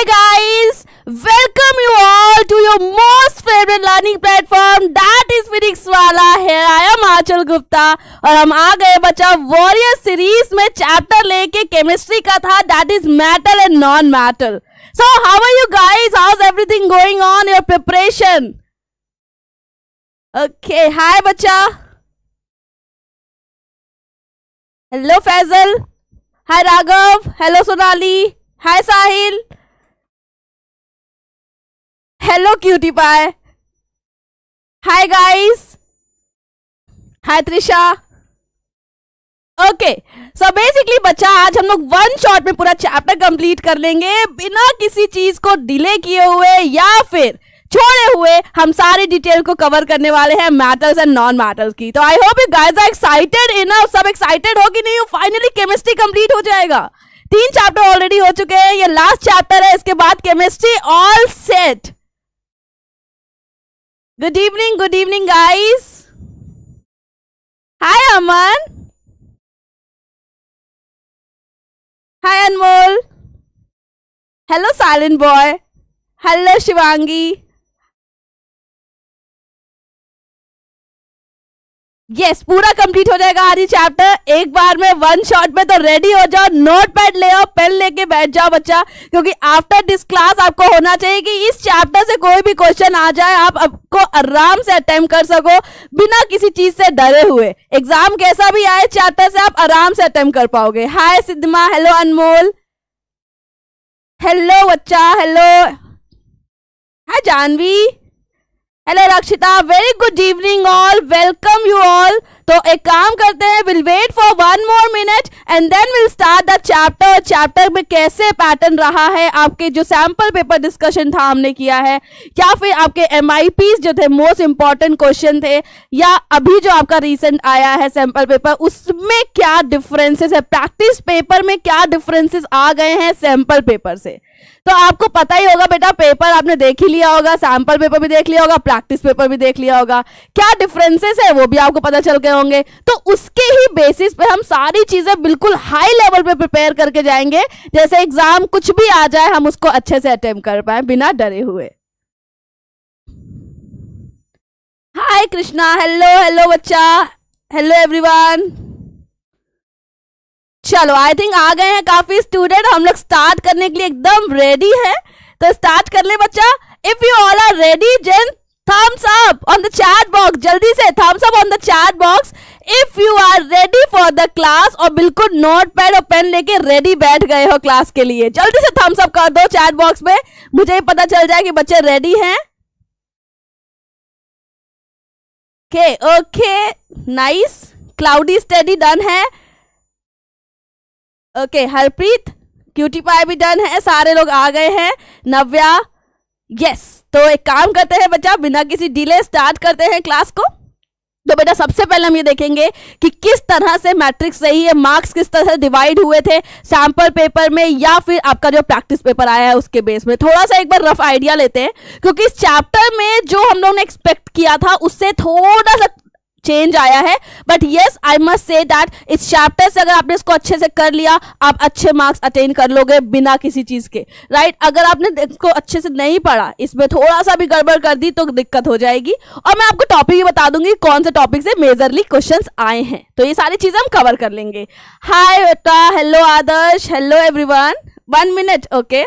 Hi guys, welcome you all to your most favorite learning platform that is Phoenix वाला है I M आंचल गुप्ता और हम आ गए बच्चा वॉरियर सीरीज में चैप्टर लेके केमिस्ट्री का था that is metal and non metal so how are you guys how is everything going on your preparation okay hi बच्चा hello Faizal hi Raghav hello Sonali hi Sahil hello cutie pie hi guys hi Trisha okay so basically बच्चा आज हम लोग one shot में पूरा chapter complete कर लेंगे बिना किसी चीज को डिले किए हुए या फिर छोड़े हुए हम सारी डिटेल को कवर करने वाले हैं मैटर्स एंड नॉन मैटर्स की तो I hope you guys are excited इन सब एक्साइटेड होगी नहीं फाइनली केमिस्ट्री कंप्लीट हो जाएगा तीन चैप्टर ऑलरेडी हो चुके हैं ये लास्ट चैप्टर है इसके बाद chemistry all set Good evening, good evening, guys. Hi, Aman. Hi, Anmol. Hello, Silent Boy. Hello, Shivangi. Yes yes, पूरा कंप्लीट हो जाएगा आज ही चैप्टर एक बार में वन शॉट में तो रेडी हो जाओ नोट पैड ले आओ पेन लेके बैठ जाओ बच्चा क्योंकि आफ्टर दिस क्लास आपको होना चाहिए कि इस चैप्टर से कोई भी क्वेश्चन आ जाए आप आपको आराम से अटेम्प्ट कर सको बिना किसी चीज से डरे हुए एग्जाम कैसा भी आए चैप्टर से आप आराम से अटेम्प्ट कर पाओगे hi Siddhma hello Anmol hello बच्चा hello hi Janvi hello Rakshita very good evening all welcome you all तो एक काम करते हैं will wait for one more minute and then will start the chapter chapter में कैसे पैटर्न रहा है आपके जो सैम्पल पेपर डिस्कशन था हमने किया है या फिर आपके एम जो थे मोस्ट इंपॉर्टेंट क्वेश्चन थे या अभी जो आपका रिसेंट आया है सैम्पल पेपर उसमें क्या डिफरेंसेस है प्रैक्टिस पेपर में क्या डिफरेंसेस आ गए हैं सैम्पल पेपर से तो आपको पता ही होगा बेटा पेपर आपने देख ही लिया होगा सैंपल पेपर भी देख लिया होगा प्रैक्टिस पेपर भी देख लिया होगा क्या डिफरेंसेस है वो भी आपको पता चल गए होंगे तो उसके ही बेसिस पे हम सारी चीजें बिल्कुल हाई लेवल पे प्रिपेयर करके जाएंगे जैसे एग्जाम कुछ भी आ जाए हम उसको अच्छे से अटेम्प कर पाए बिना डरे हुए हाय कृष्णा हेलो हेलो बच्चा हेलो एवरीवन चलो आई थिंक आ गए हैं काफी स्टूडेंट हम लोग स्टार्ट करने के लिए एकदम रेडी है तो स्टार्ट कर ले बच्चा if you all are ready then thumbs up on the chat box जल्दी से thumbs up on the chat box if you are ready for the class और बिल्कुल नोट पैड और पेन लेके रेडी बैठ गए हो क्लास के लिए जल्दी से थम्स अप कर दो चैट बॉक्स में मुझे पता चल जाए कि बच्चे रेडी हैं okay okay nice cloudy study done है ओके हरप्रीत क्यूटी पाई भी डन है सारे लोग आ गए हैं नव्या यस तो एक काम करते हैं बच्चा बिना किसी डिले स्टार्ट करते हैं क्लास को तो बेटा सबसे पहले हम ये देखेंगे कि किस तरह से मैट्रिक्स सही है मार्क्स किस तरह से डिवाइड हुए थे सैंपल पेपर में या फिर आपका जो प्रैक्टिस पेपर आया है उसके बेस में थोड़ा सा एक बार रफ आइडिया लेते हैं क्योंकि इस चैप्टर में जो हम लोगों ने एक्सपेक्ट किया था उससे थोड़ा सा चेंज आया है but yes I must say that इस चैप्टर से अगर आपने इसको अच्छे से कर लिया आप अच्छे मार्क्स अटेन कर लोगे बिना किसी चीज के राइट right? अगर आपने इसको अच्छे से नहीं पढ़ा इसमें थोड़ा सा भी गड़बड़ कर दी तो दिक्कत हो जाएगी और मैं आपको टॉपिक भी बता दूंगी कौन से टॉपिक से मेजरली क्वेश्चन आए हैं तो ये सारी चीजें हम कवर कर लेंगे हाय बेटा hello Adarsh hello every one minute okay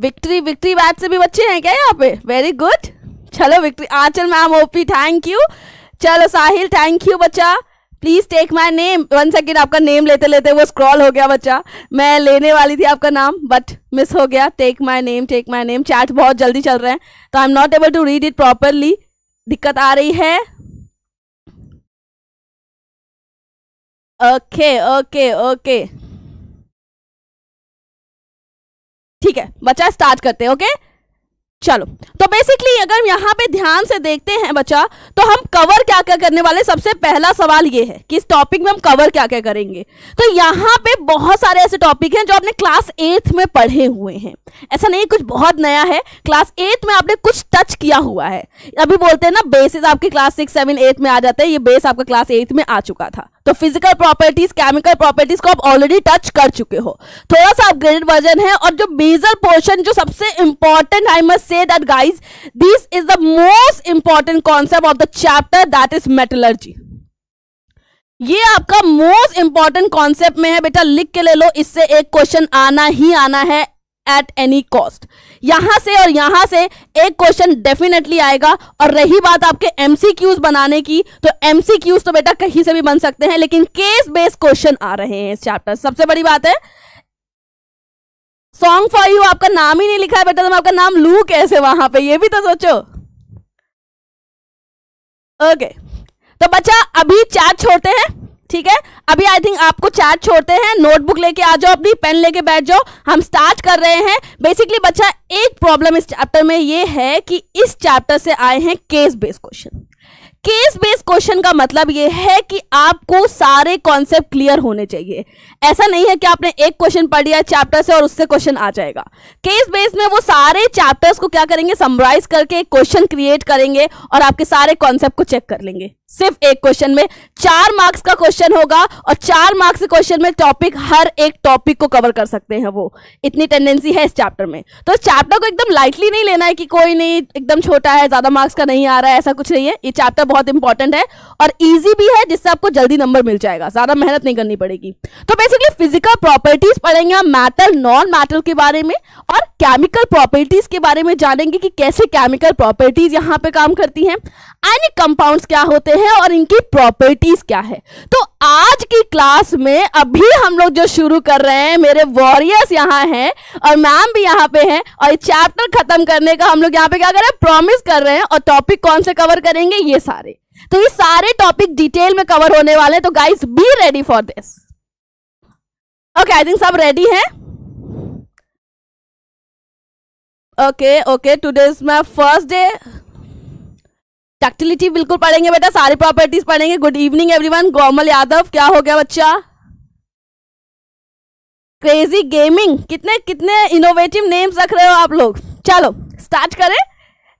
victory victory batch से भी बच्चे हैं क्या यहाँ पे वेरी गुड चलो victory Anchal ma'am OP thank you चलो साहिल थैंक यू बच्चा please take my name one second आपका नेम लेते लेते वो स्क्रॉल हो गया बच्चा मैं लेने वाली थी आपका नाम बट मिस हो गया take my name take my name chat बहुत जल्दी चल रहे हैं तो I am not able to read it properly दिक्कत आ रही है ओके ओके ओके ठीक है बच्चा स्टार्ट करते हैं ओके okay? चलो तो बेसिकली अगर यहाँ पे ध्यान से देखते हैं बच्चा तो हम कवर क्या क्या करने वाले सबसे पहला सवाल ये है कि इस टॉपिक में हम कवर क्या क्या करेंगे तो यहाँ पे बहुत सारे ऐसे टॉपिक हैं जो आपने क्लास एट्थ में पढ़े हुए हैं ऐसा नहीं कुछ बहुत नया है क्लास एट्थ में आपने कुछ टच किया हुआ है अभी बोलते हैं ना बेसिस आपके क्लास सिक्स सेवन एट्थ में आ जाते हैं ये बेस आपका क्लास एट्थ में आ चुका था तो फिजिकल प्रॉपर्टीज केमिकल प्रॉपर्टीज को आप ऑलरेडी टच कर चुके हो थोड़ा सा अपग्रेडेड वर्जन है और जो मेजर पोर्शन जो सबसे important I must say that guys this is the most important concept of the chapter that is metallurgy ये आपका मोस्ट इंपॉर्टेंट कॉन्सेप्ट में है बेटा लिख के ले लो इससे एक क्वेश्चन आना ही आना है एट एनी कॉस्ट यहां से और यहां से एक क्वेश्चन डेफिनेटली आएगा और रही बात आपके एमसीक्यूज बनाने की तो एमसीक्यूज तो बेटा कहीं से भी बन सकते हैं लेकिन केस बेस्ड क्वेश्चन आ रहे हैं इस चैप्टर सबसे बड़ी बात है सॉन्ग फॉर यू आपका नाम ही नहीं लिखा है बेटा तो मैं आपका नाम लू कैसे वहां पर यह भी तो सोचो ओके okay. तो बच्चा अभी चैट छोड़ते हैं ठीक है अभी आई थिंक आपको चार्ट छोड़ते हैं नोटबुक लेके आ जाओ अपनी पेन लेके बैठ जाओ हम स्टार्ट कर रहे हैं बेसिकली बच्चा एक प्रॉब्लम इस चैप्टर में ये है कि इस चैप्टर से आए हैं case based question case based question का मतलब ये है कि आपको सारे कॉन्सेप्ट क्लियर होने चाहिए ऐसा नहीं है कि आपने एक क्वेश्चन पढ़ लिया चैप्टर से और उससे क्वेश्चन आ जाएगा केस बेस्ड में वो सारे चैप्टर्स को क्या करेंगे समराइज करके क्वेश्चन क्रिएट करेंगे और आपके सारे कॉन्सेप्ट को चेक कर लेंगे सिर्फ एक क्वेश्चन में चार मार्क्स का क्वेश्चन होगा और चार मार्क्स के क्वेश्चन में टॉपिक हर एक टॉपिक को कवर कर सकते हैं वो इतनी टेंडेंसी है इस चैप्टर में तो इस चैप्टर को एकदम लाइटली नहीं लेना है कि कोई नहीं एकदम छोटा है ज़्यादा मार्क्स का नहीं आ रहा है ऐसा कुछ नहीं है ये चैप्टर बहुत इंपॉर्टेंट है और ईजी भी है जिससे आपको जल्दी नंबर मिल जाएगा ज़्यादा मेहनत नहीं करनी पड़ेगी तो बेसिकली फिजिकल प्रॉपर्टीज पढ़ेंगे हम मैटल नॉन मैटल के बारे में और केमिकल प्रॉपर्टीज के बारे में जानेंगे कि कैसे केमिकल प्रॉपर्टीज यहाँ पे काम करती हैं आयनिक कंपाउंड्स क्या होते हैं और इनकी प्रॉपर्टीज क्या है तो आज की क्लास में अभी हम लोग जो शुरू कर रहे हैं मेरे वॉरियर्स यहाँ हैं और मैम भी यहाँ पे हैं और चैप्टर खत्म करने का हम लोग यहाँ पे क्या कर रहे हैं प्रॉमिस कर रहे हैं और टॉपिक कौन से कवर करेंगे ये सारे तो ये सारे टॉपिक डिटेल में कवर होने वाले हैं तो guys be ready for this okay I think सब रेडी हैं okay okay today is my first day ductility बिल्कुल पढ़ेंगे बेटा सारी प्रॉपर्टीज पढ़ेंगे good evening everyone Gomal Yadav क्या हो गया बच्चा क्रेजी गेमिंग कितने कितने इनोवेटिव नेम्स रख रहे हो आप लोग चलो स्टार्ट करें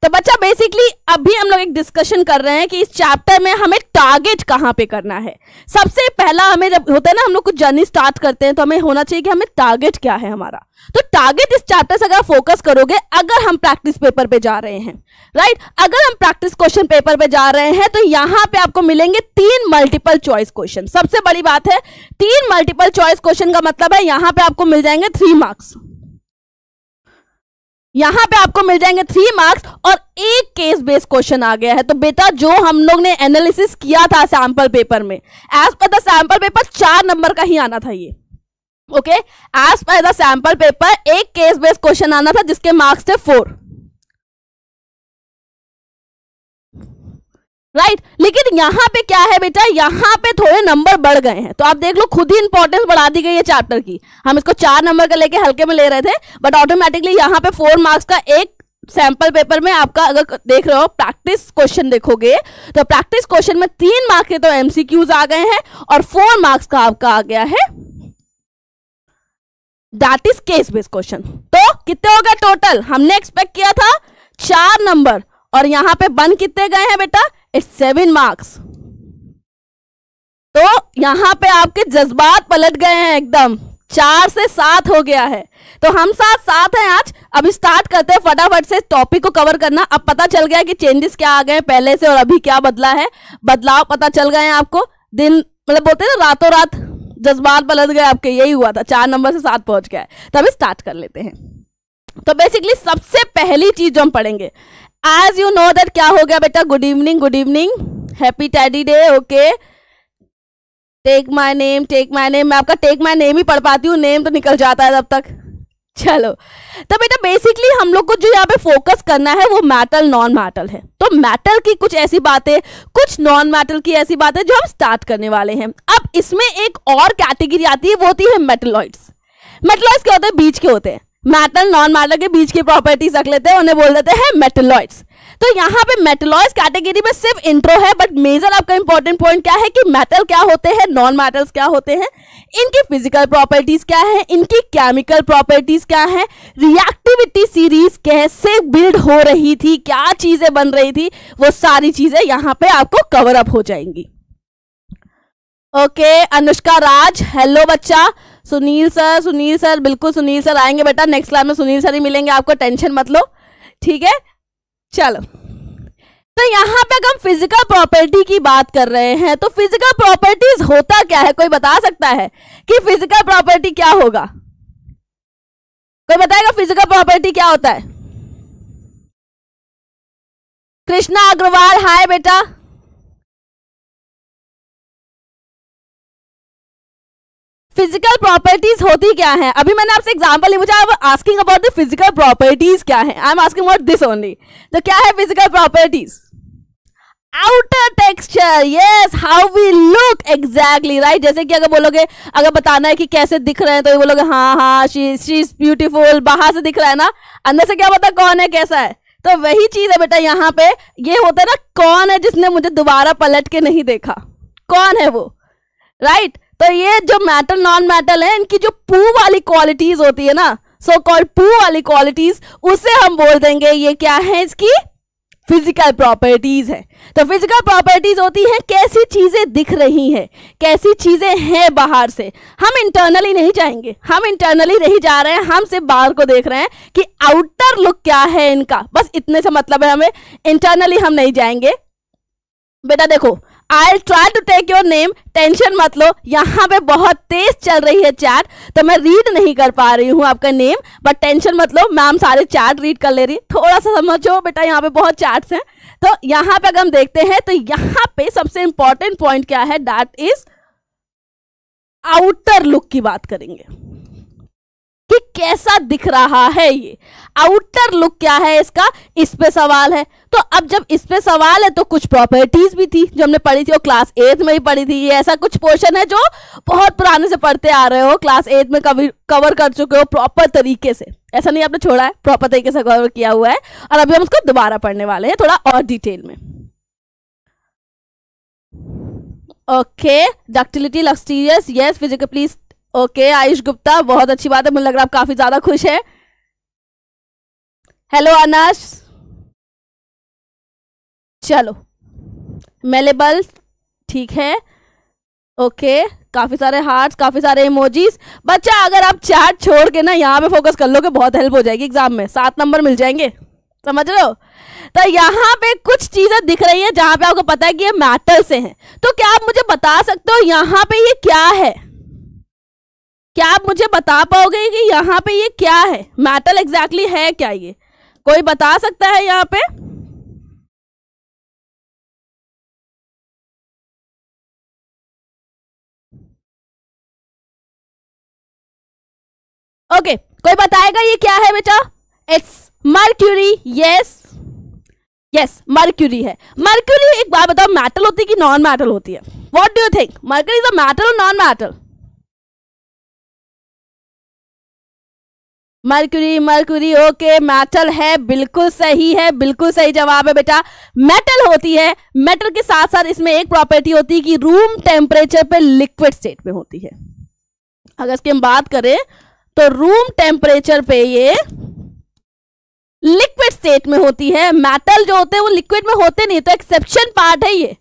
तो बच्चा बेसिकली अभी हम लोग एक डिस्कशन कर रहे हैं कि इस चैप्टर में हमें टारगेट कहाँ पे करना है सबसे पहला हमें जब होता है ना हम लोग कुछ जर्नी स्टार्ट करते हैं तो हमें होना चाहिए कि हमें टारगेट क्या है हमारा तो टारगेट इस चैप्टर से अगर फोकस करोगे अगर हम प्रैक्टिस पेपर पे जा रहे हैं राइट अगर हम प्रैक्टिस क्वेश्चन पेपर पे जा रहे हैं तो यहाँ पे आपको मिलेंगे तीन मल्टीपल चॉइस क्वेश्चन सबसे बड़ी बात है तीन मल्टीपल चॉइस क्वेश्चन का मतलब है यहाँ पे आपको मिल जाएंगे थ्री मार्क्स यहाँ पे आपको मिल जाएंगे थ्री मार्क्स और एक केस बेस्ड क्वेश्चन आ गया है तो बेटा जो हम लोग ने एनालिसिस किया था सैंपल पेपर में as per the sample paper चार नंबर का ही आना था ये okay as per the sample paper एक केस बेस्ड क्वेश्चन आना था जिसके मार्क्स थे फोर राइट right? लेकिन यहाँ पे क्या है बेटा यहाँ पे थोड़े नंबर बढ़ गए हैं तो आप देख लो खुद ही इंपॉर्टेंस बढ़ा दी गई है चैप्टर की हम इसको चार नंबर का लेके हल्के में ले रहे थे बट ऑटोमेटिकली यहाँ पे फोर मार्क्स का एक सैंपल पेपर में आपका अगर देख रहे हो प्रैक्टिस क्वेश्चन देखोगे तो प्रैक्टिस क्वेश्चन में तीन मार्क्स के तो एमसीक्यूज आ गए हैं और फोर मार्क्स का आपका आ गया है that is case based question तो कितने हो गए टोटल हमने एक्सपेक्ट किया था चार नंबर और यहाँ पे बन कितने गए हैं बेटा इट्स सेवन मार्क्स तो यहाँ पे आपके जज्बात पलट गए हैं एकदम चार से सात हो गया है तो हम साथ साथ हैं आज अब स्टार्ट करते हैं फटाफट से टॉपिक को कवर करना अब पता चल गया कि चेंजेस क्या आ गए पहले से और अभी क्या बदला है बदलाव पता चल गए हैं आपको दिन मतलब बोलते हैं ना रातों रात जज्बात पलट गए आपके यही हुआ था चार नंबर से सात पहुंच गया है तो अभी स्टार्ट कर लेते हैं तो बेसिकली सबसे पहली चीज जो हम पढ़ेंगे एज यू नो दैट क्या हो गया बेटा good evening good evening happy teddy day okay take my name take my name मैं आपका टेक माई नेम ही पढ़ पाती हूँ नेम तो निकल जाता है तब तक चलो तो बेटा बेसिकली हम लोग को जो यहाँ पे फोकस करना है वो मैटल नॉन मैटल है तो मैटल की कुछ ऐसी बातें कुछ नॉन मैटल की ऐसी बातें जो हम स्टार्ट करने वाले हैं अब इसमें एक और कैटेगरी आती है वो होती है मेटलॉइड्स मेटलॉइड्स क्या होते हैं बीच के होते हैं मेटल नॉन मेटल के बीच की प्रॉपर्टीज रख लेते हैं उन्हें बोल देते हैं मेटलॉइड्स तो यहाँ पे मेटलॉइड कैटेगरी में सिर्फ इंट्रो है बट मेजर आपका इंपॉर्टेंट पॉइंट क्या है कि मेटल क्या होते हैं नॉन मेटल्स क्या होते हैं इनकी फिजिकल प्रॉपर्टीज क्या है इनकी केमिकल प्रॉपर्टीज क्या है रिएक्टिविटी सीरीज कैसे बिल्ड हो रही थी क्या चीजें बन रही थी वो सारी चीजें यहाँ पे आपको कवर अप हो जाएंगी okay okay, Anushka Raj hello बच्चा सुनील सर सुनील सर बिल्कुल सुनील सर आएंगे बेटा नेक्स्ट क्लास में सुनील सर ही मिलेंगे आपको टेंशन मत लो ठीक है चलो तो यहाँ पे हम फिजिकल प्रॉपर्टी की बात कर रहे हैं तो फिजिकल प्रॉपर्टीज होता क्या है कोई बता सकता है कि फिजिकल प्रॉपर्टी क्या होगा कोई बताएगा फिजिकल प्रॉपर्टी क्या होता है कृष्णा अग्रवाल हाय बेटा फिजिकल प्रॉपर्टीज होती क्या है अभी मैंने आपसे एग्जाम्पल ली मुझे asking about the physical properties क्या है I am asking about this only तो क्या है physical properties outer texture yes how we look exactly right जैसे कि अगर बोलोगे अगर बताना है कि कैसे दिख रहे हैं तो ये बोलोगे हाँ हाँ शी शी इज ब्यूटीफुल बाहर से दिख रहा है ना अंदर से क्या पता कौन है कैसा है तो वही चीज है बेटा यहाँ पे ये होता है ना कौन है जिसने मुझे दोबारा पलट के नहीं देखा कौन है वो राइट right? तो ये जो मेटल नॉन मेटल है इनकी जो पू वाली क्वालिटीज होती है ना सो कॉल्ड पू वाली क्वालिटीज उसे हम बोल देंगे ये क्या है इसकी फिजिकल प्रॉपर्टीज है तो फिजिकल प्रॉपर्टीज होती हैं कैसी चीजें दिख रही हैं कैसी चीजें हैं बाहर से हम इंटरनली नहीं जाएंगे हम इंटरनली नहीं जा रहे हैं हम सिर्फ बाहर को देख रहे हैं कि आउटर लुक क्या है इनका बस इतने से मतलब है हमें इंटरनली हम नहीं जाएंगे बेटा देखो I try to take your name tension मत लो यहाँ पे बहुत तेज चल रही है चैट तो मैं रीड नहीं कर पा रही हूँ आपका नेम बट टेंशन मत लो मैम सारे चैट रीड कर ले रही थोड़ा सा समझो बेटा यहाँ पे बहुत चैट्स हैं तो यहाँ पे अगर हम देखते हैं तो यहाँ पे सबसे इंपॉर्टेंट पॉइंट क्या है दैट इज आउटर लुक की बात करेंगे कि कैसा दिख रहा है ये आउटर लुक क्या है इसका इस पे सवाल है तो अब जब इस पे सवाल है तो कुछ प्रॉपर्टीज भी थी जो हमने पढ़ी थी वो क्लास एट में ही पढ़ी थी ये ऐसा कुछ पोर्शन है जो बहुत पुराने से पढ़ते आ रहे हो क्लास एट में कभी कवर कर चुके हो प्रॉपर तरीके से ऐसा नहीं आपने छोड़ा है प्रॉपर तरीके से कवर किया हुआ है और अभी हम उसको दोबारा पढ़ने वाले हैं थोड़ा और डिटेल में okay ductility lustrous yes please okay Ayush Gupta बहुत अच्छी बात है मुझे लग रहा है आप काफी ज्यादा खुश हैं हेलो अनस चलो मेलेबल ठीक है ओके काफ़ी सारे हार्ट्स काफ़ी सारे इमोजीज बच्चा अगर आप चैट छोड़ के ना यहाँ पे फोकस कर लो कि बहुत हेल्प हो जाएगी एग्जाम में सात नंबर मिल जाएंगे समझ रहे हो तो यहाँ पे कुछ चीज़ें दिख रही हैं जहाँ पे आपको पता है कि ये मैटर से हैं तो क्या आप मुझे बता सकते हो यहाँ पे ये क्या है क्या आप मुझे बता पाओगे कि यहाँ पे ये क्या है मेटल एग्जैक्टली exactly है क्या ये कोई बता सकता है यहाँ पे ओके okay, कोई बताएगा ये क्या है बेटा it's mercury yes yes mercury है मर्क्यूरी एक बार बताओ मेटल होती है कि नॉन मेटल होती है what do you think mercury is a metal और non metal mercury mercury okay metal है बिल्कुल सही है बिल्कुल सही जवाब है बेटा मेटल होती है मेटल के साथ साथ इसमें एक प्रॉपर्टी होती है कि रूम टेम्परेचर पे लिक्विड स्टेट में होती है अगर इसकी हम बात करें तो रूम टेम्परेचर पे ये लिक्विड स्टेट में होती है मेटल जो होते हैं वो लिक्विड में होते नहीं तो एक्सेप्शन पार्ट है ये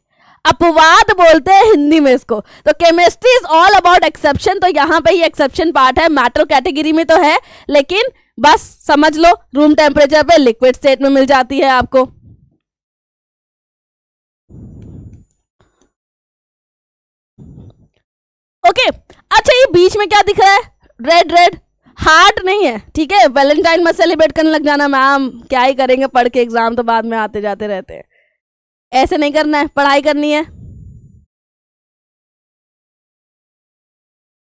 अपवाद बोलते हैं हिंदी में इसको तो chemistry is all about exception तो यहाँ पे ही एक्सेप्शन पार्ट है मैटर कैटेगरी में तो है लेकिन बस समझ लो रूम टेम्परेचर पे लिक्विड स्टेट में मिल जाती है आपको ओके okay, अच्छा ये बीच में क्या दिख रहा है रेड रेड हार्ट नहीं है ठीक है वेलेंटाइन में सेलिब्रेट करने लग जाना मैम क्या ही करेंगे पढ़ के एग्जाम तो बाद में आते जाते रहते हैं ऐसे नहीं करना है पढ़ाई करनी है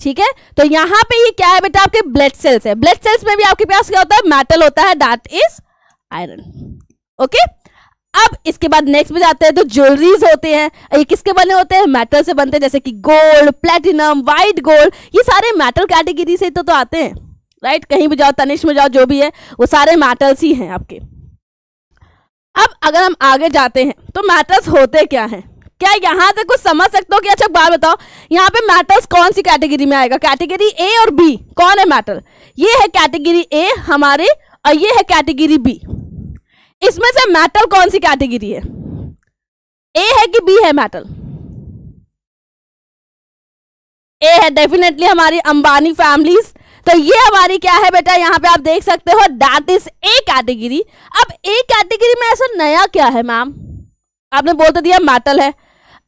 ठीक है तो यहां पे ये क्या है बेटा आपके ब्लड सेल्स है ब्लड सेल्स में भी आपके पास क्या होता है मेटल होता है दैट इज आयरन ओके अब इसके बाद नेक्स्ट में जाते हैं तो ज्वेलरीज होते हैं ये किसके बने होते हैं मेटल से बनते हैं जैसे कि गोल्ड प्लेटिनम वाइट गोल्ड ये सारे मेटल कैटेगरी से तो, तो आते हैं राइट कहीं भी जाओ तनिष्क में जाओ जो भी है वो सारे मेटल्स ही हैं आपके अब अगर हम आगे जाते हैं तो मैटर्स होते क्या हैं क्या यहाँ से कुछ समझ सकते हो कि अच्छा बात बताओ यहाँ पे मैटर्स कौन सी कैटेगरी में आएगा कैटेगरी ए और बी कौन है मैटर ये है कैटेगरी ए हमारे और ये है कैटेगरी बी इसमें से मैटल कौन सी कैटेगरी है ए है कि बी है मैटल ए है डेफिनेटली हमारी अंबानी फैमिलीज तो ये हमारी क्या है बेटा यहाँ पे आप देख सकते हो दैट इज ए कैटेगरी अब ए कैटेगरी में ऐसा नया क्या है मैम आपने बोल तो दिया मेटल है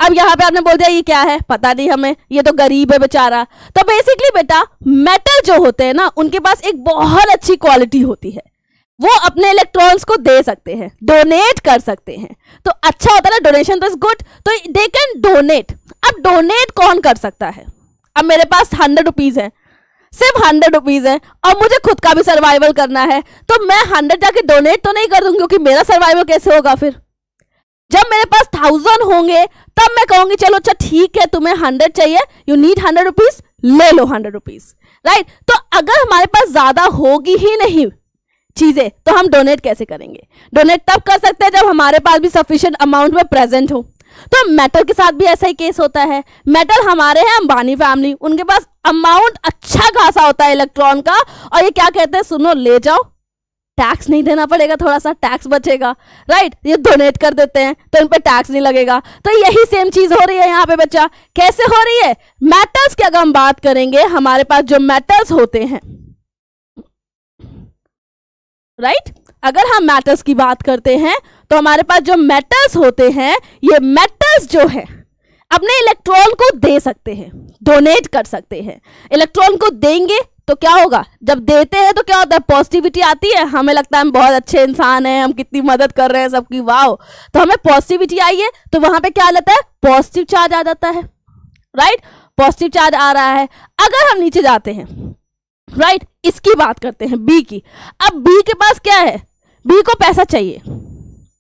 अब यहाँ पे आपने बोल दिया ये क्या है पता नहीं हमें ये तो गरीब है बेचारा तो बेसिकली बेटा मेटल जो होते हैं ना उनके पास एक बहुत अच्छी क्वालिटी होती है वो अपने इलेक्ट्रॉन्स को दे सकते हैं डोनेट कर सकते हैं तो अच्छा होता है ना डोनेशन तो इज गुड तो दे कैन डोनेट अब डोनेट कौन कर सकता है अब मेरे पास हंड्रेड रुपीज़ है सिर्फ हंड्रेड रुपीज है और मुझे खुद का भी सर्वाइवल करना है तो मैं हंड्रेड जाके डोनेट तो नहीं कर दूंगी क्योंकि मेरा सर्वाइवल कैसे होगा फिर जब मेरे पास थाउजेंड होंगे तब मैं कहूंगी चलो अच्छा ठीक है तुम्हें हंड्रेड चाहिए यू नीड हंड्रेड रुपीज ले लो हंड्रेड रुपीज राइट तो अगर हमारे पास ज्यादा होगी ही नहीं चीजें तो हम डोनेट कैसे करेंगे डोनेट तब कर सकते हैं जब हमारे पास भी सफिशियंट अमाउंट में प्रेजेंट हो तो मेटल के साथ भी ऐसा ही केस होता है मेटल हमारे हैं अंबानी फैमिली उनके पास अमाउंट अच्छा खासा होता है इलेक्ट्रॉन का और ये क्या कहते हैं सुनो ले जाओ टैक्स नहीं देना पड़ेगा थोड़ा सा टैक्स बचेगा राइट ये डोनेट कर देते हैं तो इन पर टैक्स नहीं लगेगा तो यही सेम चीज हो रही है यहाँ पे बच्चा कैसे हो रही है मेटल्स की अगर हम बात करेंगे हमारे पास जो मेटल्स होते हैं राइट right? अगर हम मेटल्स की बात करते हैं तो हमारे पास जो मेटल्स होते हैं ये मेटल्स जो है अपने इलेक्ट्रॉन को दे सकते हैं डोनेट कर सकते हैं इलेक्ट्रॉन को देंगे तो क्या होगा जब देते हैं तो क्या होता है पॉजिटिविटी आती है हमें लगता है हम बहुत अच्छे इंसान हैं हम कितनी मदद कर रहे हैं सबकी वाह तो हमें पॉजिटिविटी आई है तो वहां पे क्या आ जाता है पॉजिटिव चार्ज आ जाता है राइट पॉजिटिव चार्ज आ रहा है अगर हम नीचे जाते हैं राइट इसकी बात करते हैं बी की अब बी के पास क्या है बी को पैसा चाहिए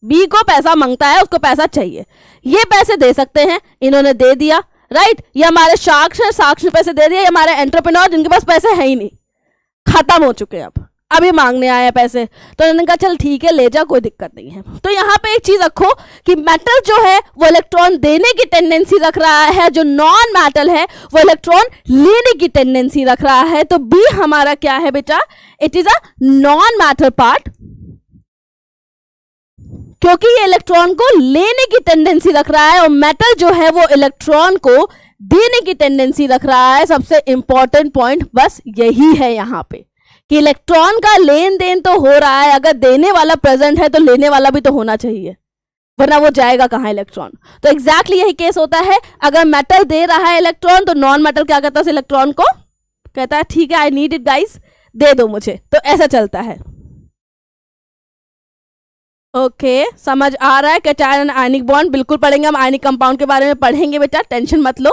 बी को पैसा मांगता है उसको पैसा चाहिए ये पैसे दे सकते हैं इन्होंने दे दिया राइट ये हमारे साक्ष साक्ष पैसे दे दिए ये हमारे एंटरप्रेन्योर जिनके पास पैसे है ही नहीं खत्म हो चुके हैं अब अभी मांगने आए हैं पैसे तो उन्होंने कहा चल ठीक है ले जा कोई दिक्कत नहीं है तो यहाँ पे एक चीज रखो कि मेटल जो है वो इलेक्ट्रॉन देने की टेंडेंसी रख रहा है जो नॉन मेटल है वो इलेक्ट्रॉन लेने की टेंडेंसी रख रहा है तो बी हमारा क्या है बेटा it is a non metal part क्योंकि ये इलेक्ट्रॉन को लेने की टेंडेंसी रख रहा है और मेटल जो है वो इलेक्ट्रॉन को देने की टेंडेंसी रख रहा है सबसे इंपॉर्टेंट पॉइंट बस यही है यहाँ पे कि इलेक्ट्रॉन का लेन देन तो हो रहा है अगर देने वाला प्रेजेंट है तो लेने वाला भी तो होना चाहिए वरना वो जाएगा कहाँ इलेक्ट्रॉन तो एग्जैक्टली exactly यही केस होता है अगर मेटल दे रहा है इलेक्ट्रॉन तो नॉन मेटल क्या करता है इलेक्ट्रॉन को कहता है ठीक है आई नीड इट गाइस दे दो मुझे तो ऐसा चलता है ओके okay, समझ आ रहा है कैटायन आयनिक बॉन्ड बिल्कुल पढ़ेंगे हम आयनिक कंपाउंड के बारे में पढ़ेंगे बेटा टेंशन मत लो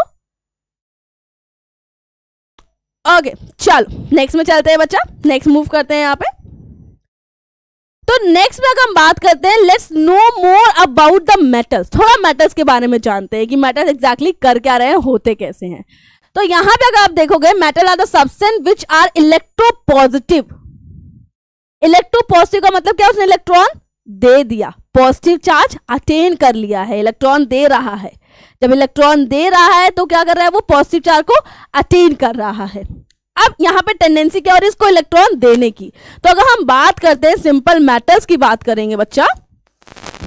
ओके okay, चलो नेक्स्ट में चलते हैं बच्चा नेक्स्ट मूव करते हैं यहाँ पे तो नेक्स्ट में अगर हम बात करते हैं let's know more about the metals थोड़ा मेटल्स के बारे में जानते हैं कि मेटल्स एग्जैक्टली कर क्या रहे हैं होते कैसे हैं तो यहाँ पे अगर आप देखोगे metal are the substance which are electropositive electropositive का मतलब क्या उसने इलेक्ट्रॉन दे दिया पॉजिटिव चार्ज अटेन कर लिया है इलेक्ट्रॉन दे रहा है जब इलेक्ट्रॉन दे रहा है तो क्या कर रहा है वो पॉजिटिव चार्ज को अटेन कर रहा है अब यहाँ पे टेंडेंसी क्या हो रही है इसको इलेक्ट्रॉन देने की तो अगर हम बात करते हैं सिंपल मेटल्स की बात करेंगे बच्चा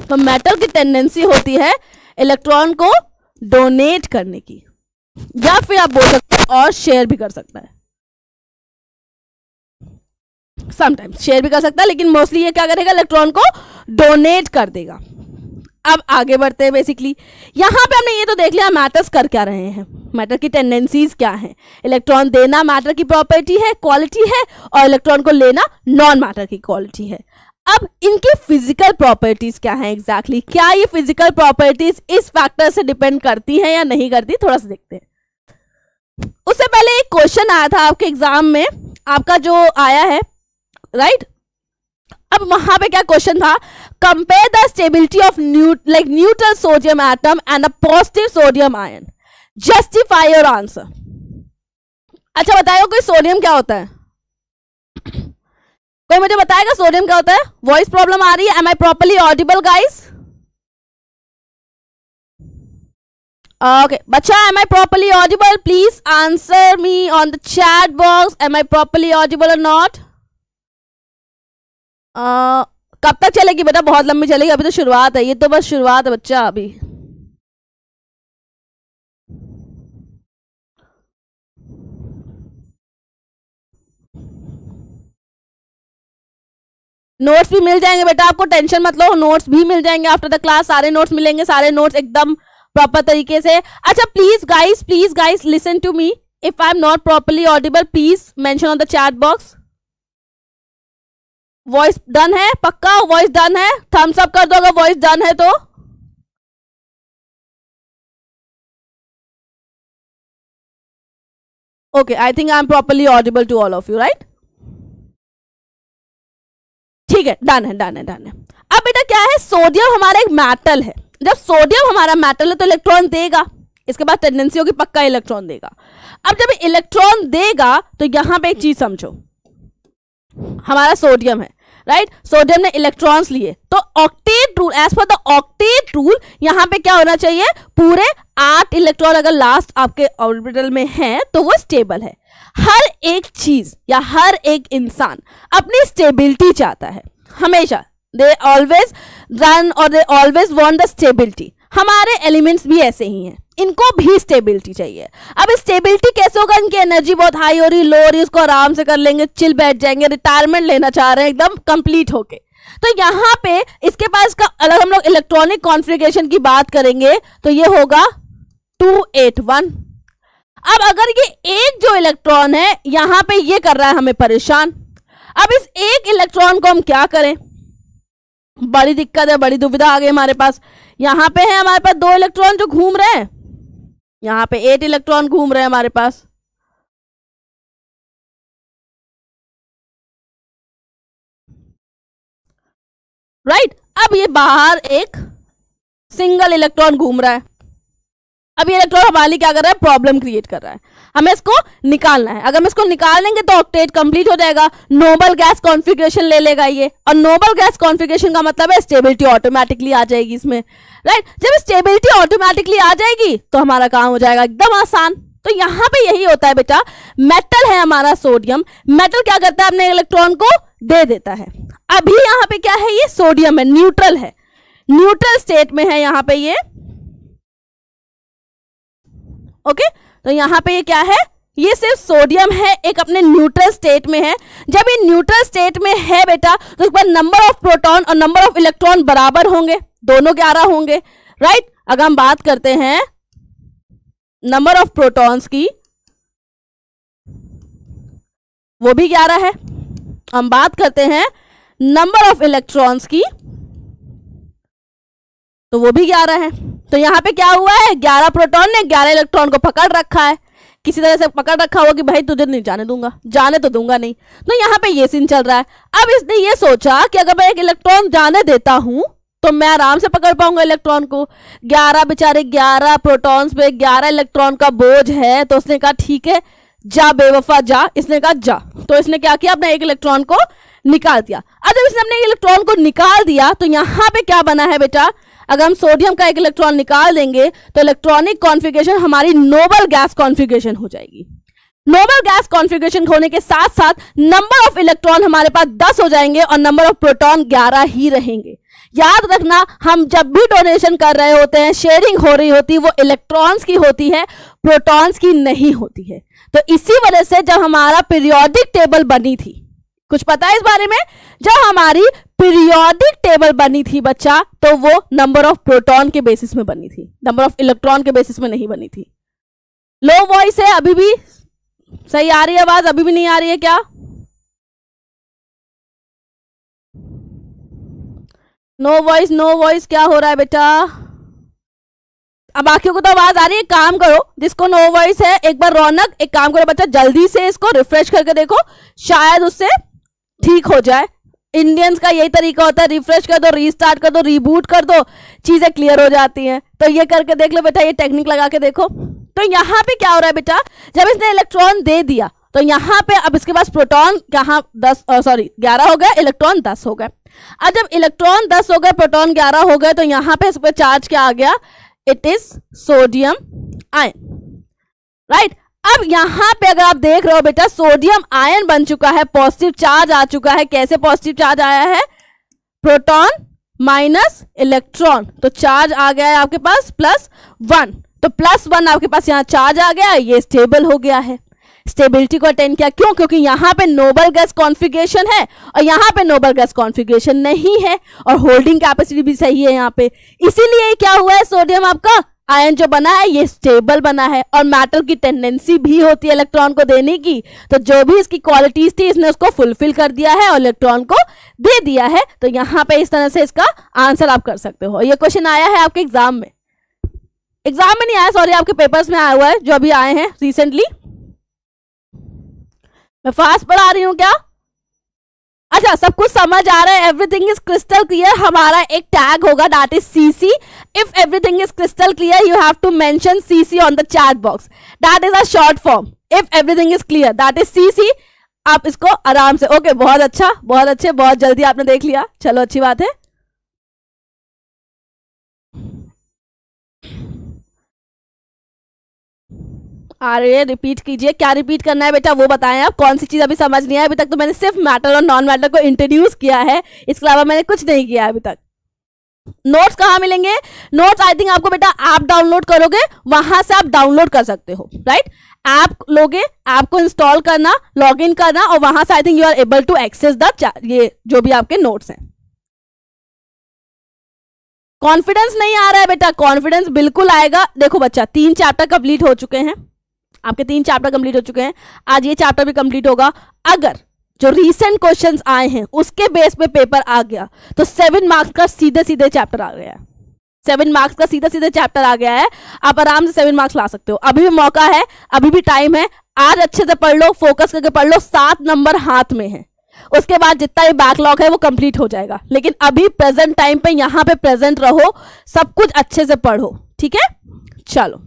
तो मेटल की टेंडेंसी होती है इलेक्ट्रॉन को डोनेट करने की या फिर आप बोल सकते हैं और शेयर भी कर सकते हैं समटाइम्स शेयर भी कर सकता है लेकिन मोस्टली ये क्या करेगा इलेक्ट्रॉन को डोनेट कर देगा अब आगे बढ़ते हैं बेसिकली यहाँ पे हमने ये तो देख लिया मैटर्स कर क्या रहे हैं मैटर की टेंडेंसीज क्या हैं इलेक्ट्रॉन देना मैटर की प्रॉपर्टी है क्वालिटी है और इलेक्ट्रॉन को लेना नॉन मैटर की क्वालिटी है अब इनकी फिजिकल प्रॉपर्टीज क्या हैं एग्जैक्टली exactly? क्या ये फिजिकल प्रॉपर्टीज इस फैक्टर से डिपेंड करती हैं या नहीं करती थोड़ा सा देखते हैं उससे पहले एक क्वेश्चन आया था आपके एग्जाम में आपका जो आया है राइट अब वहां पे क्या क्वेश्चन था compare the stability of new like neutral sodium atom and a positive sodium ion justify your answer अच्छा बताएगा कोई सोडियम क्या होता है कोई मुझे बताएगा सोडियम क्या होता है वॉइस प्रॉब्लम आ रही है am I properly audible guys okay बच्चा am I properly audible please answer me on the chat box am I properly audible or not कब तक चलेगी बेटा बहुत लंबी चलेगी अभी तो शुरुआत है ये तो बस शुरुआत है बच्चा अभी नोट्स भी मिल जाएंगे बेटा आपको टेंशन मत लो नोट्स भी मिल जाएंगे आफ्टर द क्लास सारे नोट्स मिलेंगे सारे नोट्स एकदम प्रॉपर तरीके से अच्छा please guys please guys listen to me if I am not properly audible please mention on the chat box voice done है पक्का वॉइस डन है थम्स अप कर दो अगर वॉइस डन है तो okay I think I am properly audible to all of you right ठीक है डन है डन है डन है अब बेटा क्या है सोडियम हमारा एक मेटल है जब सोडियम हमारा मेटल है तो इलेक्ट्रॉन देगा इसके बाद टेंडेंसी होगी पक्का इलेक्ट्रॉन देगा अब जब इलेक्ट्रॉन देगा तो यहां पे एक चीज समझो हमारा सोडियम है राइट right? सोडियम ने इलेक्ट्रॉन्स लिए तो octet rule as per the octet rule यहाँ पे क्या होना चाहिए पूरे आठ इलेक्ट्रॉन अगर लास्ट आपके ऑर्बिटल में है तो वो स्टेबल है हर एक चीज या हर एक इंसान अपनी स्टेबिलिटी चाहता है हमेशा दे ऑलवेज रन और they always want the stability हमारे एलिमेंट्स भी ऐसे ही हैं इनको भी स्टेबिलिटी चाहिए अब स्टेबिलिटी कैसे होगा इनकी एनर्जी बहुत हाई हो रही लो हो रही उसको आराम से कर लेंगे चिल बैठ जाएंगे रिटायरमेंट लेना चाह रहे हैं एकदम कंप्लीट होके तो यहाँ पे इसके पास का अगर हम लोग इलेक्ट्रॉनिक कॉन्फ़िगरेशन की बात करेंगे तो ये होगा टू एट वन अब अगर ये एक जो इलेक्ट्रॉन है यहां पे ये कर रहा है हमें परेशान अब इस एक इलेक्ट्रॉन को हम क्या करें बड़ी दिक्कत है बड़ी दुविधा आ गई हमारे पास यहां पे है हमारे पास दो इलेक्ट्रॉन जो घूम रहे हैं यहाँ पे एट इलेक्ट्रॉन घूम रहे हैं हमारे पास राइट right? अब ये बाहर एक सिंगल इलेक्ट्रॉन घूम रहा है अब ये इलेक्ट्रॉन हमारे लिए क्या कर रहा है प्रॉब्लम क्रिएट कर रहा है हमें इसको निकालना है अगर हम इसको निकाल लेंगे तो ऑक्टेट कंप्लीट हो जाएगा नोबल गैस कॉन्फिग्रेशन ले लेगा ये और नोबल गैस कॉन्फिग्रेशन का मतलब है स्टेबिलिटी ऑटोमेटिकली आ जाएगी इसमें राइट जब स्टेबिलिटी ऑटोमेटिकली आ जाएगी तो हमारा काम हो जाएगा एकदम आसान तो यहां पे यही होता है बेटा मेटल है हमारा सोडियम मेटल क्या करता है अपने इलेक्ट्रॉन को दे देता है अभी यहाँ पे क्या है ये सोडियम है न्यूट्रल है न्यूट्रल स्टेट में है यहाँ पे ये ओके okay? तो यहाँ पे ये क्या है ये सिर्फ सोडियम है एक अपने न्यूट्रल स्टेट में है जब ये न्यूट्रल स्टेट में है बेटा तो उसके बाद नंबर ऑफ प्रोटॉन और नंबर ऑफ इलेक्ट्रॉन बराबर होंगे दोनों ग्यारह होंगे राइट अगर हम बात करते हैं नंबर ऑफ प्रोटॉन्स की वो भी ग्यारह है हम बात करते हैं नंबर ऑफ इलेक्ट्रॉन्स की तो वो भी ग्यारह है तो यहाँ पे क्या हुआ है ग्यारह प्रोटोन ने ग्यारह इलेक्ट्रॉन को पकड़ रखा है किसी तरह से पकड़ रखा होगा कि भाई तुझे नहीं जाने दूंगा जाने तो दूंगा नहीं तो यहाँ पे ये सीन चल रहा है अब इसने ये सोचा कि अगर मैं एक इलेक्ट्रॉन जाने देता हूं तो मैं आराम से पकड़ पाऊंगा इलेक्ट्रॉन को ग्यारह बेचारे ग्यारह प्रोटॉन्स पे ग्यारह इलेक्ट्रॉन का बोझ है तो उसने कहा ठीक है जा बेवफा जा इसने कहा जा तो इसने क्या किया अपना एक इलेक्ट्रॉन को निकाल दिया अब जब इसने अपने इलेक्ट्रॉन को निकाल दिया तो यहाँ पे क्या बना है बेटा अगर हम सोडियम का एक इलेक्ट्रॉन निकाल देंगे तो इलेक्ट्रॉनिक कॉन्फ़िगरेशन हमारी नोबल गैस कॉन्फ़िगरेशन हो जाएगी नोबल गैस कॉन्फ़िगरेशन होने के साथ साथ नंबर ऑफ इलेक्ट्रॉन हमारे पास दस हो जाएंगे और नंबर ऑफ प्रोटॉन ग्यारह ही रहेंगे याद रखना हम जब भी डोनेशन कर रहे होते हैं शेयरिंग हो रही होती है वो इलेक्ट्रॉन्स की होती है प्रोटॉन्स की नहीं होती है तो इसी वजह से जब हमारा पीरियोडिक टेबल बनी थी कुछ पता है इस बारे में जब हमारी पीरियोडिक टेबल बनी थी बच्चा तो वो नंबर ऑफ प्रोटॉन के बेसिस में बनी थी नंबर ऑफ इलेक्ट्रॉन के बेसिस में नहीं बनी थी लो वॉइस है अभी भी सही आ रही है आवाज अभी भी नहीं आ रही है क्या नो वॉइस नो वॉइस क्या हो रहा है बेटा अब बाकी को तो आवाज आ रही है काम करो जिसको नो वॉइस है एक बार रौनक एक काम करो बच्चा जल्दी से इसको रिफ्रेश करके देखो शायद उससे ठीक हो जाए इंडियंस का यही तरीका होता है रिफ्रेश कर दो रीस्टार्ट कर दो रीबूट कर दो चीज़ें क्लियर हो जाती हैं तो ये करके देख लो बेटा ये टेक्निक लगा के देखो तो यहाँ पे क्या हो रहा है बेटा जब इसने इलेक्ट्रॉन दे दिया तो यहाँ पे अब इसके पास प्रोटॉन कहाँ दस सॉरी ग्यारह हो गए इलेक्ट्रॉन दस हो गए अब जब इलेक्ट्रॉन दस हो गए प्रोटोन ग्यारह हो गए तो यहाँ पे इस पर चार्ज क्या आ गया it is sodium ion right अब यहाँ पे अगर आप देख रहे हो बेटा सोडियम आयन बन चुका है पॉजिटिव चार्ज आ चुका है कैसे पॉजिटिव चार्ज आया है प्रोटॉन माइनस इलेक्ट्रॉन तो चार्ज आ गया है आपके पास प्लस वन तो प्लस वन आपके पास यहाँ चार्ज आ गया ये स्टेबल हो गया है स्टेबिलिटी को अटेंड किया क्यों क्योंकि यहाँ पे नोबल गैस कॉन्फ़िगरेशन है और यहाँ पे नोबल गैस कॉन्फ़िगरेशन नहीं है और होल्डिंग कैपेसिटी भी सही है यहाँ पे इसीलिए क्या हुआ है सोडियम आपका आयन जो बना है ये स्टेबल बना है और मेटल की टेंडेंसी भी होती है इलेक्ट्रॉन को देने की तो जो भी इसकी क्वालिटीज थी इसने उसको फुलफिल कर दिया है और इलेक्ट्रॉन को दे दिया है तो यहाँ पे इस तरह से इसका आंसर आप कर सकते हो ये क्वेश्चन आया है आपके एग्जाम में एग्जाम में नहीं आया सॉरी आपके पेपर्स में आया हुआ है जो अभी आए हैं रिसेंटली मैं फास्ट पढ़ा रही हूँ क्या अच्छा सब कुछ समझ आ रहा है एवरीथिंग इज क्रिस्टल क्लियर हमारा एक टैग होगा that is CC if everything is crystal clear you have to mention CC on the chat box that is a short form if everything is clear that is CC आप इसको आराम से okay okay, बहुत अच्छा बहुत अच्छे बहुत जल्दी आपने देख लिया चलो अच्छी बात है अरे रिपीट कीजिए क्या रिपीट करना है बेटा वो बताएं आप कौन सी चीज़ अभी समझ नहीं है अभी तक तो मैंने सिर्फ मैटर और नॉन मैटर को इंट्रोड्यूस किया है इसके अलावा मैंने कुछ नहीं किया अभी तक नोट्स कहाँ मिलेंगे नोट्स आई थिंक आपको बेटा ऐप आप डाउनलोड करोगे वहां से आप डाउनलोड कर सकते हो राइट ऐप लोगे ऐप को इंस्टॉल करना लॉग इन करना और वहां से I think you are able to access the ये जो भी आपके नोट्स हैं कॉन्फिडेंस नहीं आ रहा है बेटा कॉन्फिडेंस बिल्कुल आएगा देखो बच्चा तीन चैप्टर कंप्लीट हो चुके हैं आपके तीन चैप्टर कंप्लीट हो चुके हैं आज ये चैप्टर भी कंप्लीट होगा अगर जो रीसेंट क्वेश्चंस आए हैं उसके बेस पे पेपर आ गया तो सेवन मार्क्स का सीधे सीधे चैप्टर आ गया है सेवन मार्क्स का सीधा सीधा चैप्टर आ गया है आप आराम से सेवन मार्क्स ला सकते हो अभी भी मौका है अभी भी टाइम है आज अच्छे से पढ़ लो फोकस करके पढ़ लो सात नंबर हाथ में है उसके बाद जितना भी बैकलॉग है वो कंप्लीट हो जाएगा लेकिन अभी प्रेजेंट टाइम पे यहां पे प्रेजेंट रहो सब कुछ अच्छे से पढ़ो ठीक है चलो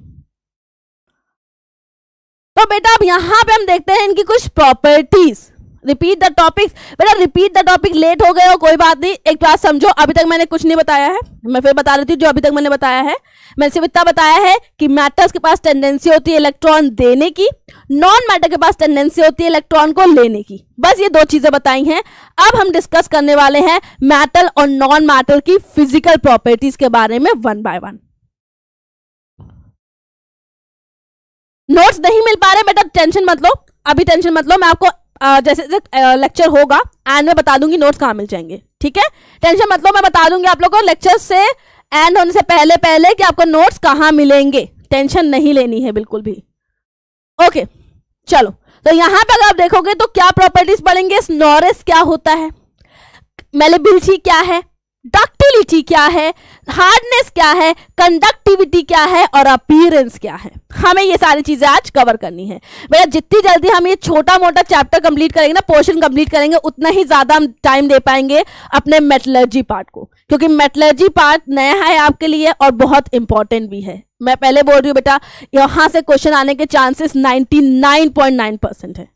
तो बेटा अब यहाँ पे हम देखते हैं इनकी कुछ प्रॉपर्टीज रिपीट द टॉपिक बेटा रिपीट द टॉपिक लेट हो गए हो कोई बात नहीं एक बात समझो अभी तक मैंने कुछ नहीं बताया है मैं फिर बता देती हूँ जो अभी तक मैंने बताया है मैंने सिर्फ इतना बताया है कि मैटर्स के पास टेंडेंसी होती है इलेक्ट्रॉन देने की नॉन मैटर के पास टेंडेंसी होती है इलेक्ट्रॉन को लेने की बस ये दो चीज़ें बताई हैं अब हम डिस्कस करने वाले हैं मैटल और नॉन मैटल की फिजिकल प्रॉपर्टीज के बारे में वन बाय वन नोट्स नहीं मिल पा रहे बेटा टेंशन मत लो अभी टेंशन मत लो मैं आपको आ, जैसे जैसे लेक्चर होगा एंड में बता दूंगी नोट्स कहाँ मिल जाएंगे ठीक है टेंशन मत लो मैं बता दूंगी आप लोग को लेक्चर से एंड होने से पहले पहले कि आपको नोट्स कहाँ मिलेंगे टेंशन नहीं लेनी है बिल्कुल भी ओके चलो तो यहाँ पर अगर आप देखोगे तो क्या प्रॉपर्टीज पढ़ेंगे स्नोरेस क्या होता है मेलेबिलिटी क्या है डक्टिलिटी क्या है हार्डनेस क्या है कंडक्टिविटी क्या है और अपीयरेंस क्या है हमें ये सारी चीजें आज कवर करनी है भैया जितनी जल्दी हम ये छोटा मोटा चैप्टर कंप्लीट करेंगे ना पोर्शन कंप्लीट करेंगे उतना ही ज्यादा हम टाइम दे पाएंगे अपने मेटलर्जी पार्ट को क्योंकि मेटलर्जी पार्ट नया है आपके लिए और बहुत इंपॉर्टेंट भी है मैं पहले बोल रही हूँ बेटा यहां से क्वेश्चन आने के चांसेस नाइन्टी है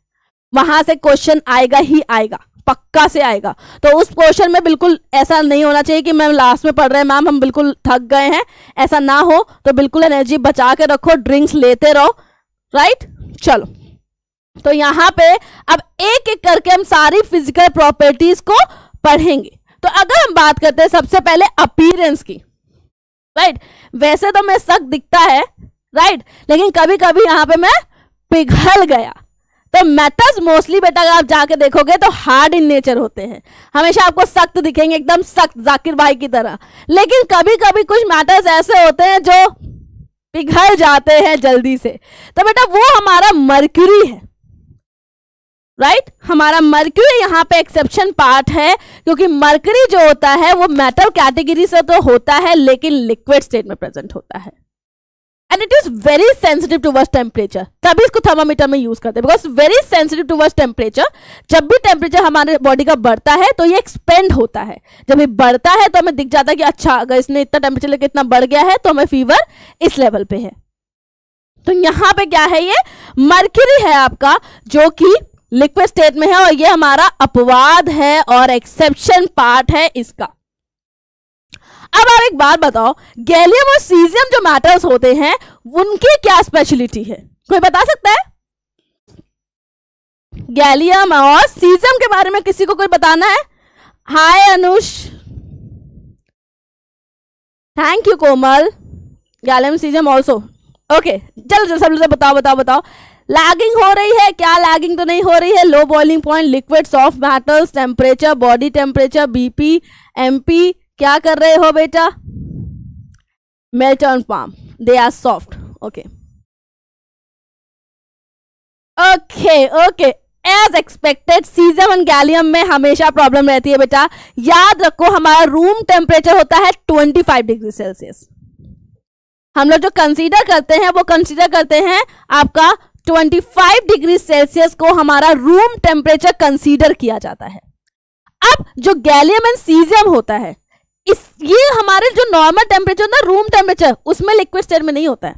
वहां से क्वेश्चन आएगा ही आएगा पक्का से आएगा तो उस क्वेश्चन में बिल्कुल ऐसा नहीं होना चाहिए कि मैम लास्ट में पढ़ रहे हैं मैम हम बिल्कुल थक गए हैं ऐसा ना हो तो बिल्कुल एनर्जी बचा के रखो ड्रिंक्स लेते रहो राइट चलो तो यहाँ पे अब एक एक करके हम सारी फिजिकल प्रॉपर्टीज को पढ़ेंगे तो अगर हम बात करते हैं सबसे पहले अपीयरेंस की राइट वैसे तो मैं सख्त दिखता है राइट लेकिन कभी कभी यहाँ पे मैं पिघल गया तो मेथड्स मोस्टली बेटा अगर आप जाके देखोगे तो हार्ड इन नेचर होते हैं हमेशा आपको सख्त दिखेंगे एकदम सख्त जाकिर भाई की तरह लेकिन कभी कभी कुछ मैटर्स ऐसे होते हैं जो पिघल जाते हैं जल्दी से तो बेटा वो हमारा मर्क्यूरी है राइट right? हमारा मर्क्यूरी यहाँ पे एक्सेप्शन पार्ट है क्योंकि मर्क्यूरी जो होता है वो मेटल कैटेगरी से तो होता है लेकिन लिक्विड स्टेट में प्रेजेंट होता है and it is very sensitive towards temperature तभी इसको थर्मामीटर में यूज करते हैं because very sensitive towards temperature जब भी टेम्परेचर हमारे बॉडी का बढ़ता है तो ये एक्सपेंड होता है जब ये बढ़ता है तो हमें दिख जाता है कि अच्छा अगर इसने इतना टेम्परेचर लेकर इतना बढ़ गया है तो हमें फीवर इस लेवल पे है तो यहाँ पे क्या है ये मर्क्यूरी है आपका जो कि लिक्विड स्टेट में है और ये हमारा अपवाद है और एक्सेप्शन पार्ट है इसका अब आप एक बात बताओ गैलियम और सीजियम जो मैटर्स होते हैं उनकी क्या स्पेशलिटी है कोई बता सकता है गैलियम और सीजियम के बारे में किसी को कोई बताना है hi Anush thank you Komal gallium caesium also okay चलो चलो सब लोग बताओ बताओ बताओ लैगिंग हो रही है क्या लैगिंग तो नहीं हो रही है low boiling point liquid soft matters temperature body temperature BP MP क्या कर रहे हो बेटा melt on palm they are soft okay okay okay as expected caesium and gallium में हमेशा प्रॉब्लम रहती है बेटा याद रखो हमारा रूम टेम्परेचर होता है 25 डिग्री सेल्सियस हम लोग जो कंसीडर करते हैं वो कंसीडर करते हैं आपका 25 डिग्री सेल्सियस को हमारा रूम टेम्परेचर कंसीडर किया जाता है अब जो गैलियम एंड सीजियम होता है इस ये हमारे जो नॉर्मल टेम्परेचर ना रूम टेम्परेचर उसमें लिक्विड स्टेट में नहीं होता है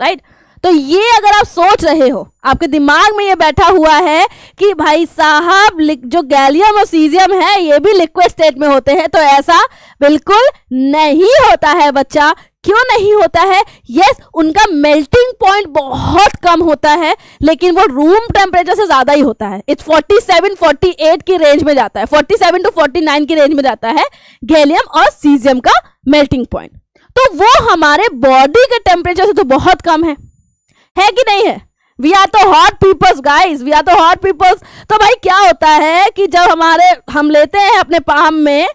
राइट तो ये अगर आप सोच रहे हो आपके दिमाग में ये बैठा हुआ है कि भाई साहब जो गैलियम और सीजियम है ये भी लिक्विड स्टेट में होते हैं तो ऐसा बिल्कुल नहीं होता है बच्चा क्यों नहीं होता है यस yes, उनका मेल्टिंग पॉइंट बहुत कम होता है लेकिन वो रूम टेम्परेचर से ज़्यादा ही होता है इट्स 47 48 की रेंज में जाता है 47 टू 49 की रेंज में जाता है गैलियम और सीजियम का मेल्टिंग पॉइंट तो वो हमारे बॉडी के टेम्परेचर से तो बहुत कम है है कि नहीं है we are too hot peoples guys we are too hot peoples तो भाई क्या होता है कि जब हमारे हम लेते हैं अपने पाम में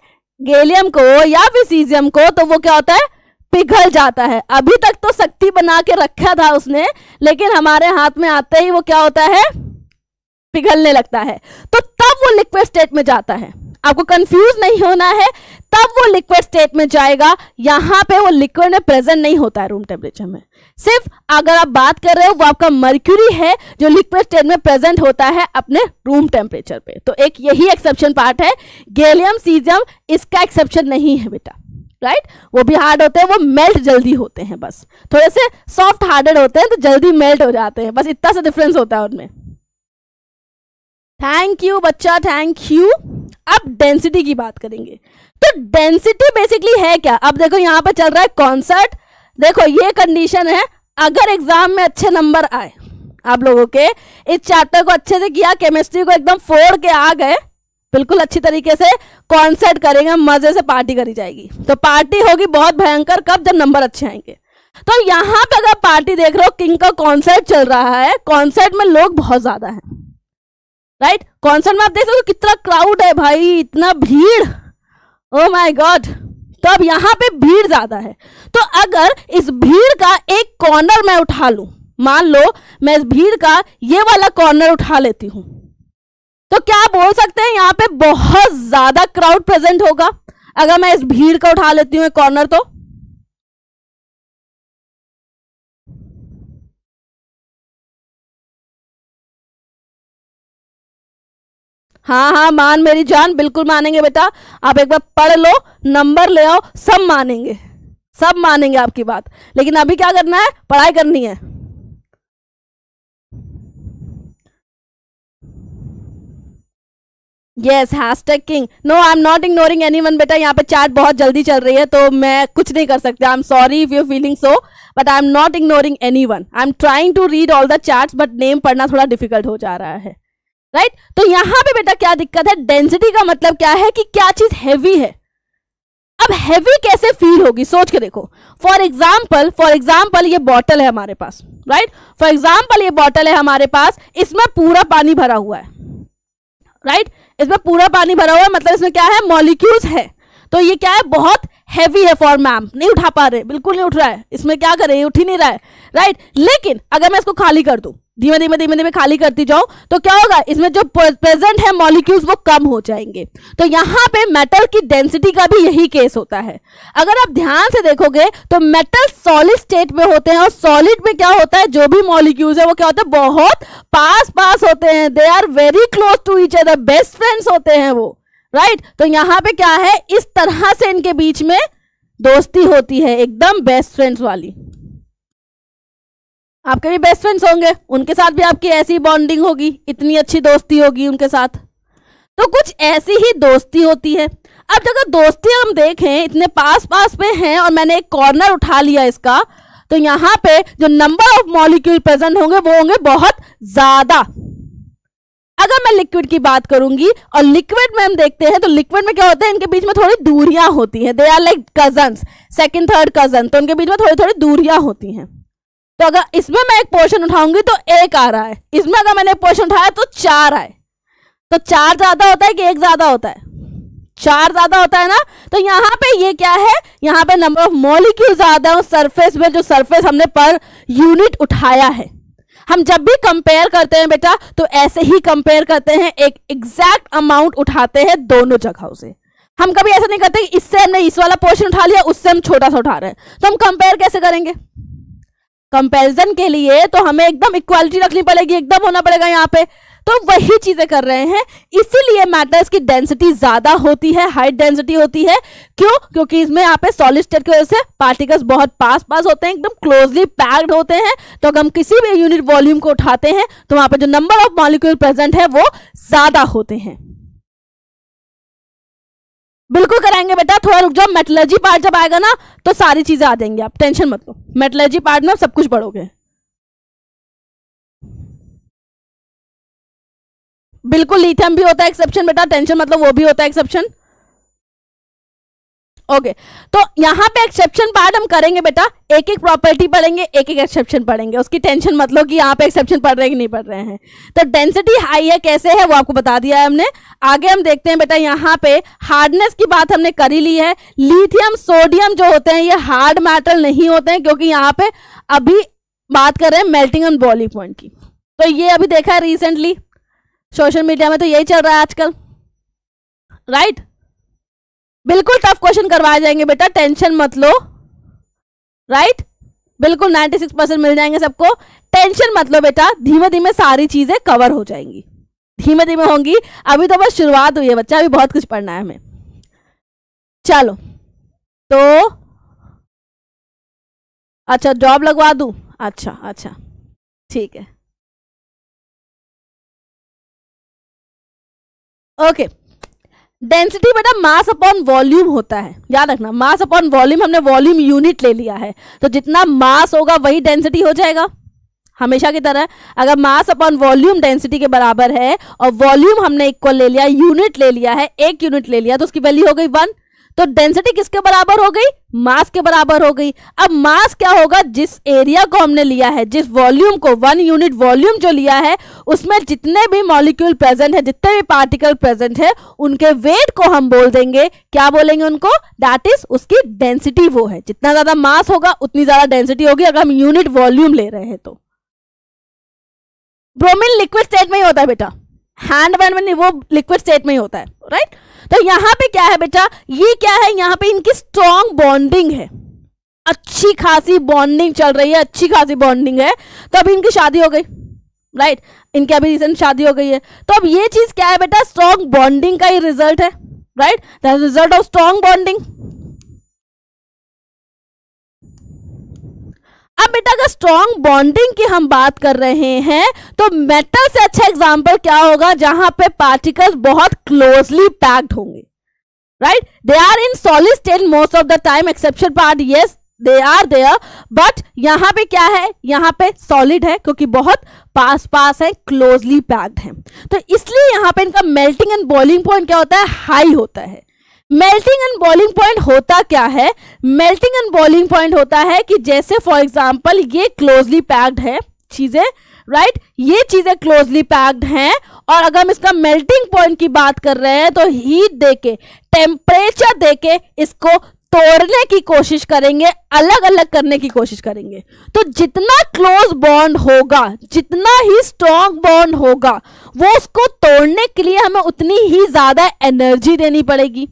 गैलियम को या फिर सीजियम को तो वो क्या होता है पिघल जाता है अभी तक तो शक्ति बना के रखा था उसने लेकिन हमारे हाथ में आते ही वो क्या होता है पिघलने लगता है तो तब वो लिक्विड स्टेट में जाता है आपको कंफ्यूज नहीं होना है तब वो लिक्विड स्टेट में जाएगा यहाँ पे वो लिक्विड में प्रेजेंट नहीं होता है रूम टेम्परेचर में सिर्फ अगर आप बात कर रहे हो वो आपका मर्क्यूरी है जो लिक्विड स्टेट में प्रेजेंट होता है अपने रूम टेम्परेचर पे तो एक यही एक्सेप्शन पार्ट है गैलियम सीजियम इसका एक्सेप्शन नहीं है बेटा राइट वो भी हार्ड होते हैं वो मेल्ट जल्दी होते हैं बस थोड़े से सॉफ्ट हार्डेड होते हैं तो जल्दी मेल्ट हो जाते हैं बस इतना सा डिफरेंस होता है उनमें थैंक यू बच्चा थैंक यू अब डेंसिटी की बात करेंगे तो डेंसिटी बेसिकली है क्या अब देखो यहां पे चल रहा है कॉन्सर्ट देखो ये कंडीशन है अगर एग्जाम में अच्छे नंबर आए आप लोगों के इस चैप्टर को अच्छे से किया केमिस्ट्री को एकदम फोड़ के आ गए बिल्कुल अच्छी तरीके से कॉन्सर्ट करेंगे मजे से पार्टी करी जाएगी तो पार्टी होगी बहुत भयंकर कब जब नंबर अच्छे आएंगे तो यहाँ पे अगर पार्टी देख रहे हो किंग का कॉन्सर्ट चल रहा है कॉन्सर्ट में लोग बहुत ज्यादा हैं राइट कॉन्सर्ट में आप देख सकते हो कितना क्राउड है भाई इतना भीड़ ओ माय गॉड तो अब यहाँ पे भीड़ ज्यादा है तो अगर इस भीड़ का एक कॉर्नर मैं उठा लू मान लो मैं इस भीड़ का ये वाला कॉर्नर उठा लेती हूँ तो क्या बोल सकते हैं यहाँ पे बहुत ज्यादा क्राउड प्रेजेंट होगा अगर मैं इस भीड़ का उठा लेती हूँ कॉर्नर तो हाँ हाँ मान मेरी जान बिल्कुल मानेंगे बेटा आप एक बार पढ़ लो नंबर ले आओ सब मानेंगे सब मानेंगे आपकी बात लेकिन अभी क्या करना है पढ़ाई करनी है yes hashtag king no I am not ignoring anyone बेटा यहाँ पे चैट बहुत जल्दी चल रही है तो मैं कुछ नहीं कर सकती I am sorry if you feeling so but I am not ignoring anyone I am trying to read all the chats but name पढ़ना थोड़ा डिफिकल्ट हो जा रहा है राइट right? तो यहाँ पे बेटा क्या दिक्कत है डेंसिटी का मतलब क्या है कि क्या चीज हैवी है अब हैवी कैसे फील होगी सोच के देखो फॉर एग्जाम्पल फॉर एग्जाम्पल ये बॉटल है हमारे पास राइट फॉर एग्जाम्पल ये बॉटल है हमारे पास इसमें पूरा पानी भरा हुआ है राइट right? इसमें पूरा पानी भरा हुआ है मतलब इसमें क्या है मॉलिक्यूल्स है तो ये क्या है बहुत हैवी है फॉर मैम नहीं उठा पा रहे बिल्कुल नहीं उठ रहा है इसमें क्या करें ये उठ ही नहीं रहा है राइट लेकिन अगर मैं इसको खाली कर दूँ धीमे धीमे धीमे धीमे खाली करती जाओ तो क्या होगा इसमें जो प्रेजेंट है मॉलिक्यूल्स वो कम हो जाएंगे तो यहाँ पे मेटल की डेंसिटी का भी यही केस होता है अगर आप ध्यान से देखोगे तो मेटल सॉलिड स्टेट में होते हैं और सॉलिड में क्या होता है जो भी मॉलिक्यूल्स है वो क्या होता है बहुत पास पास होते हैं they are very close to each other best friends होते हैं वो राइट right? तो यहाँ पे क्या है इस तरह से इनके बीच में दोस्ती होती है एकदम बेस्ट फ्रेंड्स वाली आपके भी बेस्ट फ्रेंड्स होंगे उनके साथ भी आपकी ऐसी बॉन्डिंग होगी इतनी अच्छी दोस्ती होगी उनके साथ तो कुछ ऐसी ही दोस्ती होती है अब जब दोस्ती हम देखें इतने पास पास में हैं और मैंने एक कॉर्नर उठा लिया इसका तो यहाँ पे जो नंबर ऑफ मॉलिक्यूल प्रेजेंट होंगे वो होंगे बहुत ज्यादा अगर मैं लिक्विड की बात करूंगी और लिक्विड में हम देखते हैं तो लिक्विड में क्या होता है इनके बीच में थोड़ी दूरियां होती हैं they are like cousin second third cousin तो उनके बीच में थोड़ी थोड़ी दूरियां होती हैं तो अगर इसमें मैं एक पोर्शन उठाऊंगी तो एक आ रहा है इसमें अगर मैंने एक पोर्शन उठाया तो चार आए तो चार ज्यादा होता है कि एक ज्यादा होता है चार ज्यादा होता है ना तो यहाँ पे ये क्या है यहाँ पे नंबर ऑफ मॉलिक्यूल ज्यादा है सरफेस में जो सरफेस हमने पर यूनिट उठाया है हम जब भी कंपेयर करते हैं बेटा तो ऐसे ही कंपेयर करते हैं एक एग्जैक्ट अमाउंट उठाते हैं दोनों जगहों से हम कभी ऐसा नहीं करते कि इससे हमने इस वाला पोर्शन उठा लिया उससे हम छोटा सा उठा रहे हैं तो हम कंपेयर कैसे करेंगे कंपेरिजन के लिए तो हमें एकदम इक्वालिटी रखनी पड़ेगी एकदम होना पड़ेगा यहाँ पे तो वही चीजें कर रहे हैं इसीलिए मैटर्स की डेंसिटी ज्यादा होती है हाई डेंसिटी होती है क्यों क्योंकि इसमें यहाँ पे सॉलिड स्टेट की वजह से पार्टिकल्स बहुत पास पास होते हैं एकदम क्लोजली पैक्ड होते हैं तो अगर हम किसी भी यूनिट वॉल्यूम को उठाते हैं तो वहां पर जो नंबर ऑफ मॉलिक्यूल प्रेजेंट है वो ज्यादा होते हैं बिल्कुल कराएंगे बेटा थोड़ा रुक जाओ मेटोलॉजी पार्ट जब आएगा ना तो सारी चीजें आ जाएंगी आप टेंशन मत लो मेटोलॉजी पार्ट में सब कुछ पढ़ोगे बिल्कुल लिथियम भी होता है एक्सेप्शन बेटा टेंशन मतलब वो भी होता है एक्सेप्शन ओके तो यहाँ पे एक्सेप्शन पार्ट हम करेंगे बेटा एक एक प्रॉपर्टी पढ़ेंगे एक एक एक्सेप्शन पढ़ेंगे उसकी टेंशन मत लो कि यहाँ पे एक्सेप्शन पढ़ रहे हैं कि नहीं पढ़ रहे हैं तो डेंसिटी हाई है कैसे है वो आपको बता दिया है हमने आगे हम देखते हैं बेटा यहाँ पे हार्डनेस की बात हमने करी ली है लिथियम सोडियम जो होते हैं ये हार्ड मेटल नहीं होते हैं क्योंकि यहाँ पे अभी बात कर रहे हैं मेल्टिंग ऑन बॉलिंग पॉइंट की तो ये अभी देखा है रिसेंटली सोशल मीडिया में तो यही चल रहा है आजकल राइट right? बिल्कुल टफ क्वेश्चन करवाए जाएंगे बेटा टेंशन मत लो राइट बिल्कुल 96 परसेंट मिल जाएंगे सबको टेंशन मत लो बेटा धीमे धीमे सारी चीजें कवर हो जाएंगी धीमे धीमे होंगी अभी तो बस शुरुआत हुई है बच्चा अभी बहुत कुछ पढ़ना है हमें चलो तो अच्छा जॉब लगवा दू अच्छा अच्छा ठीक है ओके okay. डेंसिटी बेटा मास अपॉन वॉल्यूम होता है याद रखना मास अपॉन वॉल्यूम हमने वॉल्यूम यूनिट ले लिया है तो जितना मास होगा वही डेंसिटी हो जाएगा हमेशा की तरह अगर मास अपॉन वॉल्यूम डेंसिटी के बराबर है और वॉल्यूम हमने इक्वल ले लिया यूनिट ले लिया है एक यूनिट ले लिया तो उसकी वैल्यू हो गई वन तो डेंसिटी किसके बराबर हो गई मास के बराबर हो गई अब मास क्या होगा जिस एरिया को हमने लिया है जिस वॉल्यूम को वन यूनिट वॉल्यूम जो लिया है उसमें जितने भी मॉलिक्यूल प्रेजेंट है जितने भी पार्टिकल प्रेजेंट है उनके वेट को हम बोल देंगे क्या बोलेंगे उनको दैट इज उसकी डेंसिटी वो है जितना ज्यादा मास होगा उतनी ज्यादा डेंसिटी होगी अगर हम यूनिट वॉल्यूम ले रहे हैं तो ब्रोमिन लिक्विड स्टेट में ही होता है बेटा हैंड वैंड में वो लिक्विड स्टेट में ही होता है राइट right? तो यहाँ पे क्या है बेटा ये क्या है यहाँ पे इनकी स्ट्रॉन्ग बॉन्डिंग है अच्छी खासी बॉन्डिंग चल रही है अच्छी खासी बॉन्डिंग है तो अभी इनकी शादी हो गई राइट इनके अभी रिसेंट शादी हो गई है तो अब ये चीज क्या है बेटा स्ट्रॉन्ग बॉन्डिंग का ही रिजल्ट है right the result of strong bonding अब बेटा अगर स्ट्रॉन्ग बॉन्डिंग की हम बात कर रहे हैं तो मेटल से अच्छा एग्जाम्पल क्या होगा जहां पे पार्टिकल बहुत क्लोजली पैक्ड होंगे right they are in solid state most of the time exception part yes they are there but यहां पे क्या है यहां पे सॉलिड है क्योंकि बहुत पास पास है क्लोजली पैक्ड है तो इसलिए यहां पे इनका मेल्टिंग एंड बॉइलिंग पॉइंट क्या होता है हाई होता है मेल्टिंग एंड बॉलिंग पॉइंट होता क्या है मेल्टिंग एंड बॉलिंग पॉइंट होता है कि जैसे फॉर एग्जाम्पल ये क्लोजली पैक्ड है चीज़ें राइट right? ये चीज़ें क्लोजली पैक्ड हैं और अगर हम इसका मेल्टिंग पॉइंट की बात कर रहे हैं तो हीट दे के टेम्परेचर दे के इसको तोड़ने की कोशिश करेंगे अलग अलग करने की कोशिश करेंगे तो जितना क्लोज बॉन्ड होगा जितना ही स्ट्रॉन्ग बॉन्ड होगा वो उसको तोड़ने के लिए हमें उतनी ही ज़्यादा एनर्जी देनी पड़ेगी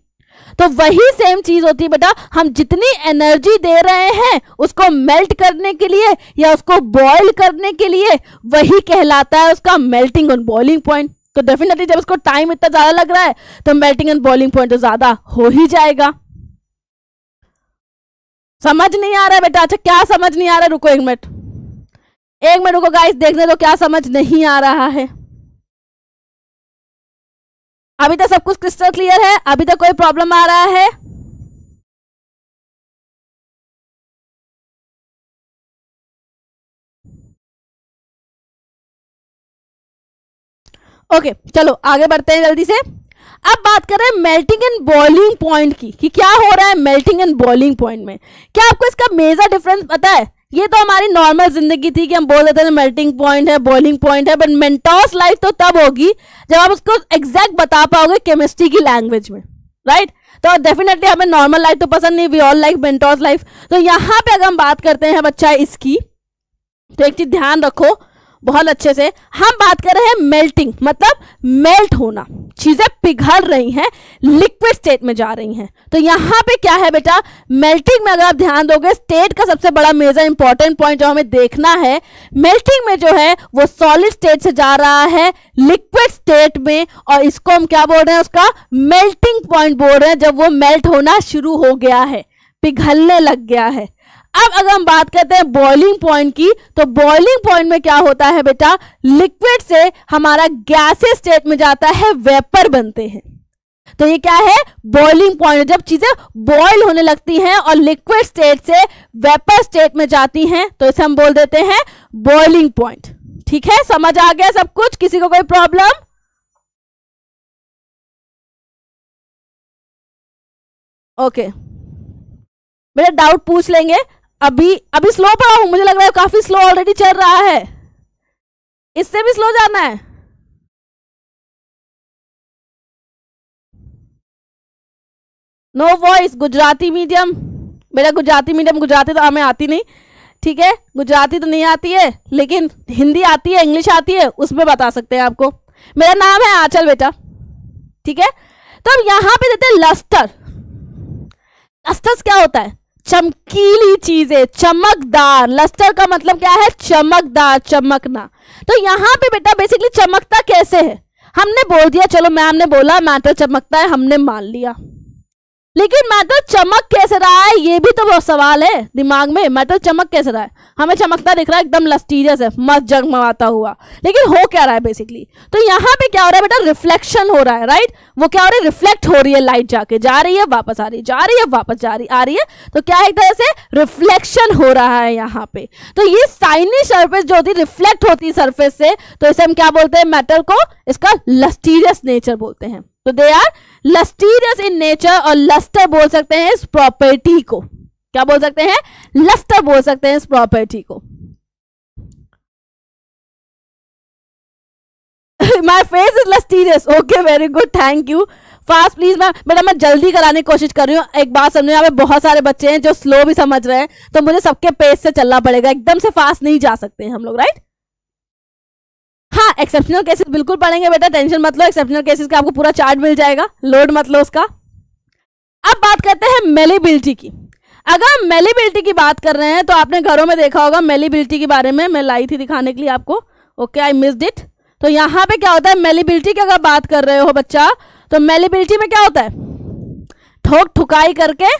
तो वही सेम चीज होती है बेटा हम जितनी एनर्जी दे रहे हैं उसको मेल्ट करने के लिए या उसको बॉइल करने के लिए वही कहलाता है उसका मेल्टिंग ऑन बॉइलिंग पॉइंट तो डेफिनेटली जब उसको टाइम इतना ज्यादा लग रहा है तो मेल्टिंग एंड बॉइलिंग पॉइंट तो ज्यादा हो ही जाएगा समझ नहीं आ रहा है बेटा अच्छा क्या समझ नहीं आ रहा है रुको एक मिनट एक मिनट रुको गाइस देखने तो क्या समझ नहीं आ रहा है अभी तक सब कुछ क्रिस्टल क्लियर है अभी तक कोई प्रॉब्लम आ रहा है ओके okay, चलो आगे बढ़ते हैं जल्दी से अब बात कर रहे हैं मेल्टिंग एंड बॉइलिंग पॉइंट की कि क्या हो रहा है मेल्टिंग एंड बॉइलिंग पॉइंट में क्या आपको इसका मेजर डिफरेंस पता है ये तो हमारी नॉर्मल जिंदगी थी कि हम बोल रहे थे मेल्टिंग पॉइंट है बॉइलिंग पॉइंट है बट मेंटॉस लाइफ तो तब होगी जब आप उसको एग्जैक्ट बता पाओगे केमिस्ट्री की लैंग्वेज में राइट right? तो डेफिनेटली हमें नॉर्मल लाइफ तो पसंद नहीं we all like Mentos life तो यहाँ पे अगर हम बात करते हैं बच्चा इसकी तो एक चीज ध्यान रखो बहुत अच्छे से हम बात कर रहे हैं मेल्टिंग मतलब मेल्ट होना चीजें पिघल रही हैं लिक्विड स्टेट में जा रही हैं तो यहां पे क्या है बेटा मेल्टिंग में अगर आप ध्यान दोगे स्टेट का सबसे बड़ा मेजर इंपॉर्टेंट पॉइंट जो हमें देखना है मेल्टिंग में जो है वो सॉलिड स्टेट से जा रहा है लिक्विड स्टेट में और इसको हम क्या बोल रहे हैं उसका मेल्टिंग पॉइंट बोल रहे हैं जब वो मेल्ट होना शुरू हो गया है पिघलने लग गया है अब अगर हम बात करते हैं बॉइलिंग पॉइंट की तो बॉइलिंग पॉइंट में क्या होता है बेटा लिक्विड से हमारा गैसे स्टेट में जाता है वेपर बनते हैं तो ये क्या है बॉइलिंग पॉइंट जब चीजें बॉइल होने लगती हैं और लिक्विड स्टेट से वेपर स्टेट में जाती हैं तो इसे हम बोल देते हैं बॉइलिंग पॉइंट ठीक है समझ आ गया सब कुछ किसी को कोई प्रॉब्लम ओके मेरा डाउट पूछ लेंगे अभी अभी स्लो पड़ा हूं मुझे लग रहा है काफ़ी स्लो ऑलरेडी चल रहा है इससे भी स्लो जाना है नो वॉइस गुजराती मीडियम मेरा गुजराती मीडियम गुजराती तो हमें आती नहीं ठीक है गुजराती तो नहीं आती है लेकिन हिंदी आती है इंग्लिश आती है उसमें बता सकते हैं आपको मेरा नाम है आंचल बेटा ठीक है तो अब यहां पे देते हैं लस्टर लस्टर्स क्या होता है चमकीली चीजें चमकदार लस्टर का मतलब क्या है चमकदार चमकना तो यहाँ पे बेटा बेसिकली चमकता कैसे है हमने बोल दिया चलो मैम ने बोला मैटर चमकता है हमने मान लिया लेकिन मेटल तो चमक कैसे रहा है ये भी तो बहुत सवाल है दिमाग में मेटल तो चमक कैसे रहा है हमें चमकता दिख रहा है एकदम लस्टीरियस है मस्त जगमगाता हुआ लेकिन हो क्या रहा है बेसिकली तो यहाँ पे क्या हो रहा है बेटा रिफ्लेक्शन हो रहा है राइट वो क्या हो रहा है रिफ्लेक्ट हो रही है लाइट जाके जा रही है वापस आ रही है जा रही है वापस जा रही आ रही है तो क्या एक तरह से रिफ्लेक्शन हो रहा है यहाँ पे तो ये साइनी सर्फेस जो होती है रिफ्लेक्ट होती है सर्फेस से तो इसे हम क्या बोलते हैं मेटल को इसका लस्टीरियस नेचर बोलते हैं तो they are lustrous in nature और लस्टर बोल सकते हैं इस प्रॉपर्टी को क्या बोल सकते हैं लस्टर बोल सकते हैं इस प्रॉपर्टी को my face is lustrous okay very good thank you fast please ma'am madam मैं जल्दी कराने की कोशिश कर रही हूँ एक बात समझो यहाँ पे बहुत सारे बच्चे हैं जो स्लो भी समझ रहे हैं तो मुझे सबके पेज से चलना पड़ेगा एकदम से फास्ट नहीं जा सकते हम लोग राइट हाँ एक्सेप्शनल केसेस बिल्कुल पढ़ेंगे बेटा टेंशन मत लो एक्सेप्शनल केसेस का आपको पूरा चार्ट मिल जाएगा लोड मत लो उसका अब बात करते हैं मेलेबिलिटी की अगर मेलेबिलिटी की बात कर रहे हैं तो आपने घरों में देखा होगा मेलेबिलिटी के बारे में मैं लाई थी दिखाने के लिए आपको ओके आई मिस्ड इट तो यहाँ पे क्या होता है मेलेबिलिटी की अगर बात कर रहे हो बच्चा तो मेलेबिलिटी में क्या होता है ठोक ठुकाई करके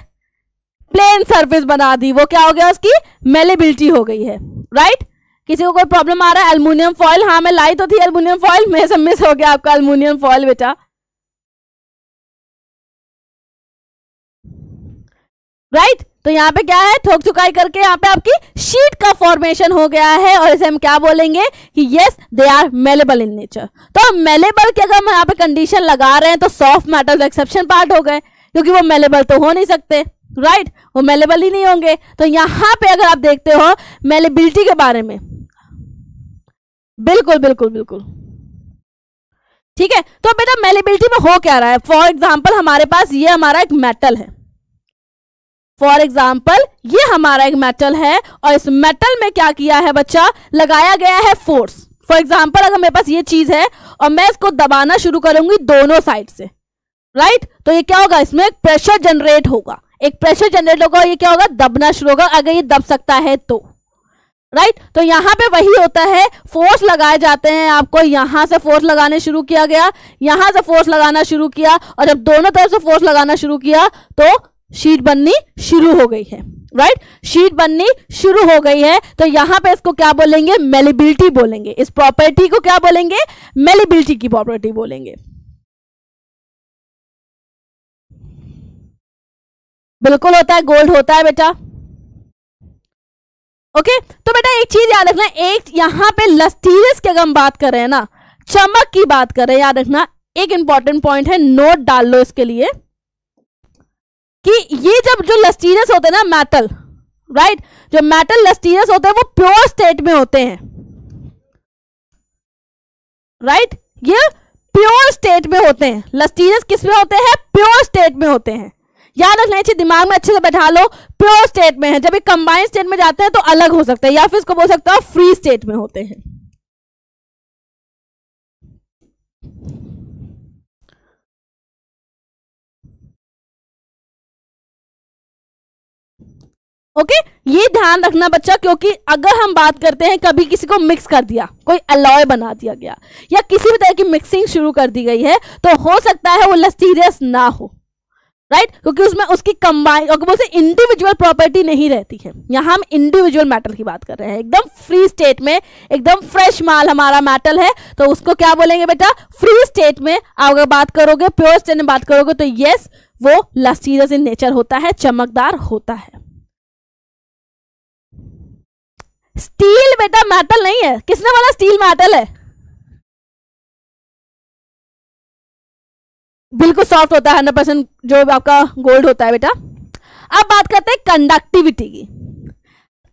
प्लेन सरफेस बना दी वो क्या हो गया उसकी मेलेबिलिटी हो गई है राइट किसी को कोई प्रॉब्लम आ रहा है अल्मोनियम फॉइल हाँ मैं लाई तो थी अल्मोनियम फॉइल मैं सब मिस हो गया आपका अल्मोनियम फॉइल बेटा राइट right? तो यहाँ पे क्या है थोक चुकाई करके यहाँ पे आपकी शीट का फॉर्मेशन हो गया है और इसे हम क्या बोलेंगे कि yes they are malleable in nature तो मेलेबल की अगर हम यहाँ पे कंडीशन लगा रहे हैं तो सॉफ्ट मेटल एक्सेप्शन पार्ट हो गए क्योंकि वो मेलेबल तो हो नहीं सकते राइट right? वो मेलेबल ही नहीं होंगे तो यहाँ पे अगर आप देखते हो मेलेबिलिटी के बारे में बिल्कुल बिल्कुल बिल्कुल ठीक है तो बेटा मेलेबिलिटी में हो क्या रहा है फॉर एग्जाम्पल हमारे पास ये हमारा एक मेटल है फॉर एग्जाम्पल ये हमारा एक मेटल है और इस मेटल में क्या किया है बच्चा लगाया गया है फोर्स फॉर एग्जाम्पल अगर मेरे पास ये चीज है और मैं इसको दबाना शुरू करूंगी दोनों साइड से राइट right? तो ये क्या होगा इसमें एक प्रेशर जनरेट होगा एक प्रेशर जनरेट होगा ये क्या होगा दबना शुरू होगा अगर ये दब सकता है तो राइट तो यहां पे वही होता है फोर्स लगाए जाते हैं आपको यहां से फोर्स लगाने शुरू किया गया यहां से फोर्स लगाना शुरू किया और जब दोनों तरफ से फोर्स लगाना शुरू किया तो शीट बननी शुरू हो गई है राइट right? शीट बननी शुरू हो गई है तो यहां पे इसको क्या बोलेंगे मेलिबिलिटी बोलेंगे इस प्रॉपर्टी को क्या बोलेंगे मेलिबिलिटी की प्रॉपर्टी बोलेंगे बिल्कुल होता है गोल्ड होता है बेटा ओके तो बेटा एक चीज याद रखना एक यहाँ पे लस्टीरियस की अगर हम बात कर रहे हैं ना चमक की बात कर रहे हैं याद रखना एक इंपॉर्टेंट पॉइंट है नोट डाल लो इसके लिए कि ये जब जो लस्टीरियस होते हैं ना मेटल राइट जो मेटल लस्टीरियस होते हैं वो प्योर स्टेट में होते हैं राइट ये प्योर स्टेट में होते हैं लस्टीरियस किस में होते हैं प्योर स्टेट में होते हैं याद रखना चाहिए दिमाग में अच्छे से बैठा लो प्योर स्टेट में है जब कंबाइंड स्टेट में जाते हैं तो अलग हो सकता है या फिर इसको बोल सकते हो फ्री स्टेट में होते हैं ओके okay? ये ध्यान रखना बच्चा क्योंकि अगर हम बात करते हैं कभी किसी को मिक्स कर दिया कोई अलॉय बना दिया गया या किसी भी तरह की मिक्सिंग शुरू कर दी गई है तो हो सकता है वो लस्टीरियस ना हो राइट right? क्योंकि उसमें उसकी कंबाइन और बोलते इंडिविजुअल प्रॉपर्टी नहीं रहती है यहाँ हम इंडिविजुअल मेटल की बात कर रहे हैं एकदम फ्री स्टेट में एकदम फ्रेश माल हमारा मेटल है तो उसको क्या बोलेंगे बेटा फ्री स्टेट में अगर बात करोगे प्योर स्टेट में बात करोगे तो यस वो लस्टीरस इन नेचर होता है चमकदार होता है स्टील बेटा मेटल नहीं है किसने बोला स्टील मेटल है बिल्कुल सॉफ्ट होता है हंड्रेड परसेंट जो आपका गोल्ड होता है बेटा अब बात करते हैं कंडक्टिविटी की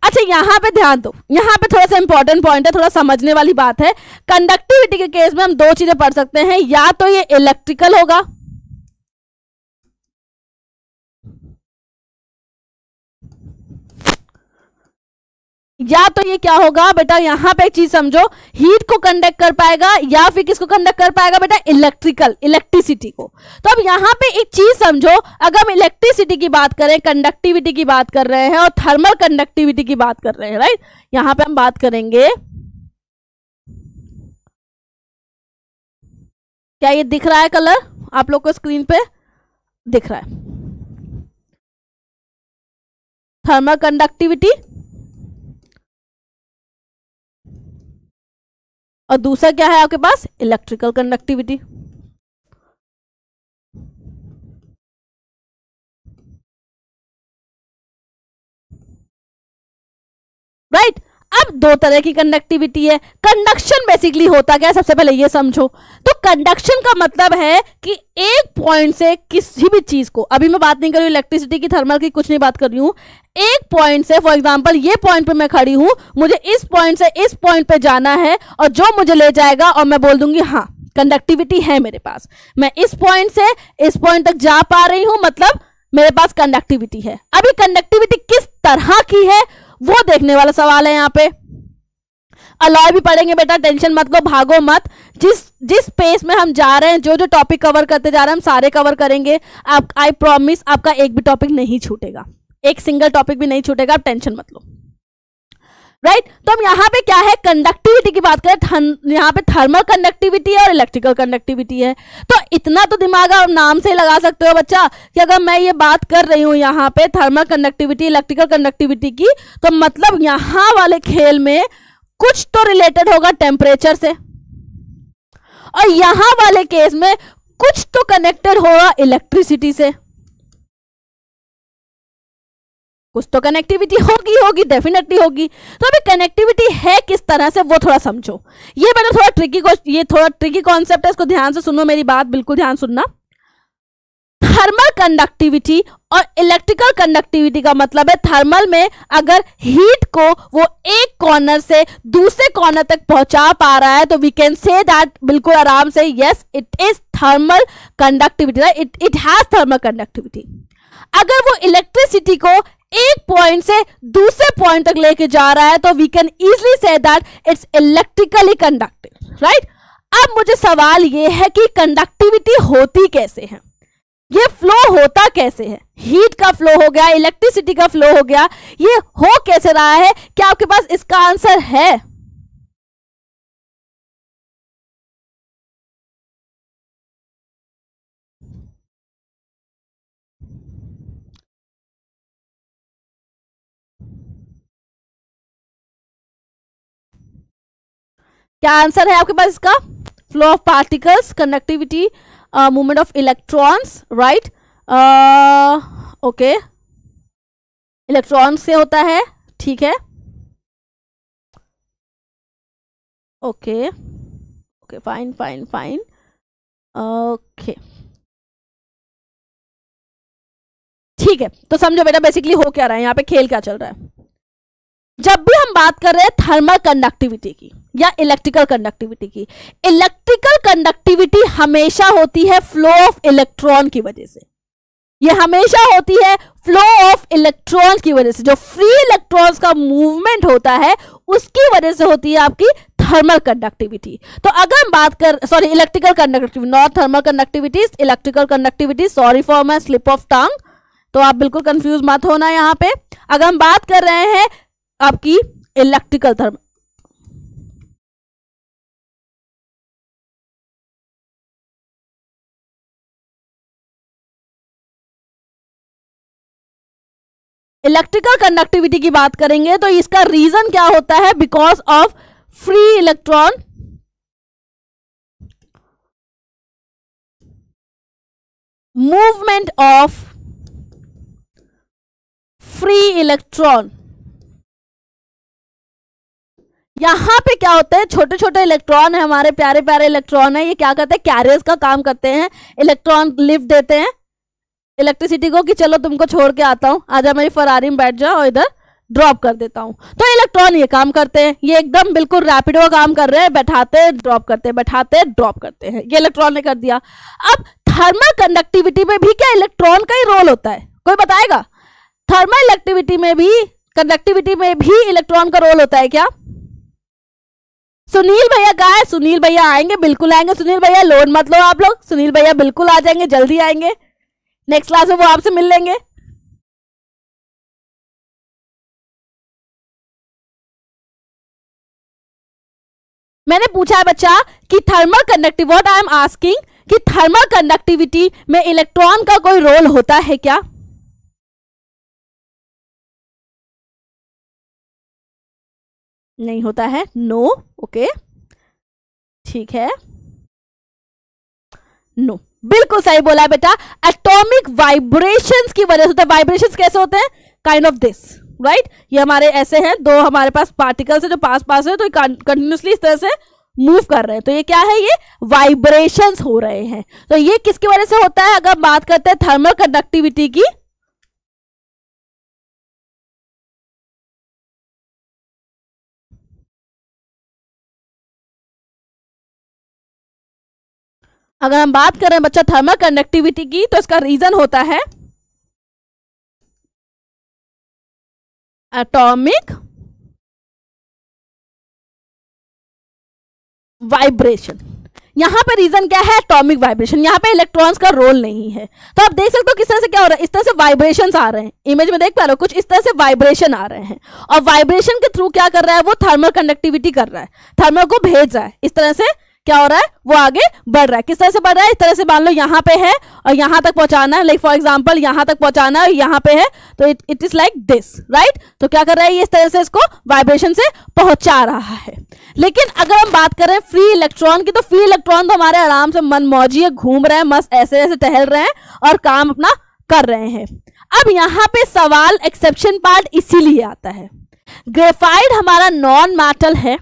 अच्छा यहाँ पे ध्यान दो यहाँ पे थोड़ा सा इंपॉर्टेंट पॉइंट है थोड़ा समझने वाली बात है कंडक्टिविटी के केस में हम दो चीज़ें पढ़ सकते हैं या तो ये इलेक्ट्रिकल होगा या तो ये क्या होगा बेटा यहाँ पे एक चीज समझो हीट को कंडक्ट कर पाएगा या फिर किसको कंडक्ट कर पाएगा बेटा इलेक्ट्रिकल इलेक्ट्रिसिटी को तो अब यहाँ पे एक चीज समझो अगर हम इलेक्ट्रिसिटी की बात करें कंडक्टिविटी की बात कर रहे हैं और थर्मल कंडक्टिविटी की बात कर रहे हैं राइट यहाँ पे हम बात करेंगे क्या ये दिख रहा है कलर आप लोग को स्क्रीन पे दिख रहा है थर्मल कंडक्टिविटी और दूसरा क्या है आपके पास इलेक्ट्रिकल कंडक्टिविटी राइट right? अब दो तरह की कंडक्टिविटी है कंडक्शन बेसिकली होता क्या है सबसे पहले ये समझो तो कंडक्शन का मतलब है कि एक पॉइंट से किसी भी चीज को अभी मैं बात नहीं कर रही हूँ इलेक्ट्रिसिटी की थर्मल की कुछ नहीं बात कर रही हूं एक पॉइंट से फॉर एग्जांपल ये पॉइंट पे मैं खड़ी हूं मुझे इस पॉइंट से इस पॉइंट पे जाना है और जो मुझे ले जाएगा और मैं बोल दूंगी हाँ कंडक्टिविटी है मेरे पास मैं इस पॉइंट से इस पॉइंट तक जा पा रही हूं मतलब मेरे पास कंडक्टिविटी है अभी कंडक्टिविटी किस तरह की है वो देखने वाला सवाल है यहाँ पे अलॉय भी पढ़ेंगे बेटा टेंशन मत लो भागो मत जिस जिस पेस में हम जा रहे हैं जो जो टॉपिक कवर करते जा रहे हैं हम सारे कवर करेंगे आप आई प्रॉमिस आपका एक भी टॉपिक नहीं छूटेगा एक सिंगल टॉपिक भी नहीं छूटेगा आप टेंशन मत लो राइट right? तो हम यहाँ पे क्या है कंडक्टिविटी की बात करें यहाँ पे थर्मल कंडक्टिविटी है और इलेक्ट्रिकल कंडक्टिविटी है तो इतना तो दिमाग आप नाम से लगा सकते हो बच्चा कि अगर मैं ये बात कर रही हूँ यहाँ पे थर्मल कंडक्टिविटी इलेक्ट्रिकल कंडक्टिविटी की तो मतलब यहाँ वाले खेल में कुछ तो रिलेटेड होगा टेम्परेचर से और यहाँ वाले केस में कुछ तो कनेक्टेड होगा इलेक्ट्रिसिटी से कुछ तो कनेक्टिविटी होगी होगी डेफिनेटली होगी तो अभी कनेक्टिविटी है किस तरह से वो थोड़ा समझो ये मैंने थोड़ा ट्रिकी ये थोड़ा ट्रिकी कॉन्सेप्ट है इसको ध्यान से सुनो मेरी बात बिल्कुल ध्यान सुनना थर्मल कंडक्टिविटी और इलेक्ट्रिकल कंडक्टिविटी का मतलब है थर्मल में अगर हीट को वो एक कॉर्नर से दूसरे कॉर्नर तक पहुंचा पा रहा है तो वी कैन से दैट बिल्कुल आराम से yes it is thermal conductivity it it has thermal conductivity अगर वो इलेक्ट्रिसिटी को एक पॉइंट से दूसरे पॉइंट तक लेके जा रहा है तो वी कैन इजली से that it's electrically conductive right अब मुझे सवाल ये है कि कंडक्टिविटी होती कैसे है ये फ्लो होता कैसे है हीट का फ्लो हो गया इलेक्ट्रिसिटी का फ्लो हो गया ये हो कैसे रहा है क्या आपके पास इसका आंसर है क्या आंसर है आपके पास इसका flow of particles conductivity movement of electrons right okay electrons से होता है ठीक है okay okay fine fine fine okay ठीक है तो समझो बेटा बेसिकली हो क्या रहा है यहाँ पे खेल क्या चल रहा है जब भी हम बात कर रहे हैं थर्मल कंडक्टिविटी की या इलेक्ट्रिकल कंडक्टिविटी की इलेक्ट्रिकल कंडक्टिविटी हमेशा होती है फ्लो ऑफ इलेक्ट्रॉन की वजह से ये हमेशा होती है फ्लो ऑफ इलेक्ट्रॉन की वजह से जो फ्री इलेक्ट्रॉन्स का मूवमेंट होता है उसकी वजह से होती है आपकी थर्मल कंडक्टिविटी तो अगर हम बात कर sorry electrical conductivity not thermal conductivity electrical conductivity sorry for my slip of tongue तो आप बिल्कुल कंफ्यूज मत होना यहाँ पे अगर हम बात कर रहे हैं आपकी इलेक्ट्रिकल थर्म इलेक्ट्रिकल कंडक्टिविटी की बात करेंगे तो इसका रीजन क्या होता है because of free electron movement of free electron यहाँ पे क्या होता है छोटे छोटे इलेक्ट्रॉन है हमारे प्यारे प्यारे इलेक्ट्रॉन है ये क्या करते हैं कैरियर्स का काम करते हैं इलेक्ट्रॉन लिफ्ट देते हैं इलेक्ट्रिसिटी को कि चलो तुमको छोड़ के आता हूँ आजा मेरी फरारी में बैठ जाओ और इधर ड्रॉप कर देता हूँ तो इलेक्ट्रॉन ये काम करते हैं ये एकदम बिल्कुल रैपिडो काम कर रहे हैं बैठाते ड्रॉप करते बैठाते ड्रॉप करते हैं ये इलेक्ट्रॉन ने कर दिया अब थर्मल कंडक्टिविटी में भी क्या इलेक्ट्रॉन का ही रोल होता है कोई बताएगा थर्मल इलेक्टिविटी में भी कंडक्टिविटी में भी इलेक्ट्रॉन का रोल होता है क्या सुनील भैया कहा है सुनील भैया आएंगे बिल्कुल आएंगे सुनील भैया लोन मत लो आप लोग सुनील भैया बिल्कुल आ जाएंगे जल्दी आएंगे नेक्स्ट क्लास में वो आपसे मिल लेंगे मैंने पूछा है बच्चा कि thermal conductive what I am asking कि थर्मल कंडक्टिविटी में इलेक्ट्रॉन का कोई रोल होता है क्या नहीं होता है नो ओके ठीक है नो बिल्कुल सही बोला बेटा एटॉमिक वाइब्रेशंस की वजह से होता है वाइब्रेशन कैसे होते हैं काइंड ऑफ दिस राइट ये हमारे ऐसे हैं दो हमारे पास पार्टिकल्स है जो पास पास है तो कंटिन्यूसली इस तरह से मूव कर रहे हैं तो ये क्या है ये वाइब्रेशंस हो रहे हैं तो ये किसकी वजह से होता है अगर बात करते हैं थर्मल कंडक्टिविटी की अगर हम बात करें बच्चा थर्मल कंडक्टिविटी की तो इसका रीजन होता है एटॉमिक वाइब्रेशन यहां पे रीजन क्या है एटॉमिक वाइब्रेशन यहाँ पे इलेक्ट्रॉन्स का रोल नहीं है तो आप देख सकते हो किस तरह से क्या हो रहा है इस तरह से वाइब्रेशन आ रहे हैं इमेज में देख पा रहे हो कुछ इस तरह से वाइब्रेशन आ रहे हैं और वाइब्रेशन के थ्रू क्या कर रहा है वो थर्मल कंडक्टिविटी कर रहा है थर्मल को भेज रहा है इस तरह से क्या हो रहा है वो आगे बढ़ रहा है किस तरह से बढ़ रहा है इस तरह से मान लो यहाँ पे है और यहाँ तक पहुंचाना है लाइक फॉर एग्जाम्पल यहाँ तक पहुंचाना है यहाँ पे है तो it it is like this right तो क्या कर रहा है ये इस तरह से इसको वाइब्रेशन से पहुंचा रहा है लेकिन अगर हम बात करें फ्री इलेक्ट्रॉन की तो फ्री इलेक्ट्रॉन तो हमारे आराम से मन मौजी घूम रहे हैं मस्त ऐसे ऐसे टहल रहे हैं और काम अपना कर रहे हैं अब यहाँ पे सवाल एक्सेप्शन पार्ट इसीलिए आता है ग्रेफाइड हमारा नॉन मेटल है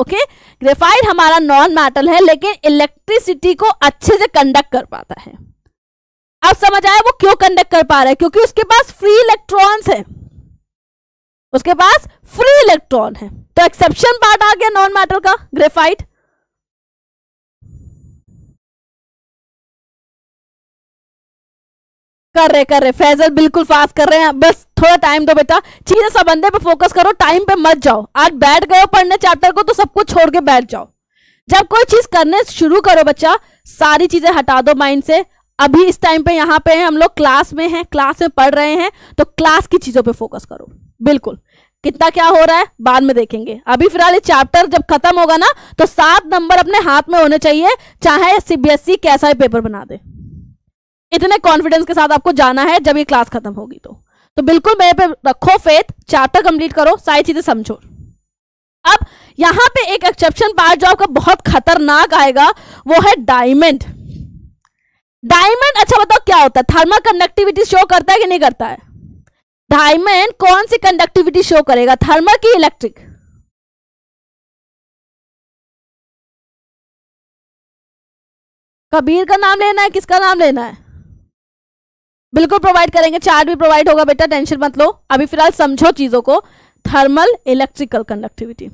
ओके ग्रेफाइट हमारा नॉन मेटल है लेकिन इलेक्ट्रिसिटी को अच्छे से कंडक्ट कर पाता है अब समझ आया वो क्यों कंडक्ट कर पा रहा है क्योंकि उसके पास फ्री इलेक्ट्रॉन्स है उसके पास फ्री इलेक्ट्रॉन है तो एक्सेप्शन पार्ट आ गया नॉन मेटल का ग्रेफाइट कर रहे कर रहे फैजल बिल्कुल फास्ट कर रहे हैं बस थोड़ा टाइम दो बेटा चीजें सब अंदर पे फोकस करो टाइम पे मत जाओ आज बैठ गए हो पढ़ने चैप्टर को तो सब कुछ छोड़ के बैठ जाओ जब कोई चीज करने शुरू करो बच्चा सारी चीजें हटा दो माइंड से अभी इस टाइम पे यहाँ पे हम लोग क्लास में हैं क्लास में पढ़ रहे हैं तो क्लास की चीजों पे फोकस करो बिल्कुल कितना क्या हो रहा है बाद में देखेंगे अभी फिलहाल ये चैप्टर जब खत्म होगा ना तो सात नंबर अपने हाथ में होने चाहिए चाहे सीबीएसई e कैसा ही पेपर बना दे इतने कॉन्फिडेंस के साथ आपको जाना है जब ये क्लास खत्म होगी तो तो बिल्कुल मेरे पे रखो फेथ चैप्टर कंप्लीट करो सारी चीजें समझो अब यहाँ पे एक एक्सेप्शन पार्ट जो आपका बहुत खतरनाक आएगा वो है डायमंड डायमंड अच्छा बताओ क्या होता है थर्मल कंडक्टिविटी शो करता है कि नहीं करता है डायमंड कौन सी कंडक्टिविटी शो करेगा थर्मल की इलेक्ट्रिक कबीर का नाम लेना है किसका नाम लेना है बिल्कुल प्रोवाइड करेंगे चार्ट भी प्रोवाइड होगा बेटा टेंशन मत लो अभी फिलहाल समझो चीजों को थर्मल इलेक्ट्रिकल कंडक्टिविटी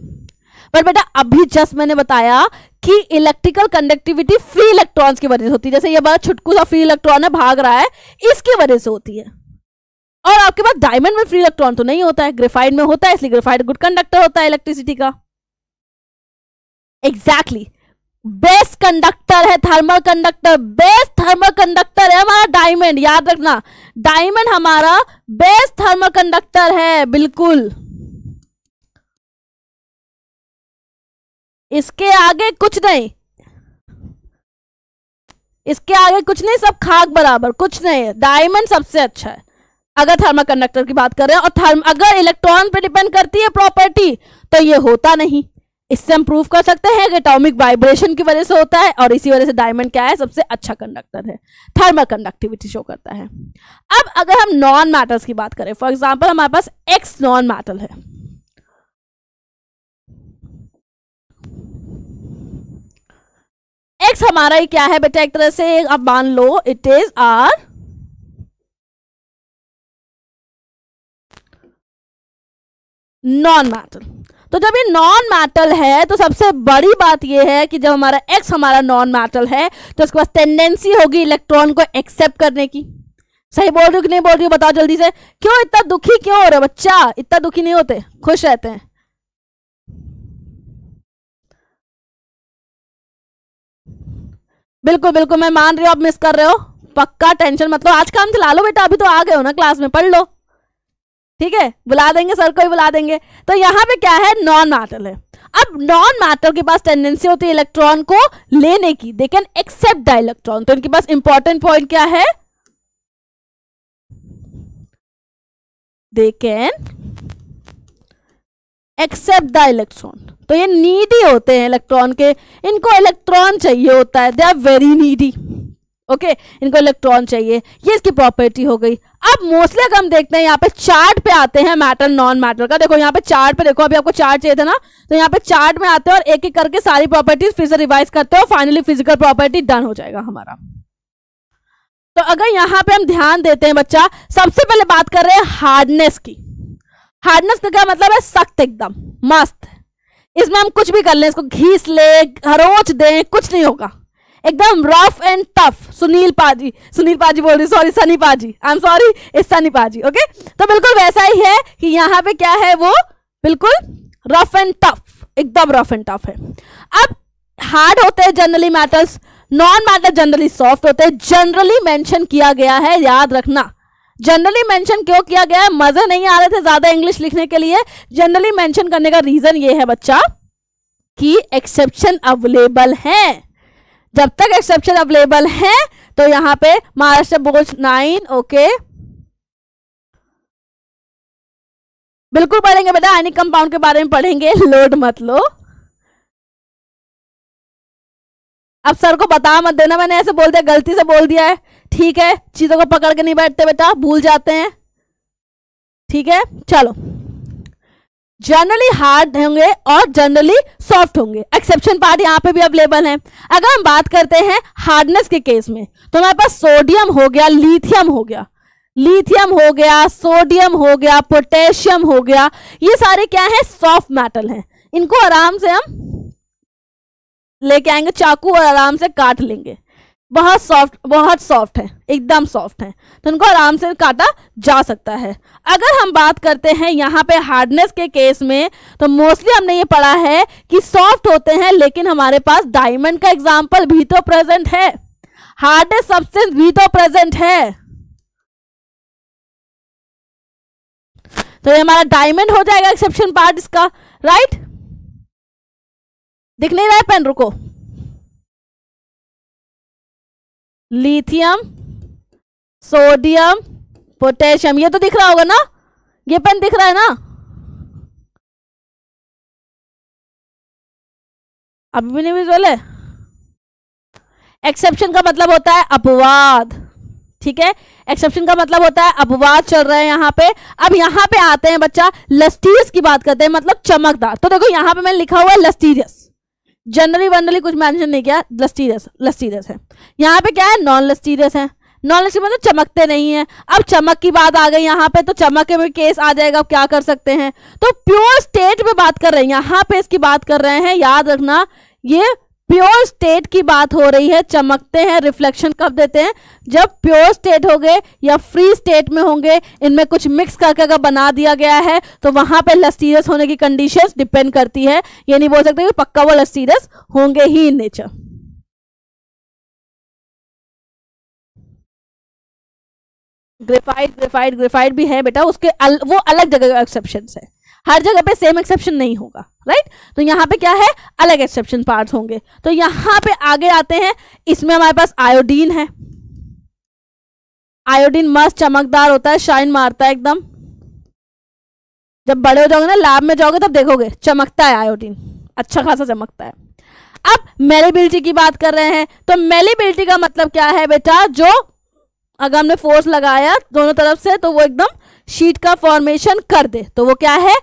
पर बेटा अभी जस्ट मैंने बताया कि इलेक्ट्रिकल कंडक्टिविटी फ्री इलेक्ट्रॉन्स की वजह से होती है जैसे ये बड़ा छुटकू सा फ्री इलेक्ट्रॉन है भाग रहा है इसकी वजह से होती है और आपके पास डायमंड में फ्री इलेक्ट्रॉन तो नहीं होता है ग्रेफाइड में होता है इसलिए ग्रेफाइड गुड कंडक्टर होता है इलेक्ट्रिसिटी का एग्जैक्टली बेस कंडक्टर है thermal conductor best thermal conductor है हमारा डायमंड याद रखना डायमंड हमारा बेस थर्मल कंडक्टर है बिल्कुल इसके आगे कुछ नहीं इसके आगे कुछ नहीं सब खाक बराबर कुछ नहीं डायमंड सबसे अच्छा है अगर थर्मल कंडक्टर की बात करें और थर्म अगर इलेक्ट्रॉन पे डिपेंड करती है प्रॉपर्टी तो ये होता नहीं इससे हम प्रूव कर सकते हैं कि एटॉमिक वाइब्रेशन की वजह से होता है और इसी वजह से डायमंड क्या है सबसे अच्छा कंडक्टर है थर्मल कंडक्टिविटी शो करता है अब अगर हम नॉन मैटर्स की बात करें फॉर एग्जाम्पल हमारे पास एक्स नॉन मैटल है एक्स हमारा ही क्या है बेटा एक तरह से आप मान लो it is R non metal तो जब ये नॉन मैटल है तो सबसे बड़ी बात यह है कि जब हमारा एक्स हमारा नॉन मैटल है तो उसके पास टेंडेंसी होगी इलेक्ट्रॉन को एक्सेप्ट करने की सही बोल रही हो कि नहीं बोल रही हो बताओ जल्दी से क्यों इतना दुखी क्यों हो रहे हो बच्चा इतना दुखी नहीं होते खुश रहते हैं बिल्कुल बिल्कुल मैं मान रही हूं आप मिस कर रहे हो पक्का टेंशन मतलब आज काम चला लो बेटा अभी तो आ गए हो ना क्लास में पढ़ लो ठीक है बुला देंगे सर को ही बुला देंगे तो यहाँ पे क्या है नॉन मैटल है अब नॉन मैटर के पास टेंडेंसी होती है इलेक्ट्रॉन को लेने की they can accept the electron तो इनके पास इंपॉर्टेंट पॉइंट क्या है they can accept the electron तो ये नीडी होते हैं इलेक्ट्रॉन के इनको इलेक्ट्रॉन चाहिए होता है they are very needy okay okay, इनको इलेक्ट्रॉन चाहिए ये इसकी प्रॉपर्टी हो गई अब मोस्टली अगर हम देखते हैं यहाँ पे चार्ट पे आते हैं मैटर नॉन मैटर का देखो यहाँ पे चार्ट पे देखो अभी आपको चार्ट चाहिए था ना तो यहाँ पे चार्ट में आते हैं और एक एक करके सारी प्रॉपर्टीज फिर से रिवाइज करते हो फाइनली फिजिकल प्रॉपर्टी डन हो जाएगा हमारा तो अगर यहाँ पे हम ध्यान देते हैं बच्चा सबसे पहले बात कर रहे हैं हार्डनेस की हार्डनेस का मतलब है सख्त एकदम मस्त इसमें हम कुछ भी कर लें इसको घीस ले खरोच दें कुछ नहीं होगा एकदम रफ एंड टफ सुनील पाजी सुनील पाजी बोल रही सॉरी सनी पाजी आई एम सॉरी इस सनी पाजी ओके तो बिल्कुल वैसा ही है कि यहाँ पे क्या है वो बिल्कुल रफ एंड टफ एकदम रफ एंड टफ है अब हार्ड होते हैं generally metals non metal generally soft होते हैं जनरली मेंशन किया गया है याद रखना जनरली मेंशन क्यों किया गया है मजे नहीं आ रहे थे ज्यादा इंग्लिश लिखने के लिए जनरली मेंशन करने का रीजन ये है बच्चा कि एक्सेप्शन अवेलेबल है जब तक एक्सेप्शन अवेलेबल है तो यहाँ पे महाराष्ट्र बोर्ड नाइन ओके बिल्कुल पढ़ेंगे बेटा एनी कंपाउंड के बारे में पढ़ेंगे लोड मत लो अब सर को बता मत देना मैंने ऐसे बोल दिया गलती से बोल दिया है ठीक है चीजों को पकड़ के नहीं बैठते बेटा भूल जाते हैं ठीक है चलो जनरली हार्ड होंगे और जनरली सॉफ्ट होंगे एक्सेप्शन पार्ट यहाँ पे भी अवेलेबल है अगर हम बात करते हैं हार्डनेस के केस में तो हमारे पास सोडियम हो गया लिथियम हो गया लिथियम हो गया सोडियम हो गया पोटेशियम हो गया ये सारे क्या है सॉफ्ट मेटल हैं इनको आराम से हम लेके आएंगे चाकू और आराम से काट लेंगे बहुत सॉफ्ट बहुत सॉफ्ट है एकदम सॉफ्ट है तो उनको आराम से काटा जा सकता है अगर हम बात करते हैं यहाँ पे हार्डनेस के केस में तो मोस्टली हमने ये पढ़ा है कि सॉफ्ट होते हैं लेकिन हमारे पास डायमंड का एग्जाम्पल भी तो प्रेजेंट है हार्डेस्ट सब्सटेंस भी तो प्रेजेंट है तो ये हमारा डायमंड हो जाएगा एक्सेप्शन पार्ट इसका राइट दिख नहीं रहा है पेन रुको लिथियम सोडियम पोटेशियम ये तो दिख रहा होगा ना ये पेन दिख रहा है ना अभी भी नहीं विजुअल है एक्सेप्शन का मतलब होता है अपवाद ठीक है एक्सेप्शन का मतलब होता है अपवाद चल रहे हैं यहाँ पे अब यहाँ पे आते हैं बच्चा लस्टीरियस की बात करते हैं मतलब चमकदार तो देखो यहाँ पे मैंने लिखा हुआ है लस्टीरियस जनरली वनरली कुछ मैंशन नहीं किया लस्टीरियस लस्टीरियस है यहाँ पे क्या है नॉन लस्टीरियस है नॉन लस्टीरियस मतलब चमकते नहीं है अब चमक की बात आ गई यहाँ पे तो चमक के भी केस आ जाएगा अब क्या कर सकते हैं तो प्योर स्टेट में बात कर रहे हैं यहाँ पे इसकी बात कर रहे हैं याद रखना ये प्योर स्टेट की बात हो रही है चमकते हैं रिफ्लेक्शन कब देते हैं जब प्योर स्टेट हो गए या फ्री स्टेट में होंगे इनमें कुछ मिक्स करके अगर बना दिया गया है तो वहां पे लस्टीरस होने की कंडीशंस डिपेंड करती है ये नहीं बोल सकते कि पक्का वो लस्टीरस होंगे ही in nature graphite graphite graphite भी है बेटा उसके अल, वो अलग जगह एक्सेप्शन है हर जगह पे सेम एक्सेप्शन नहीं होगा राइट तो यहाँ पे क्या है अलग एक्सेप्शन पार्ट होंगे तो यहाँ पे आगे आते हैं इसमें हमारे पास आयोडीन है आयोडीन मस्त चमकदार होता है शाइन मारता है एकदम जब बड़े हो जाओगे ना लैब में जाओगे तब देखोगे चमकता है आयोडीन अच्छा खासा चमकता है अब मेलेबिलिटी की बात कर रहे हैं तो मेलेबिलिटी का मतलब क्या है बेटा जो अगर हमने फोर्स लगाया दोनों तरफ से तो वो एकदम शीट का फॉर्मेशन कर दे तो वो क्या है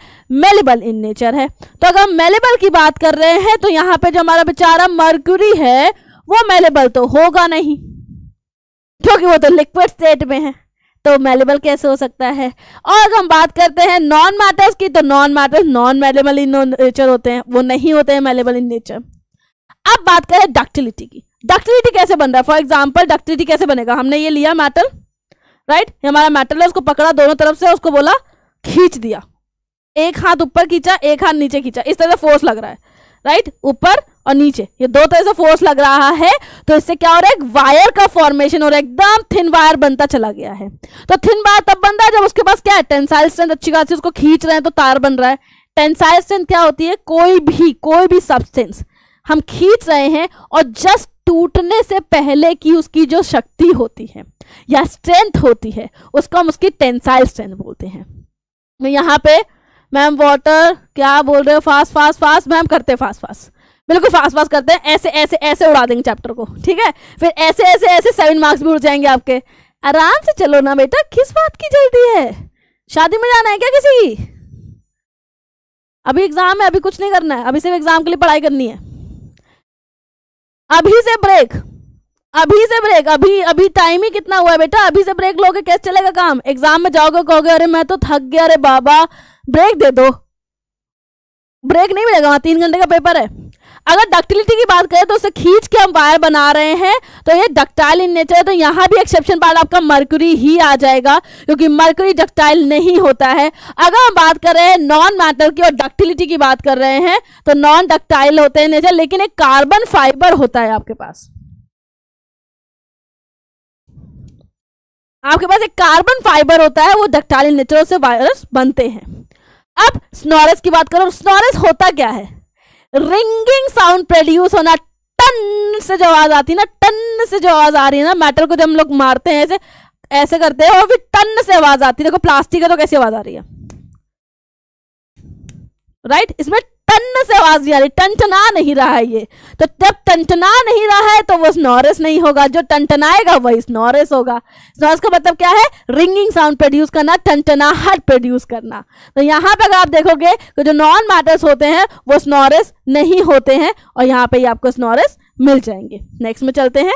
मेलेबल इन नेचर है तो अगर हम मेलेबल की बात कर रहे हैं तो यहाँ पे जो हमारा बेचारा मर्क्यूरी है वो मेलेबल तो होगा नहीं क्योंकि वो तो लिक्विड स्टेट में है तो मेलेबल कैसे हो सकता है और अगर हम बात करते हैं नॉन मैटर्स की तो non metals non malleable in nature होते हैं वो नहीं होते हैं मेलेबल इन नेचर अब बात करें डक्टिलिटी की डक्टिलिटी कैसे बन रहा है फॉर एग्जाम्पल डक्टिलिटी कैसे बनेगा हमने ये लिया मैटर राइट ये हमारा मेटल है उसको पकड़ा दोनों तरफ से उसको बोला खींच दिया एक हाथ ऊपर खींचा एक हाथ नीचे खींचा इस तरह से फोर्स लग रहा है राइट ऊपर और नीचे ये दो तरह से फोर्स लग रहा है तो इससे क्या हो रहा है एक वायर का फॉर्मेशन और एकदम थिन वायर बनता चला गया है तो थिन वायर तब बन रहा है जब उसके पास क्या है टेंसाइल स्ट्रेंथ अच्छी खासी उसको खींच रहे हैं तो तार बन रहा है टेंसाइल स्ट्रेंथ क्या होती है कोई भी कोई भी सब्सटेंस हम खींच रहे हैं और जस्ट टूटने से पहले की उसकी जो शक्ति होती है या स्ट्रेंथ होती है उसको हम उसकी टेंसाइल स्ट्रेंथ बोलते हैं मैं यहाँ पे मैम वाटर क्या बोल रहे हो फास्ट फास्ट फास्ट मैम करते फास्ट फास्ट बिल्कुल फास्ट फास्ट करते हैं ऐसे ऐसे ऐसे उड़ा देंगे चैप्टर को ठीक है फिर ऐसे ऐसे ऐसे सेवन मार्क्स भी उड़ जाएंगे आपके आराम से चलो ना बेटा किस बात की जल्दी है शादी में जाना है क्या किसी की अभी एग्जाम है अभी कुछ नहीं करना है अभी सिर्फ एग्जाम के लिए पढ़ाई करनी है अभी से ब्रेक अभी से ब्रेक अभी अभी टाइम ही कितना हुआ है बेटा अभी से ब्रेक लोगे कैसे चलेगा काम एग्जाम में जाओगे कहोगे अरे मैं तो थक गया अरे बाबा ब्रेक दे दो ब्रेक नहीं मिलेगा वहां तीन घंटे का पेपर है अगर डक्टिलिटी की बात करें तो उसे खींच के हम वायर बना रहे हैं तो ये डक्टाइल इन नेचर है तो यहाँ भी एक्सेप्शन पार्ट आपका मर्करी ही आ जाएगा क्योंकि मर्करी डक्टाइल नहीं होता है अगर हम बात कर रहे हैं नॉन मैटर की और डक्टिलिटी की बात कर रहे हैं तो नॉन डक्टाइल होते हैं नेचर लेकिन एक कार्बन फाइबर होता है आपके पास आपके पास एक कार्बन फाइबर होता है वो डक्टाइल नेचर से वायरस बनते हैं अब स्नोरस की बात करो स्नोरस होता क्या है रिंगिंग साउंड प्रोड्यूस होना टन से जो आवाज आती है ना टन से जो आवाज आ रही है ना मेटल को जब हम लोग मारते हैं ऐसे ऐसे करते हैं और भी टन से आवाज आती है देखो प्लास्टिक है तो कैसी आवाज आ रही है राइट right? इसमें टन से आवाज नहीं आ रही टनटना नहीं रहा है ये तो जब टनटना नहीं रहा है तो वो स्नोरस नहीं होगा जो टंटनाएगा वही स्नोरस होगा स्नोरस का मतलब क्या है रिंगिंग साउंड प्रोड्यूस करना टंटनाहट प्रोड्यूस करना तो यहाँ पर अगर आप देखोगे तो जो नॉन मैटर्स होते हैं वो स्नोरस नहीं होते हैं और यहाँ पे ही आपको स्नोरस मिल जाएंगे नेक्स्ट में चलते हैं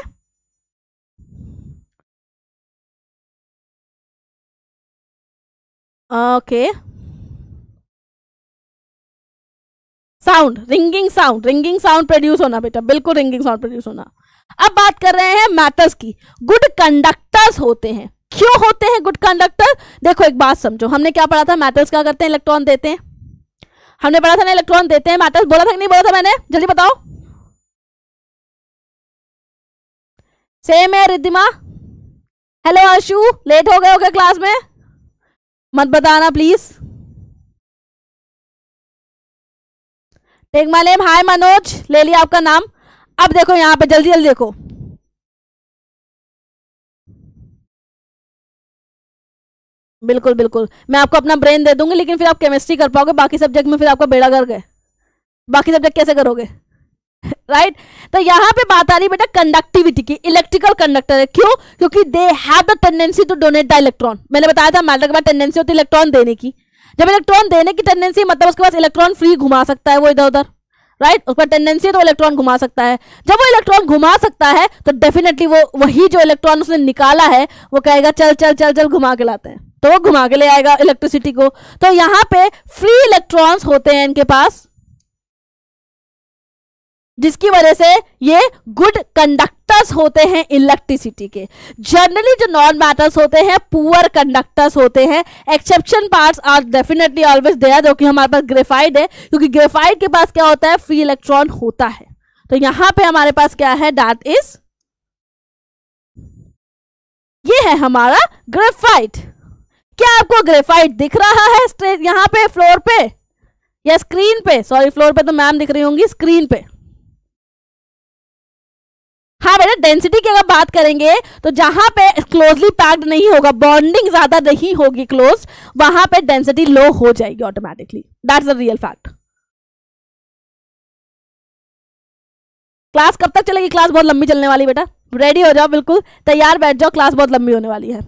okay okay. Sound ringing sound ringing sound produce होना बेटा बिल्कुल रिंगिंग साउंड प्रोड्यूस होना अब बात कर रहे हैं मैटर्स की गुड कंडक्टर्स होते हैं क्यों होते हैं गुड कंडक्टर देखो एक बात समझो हमने क्या पढ़ा था मैटर्स क्या करते हैं इलेक्ट्रॉन देते हैं हमने पढ़ा था ना इलेक्ट्रॉन देते हैं मैटर्स बोला था कि नहीं बोला था मैंने जल्दी बताओ सेम है रिद्धिमा हेलो आशु लेट हो गए हो गए क्लास में मत बताना please take my name hi Manoj ले लिया आपका नाम अब देखो यहाँ पे जल्दी जल्दी देखो बिल्कुल बिल्कुल मैं आपको अपना ब्रेन दे दूंगी लेकिन फिर आप केमिस्ट्री कर पाओगे बाकी सब्जेक्ट में फिर आपका बेड़ा कर गए बाकी सब्जेक्ट कैसे करोगे राइट right? तो यहां पे बात आ रही बेटा कंडक्टिविटी की इलेक्ट्रिकल कंडक्टर है क्यों क्योंकि they have the tendency to donate the electron मैंने बताया था मैटर के बाद टेंडेंसी होती है इलेक्ट्रॉन देने की जब इलेक्ट्रॉन देने की टेंडेंसी मतलब उसके पास इलेक्ट्रॉन फ्री घुमा सकता है वो इधर उधर राइट पर टेंडेंसी तो इलेक्ट्रॉन घुमा सकता है जब वो इलेक्ट्रॉन घुमा सकता है तो डेफिनेटली वो वही जो इलेक्ट्रॉन उसने निकाला है वो कहेगा चल चल चल चल घुमा के लाते हैं तो वो घुमा के ले आएगा इलेक्ट्रिसिटी को तो यहां पे फ्री इलेक्ट्रॉन्स होते हैं इनके पास जिसकी वजह से ये गुड कंडक्ट कंडक्टर्स होते हैं इलेक्ट्रिसिटी के जनरली जो नॉन मैटर्स होते हैं पुअर कंडक्टर्स होते हैं exception parts are definitely always there जो कि हमारे पास ग्रेफाइड है क्योंकि ग्रेफाइड के पास क्या होता है फ्री इलेक्ट्रॉन होता है तो यहां पे हमारे पास क्या है डैट इज ये है हमारा ग्रेफाइट क्या आपको ग्रेफाइट दिख रहा है स्ट्रेट यहाँ पे फ्लोर पे या स्क्रीन पे सॉरी फ्लोर पे तो मैम दिख रही होंगी स्क्रीन पे हाँ बेटा डेंसिटी की अगर बात करेंगे तो जहां पे क्लोजली पैक्ड नहीं होगा बॉन्डिंग ज्यादा नहीं होगी क्लोज वहां पे डेंसिटी लो हो जाएगी automatically that's a real fact class कब तक चलेगी क्लास बहुत लंबी चलने वाली बेटा रेडी हो जाओ बिल्कुल तैयार बैठ जाओ क्लास बहुत लंबी होने वाली है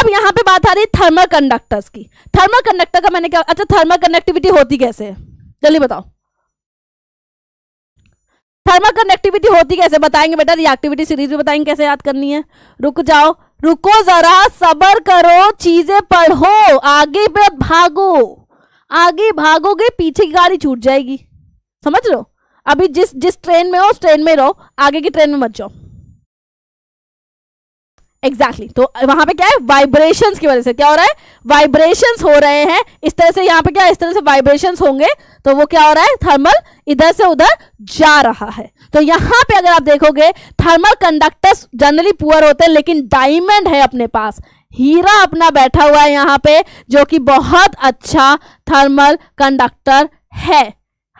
अब यहाँ पे बात आ रही है थर्मल कंडक्टर्स की थर्मल कंडक्टर का मैंने क्या अच्छा थर्मल कंडक्टिविटी होती कैसे जल्दी बताओ थर्मल कनेक्टिविटी होती कैसे बताएंगे बेटा रिएक्टिविटी सीरीज भी बताएंगे कैसे याद करनी है रुक जाओ रुको जरा सबर करो चीजें पढ़ो आगे पे भागो आगे भागोगे पीछे की गाड़ी छूट जाएगी समझ लो अभी जिस जिस ट्रेन में हो उस ट्रेन में रहो आगे की ट्रेन में मत जाओ एग्जैक्टली exactly. तो वहां पे क्या है वाइब्रेशंस की वजह से क्या हो रहा है वाइब्रेशंस हो रहे हैं इस तरह से यहाँ पे क्या इस तरह से वाइब्रेशंस होंगे तो वो क्या हो रहा है थर्मल इधर से उधर जा रहा है तो यहाँ पे अगर आप देखोगे थर्मल कंडक्टर्स जनरली पुअर होते हैं लेकिन डायमंड है अपने पास हीरा अपना बैठा हुआ है यहाँ पे जो कि बहुत अच्छा थर्मल कंडक्टर है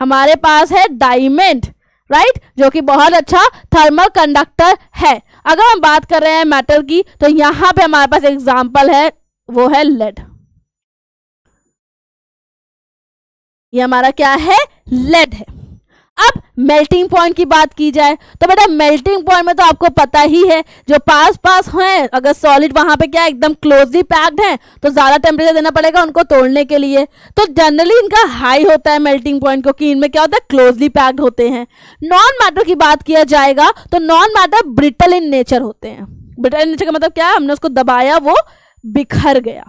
हमारे पास है डायमंड राइट right? जो कि बहुत अच्छा थर्मल कंडक्टर है अगर हम बात कर रहे हैं मेटल की तो यहां पे हमारे पास एग्जाम्पल है वो है लेड ये हमारा क्या है लेड है अब मेल्टिंग पॉइंट की बात की जाए तो बेटा मेल्टिंग पॉइंट में तो आपको पता ही है जो पास पास हैं अगर सॉलिड वहां पे क्या एकदम क्लोजली पैक्ड हैं तो ज़्यादा टेम्परेचर देना पड़ेगा उनको तोड़ने के लिए तो जनरली इनका हाई होता है मेल्टिंग पॉइंट क्योंकि इनमें क्या होता है क्लोजली पैक्ड होते हैं नॉन मैटर की बात किया जाएगा तो non metal brittle in nature होते हैं ब्रिटल इन नेचर का मतलब क्या है हमने उसको दबाया वो बिखर गया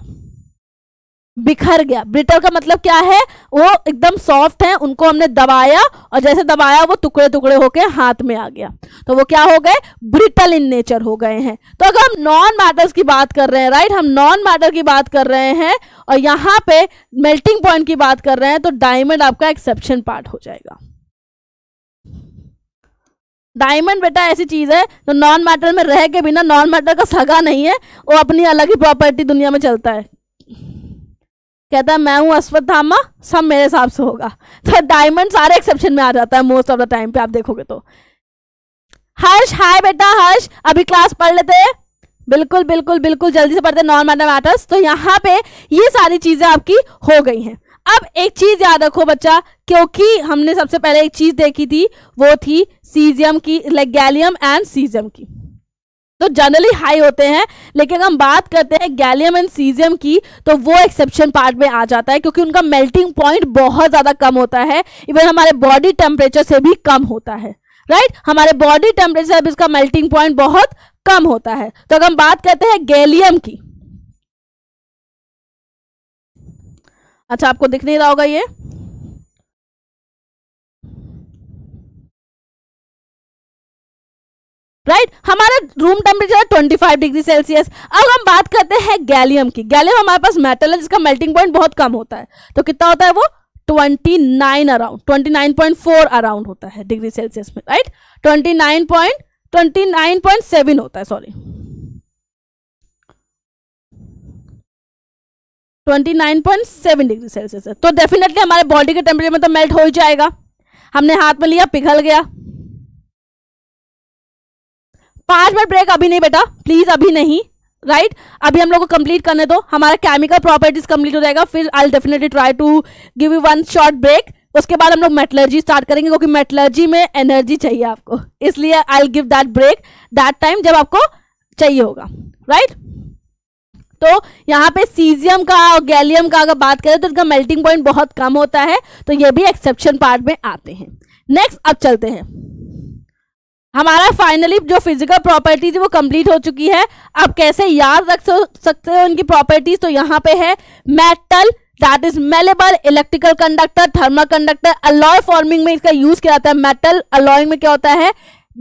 बिखर गया ब्रिटल का मतलब क्या है वो एकदम सॉफ्ट है उनको हमने दबाया और जैसे दबाया वो टुकड़े टुकड़े होके हाथ में आ गया तो वो क्या हो गए ब्रिटल इन नेचर हो गए हैं तो अगर हम नॉन मैटर्स की बात कर रहे हैं राइट हम नॉन मैटर की बात कर रहे हैं और यहां पे मेल्टिंग पॉइंट की बात कर रहे हैं तो डायमंड आपका एक्सेप्शन पार्ट हो जाएगा डायमंड बेटा ऐसी चीज़ है जो नॉन मैटर में रह के बिना नॉन मैटर का सगा नहीं है वो अपनी अलग ही प्रॉपर्टी दुनिया में चलता है कहता है मैं हूँ अश्वत्थामा सब मेरे हिसाब से होगा तो डायमंड सारे एक्सेप्शन में आ जाता है मोस्ट ऑफ द टाइम पे आप देखोगे तो हर्ष हाय बेटा हर्ष अभी क्लास पढ़ लेते हैं बिल्कुल बिल्कुल बिल्कुल जल्दी से पढ़ते नॉन मैटर्स तो यहाँ पे ये सारी चीजें आपकी हो गई हैं अब एक चीज याद रखो बच्चा क्योंकि हमने सबसे पहले एक चीज देखी थी वो थी सीजियम की लाइक गैलियम एंड सीजियम की तो जनरली हाई होते हैं लेकिन हम बात करते हैं गैलियम एंड सीजियम की तो वो एक्सेप्शन पार्ट में आ जाता है क्योंकि उनका मेल्टिंग पॉइंट बहुत ज़्यादा कम होता है इवन हमारे बॉडी टेम्परेचर से भी कम होता है राइट right? हमारे बॉडी टेम्परेचर इसका मेल्टिंग पॉइंट बहुत कम होता है तो अगर हम बात करते हैं गैलियम की अच्छा आपको दिख नहीं रहा होगा ये राइट right? हमारा रूम टेम्परेचर है 25 डिग्री सेल्सियस अब हम बात करते हैं गैलियम की गैलियम हमारे पास मेटल है जिसका मेल्टिंग पॉइंट बहुत कम होता है तो कितना होता है वो 29 अराउंड 29.4 अराउंड होता है डिग्री सेल्सियस में राइट ट्वेंटी 29. 29.7 ट्वेंटी सेवन होता है sorry twenty nine point seven degree Celsius है तो डेफिनेटली हमारे बॉडी के टेम्परेचर में तो मेल्ट हो ही जाएगा हमने हाथ में लिया पिघल गया पांच मिनट ब्रेक अभी नहीं बेटा प्लीज अभी नहीं राइट right? अभी हम लोग को कंप्लीट करने दो हमारा केमिकल प्रॉपर्टीज कंप्लीट हो जाएगा फिर I definitely try to give you one short break उसके बाद हम लोग मेटलर्जी स्टार्ट करेंगे क्योंकि मेटलर्जी में एनर्जी चाहिए आपको इसलिए I give that break that time जब आपको चाहिए होगा राइट right? तो यहाँ पे सीजियम का और गैलियम का अगर बात करें तो इनका मेल्टिंग पॉइंट बहुत कम होता है तो ये भी एक्सेप्शन पार्ट में आते हैं नेक्स्ट अब चलते हैं हमारा फाइनली जो फिजिकल प्रॉपर्टी थी वो कंप्लीट हो चुकी है अब कैसे याद रख सकते हो उनकी प्रॉपर्टीज तो यहाँ पे है metal that is malleable electrical conductor thermal conductor alloy forming में इसका यूज किया जाता है मेटल अलॉइंग में क्या होता है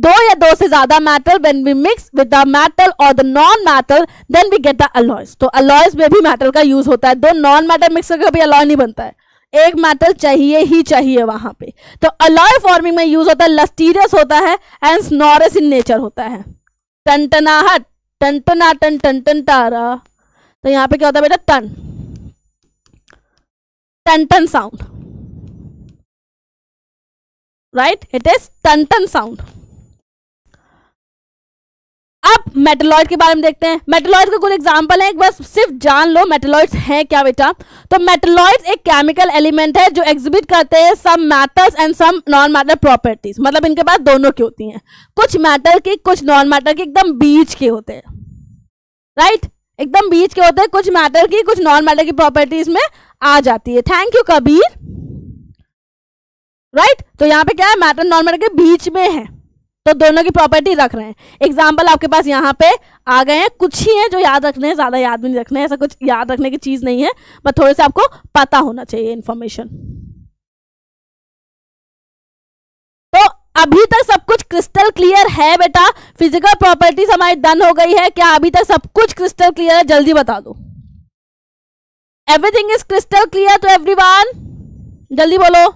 दो या दो से ज्यादा metal when we mix with the metal और the non metal then we get the alloys तो अलॉयस में भी मेटल का यूज होता है दो नॉन मेटल मिक्स करके भी अलॉय नहीं बनता है एक मेटल चाहिए ही चाहिए वहां पे तो अलॉय फॉर्मिंग में यूज होता है लस्टीरियस होता है एंड स्नोरस इन नेचर होता है टनटनाहट टंटना टन टन टन तारा तो यहाँ पे क्या होता है बेटा टन टन टन साउंड राइट इट इज टन टन साउंड अब मेटेलॉइड के बारे में देखते हैं मेटेलॉइड का कुछ एग्जाम्पल है एक बस सिर्फ जान लो मेटलॉइड्स हैं क्या बेटा तो मेटलॉइड्स एक केमिकल एलिमेंट है जो एग्जिबिट करते हैं some metals and some non metal properties मतलब इनके पास दोनों की होती हैं कुछ मैटर की कुछ नॉन मैटर की एकदम बीच के होते हैं राइट right? एकदम बीच के होते हैं कुछ मैटर की कुछ नॉन मैटर की प्रॉपर्टीज में आ जाती है थैंक यू कबीर राइट तो यहाँ पे क्या है मैटर नॉन मैटर के बीच में है तो दोनों की प्रॉपर्टी रख रहे हैं एग्जाम्पल आपके पास यहाँ पे आ गए हैं कुछ ही हैं जो याद रखने हैं ज़्यादा याद भी नहीं रखने है ऐसा कुछ याद रखने की चीज़ नहीं है बस थोड़े से आपको पता होना चाहिए इन्फॉर्मेशन तो अभी तक सब कुछ क्रिस्टल क्लियर है बेटा फिजिकल प्रॉपर्टीज हमारी डन हो गई है क्या अभी तक सब कुछ क्रिस्टल क्लियर है जल्दी बता दो everything is crystal clear to every जल्दी बोलो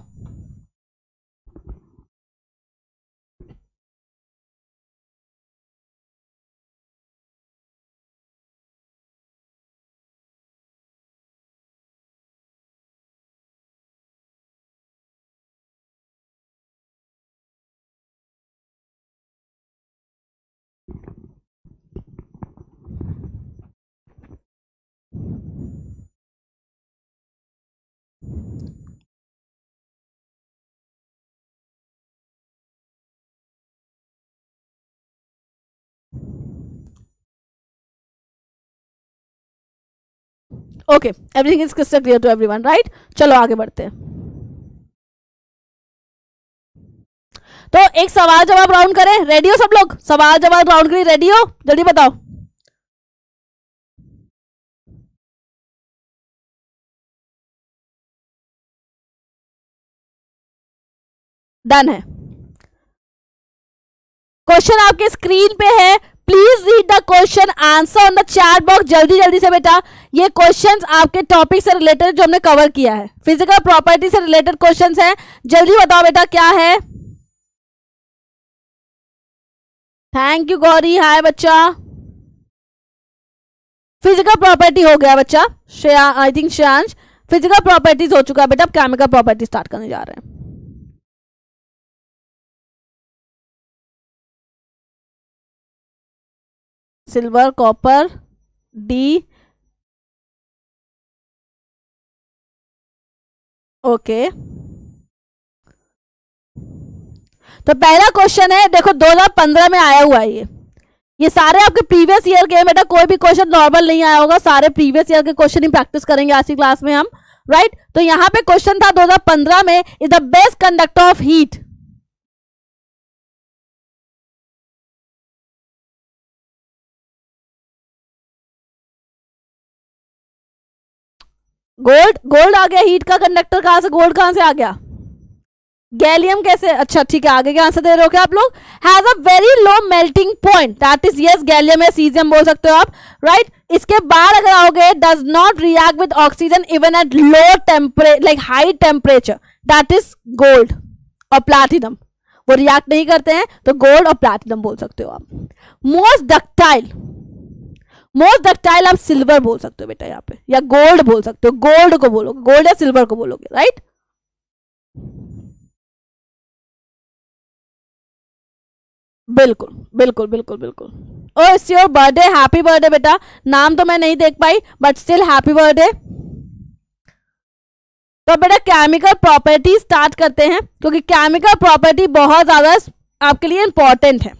okay everything is crystal clear to everyone right चलो आगे बढ़ते हैं तो एक सवाल जवाब राउंड करें रेडी हो सब लोग सवाल जवाब राउंड करिए रेडी हो जल्दी बताओ डन है क्वेश्चन आपके स्क्रीन पे है please read the question answer on the chart box जल्दी जल्दी से बेटा ये क्वेश्चंस आपके टॉपिक से रिलेटेड जो हमने कवर किया है फिजिकल प्रॉपर्टी से रिलेटेड क्वेश्चंस हैं जल्दी बताओ बेटा क्या है थैंक यू गौरी हाय बच्चा फिजिकल प्रॉपर्टी हो गया बच्चा Shreya I think Shreyansh physical properties हो चुका है बेटा अब केमिकल प्रॉपर्टी स्टार्ट करने जा रहे हैं सिल्वर कॉपर डी ओके तो पहला क्वेश्चन है देखो 2015 में आया हुआ है ये ये सारे आपके प्रीवियस ईयर के बेटा कोई भी क्वेश्चन नॉर्मल नहीं आया होगा सारे प्रीवियस ईयर के क्वेश्चन ही प्रैक्टिस करेंगे आज की क्लास में हम राइट right? तो यहाँ पे क्वेश्चन था 2015 में is the best conductor of heat gold gold आ गया हीट का कंडक्टर कहाँ से गोल्ड कहाँ से आ गया गैलियम कैसे अच्छा ठीक है आगे क्या आंसर दे रहे हो क्या आप लोग has a very low melting point that is yes gallium है सीजियम बोल सकते हो आप राइट right? इसके बाद अगर आओगे does not react with oxygen even at low temperature like high temperature that is gold और प्लाटिनम वो रिएक्ट नहीं करते हैं तो गोल्ड और प्लाटिनम बोल सकते हो आप मोस्ट डक्टाइल मोस्ट डक्टाइल आप सिल्वर बोल सकते हो बेटा यहाँ पे या गोल्ड बोल सकते हो गोल्ड को बोलोगे गोल्ड या सिल्वर को बोलोगे राइट बिल्कुल बिल्कुल बिल्कुल बिल्कुल oh it's your birthday happy birthday बेटा नाम तो मैं नहीं देख पाई बट स्टिल हैप्पी बर्थडे तो बेटा केमिकल प्रॉपर्टी स्टार्ट करते हैं क्योंकि केमिकल प्रॉपर्टी बहुत ज़्यादा आपके लिए इंपॉर्टेंट है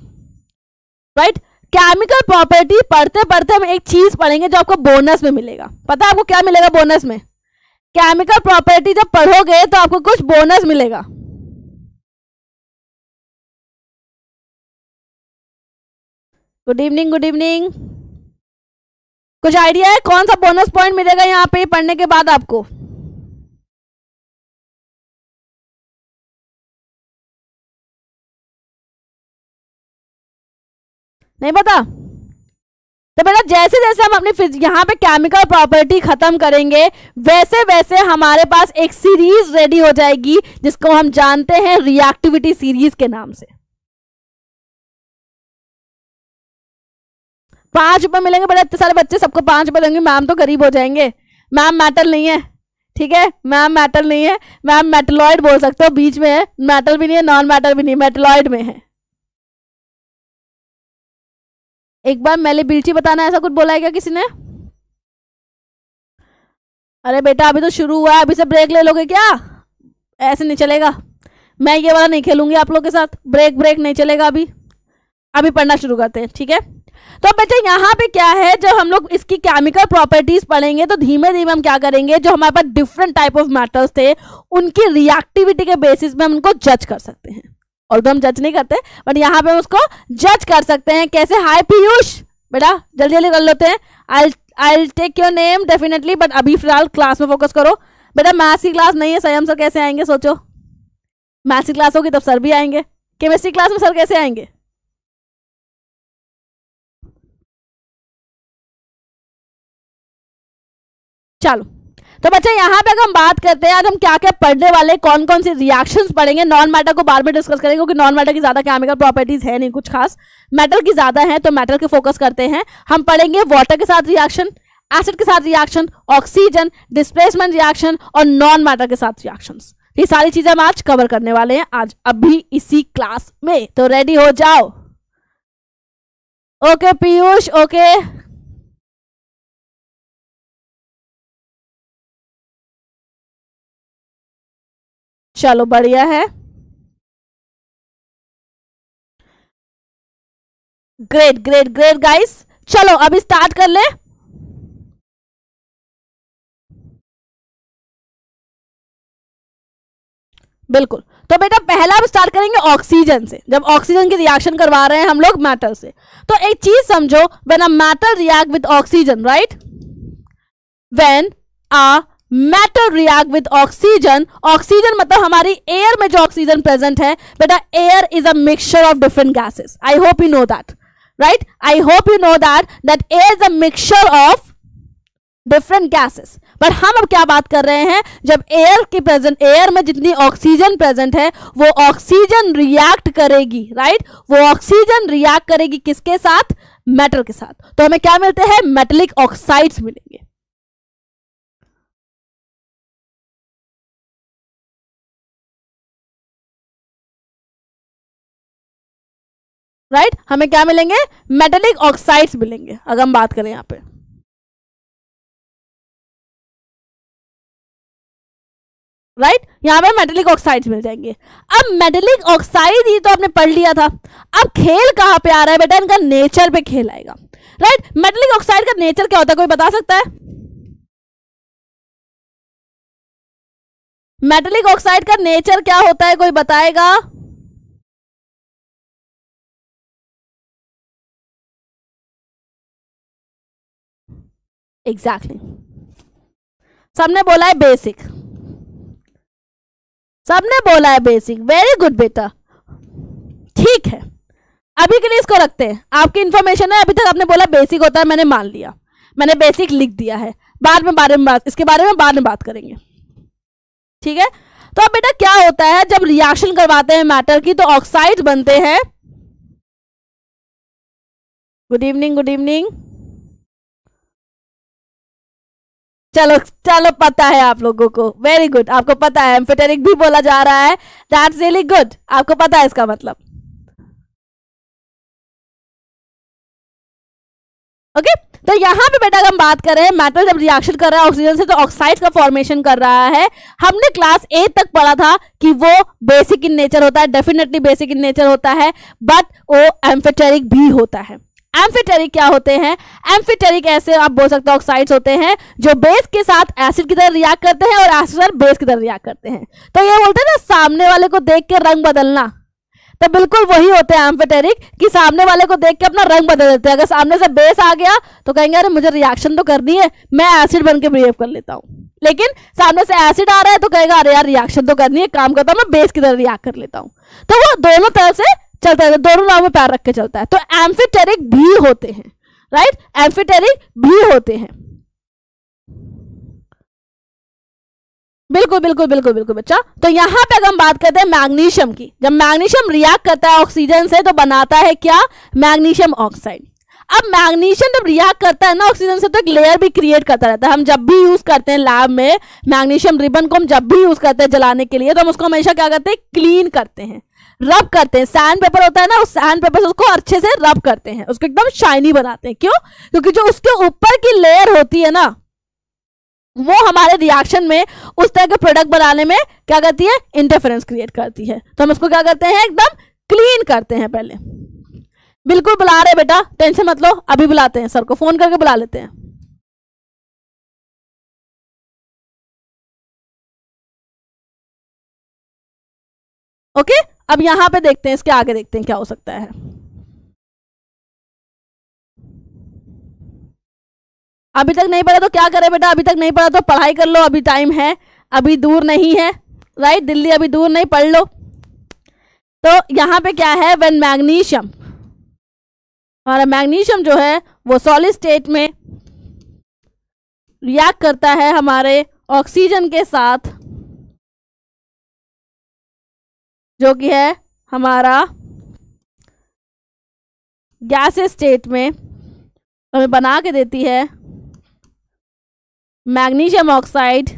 राइट केमिकल प्रॉपर्टी पढ़ते पढ़ते हम एक चीज पढ़ेंगे जो आपको बोनस में मिलेगा पता है आपको क्या मिलेगा बोनस में केमिकल प्रॉपर्टी जब पढ़ोगे तो आपको कुछ बोनस मिलेगा गुड इवनिंग गुड इवनिंग कुछ आइडिया है कौन सा बोनस पॉइंट मिलेगा यहाँ पे पढ़ने के बाद आपको नहीं पता तो बेटा जैसे जैसे हम अपने यहाँ पे केमिकल प्रॉपर्टी खत्म करेंगे वैसे वैसे हमारे पास एक सीरीज रेडी हो जाएगी जिसको हम जानते हैं रिएक्टिविटी सीरीज के नाम से पांच रुपए मिलेंगे बड़े इतने सारे बच्चे सबको पांच रुपए देंगे मैम तो गरीब हो जाएंगे मैम मेटल नहीं है ठीक है मैम मेटल नहीं है मैम मेटलॉइड बोल सकते हो बीच में है मेटल भी नहीं है नॉन मेटल भी नहीं मेटलॉइड में है एक बार मेलेबिलिटी बताना ऐसा कुछ बोला है क्या किसी ने अरे बेटा अभी तो शुरू हुआ है अभी से ब्रेक ले लोगे क्या ऐसे नहीं चलेगा मैं ये वाला नहीं खेलूंगी आप लोग के साथ ब्रेक ब्रेक नहीं चलेगा अभी अभी पढ़ना शुरू करते हैं ठीक है तो बेटा यहाँ पे क्या है जब हम लोग इसकी केमिकल प्रॉपर्टीज पढ़ेंगे तो धीमे धीमे हम क्या करेंगे जो हमारे पास डिफरेंट टाइप ऑफ मैटर्स थे उनकी रिएक्टिविटी के बेसिस में हम उनको जज कर सकते हैं और हम जज नहीं करते बट यहाँ पे हम उसको जज कर सकते हैं कैसे हाई पीयूष बेटा जल्दी जल्दी कर लेते हैं I I take your name definitely but अभी फिलहाल क्लास में फोकस करो बेटा मैथ्स की क्लास नहीं है सयम सर कैसे आएंगे सोचो मैथ्स की क्लास होगी तब सर भी आएंगे केमिस्ट्री क्लास में सर कैसे आएंगे चलो तो बच्चे यहाँ पे अगर हम बात करते हैं आज हम क्या क्या पढ़ने वाले कौन कौन से रिएक्शंस पढ़ेंगे नॉन मैटर को बार बार डिस्कस करेंगे क्योंकि नॉन मैटर की ज्यादा केमिकल प्रॉपर्टीज है नहीं कुछ खास मेटल की ज्यादा है तो मेटल के फोकस करते हैं हम पढ़ेंगे वाटर के साथ रिएक्शन एसिड के साथ रिएक्शन ऑक्सीजन डिस्प्लेसमेंट रिएक्शन और नॉन मैटर के साथ रिएक्शन ये सारी चीजें हम आज कवर करने वाले हैं आज अभी इसी क्लास में तो रेडी हो जाओ ओके पीयूष ओके चलो बढ़िया है ग्रेट ग्रेट ग्रेट गाइस चलो अभी स्टार्ट कर ले बिल्कुल तो बेटा पहला हम स्टार्ट करेंगे ऑक्सीजन से जब ऑक्सीजन की रिएक्शन करवा रहे हैं हम लोग मैटर से तो एक चीज समझो when a matter react with oxygen right when a metal react with oxygen oxygen मतलब हमारी एयर में जो ऑक्सीजन प्रेजेंट है बेटा air is a mixture of different gases I hope you know that right I hope you know that that air is a mixture of different gases पर हम अब क्या बात कर रहे हैं जब एयर की प्रेजेंट एयर में जितनी ऑक्सीजन प्रेजेंट है वो ऑक्सीजन रिएक्ट करेगी राइट right? वो ऑक्सीजन रिएक्ट करेगी किसके साथ मेटल के साथ तो हमें क्या मिलते हैं मेटलिक ऑक्साइड्स मिलेंगे राइट हमें क्या मिलेंगे मेटेलिक ऑक्साइड्स मिलेंगे अगर हम बात करें यहाँ पे राइट right? यहाँ पे मेटेलिक ऑक्साइड्स मिल जाएंगे अब मेटेलिक ऑक्साइड ही तो आपने पढ़ लिया था अब खेल कहाँ पे आ रहा है बेटा इनका नेचर पे खेल आएगा राइट मेटेलिक ऑक्साइड का नेचर क्या होता है कोई बता सकता है मेटेलिक ऑक्साइड का नेचर क्या होता है कोई बताएगा एग्जैक्टली सबने बोला है बेसिक सबने बोला है बेसिक वेरी गुड बेटा ठीक है अभी के लिए इसको रखते हैं आपकी इन्फॉर्मेशन है अभी तक आपने बोला बेसिक होता है मैंने मान लिया मैंने बेसिक लिख दिया है बाद में बारे में बात इसके बारे में बाद में बात करेंगे ठीक है तो अब बेटा क्या होता है जब रिएक्शन करवाते हैं मैटर की तो ऑक्साइड बनते हैं गुड इवनिंग गुड इवनिंग चलो चलो पता है आप लोगों को वेरी गुड आपको पता है एम्फेटेरिक भी बोला जा रहा है दैट्स रियली गुड आपको पता है इसका मतलब ओके okay? तो यहाँ पे बेटा हम बात कर रहे हैं मेटल जब रिएक्शन कर रहा है ऑक्सीजन से तो ऑक्साइड का फॉर्मेशन कर रहा है हमने क्लास एट तक पढ़ा था कि वो बेसिक इन नेचर होता है डेफिनेटली बेसिक इन नेचर होता है बट वो एम्फेटेरिक भी होता है एम्फिटेरिक क्या होते हैं एम्फिटेरिक ऐसे आप बोल सकते हो ऑक्साइड्स होते हैं जो बेस के साथ एसिड की तरह रिएक्ट करते हैं और एसिड बेस की तरह रिएक्ट करते हैं तो ये बोलते हैं ना सामने वाले को देख के रंग बदलना तो बिल्कुल वही होते हैं एम्फेटेरिक कि सामने वाले को देख के अपना रंग बदल देते हैं अगर सामने से बेस आ गया तो कहेंगे अरे मुझे रिएक्शन तो करनी है मैं एसिड बन के बिहेव कर लेता हूँ लेकिन सामने से एसिड आ रहा है तो कहेगा अरे यार रिएक्शन तो करनी है काम करता हूँ मैं बेस की तरह रिएक्ट कर लेता हूँ तो वो दोनों तरह से चलता है तो दोनों नाव में पैर रख के चलता है तो एम्फिटेरिक भी होते हैं राइट एम्फिटेरिक भी होते हैं बिल्कुल बिल्कुल बिल्कुल बिल्कुल बच्चा तो यहाँ पे अगर हम बात करते हैं मैग्नीशियम की जब मैग्नीशियम रिएक्ट करता है ऑक्सीजन से तो बनाता है क्या मैग्नीशियम ऑक्साइड अब मैग्नीशियम जब रिएक्ट करता है ना ऑक्सीजन से तो एक लेयर भी क्रिएट करता रहता है हम जब भी यूज करते हैं लैब में मैग्नीशियम रिबन को हम जब भी यूज करते हैं जलाने के लिए तो हम उसको हमेशा क्या करते हैं क्लीन करते हैं रब करते हैं सैंड पेपर होता है ना उस सैंड पेपर से उसको अच्छे से रब करते हैं उसको एकदम शाइनी बनाते हैं क्यों क्योंकि जो उसके ऊपर की लेयर होती है ना वो हमारे रिएक्शन में उस तरह के प्रोडक्ट बनाने में क्या करती है इंटरफेरेंस क्रिएट करती है तो हम उसको क्या करते हैं एकदम क्लीन करते हैं पहले बिल्कुल बुला रहे बेटा टेंशन मत लो अभी बुलाते हैं सर को फोन करके बुला लेते हैं ओके अब यहां पे देखते हैं इसके आगे देखते हैं क्या हो सकता है अभी तक नहीं पढ़ा तो क्या करें बेटा अभी तक नहीं पढ़ा तो पढ़ाई कर लो अभी टाइम है अभी दूर नहीं है राइट दिल्ली अभी दूर नहीं पढ़ लो तो यहां पे क्या है वेन मैग्नीशियम हमारा मैग्नीशियम जो है वो सॉलिड स्टेट में रिएक्ट करता है हमारे ऑक्सीजन के साथ जो कि है हमारा गैस स्टेट में हमें बना के देती है मैग्नीशियम ऑक्साइड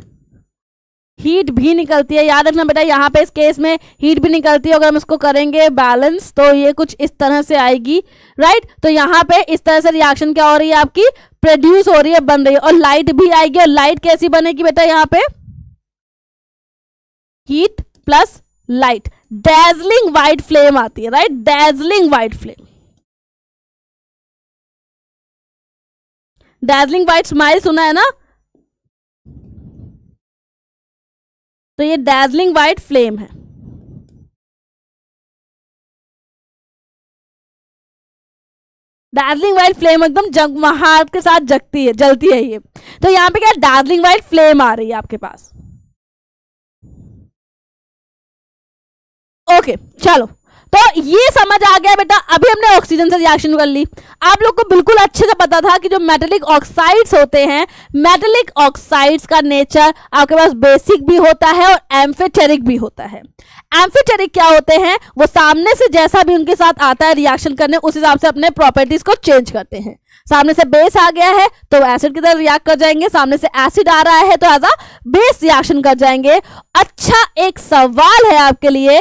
हीट भी निकलती है याद रखना बेटा यहाँ पे इस केस में हीट भी निकलती है अगर हम इसको करेंगे बैलेंस तो ये कुछ इस तरह से आएगी राइट तो यहाँ पे इस तरह से रिएक्शन क्या हो रही है आपकी प्रोड्यूस हो रही है बन रही है और लाइट भी आएगी और लाइट कैसी बनेगी बेटा यहाँ पे heat plus light dazzling white flame आती है right dazzling white flame dazzling white smile सुना है ना तो ये डेजलिंग वाइट फ्लेम है डार्लिंग वाइट फ्लेम एकदम जगमहाट के साथ जगती है जलती है ये तो यहाँ पे क्या डार्जिलिंग वाइट फ्लेम आ रही है आपके पास ओके चलो तो ये समझ आ गया बेटा अभी हमने ऑक्सीजन से रिएक्शन कर ली आप लोग को बिल्कुल अच्छे से पता था कि जो मेटेलिक ऑक्साइड्स होते हैं मेटेलिक ऑक्साइड्स का नेचर आपके पास बेसिक भी होता है और एम्फेटेरिक भी होता है एम्फेटेरिक क्या होते हैं वो सामने से जैसा भी उनके साथ आता है रिएक्शन करने उस हिसाब से अपने प्रॉपर्टीज को चेंज करते हैं सामने से बेस आ गया है तो एसिड की तरह रिएक्ट कर जाएंगे सामने से एसिड आ रहा है तो एज अ बेस रिएक्शन कर जाएंगे अच्छा एक सवाल है आपके लिए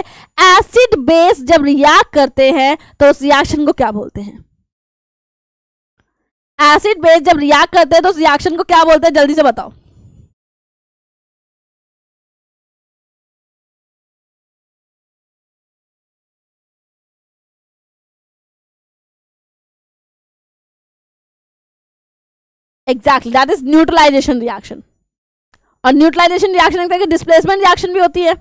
एसिड बेस जब रिएक्ट करते हैं तो उस रिएक्शन को क्या बोलते हैं एसिड बेस जब रिएक्ट करते हैं तो उस रिएक्शन को क्या बोलते हैं जल्दी से बताओ exactly that is neutralization reaction और न्यूट्रलाइजेशन रिएक्शन एक तरह की डिस्प्लेसमेंट रिएक्शन भी होती है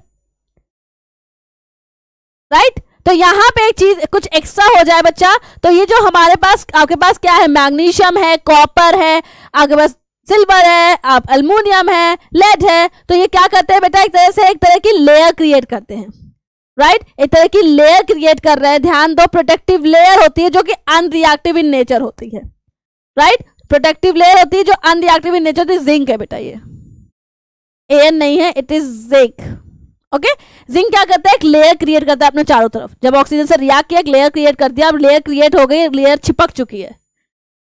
राइट right? तो यहां पे एक चीज कुछ एक्स्ट्रा हो जाए बच्चा तो ये जो हमारे पास आपके पास क्या है मैग्नीशियम है कॉपर है आपके पास सिल्वर है आप अल्मोनियम है लेड है तो ये क्या करते हैं बेटा एक तरह से एक तरह की लेयर क्रिएट करते हैं राइट right? एक तरह की लेयर क्रिएट कर रहे हैं ध्यान दो प्रोटेक्टिव लेयर होती है जो कि अनरिएक्टिव इन नेचर होती है राइट right? प्रोटेक्टिव लेयर होती है जो अनरिएक्टिव इन नेचर होती है जिंक है बेटा ये एन नहीं है it is zinc okay zinc क्या करता है एक लेयर क्रिएट करता है अपने चारों तरफ जब ऑक्सीजन से रिएक्ट किया एक लेयर क्रिएट कर दिया अब लेयर क्रिएट हो गई लेयर छिपक चुकी है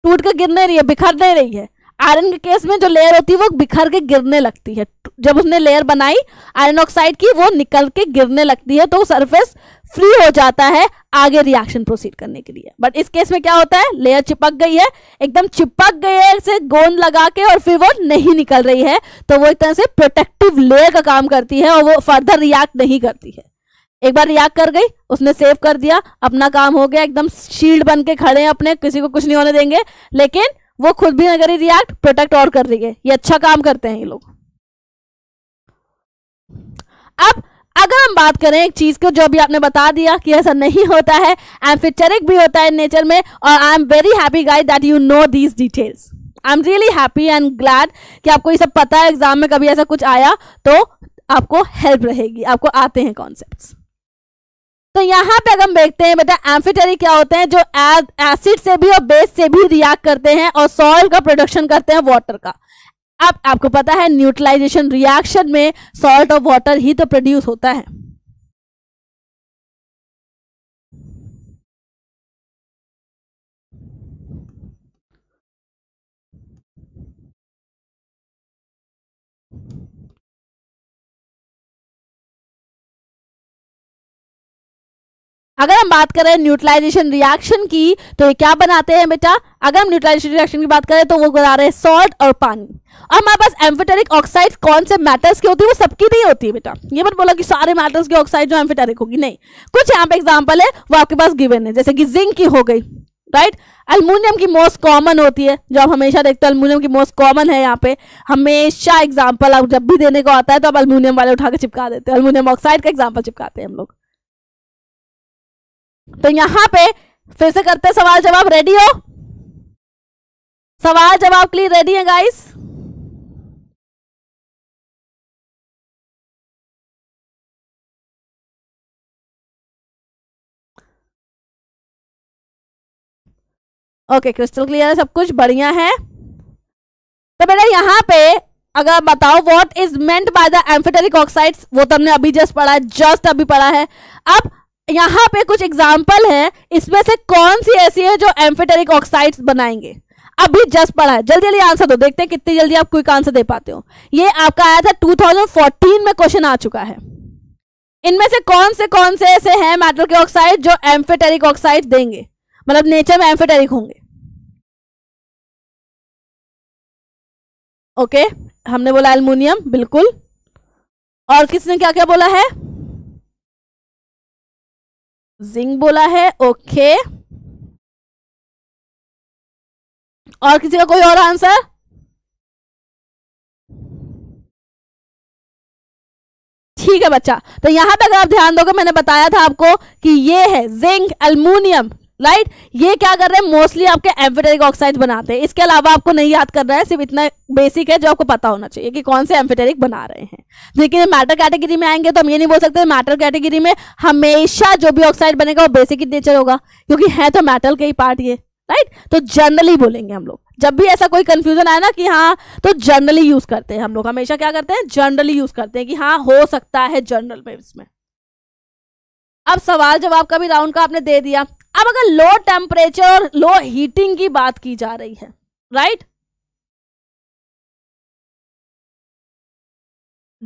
टूट कर गिर नहीं रही है बिखर नहीं रही है आयरन के केस में जो लेयर होती है वो बिखर के गिरने लगती है जब उसने लेयर बनाई आयरन ऑक्साइड की वो निकल के गिरने लगती है तो सरफेस फ्री हो जाता है आगे रिएक्शन प्रोसीड करने के लिए बट इस केस में क्या होता है लेयर चिपक गई है एकदम चिपक गई है से गोंद लगा के और फिर वो नहीं निकल रही है तो वो एक तरह से प्रोटेक्टिव लेयर का काम करती है और वो फर्दर रिएक्ट नहीं करती है एक बार रिएक्ट कर गई उसने सेव कर दिया अपना काम हो गया एकदम शील्ड बन के खड़े हैं अपने किसी को कुछ नहीं होने देंगे लेकिन वो खुद भी ना करे रिएक्ट प्रोटेक्ट और कर रही है ये अच्छा काम करते हैं ये लोग अब अगर हम बात करें एक चीज को जो अभी आपने बता दिया कि ऐसा नहीं होता है एम्फिचरिक भी होता है नेचर में और I am very happy guide that you know these details I am really happy and glad कि आपको ये सब पता है एग्जाम में कभी ऐसा कुछ आया तो आपको हेल्प रहेगी आपको आते हैं कॉन्सेप्ट्स तो यहाँ पे अगर हम देखते हैं बेटा एम्फीटेरिक क्या होते हैं जो एसिड से भी और बेस से भी रिएक्ट करते हैं और सॉइल का प्रोडक्शन करते हैं वाटर का अब आपको पता है न्यूट्रलाइजेशन रिएक्शन में सॉल्ट और वाटर ही तो प्रोड्यूस होता है अगर हम बात करें न्यूट्रलाइजेशन रिएक्शन की तो ये क्या बनाते हैं बेटा अगर हम न्यूट्रलाइजेशन रिएक्शन की बात करें तो वो बना रहे हैं सॉल्ट और पानी और हमारे पास एम्फेटेरिक ऑक्साइड कौन से मैटर्स की होती है वो सबकी नहीं होती है बेटा ये मत बोला कि सारे मैटर्स की ऑक्साइड जो एम्फेटेरिक होगी नहीं कुछ यहाँ पे एग्जाम्पल है वो आपके पास गिवन है जैसे कि जिंक की हो गई राइट अल्मोनियम की मोस्ट कॉमन होती है जो आप हमेशा देखते हो अल्मोनियम की मोस्ट कॉमन है यहाँ पे हमेशा एग्जाम्पल आप जब भी देने को आता है तो आप अल्मोनियम वाले उठा के चिपका देते हैं अल्मोनियम ऑक्साइड का एग्जाम्पल चिपकाते हैं हम लोग तो यहां पे फिर से करते सवाल जवाब रेडी हो सवाल जवाब के लिए रेडी है गाइस ओके क्रिस्टल क्लियर है सब कुछ बढ़िया है तो बेटा यहां पे अगर बताओ what is meant by the amphoteric oxides वो तुमने तो अभी जस्ट पढ़ा है जस्ट अभी पढ़ा है अब यहाँ पे कुछ एग्जाम्पल है इसमें से कौन सी ऐसी है जो एम्फेटेरिक ऑक्साइड बनाएंगे अभी जस्ट पढ़ा है जल्दी जल्दी आंसर दो देखते हैं कितनी जल्दी आप क्विक आंसर दे पाते हो ये आपका आया था 2014 में क्वेश्चन आ चुका है इनमें से कौन से कौन से ऐसे हैं मेटल के ऑक्साइड जो एम्फेटेरिक ऑक्साइड देंगे मतलब नेचर में एम्फेटेरिक होंगे ओके हमने बोला एल्मोनियम बिल्कुल और किसने क्या क्या बोला है जिंग बोला है ओके और किसी का कोई और आंसर ठीक है बच्चा तो यहां पे अगर आप ध्यान दोगे मैंने बताया था आपको कि ये है जिंक एल्यूमिनियम राइट ये क्या कर रहे हैं मोस्टली आपके एम्फेटेरिक ऑक्साइड बनाते हैं इसके अलावा आपको नहीं याद करना है सिर्फ इतना बेसिक है जो आपको पता होना चाहिए कि कौन से एम्फेटेरिक बना रहे हैं लेकिन मैटर कैटेगरी में आएंगे तो हम ये नहीं बोल सकते मैटर कैटेगरी में हमेशा जो भी ऑक्साइड बनेगा वो बेसिक नेचर होगा क्योंकि है तो मेटल के ही पार्ट ये राइट तो जनरली बोलेंगे हम लोग जब भी ऐसा कोई कंफ्यूजन आया ना कि हाँ तो जनरली यूज करते हैं हम लोग हमेशा क्या करते हैं जनरली यूज करते हैं कि हाँ हो सकता है जनरल में इसमें अब सवाल जवाब का भी राउंड का आपने दे दिया अब अगर लो टेम्परेचर और लो हीटिंग की बात की जा रही है राइट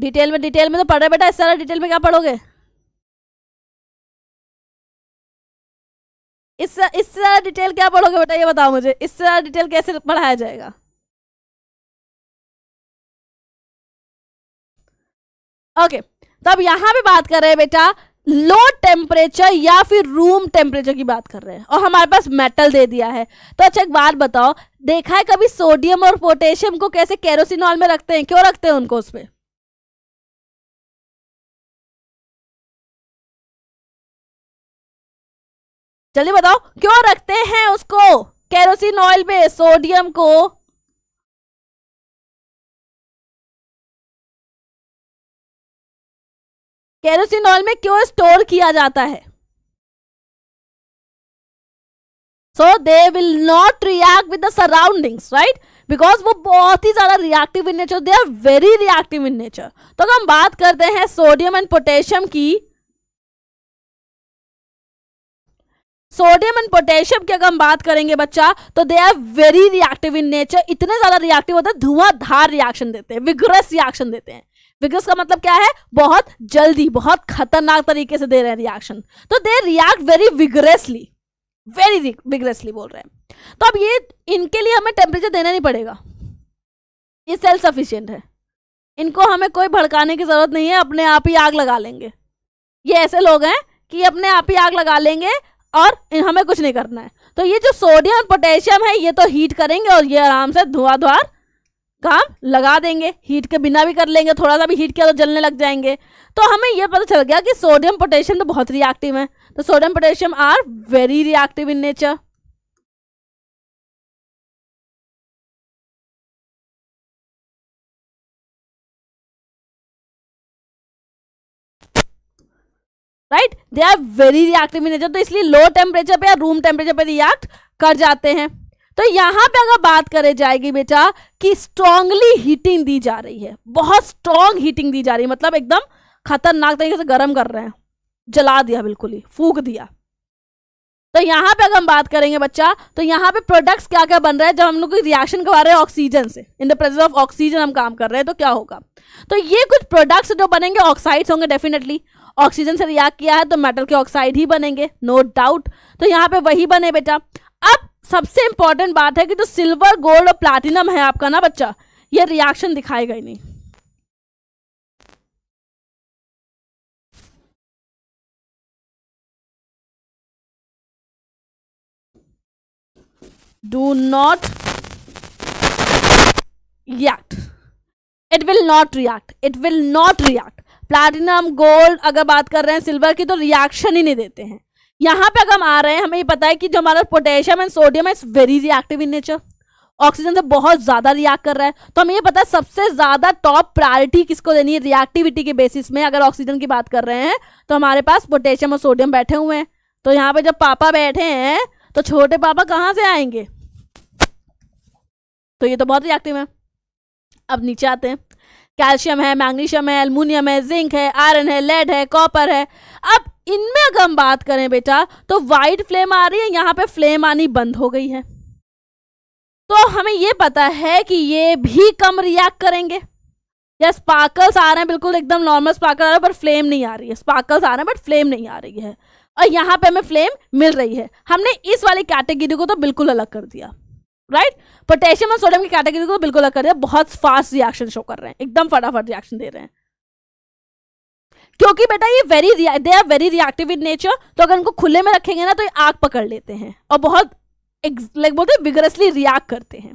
डिटेल में डिटेल में तो पढ़ रहे बेटा इस तरह डिटेल में क्या पढ़ोगे इस इस तरह डिटेल क्या पढ़ोगे बेटा ये बताओ मुझे इस तरह डिटेल कैसे पढ़ाया जाएगा ओके okay, तो अब यहां पे बात कर रहे हैं बेटा लो टेम्परेचर या फिर रूम टेम्परेचर की बात कर रहे हैं और हमारे पास मेटल दे दिया है तो अच्छा एक बात बताओ देखा है कभी सोडियम और पोटेशियम को कैसे ऑयल में रखते हैं क्यों रखते हैं उनको उसमें चलिए बताओ क्यों रखते हैं उसको केरोसिन ऑयल में सोडियम को केरोसिन ऑयल में क्यों स्टोर किया जाता है so they will not react with the surroundings right because वो बहुत ही ज्यादा reactive in nature they are very reactive in nature तो अगर हम बात करते हैं सोडियम एंड पोटेशियम की सोडियम एंड पोटेशियम की अगर हम बात करेंगे बच्चा तो they are very reactive in nature इतने ज्यादा रिएक्टिव होते हैं धुआंधार रिएक्शन देते हैं विग्रस रिएक्शन देते हैं विकल्स का मतलब क्या है बहुत जल्दी बहुत खतरनाक तरीके से दे रहे हैं रिएक्शन तो they react very vigorously very vigorously बोल रहे हैं तो अब ये इनके लिए हमें टेम्परेचर देना नहीं पड़ेगा ये सेल्फ सफिशियंट है इनको हमें कोई भड़काने की ज़रूरत नहीं है अपने आप ही आग लगा लेंगे ये ऐसे लोग हैं कि अपने आप ही आग लगा लेंगे और हमें कुछ नहीं करना है तो ये जो सोडियम और पोटेशियम है ये तो हीट करेंगे और ये आराम से धुआं धुआर काम लगा देंगे हीट के बिना भी कर लेंगे थोड़ा सा भी हीट किया तो जलने लग जाएंगे तो हमें यह पता चल गया कि सोडियम पोटेशियम तो बहुत रिएक्टिव है तो sodium potassium are very reactive in nature right they are very reactive in nature तो इसलिए लो टेम्परेचर पे या रूम टेम्परेचर पे रिएक्ट कर जाते हैं तो यहाँ पे अगर बात करे जाएगी बेटा कि स्ट्रांगली हीटिंग दी जा रही है बहुत स्ट्रांग हीटिंग दी जा रही है मतलब एकदम खतरनाक तरीके से गर्म कर रहे हैं जला दिया बिल्कुल ही फूक दिया तो यहाँ पे अगर हम बात करेंगे बच्चा तो यहाँ पे प्रोडक्ट्स क्या क्या बन रहे हैं जब हम लोग रिएक्शन करवा रहे हैं ऑक्सीजन से in the presence of oxygen हम काम कर रहे हैं तो क्या होगा तो ये कुछ प्रोडक्ट्स जो बनेंगे ऑक्साइड्स होंगे डेफिनेटली ऑक्सीजन से रिएक्ट किया है तो मेटल के ऑक्साइड ही बनेंगे नो no डाउट तो यहाँ पे वही बने बेटा अब सबसे इंपॉर्टेंट बात है कि जो सिल्वर गोल्ड और प्लाटिनम है आपका ना बच्चा ये रिएक्शन दिखाएगा ही नहीं do not react it will not react it will not react platinum gold अगर बात कर रहे हैं सिल्वर की तो रिएक्शन ही नहीं देते हैं यहाँ पे अगर हम आ रहे हैं हमें ये पता है कि जो हमारा पोटेशियम एंड सोडियम है very reactive in nature oxygen से बहुत ज्यादा रिएक्ट कर रहा है तो हमें ये पता है सबसे ज्यादा टॉप प्रायोरिटी किसको देनी है रिएक्टिविटी के बेसिस में अगर ऑक्सीजन की बात कर रहे हैं तो हमारे पास पोटेशियम और सोडियम बैठे हुए हैं तो यहाँ पे जब पापा बैठे हैं तो छोटे पापा कहाँ से आएंगे तो ये तो बहुत रिएक्टिव है अब नीचे आते हैं कैल्शियम है मैग्नीशियम है एलमिनियम है जिंक है आयरन है लेड है कॉपर है अब इनमें अगर हम बात करें बेटा तो वाइट फ्लेम आ रही है यहाँ पे फ्लेम आनी बंद हो गई है तो हमें ये पता है कि ये भी कम रिएक्ट करेंगे या स्पार्कल्स आ रहे हैं बिल्कुल एकदम नॉर्मल स्पार्कल आ रहा है पर फ्लेम नहीं आ रही है स्पार्कल्स आ रहे हैं बट फ्लेम नहीं आ रही है और यहाँ पे हमें फ्लेम मिल रही है हमने इस वाली कैटेगरी को तो बिल्कुल अलग कर दिया राइट पोटेशियम और सोडियम की कैटेगरी को तो बिल्कुल अलग कर दिया बहुत फास्ट रिएक्शन शो कर रहे हैं एकदम फटाफट रिएक्शन दे रहे हैं क्योंकि बेटा ये very they are very reactive in nature तो अगर इनको खुले में रखेंगे ना तो ये आग पकड़ लेते हैं और बहुत लाइक बोलते हैं विगरसली रिएक्ट करते हैं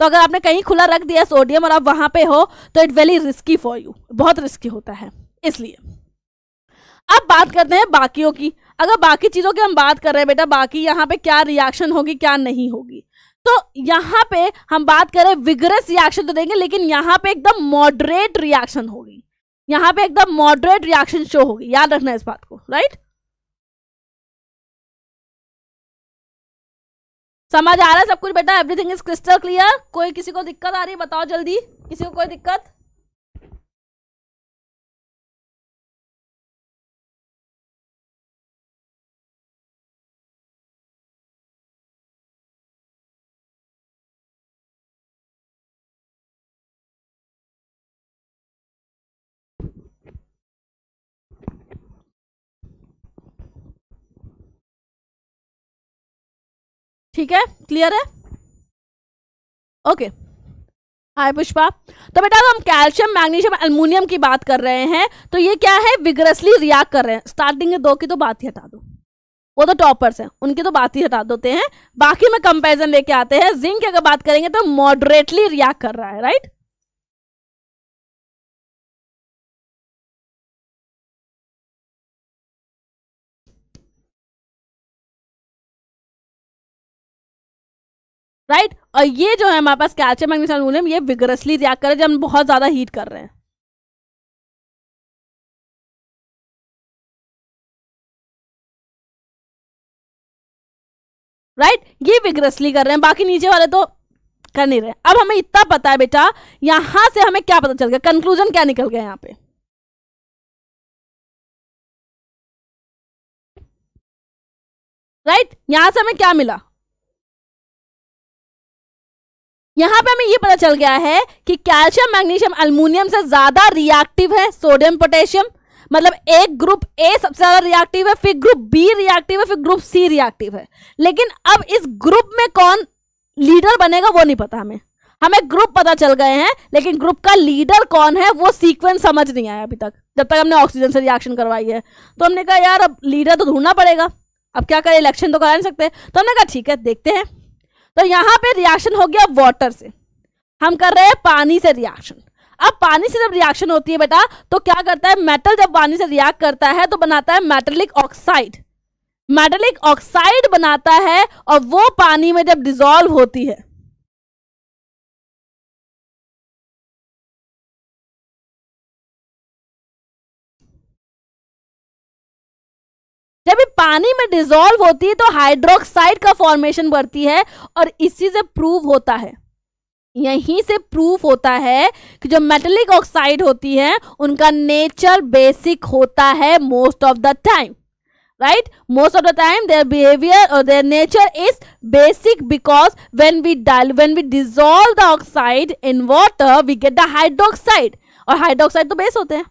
तो अगर आपने कहीं खुला रख दिया सोडियम और आप वहां पे हो तो it very risky for you बहुत रिस्की होता है इसलिए अब बात करते हैं बाकियों की अगर बाकी चीज़ों की हम बात कर रहे हैं बेटा बाकी यहाँ पे क्या रिएक्शन होगी क्या नहीं होगी तो यहाँ पे हम बात करें विगरस रिएक्शन तो देंगे लेकिन यहाँ पे एकदम मॉडरेट रिएक्शन होगी यहाँ पे एकदम मॉडरेट रिएक्शन शो होगी याद रखना इस बात को राइट समझ आ रहा है सब कुछ बेटा एवरीथिंग इज क्रिस्टल क्लियर कोई किसी को दिक्कत आ रही है बताओ जल्दी किसी को कोई दिक्कत ठीक है क्लियर है ओके हाय पुष्पा तो बेटा हम कैल्शियम मैग्नीशियम अल्मोनियम की बात कर रहे हैं तो ये क्या है विग्रसली रिएक्ट कर रहे हैं स्टार्टिंग दो की तो बात ही हटा दो वो तो टॉपर्स हैं उनकी तो बात ही हटा देते हैं बाकी में कंपेरिजन लेके आते हैं जिंक की अगर बात करेंगे तो मॉडरेटली रिएक्ट कर रहा है राइट राइट और ये जो है हमारे पास कैल्शियम मैग्नीशियम एलुमिनियम ये विगरसली रिएक्ट कर रहे हैं जब हम बहुत ज़्यादा हीट कर रहे हैं राइट right? ये विग्रसली कर रहे हैं बाकी नीचे वाले तो कर नहीं रहे अब हमें इतना पता है बेटा यहां से हमें क्या पता चल गया कंक्लूजन क्या निकल गया यहां पे राइट right? यहां से हमें क्या मिला यहाँ पे हमें ये पता चल गया है कि कैल्शियम मैग्नीशियम अल्मोनियम से ज्यादा रिएक्टिव है सोडियम पोटेशियम मतलब एक ग्रुप ए सबसे ज्यादा रिएक्टिव है फिर ग्रुप बी रिएक्टिव है फिर ग्रुप सी रिएक्टिव है लेकिन अब इस ग्रुप में कौन लीडर बनेगा वो नहीं पता हमें हमें ग्रुप पता चल गए हैं लेकिन ग्रुप का लीडर कौन है वो सीक्वेंस समझ नहीं आया अभी तक जब तक हमने ऑक्सीजन से रिएक्शन करवाई है तो हमने कहा यार अब लीडर तो ढूंढना पड़ेगा अब क्या करें इलेक्शन तो करा नहीं सकते तो हमने कहा ठीक है देखते हैं तो यहाँ पे रिएक्शन हो गया वाटर से हम कर रहे हैं पानी से रिएक्शन अब पानी से जब रिएक्शन होती है बेटा तो क्या करता है मेटल जब पानी से रिएक्ट करता है तो बनाता है मेटलिक ऑक्साइड मेटलिक ऑक्साइड बनाता है और वो पानी में जब डिजोल्व होती है जब ये पानी में डिजोल्व होती है तो हाइड्रोक्साइड का फॉर्मेशन बढ़ती है और इसी से प्रूव होता है यहीं से प्रूफ होता है कि जो मेटलिक ऑक्साइड होती है उनका नेचर बेसिक होता है most of the time right most of the time their behaviour और their nature is basic because when we dial when we dissolve the oxide in water we get the hydroxide और hydroxide तो base होते हैं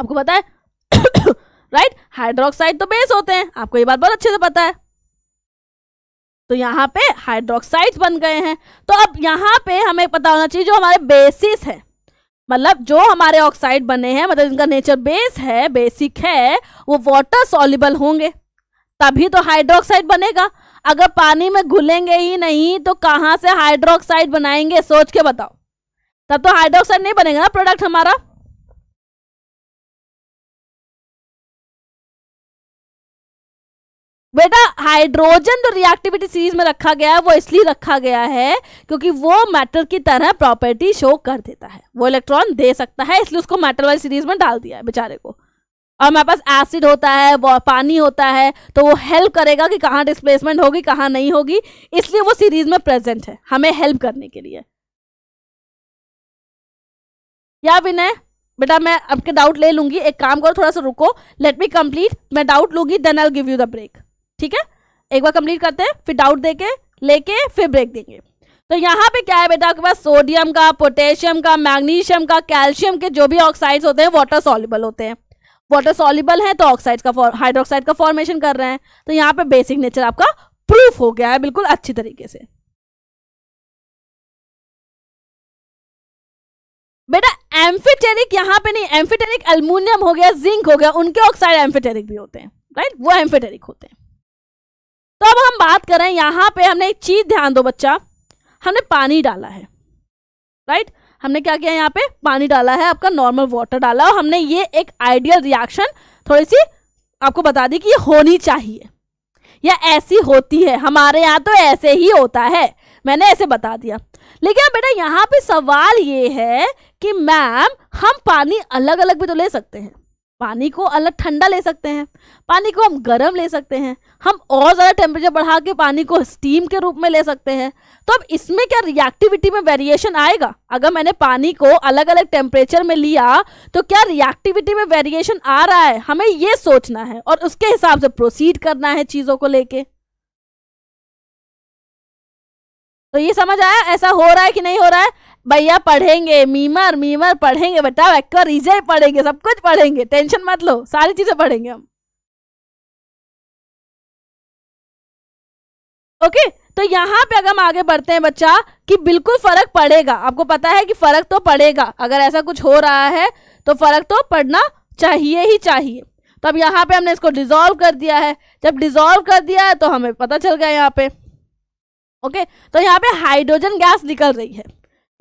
आपको पता है right hydroxide तो base होते हैं आपको ये बात बहुत अच्छे से पता है तो यहाँ पे हाइड्रोक्साइड बन गए हैं तो अब यहाँ पे हमें पता होना चाहिए जो हमारे बेसिस है मतलब जो हमारे ऑक्साइड बने हैं मतलब इनका नेचर बेस है बेसिक है वो वाटर सॉल्युबल होंगे तभी तो हाइड्रोक्साइड बनेगा अगर पानी में घुलेंगे ही नहीं तो कहाँ से हाइड्रोक्साइड बनाएंगे सोच के बताओ तब तो हाइड्रोक्साइड नहीं बनेगा ना प्रोडक्ट हमारा बेटा हाइड्रोजन जो रिएक्टिविटी सीरीज में रखा गया है वो इसलिए रखा गया है क्योंकि वो मेटल की तरह प्रॉपर्टी शो कर देता है वो इलेक्ट्रॉन दे सकता है इसलिए उसको मेटल वाली सीरीज में डाल दिया है बेचारे को और हमारे पास एसिड होता है वो पानी होता है तो वो हेल्प करेगा कि कहाँ डिस्प्लेसमेंट होगी कहाँ नहीं होगी इसलिए वो सीरीज में प्रेजेंट है हमें हेल्प करने के लिए या विनय बेटा मैं आपके डाउट ले लूंगी एक काम करो थोड़ा सा रुको लेट मी कंप्लीट मैं डाउट लूंगी then I give you the break ठीक है एक बार कंप्लीट करते हैं फिर डाउट देके लेके फिर ब्रेक देंगे तो यहाँ पे क्या है बेटा आपके पास सोडियम का पोटेशियम का मैग्नीशियम का कैल्शियम के जो भी ऑक्साइड्स होते हैं वाटर सॉल्युबल होते हैं वाटर सॉल्युबल है तो ऑक्साइड का हाइड्रोक्साइड का फॉर्मेशन कर रहे हैं तो यहाँ पे बेसिक नेचर आपका प्रूफ हो गया है बिल्कुल अच्छी तरीके से बेटा एम्फिटेरिक यहाँ पे नहीं एम्फिटेरिक अल्मोनियम हो गया जिंक हो गया उनके ऑक्साइड एम्फिटेरिक भी होते हैं राइट वो एम्फिटेरिक होते हैं तो अब हम बात करें यहाँ पे हमने एक चीज़ ध्यान दो बच्चा हमने पानी डाला है राइट हमने क्या किया यहाँ पे पानी डाला है आपका नॉर्मल वाटर डाला और हमने ये एक आइडियल रिएक्शन थोड़ी सी आपको बता दी कि ये होनी चाहिए या ऐसी होती है हमारे यहाँ तो ऐसे ही होता है मैंने ऐसे बता दिया लेकिन बेटा यहाँ पे सवाल ये है कि मैम हम पानी अलग अलग भी तो ले सकते हैं पानी को अलग ठंडा ले सकते हैं पानी को हम गर्म ले सकते हैं हम और ज़्यादा टेम्परेचर बढ़ा के पानी को स्टीम के रूप में ले सकते हैं तो अब इसमें क्या रिएक्टिविटी में वेरिएशन आएगा अगर मैंने पानी को अलग अलग टेम्परेचर में लिया तो क्या रिएक्टिविटी में वेरिएशन आ रहा है हमें ये सोचना है और उसके हिसाब से प्रोसीड करना है चीज़ों को लेके तो ये समझ आया ऐसा हो रहा है कि नहीं हो रहा है भैया पढ़ेंगे मीमर मीमर पढ़ेंगे बेटा एक्वा रीजय पढ़ेंगे सब कुछ पढ़ेंगे टेंशन मत लो सारी चीज़ें पढ़ेंगे हम ओके तो यहाँ पे अगर हम आगे बढ़ते हैं बच्चा कि बिल्कुल फर्क पड़ेगा आपको पता है कि फर्क तो पड़ेगा अगर ऐसा कुछ हो रहा है तो फर्क तो पड़ना चाहिए ही चाहिए तो अब यहाँ पे हमने इसको डिजोल्व कर दिया है जब डिजोल्व कर दिया है तो हमें पता चल गया यहाँ पे ओके तो यहाँ पे हाइड्रोजन गैस निकल रही है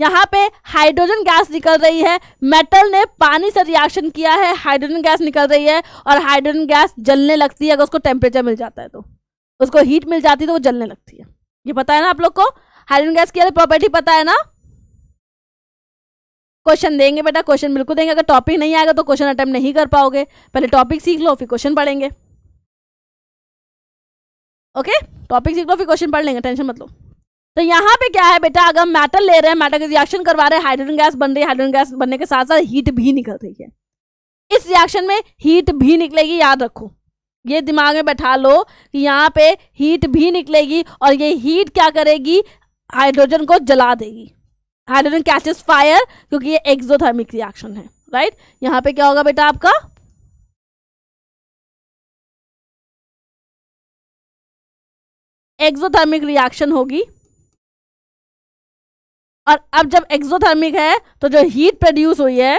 यहाँ पे हाइड्रोजन गैस निकल रही है मेटल ने पानी से रिएक्शन किया है हाइड्रोजन गैस निकल रही है और हाइड्रोजन गैस जलने लगती है अगर उसको टेम्परेचर मिल जाता है तो उसको हीट मिल जाती है तो वो जलने लगती है ये पता है ना आप लोग को हाइड्रोजन गैस की प्रॉपर्टी पता है ना क्वेश्चन देंगे बेटा क्वेश्चन बिल्कुल देंगे अगर टॉपिक नहीं आएगा तो क्वेश्चन अटेम्प नहीं कर पाओगे पहले टॉपिक सीख लो फिर क्वेश्चन पढ़ेंगे ओके टॉपिक सीख लो फिर क्वेश्चन पढ़ लेंगे टेंशन मत लो तो यहाँ पे क्या है बेटा अगर मेटल ले रहे हैं मेटल की रिएक्शन करवा रहे हैं हाइड्रोजन गैस बन रही है हाइड्रोजन गैस बनने के साथ साथ हीट भी निकल रही है इस रिएक्शन में हीट भी निकलेगी याद रखो ये दिमाग में बैठा लो कि यहाँ पे हीट भी निकलेगी और ये हीट क्या करेगी हाइड्रोजन को जला देगी हाइड्रोजन कैचेस फायर क्योंकि ये एक्सोथर्मिक रिएक्शन है राइट यहाँ पे क्या होगा बेटा आपका एक्सोथर्मिक रिएक्शन होगी और अब जब एक्सोथर्मिक है तो जो हीट प्रोड्यूस हुई है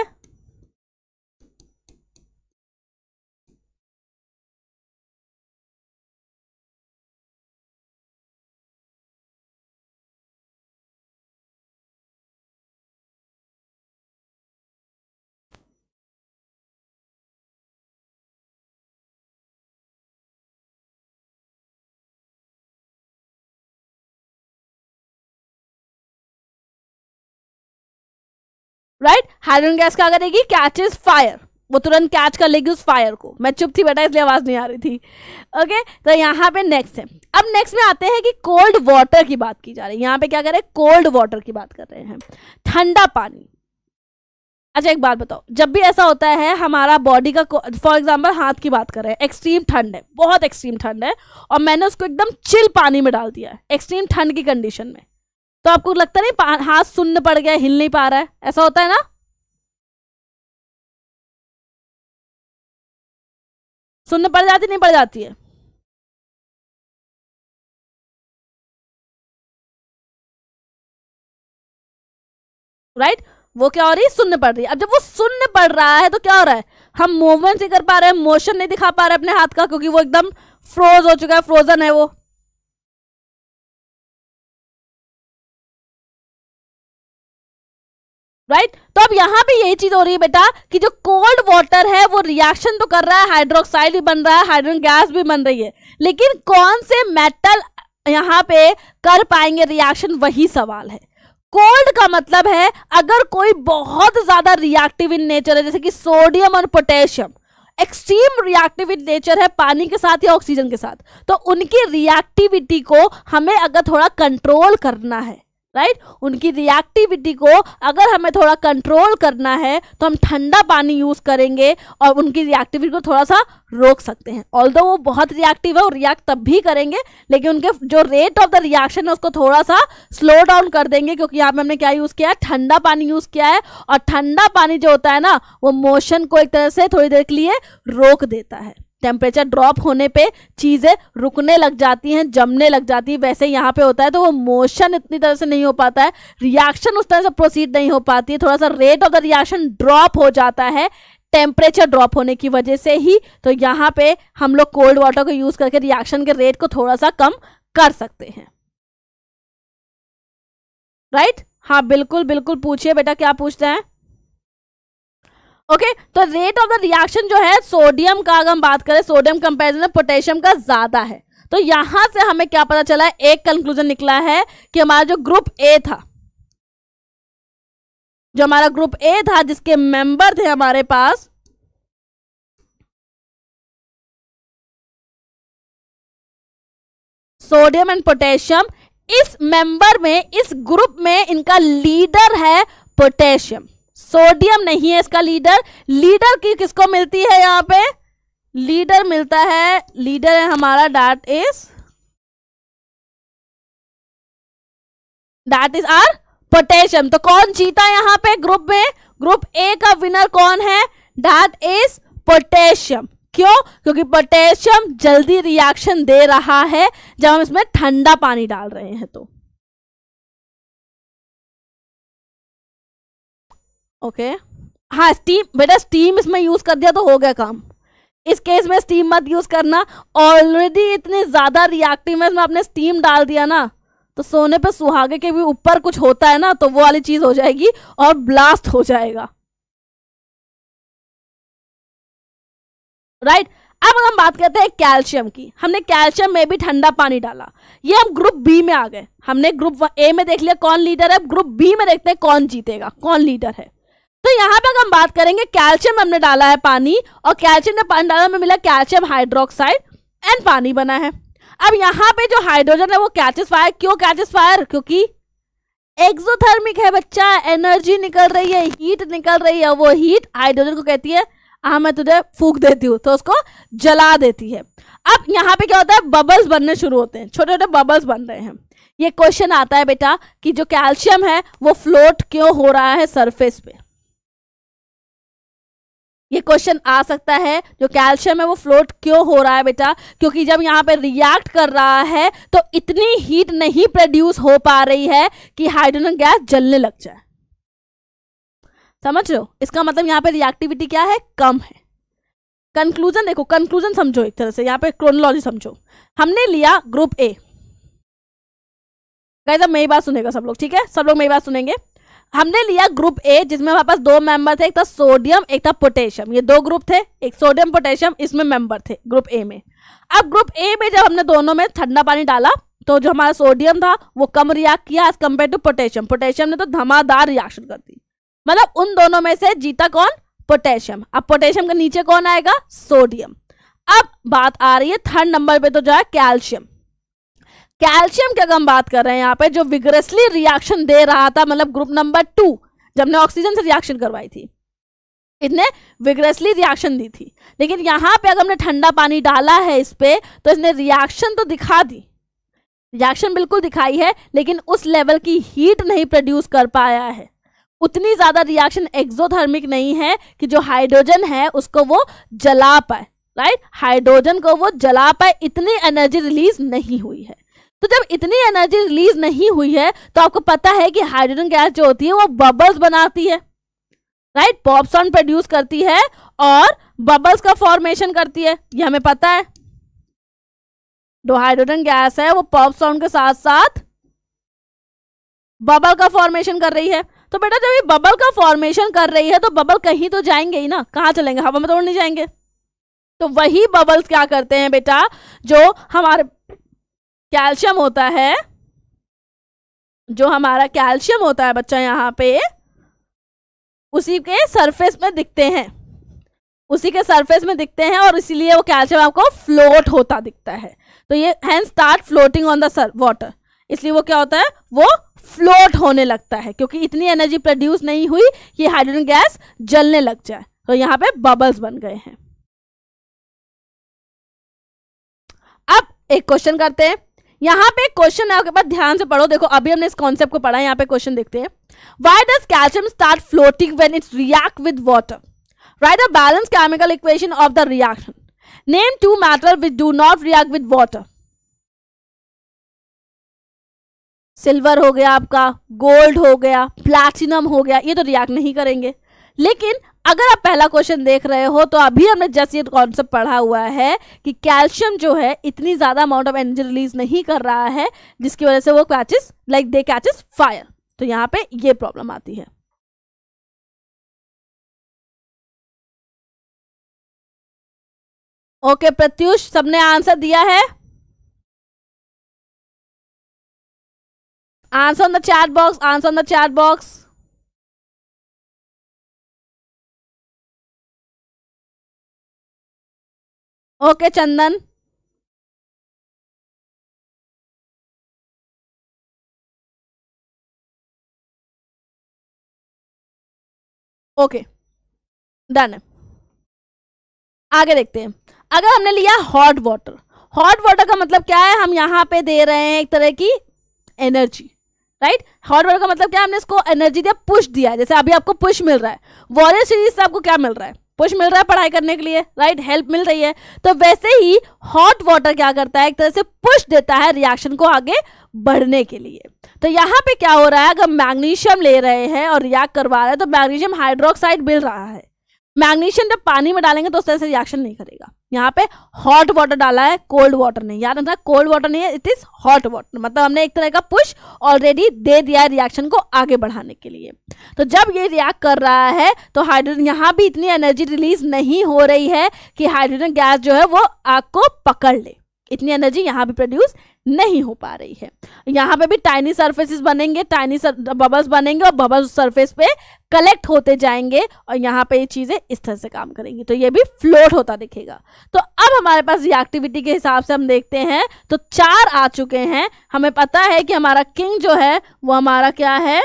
राइट हाइड्रोजन गैस क्या करेगी कैच इज फायर वो तुरंत कैच कर लेगी उस फायर को मैं चुप थी बेटा इसलिए आवाज़ नहीं आ रही थी ओके okay? तो यहाँ पे नेक्स्ट है अब नेक्स्ट में आते हैं कि कोल्ड वाटर की बात की जा रही है यहाँ पे क्या कर रहे हैं कोल्ड वाटर की बात कर रहे हैं ठंडा पानी अच्छा एक बात बताओ जब भी ऐसा होता है हमारा बॉडी का फॉर एग्जाम्पल हाथ की बात कर रहे हैं एक्सट्रीम ठंड है बहुत एक्सट्रीम ठंड है और मैंने उसको एकदम चिल पानी में डाल दिया एक्सट्रीम ठंड की कंडीशन में तो आपको लगता नहीं हाथ सुन्न पड़ गया हिल नहीं पा रहा है ऐसा होता है ना सुन्न पड़ जाती नहीं पड़ जाती है राइट right? वो क्या हो रही है सुनने पड़ रही है अब जब वो सुनने पड़ रहा है तो क्या हो रहा है हम मूवमेंट नहीं कर पा रहे हैं मोशन नहीं दिखा पा रहे अपने हाथ का क्योंकि वो एकदम फ्रोज हो चुका है फ्रोजन है वो राइट right? तो अब यहाँ पे यही चीज हो रही है बेटा कि जो कोल्ड वाटर है वो रिएक्शन तो कर रहा है हाइड्रोक्साइड भी बन रहा है हाइड्रोजन गैस भी बन रही है लेकिन कौन से मेटल यहाँ पे कर पाएंगे रिएक्शन वही सवाल है कोल्ड का मतलब है अगर कोई बहुत ज्यादा रिएक्टिव इन नेचर है जैसे कि सोडियम और potassium extreme reactive in nature है पानी के साथ या ऑक्सीजन के साथ तो उनकी रिएक्टिविटी को हमें अगर थोड़ा कंट्रोल करना है राइट right? उनकी रिएक्टिविटी को अगर हमें थोड़ा कंट्रोल करना है तो हम ठंडा पानी यूज़ करेंगे और उनकी रिएक्टिविटी को थोड़ा सा रोक सकते हैं ऑल वो बहुत रिएक्टिव है और रिएक्ट तब भी करेंगे लेकिन उनके जो रेट ऑफ द रिएक्शन है उसको थोड़ा सा स्लो डाउन कर देंगे क्योंकि यहाँ पे हमने क्या यूज़ किया है ठंडा पानी यूज़ किया है और ठंडा पानी जो होता है ना वो मोशन को एक तरह से थोड़ी देर के लिए रोक देता है टेम्परेचर ड्रॉप होने पे चीज़ें रुकने लग जाती हैं जमने लग जाती है वैसे यहाँ पे होता है तो वो मोशन इतनी तरह से नहीं हो पाता है रिएक्शन उस तरह से प्रोसीड नहीं हो पाती है थोड़ा सा rate of the reaction drop हो जाता है टेम्परेचर ड्रॉप होने की वजह से ही तो यहाँ पे हम लोग कोल्ड वाटर को यूज़ करके रिएक्शन के रेट को थोड़ा सा कम कर सकते हैं राइट right? हाँ बिल्कुल बिल्कुल पूछिए बेटा क्या पूछते हैं ओके तो रेट ऑफ द रिएक्शन जो है सोडियम का अगर हम बात करें सोडियम कंपेरिजन में पोटेशियम का ज्यादा है तो यहां से हमें क्या पता चला एक कंक्लूजन निकला है कि हमारा जो ग्रुप ए था जो हमारा ग्रुप ए था जिसके मेंबर थे हमारे पास सोडियम एंड पोटेशियम इस मेंबर में इस ग्रुप में इनका लीडर है पोटेशियम सोडियम नहीं है इसका लीडर लीडर की किसको मिलती है यहाँ पे लीडर मिलता है लीडर है हमारा that is that is are potassium तो कौन जीता यहाँ पे ग्रुप में ग्रुप ए का विनर कौन है डाट इज पोटेशियम क्यों क्योंकि पोटेशियम जल्दी रिएक्शन दे रहा है जब हम इसमें ठंडा पानी डाल रहे हैं तो ओके हाँ स्टीम बेटा स्टीम इसमें यूज़ कर दिया तो हो गया काम इस केस में स्टीम मत यूज़ करना ऑलरेडी इतने ज़्यादा रिएक्टिव है इसमें आपने स्टीम डाल दिया ना तो सोने पे सुहागे के भी ऊपर कुछ होता है ना तो वो वाली चीज़ हो जाएगी और ब्लास्ट हो जाएगा राइट अब हम बात करते हैं कैल्शियम की हमने कैल्शियम में भी ठंडा पानी डाला ये हम ग्रुप बी में आ गए हमने ग्रुप ए में देख लिया कौन लीडर है ग्रुप बी में देखते हैं कौन जीतेगा कौन लीडर है तो यहाँ पे हम बात करेंगे कैल्शियम हमने डाला है पानी और कैल्शियम ने पानी डाला में मिला कैल्शियम हाइड्रोक्साइड एंड पानी बना है अब यहाँ पे जो हाइड्रोजन है वो कैचेस फायर क्यों कैचेस फायर क्योंकि एक्सोथर्मिक है बच्चा एनर्जी निकल रही है हीट निकल रही है वो हीट हाइड्रोजन को कहती है आ हाँ, मैं तुझे फूक देती हूँ तो उसको जला देती है अब यहाँ पे क्या होता है बबल्स बनने शुरू होते हैं छोटे छोटे बबल्स बन रहे हैं ये क्वेश्चन आता है बेटा कि जो कैल्शियम है वो फ्लोट क्यों हो रहा है सरफेस पे ये क्वेश्चन आ सकता है जो कैल्शियम है वो फ्लोट क्यों हो रहा है बेटा क्योंकि जब यहाँ पे रिएक्ट कर रहा है तो इतनी हीट नहीं प्रोड्यूस हो पा रही है कि हाइड्रोजन गैस जलने लग जाए समझ लो इसका मतलब यहाँ पे रिएक्टिविटी क्या है कम है कंक्लूजन देखो कंक्लूजन समझो एक तरह से यहाँ पे क्रोनोलॉजी समझो हमने लिया ग्रुप ए कैसा मेरी बात सुनेगा सब लोग ठीक है सब लोग मेरी बात सुनेंगे हमने लिया ग्रुप ए जिसमें हमारे पास दो मेंबर थे एक था सोडियम एक था पोटेशियम ये दो ग्रुप थे एक सोडियम पोटेशियम इसमें मेंबर थे ग्रुप ए में अब ग्रुप ए में जब हमने दोनों में ठंडा पानी डाला तो जो हमारा सोडियम था वो कम रिएक्ट किया as compare to potassium potassium ने तो धमादार रिएक्शन कर दी मतलब उन दोनों में से जीता कौन पोटेशियम अब पोटेशियम के नीचे कौन आएगा सोडियम अब बात आ रही है थर्ड नंबर पे तो जो है कैल्शियम कैल्शियम की अगर हम बात कर रहे हैं यहाँ पे जो विग्रेसली रिएक्शन दे रहा था मतलब ग्रुप नंबर टू जब ने ऑक्सीजन से रिएक्शन करवाई थी इसने विग्रेसली रिएक्शन दी थी लेकिन यहाँ पे अगर हमने ठंडा पानी डाला है इस पर तो इसने रिएक्शन तो दिखा दी रिएक्शन बिल्कुल दिखाई है लेकिन उस लेवल की हीट नहीं प्रोड्यूस कर पाया है उतनी ज़्यादा रिएक्शन एक्जोथर्मिक नहीं है कि जो हाइड्रोजन है उसको वो जला पाए राइट हाइड्रोजन को वो जला पाए इतनी एनर्जी रिलीज नहीं हुई है तो जब इतनी एनर्जी रिलीज नहीं हुई है तो आपको पता है कि हाइड्रोजन गैस जो होती है वो बबल्स बनाती है राइट पॉपसॉन प्रोड्यूस करती है और बबल्स का फॉर्मेशन करती है ये हमें पता है जो हाइड्रोजन गैस है वो साउंड के साथ साथ बबल का फॉर्मेशन कर रही है तो बेटा जब ये बबल का फॉर्मेशन कर रही है तो बबल कहीं तो जाएंगे ही ना कहाँ चलेंगे हवा में तोड़ नहीं जाएंगे तो वही बबल्स क्या करते हैं बेटा जो हमारे कैल्शियम होता है जो हमारा कैल्शियम होता है बच्चा यहाँ पे उसी के सरफेस में दिखते हैं उसी के सरफेस में दिखते हैं और इसीलिए वो कैल्शियम आपको फ्लोट होता दिखता है तो ये हैं start floating on the water इसलिए वो क्या होता है वो फ्लोट होने लगता है क्योंकि इतनी एनर्जी प्रोड्यूस नहीं हुई कि हाइड्रोजन गैस जलने लग जाए तो यहाँ पे बबल्स बन गए हैं अब एक क्वेश्चन करते हैं यहाँ पे क्वेश्चन है आपके पास ध्यान से पढ़ो देखो अभी हमने इस कॉन्सेप्ट को पढ़ा है यहाँ पे क्वेश्चन देखते हैं why does calcium start floating when it's react with water right the balance chemical equation of the reaction name two matter which do not react with water silver हो गया आपका गोल्ड हो गया प्लैटिनम हो गया ये तो रिएक्ट नहीं करेंगे लेकिन अगर आप पहला क्वेश्चन देख रहे हो तो अभी हमने जस्ट ये कॉन्सेप्ट पढ़ा हुआ है कि कैल्शियम जो है इतनी ज़्यादा अमाउंट ऑफ एनर्जी रिलीज नहीं कर रहा है जिसकी वजह से वो catches like they catches fire तो यहाँ पे ये प्रॉब्लम आती है ओके okay, प्रत्युष सबने आंसर दिया है answer on the chat box answer on the chat box okay Chandan okay done है आगे देखते हैं अगर हमने लिया हॉट वाटर हॉट वाटर का मतलब क्या है हम यहां पे दे रहे हैं एक तरह की एनर्जी राइट हॉट वाटर का मतलब क्या है हमने इसको एनर्जी दिया पुश दिया है जैसे अभी आपको पुश मिल रहा है वॉरियर सीरीज से आपको क्या मिल रहा है पुश मिल रहा है पढ़ाई करने के लिए राइट हेल्प मिल रही है तो वैसे ही हॉट वाटर क्या करता है एक तरह से पुश देता है रिएक्शन को आगे बढ़ने के लिए तो यहाँ पे क्या हो रहा है अगर मैग्नीशियम ले रहे हैं और रिएक्ट करवा रहे हैं तो मैग्नीशियम हाइड्रोक्साइड मिल रहा है मैग्नीशियम जब पानी में डालेंगे तो उस तरह से रिएक्शन नहीं करेगा यहाँ पे हॉट वाटर डाला है कोल्ड वाटर नहीं याद रखना कोल्ड वाटर नहीं है इट इज हॉट वाटर मतलब हमने एक तरह का पुश ऑलरेडी दे दिया है रिएक्शन को आगे बढ़ाने के लिए तो जब ये रिएक्ट कर रहा है तो हाइड्रोजन यहाँ भी इतनी एनर्जी रिलीज नहीं हो रही है कि हाइड्रोजन गैस जो है वो आग को पकड़ ले इतनी एनर्जी यहाँ भी प्रोड्यूस नहीं हो पा रही है यहाँ पे भी टाइनी सर्फेसिस बनेंगे टाइनी बबल्स बनेंगे और बबल्स सरफेस पे कलेक्ट होते जाएंगे और यहाँ पे ये चीज़ें इस तरह से काम करेंगी तो ये भी फ्लोट होता दिखेगा तो अब हमारे पास रिएक्टिविटी के हिसाब से हम देखते हैं तो चार आ चुके हैं हमें पता है कि हमारा किंग जो है वो हमारा क्या है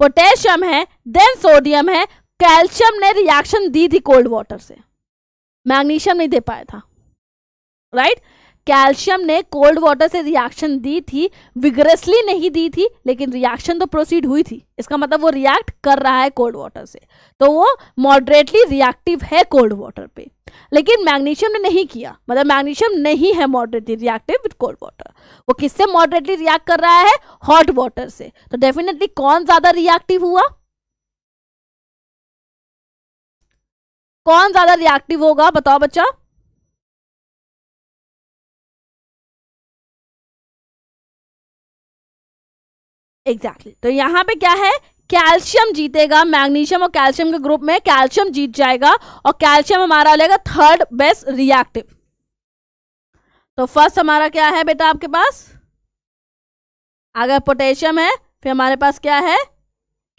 पोटेशियम है देन सोडियम है कैल्शियम ने रिएक्शन दी थी कोल्ड वाटर से मैग्नीशियम नहीं दे पाया था राइट right? कैल्शियम ने कोल्ड वाटर से रिएक्शन दी थी विग्रेसली नहीं दी थी लेकिन रिएक्शन तो प्रोसीड हुई थी इसका मतलब वो रिएक्ट कर रहा है कोल्ड वाटर से तो वो मॉडरेटली रिएक्टिव है कोल्ड वाटर पे लेकिन मैग्नीशियम ने नहीं किया मतलब मैग्नीशियम नहीं है moderately reactive with cold water वो किससे मॉडरेटली रिएक्ट कर रहा है हॉट वाटर से तो डेफिनेटली कौन ज़्यादा रिएक्टिव हुआ कौन ज़्यादा रिएक्टिव होगा बताओ बच्चा एग्जैक्टली exactly. तो यहाँ पे क्या है कैल्शियम जीतेगा मैग्नीशियम और कैल्शियम के ग्रुप में कैल्शियम जीत जाएगा और कैल्शियम हमारा जाएगा थर्ड बेस्ट रिएक्टिव तो फर्स्ट हमारा क्या है बेटा आपके पास अगर पोटेशियम है फिर हमारे पास क्या है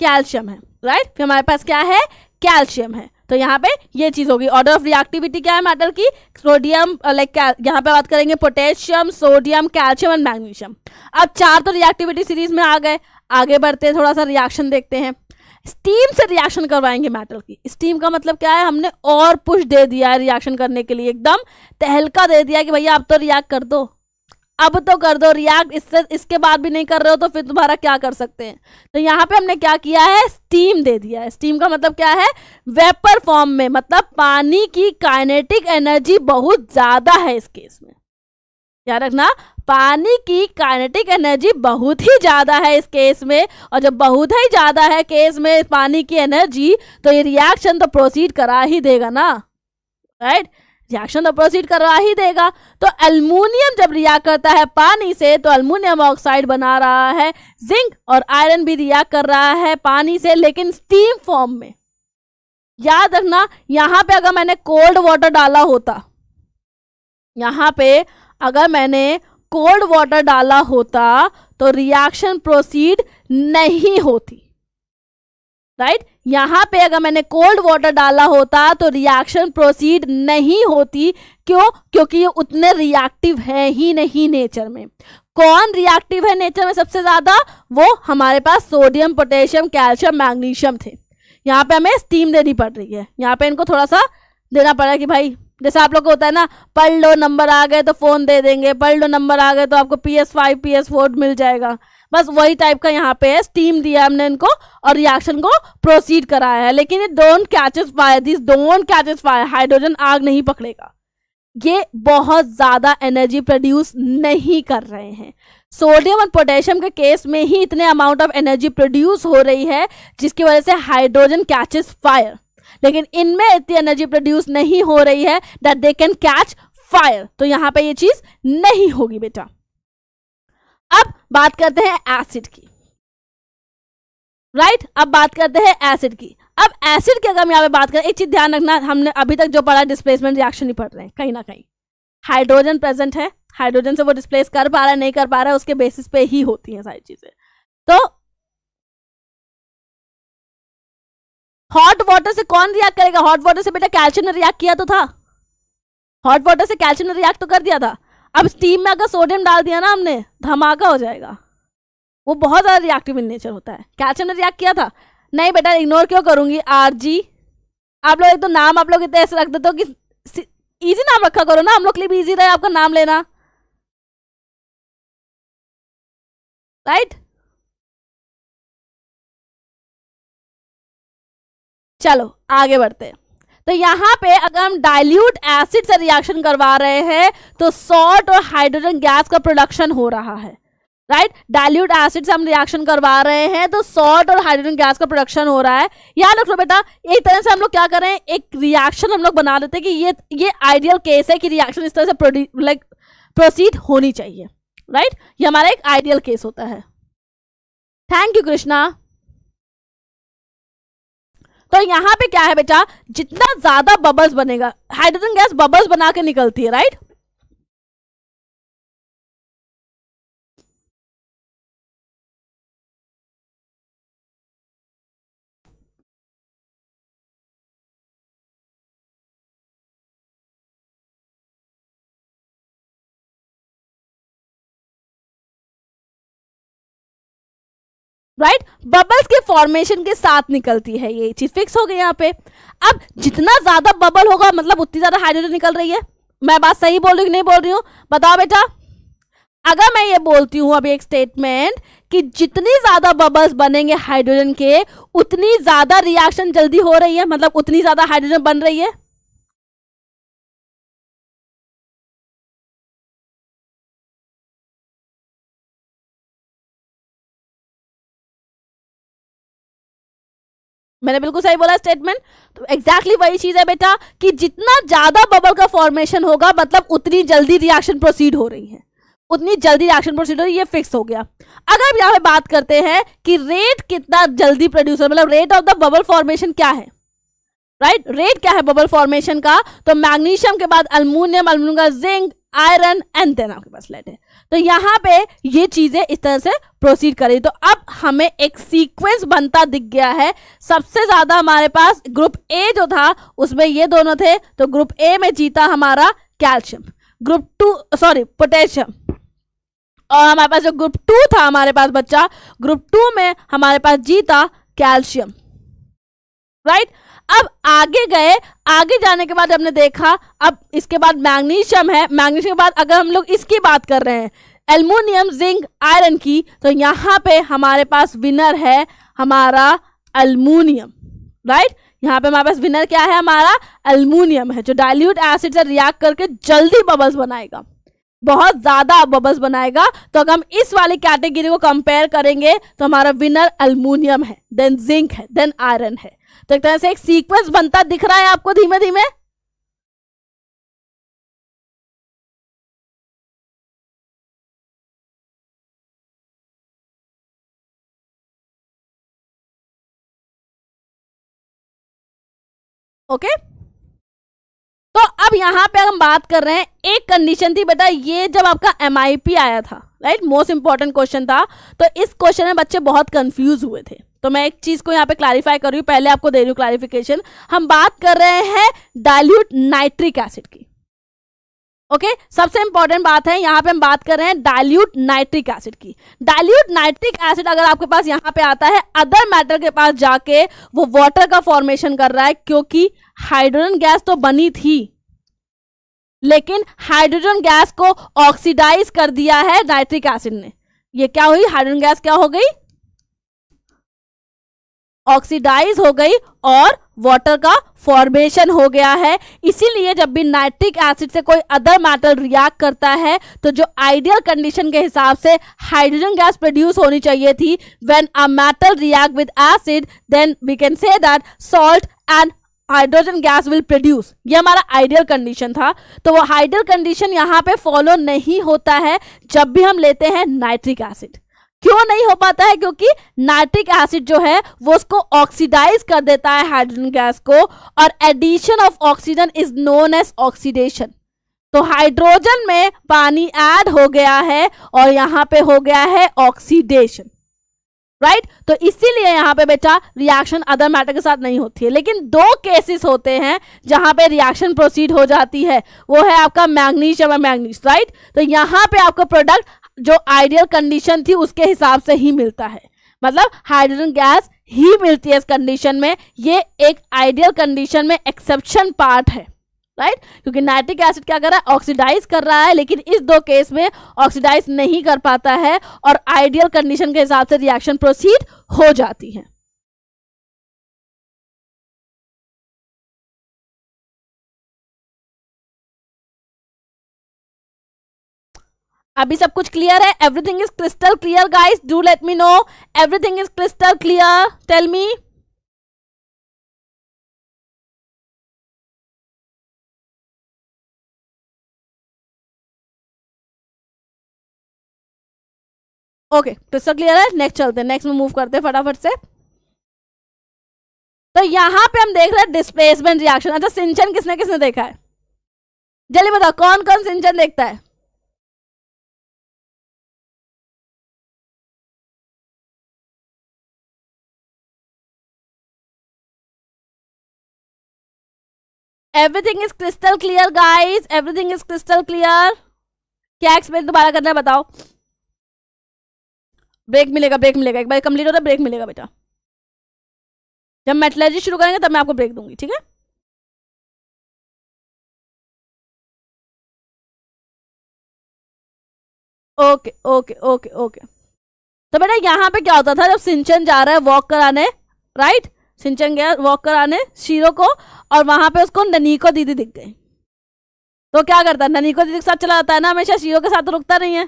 कैल्शियम है राइट right? फिर हमारे पास क्या है कैल्शियम है तो यहाँ पे ये चीज होगी ऑर्डर ऑफ रिएक्टिविटी क्या है मेटल की सोडियम लाइक uh, यहाँ पे बात करेंगे potassium sodium calcium and magnesium अब चार तो रिएक्टिविटी सीरीज में आ गए आगे बढ़ते हैं थोड़ा सा रिएक्शन देखते हैं स्टीम से रिएक्शन करवाएंगे मेटल की स्टीम का मतलब क्या है हमने और पुश दे दिया है रिएक्शन करने के लिए एकदम तहलका दे दिया कि भैया आप तो रिएक्ट कर दो अब तो कर दो रिएक्ट इससे इसके बाद भी नहीं कर रहे हो तो फिर तुम्हारा क्या कर सकते हैं तो यहाँ पे हमने क्या किया है स्टीम दे दिया है स्टीम का मतलब क्या है वेपर फॉर्म में मतलब पानी की काइनेटिक एनर्जी बहुत ज़्यादा है इस केस में याद रखना पानी की काइनेटिक एनर्जी बहुत ही ज़्यादा है इस केस में और जब बहुत ही ज़्यादा है केस में पानी की एनर्जी तो ये रिएक्शन तो प्रोसीड करा ही देगा ना राइट right? रिएक्शन तो कर करवा ही देगा तो अल्मोनियम जब रिएक्ट करता है पानी से तो अल्मोनियम ऑक्साइड बना रहा है जिंक और आयरन भी रिएक्ट कर रहा है पानी से लेकिन स्टीम फॉर्म में याद रखना यहाँ पे अगर मैंने कोल्ड वाटर डाला होता यहाँ पे अगर मैंने कोल्ड वाटर डाला होता तो रिएक्शन प्रोसीड नहीं होती राइट यहाँ पे अगर मैंने कोल्ड वाटर डाला होता तो रिएक्शन प्रोसीड नहीं होती क्यों क्योंकि ये उतने रिएक्टिव है ही नहीं नेचर में कौन रिएक्टिव है नेचर में सबसे ज्यादा वो हमारे पास सोडियम पोटेशियम कैल्शियम मैग्नीशियम थे यहाँ पे हमें स्टीम देनी पड़ रही है यहाँ पे इनको थोड़ा सा देना पड़ रहा है कि भाई जैसे आप लोग को होता है ना पढ़ लो नंबर आ गए तो फ़ोन दे देंगे पढ़ लो नंबर आ गए तो आपको P S five P S four मिल जाएगा बस वही टाइप का यहाँ पे है स्टीम दिया हमने इनको और रिएक्शन को प्रोसीड कराया है लेकिन ये don't catches fire this don't catches fire hydrogen आग नहीं पकड़ेगा ये बहुत ज़्यादा एनर्जी प्रोड्यूस नहीं कर रहे हैं सोडियम और पोटेशियम के केस में ही इतने अमाउंट ऑफ एनर्जी प्रोड्यूस हो रही है जिसकी वजह से हाइड्रोजन कैचेस फायर लेकिन इनमें इतनी एनर्जी प्रोड्यूस नहीं हो रही है that they can catch fire तो यहाँ पे ये चीज़ नहीं होगी बेटा अब बात करते हैं एसिड की राइट right? अब बात करते हैं एसिड की अब एसिड की अगर हम यहाँ पे बात करें एक चीज ध्यान रखना हमने अभी तक जो पढ़ा डिस्प्लेसमेंट रिएक्शन ही पढ़ रहे हैं कहीं ना कहीं हाइड्रोजन प्रेजेंट है हाइड्रोजन से वो डिस्प्लेस कर पा रहा है नहीं कर पा रहा है उसके बेसिस पे ही होती हैं सारी चीजें तो हॉट वाटर से कौन रिएक्ट करेगा हॉट वाटर से बेटा कैल्शियम ने रिएक्ट किया तो था हॉट वाटर से कैल्शियम ने रिएक्ट तो कर दिया था अब स्टीम में अगर सोडियम डाल दिया ना हमने धमाका हो जाएगा वो बहुत ज़्यादा रिएक्टिव इन नेचर होता है कैल्शियम ने रिएक्ट किया था नहीं बेटा इग्नोर क्यों करूँगी आर जी आप लोग एक तो नाम आप लोग इतने ऐसे रख देते हो कि ईजी नाम रखा करो ना हम लोग के लिए भी ईजी रहे आपका नाम लेना राइट चलो आगे बढ़ते हैं तो यहाँ पे अगर हम डाइल्यूट एसिड से रिएक्शन करवा रहे हैं तो सॉल्ट और हाइड्रोजन गैस का प्रोडक्शन हो रहा है राइट डाइल्यूट एसिड से हम रिएक्शन करवा रहे हैं तो सॉल्ट और हाइड्रोजन गैस का प्रोडक्शन हो रहा है याद रख लो बेटा एक तरह से हम लोग क्या करें एक रिएक्शन हम लोग बना देते हैं कि ये ये आइडियल केस है कि रिएक्शन इस तरह से लाइक प्रोसीड होनी चाहिए राइट ये हमारा एक आइडियल केस होता है थैंक यू कृष्णा तो यहाँ पे क्या है बेटा जितना ज्यादा बबल्स बनेगा हाइड्रोजन गैस बबल्स बना के निकलती है राइट राइट बबल्स के फॉर्मेशन के साथ निकलती है ये चीज फिक्स हो गई यहाँ पे अब जितना ज्यादा बबल होगा मतलब उतनी ज्यादा हाइड्रोजन निकल रही है मैं बात सही बोल रही हूँ नहीं बोल रही हूँ बताओ बेटा अगर मैं ये बोलती हूँ अभी एक स्टेटमेंट कि जितनी ज़्यादा बबल्स बनेंगे हाइड्रोजन के उतनी ज़्यादा रिएक्शन जल्दी हो रही है मतलब उतनी ज़्यादा हाइड्रोजन बन रही है मैंने बिल्कुल सही बोला स्टेटमेंट तो एग्जैक्टली वही चीज है बेटा कि जितना ज्यादा बबल का फॉर्मेशन होगा मतलब उतनी जल्दी रिएक्शन प्रोसीड हो रही है उतनी जल्दी रिएक्शन प्रोसीड हो रही है ये फिक्स हो गया अगर यहाँ पे बात करते हैं कि रेट कितना जल्दी प्रोड्यूस मतलब rate of the bubble formation क्या है राइट रेट क्या है बबल फॉर्मेशन का तो मैग्नीशियम के बाद अल्मोनियम अल्मोनियम का जिंक आयरन एंड देन आपके पास लेट है तो यहाँ पे ये चीजें इस तरह से प्रोसीड करें तो अब हमें एक सीक्वेंस बनता दिख गया है सबसे ज्यादा हमारे पास ग्रुप ए जो था उसमें ये दोनों थे तो ग्रुप ए में जीता हमारा calcium group two sorry potassium और हमारे पास जो ग्रुप टू था हमारे पास बच्चा ग्रुप टू में हमारे पास जीता कैल्शियम राइट right? अब आगे गए आगे जाने के बाद हमने देखा अब इसके बाद मैग्नीशियम है मैग्नीशियम के बाद अगर हम लोग इसकी बात कर रहे हैं एल्मोनियम जिंक आयरन की तो यहाँ पे हमारे पास विनर है हमारा अल्मोनियम राइट यहाँ पे हमारे पास विनर क्या है हमारा अल्मोनियम है जो डाइल्यूट एसिड से रिएक्ट करके जल्दी बबल्स बनाएगा बहुत ज्यादा बबल्स बनाएगा तो अगर हम इस वाली कैटेगरी को कंपेयर करेंगे तो हमारा विनर अल्मोनियम है देन जिंक है देन आयरन है तो एक तरह से एक सीक्वेंस बनता दिख रहा है आपको धीमे धीमे ओके तो अब यहां पे हम बात कर रहे हैं एक कंडीशन थी बेटा ये जब आपका एम आया था राइट मोस्ट इंपॉर्टेंट क्वेश्चन था तो इस क्वेश्चन में बच्चे बहुत कंफ्यूज हुए थे तो मैं एक चीज को यहाँ पे क्लैरिफाई कर रही हूँ पहले आपको दे रही हूँ क्लैरिफिकेशन हम बात कर रहे हैं डाइल्यूट नाइट्रिक एसिड की ओके okay? सबसे इंपॉर्टेंट बात है यहाँ पे हम बात कर रहे हैं डाइल्यूट नाइट्रिक एसिड की डाइल्यूट नाइट्रिक एसिड अगर आपके पास यहाँ पे आता है अदर मैटर के पास जाके वो वाटर का फॉर्मेशन कर रहा है क्योंकि हाइड्रोजन गैस तो बनी थी लेकिन हाइड्रोजन गैस को ऑक्सीडाइज कर दिया है नाइट्रिक एसिड ने ये क्या हुई हाइड्रोजन गैस क्या हो गई ऑक्सीडाइज हो गई और वाटर का फॉर्मेशन हो गया है इसीलिए जब भी नाइट्रिक एसिड से कोई अदर मेटल रिएक्ट करता है तो जो आइडियल कंडीशन के हिसाब से हाइड्रोजन गैस प्रोड्यूस होनी चाहिए थी when a metal react with acid then we can say that salt and hydrogen gas will produce ये हमारा आइडियल कंडीशन था तो वो हाइडियल कंडीशन यहाँ पे फॉलो नहीं होता है जब भी हम लेते हैं नाइट्रिक एसिड क्यों नहीं हो पाता है क्योंकि नाइट्रिक एसिड जो है वो उसको ऑक्सीडाइज कर देता है हाइड्रोजन गैस को और addition of oxygen is known as oxidation तो हाइड्रोजन में पानी ऐड हो गया है और यहाँ पे हो गया है ऑक्सीडेशन राइट right? तो इसीलिए यहाँ पे बेटा रिएक्शन अदर मैटर के साथ नहीं होती है लेकिन दो केसेस होते हैं जहां पे रिएक्शन प्रोसीड हो जाती है वो है आपका मैग्नीशियम और मैग्नीश राइट तो यहाँ पे आपका प्रोडक्ट जो आइडियल कंडीशन थी उसके हिसाब से ही मिलता है मतलब हाइड्रोजन गैस ही मिलती है इस कंडीशन में ये एक आइडियल कंडीशन में एक्सेप्शन पार्ट है राइट क्योंकि नाइट्रिक एसिड क्या कर रहा है ऑक्सीडाइज कर रहा है लेकिन इस दो केस में ऑक्सीडाइज नहीं कर पाता है और आइडियल कंडीशन के हिसाब से रिएक्शन प्रोसीड हो जाती है अभी सब कुछ क्लियर है everything is crystal clear guys do let me know everything is crystal clear tell me okay crystal clear है नेक्स्ट चलते हैं नेक्स्ट में मूव करते हैं फटाफट से तो यहां पे हम देख रहे हैं डिस्प्लेसमेंट रिएक्शन अच्छा सिंचन किसने किसने देखा है जल्दी बताओ कौन कौन सिंचन देखता है everything is crystal clear guys everything is crystal clear क्या एक्सप्लेन दोबारा करना है बताओ ब्रेक मिलेगा ब्रेक मिलेगा एक बार कंप्लीट होता है ब्रेक मिलेगा बेटा जब मेटलर्जी शुरू करेंगे तब मैं आपको ब्रेक दूंगी ठीक है ओके ओके ओके ओके तो बेटा यहाँ पे क्या होता था जब सिंचन जा रहा है वॉक कराने राइट सिंचन गया वॉक कराने शीरो को और वहां पे उसको ननी को दीदी दिख गई तो क्या करता है ननी को दीदी के साथ चला जाता है ना हमेशा शीरो के साथ रुकता नहीं है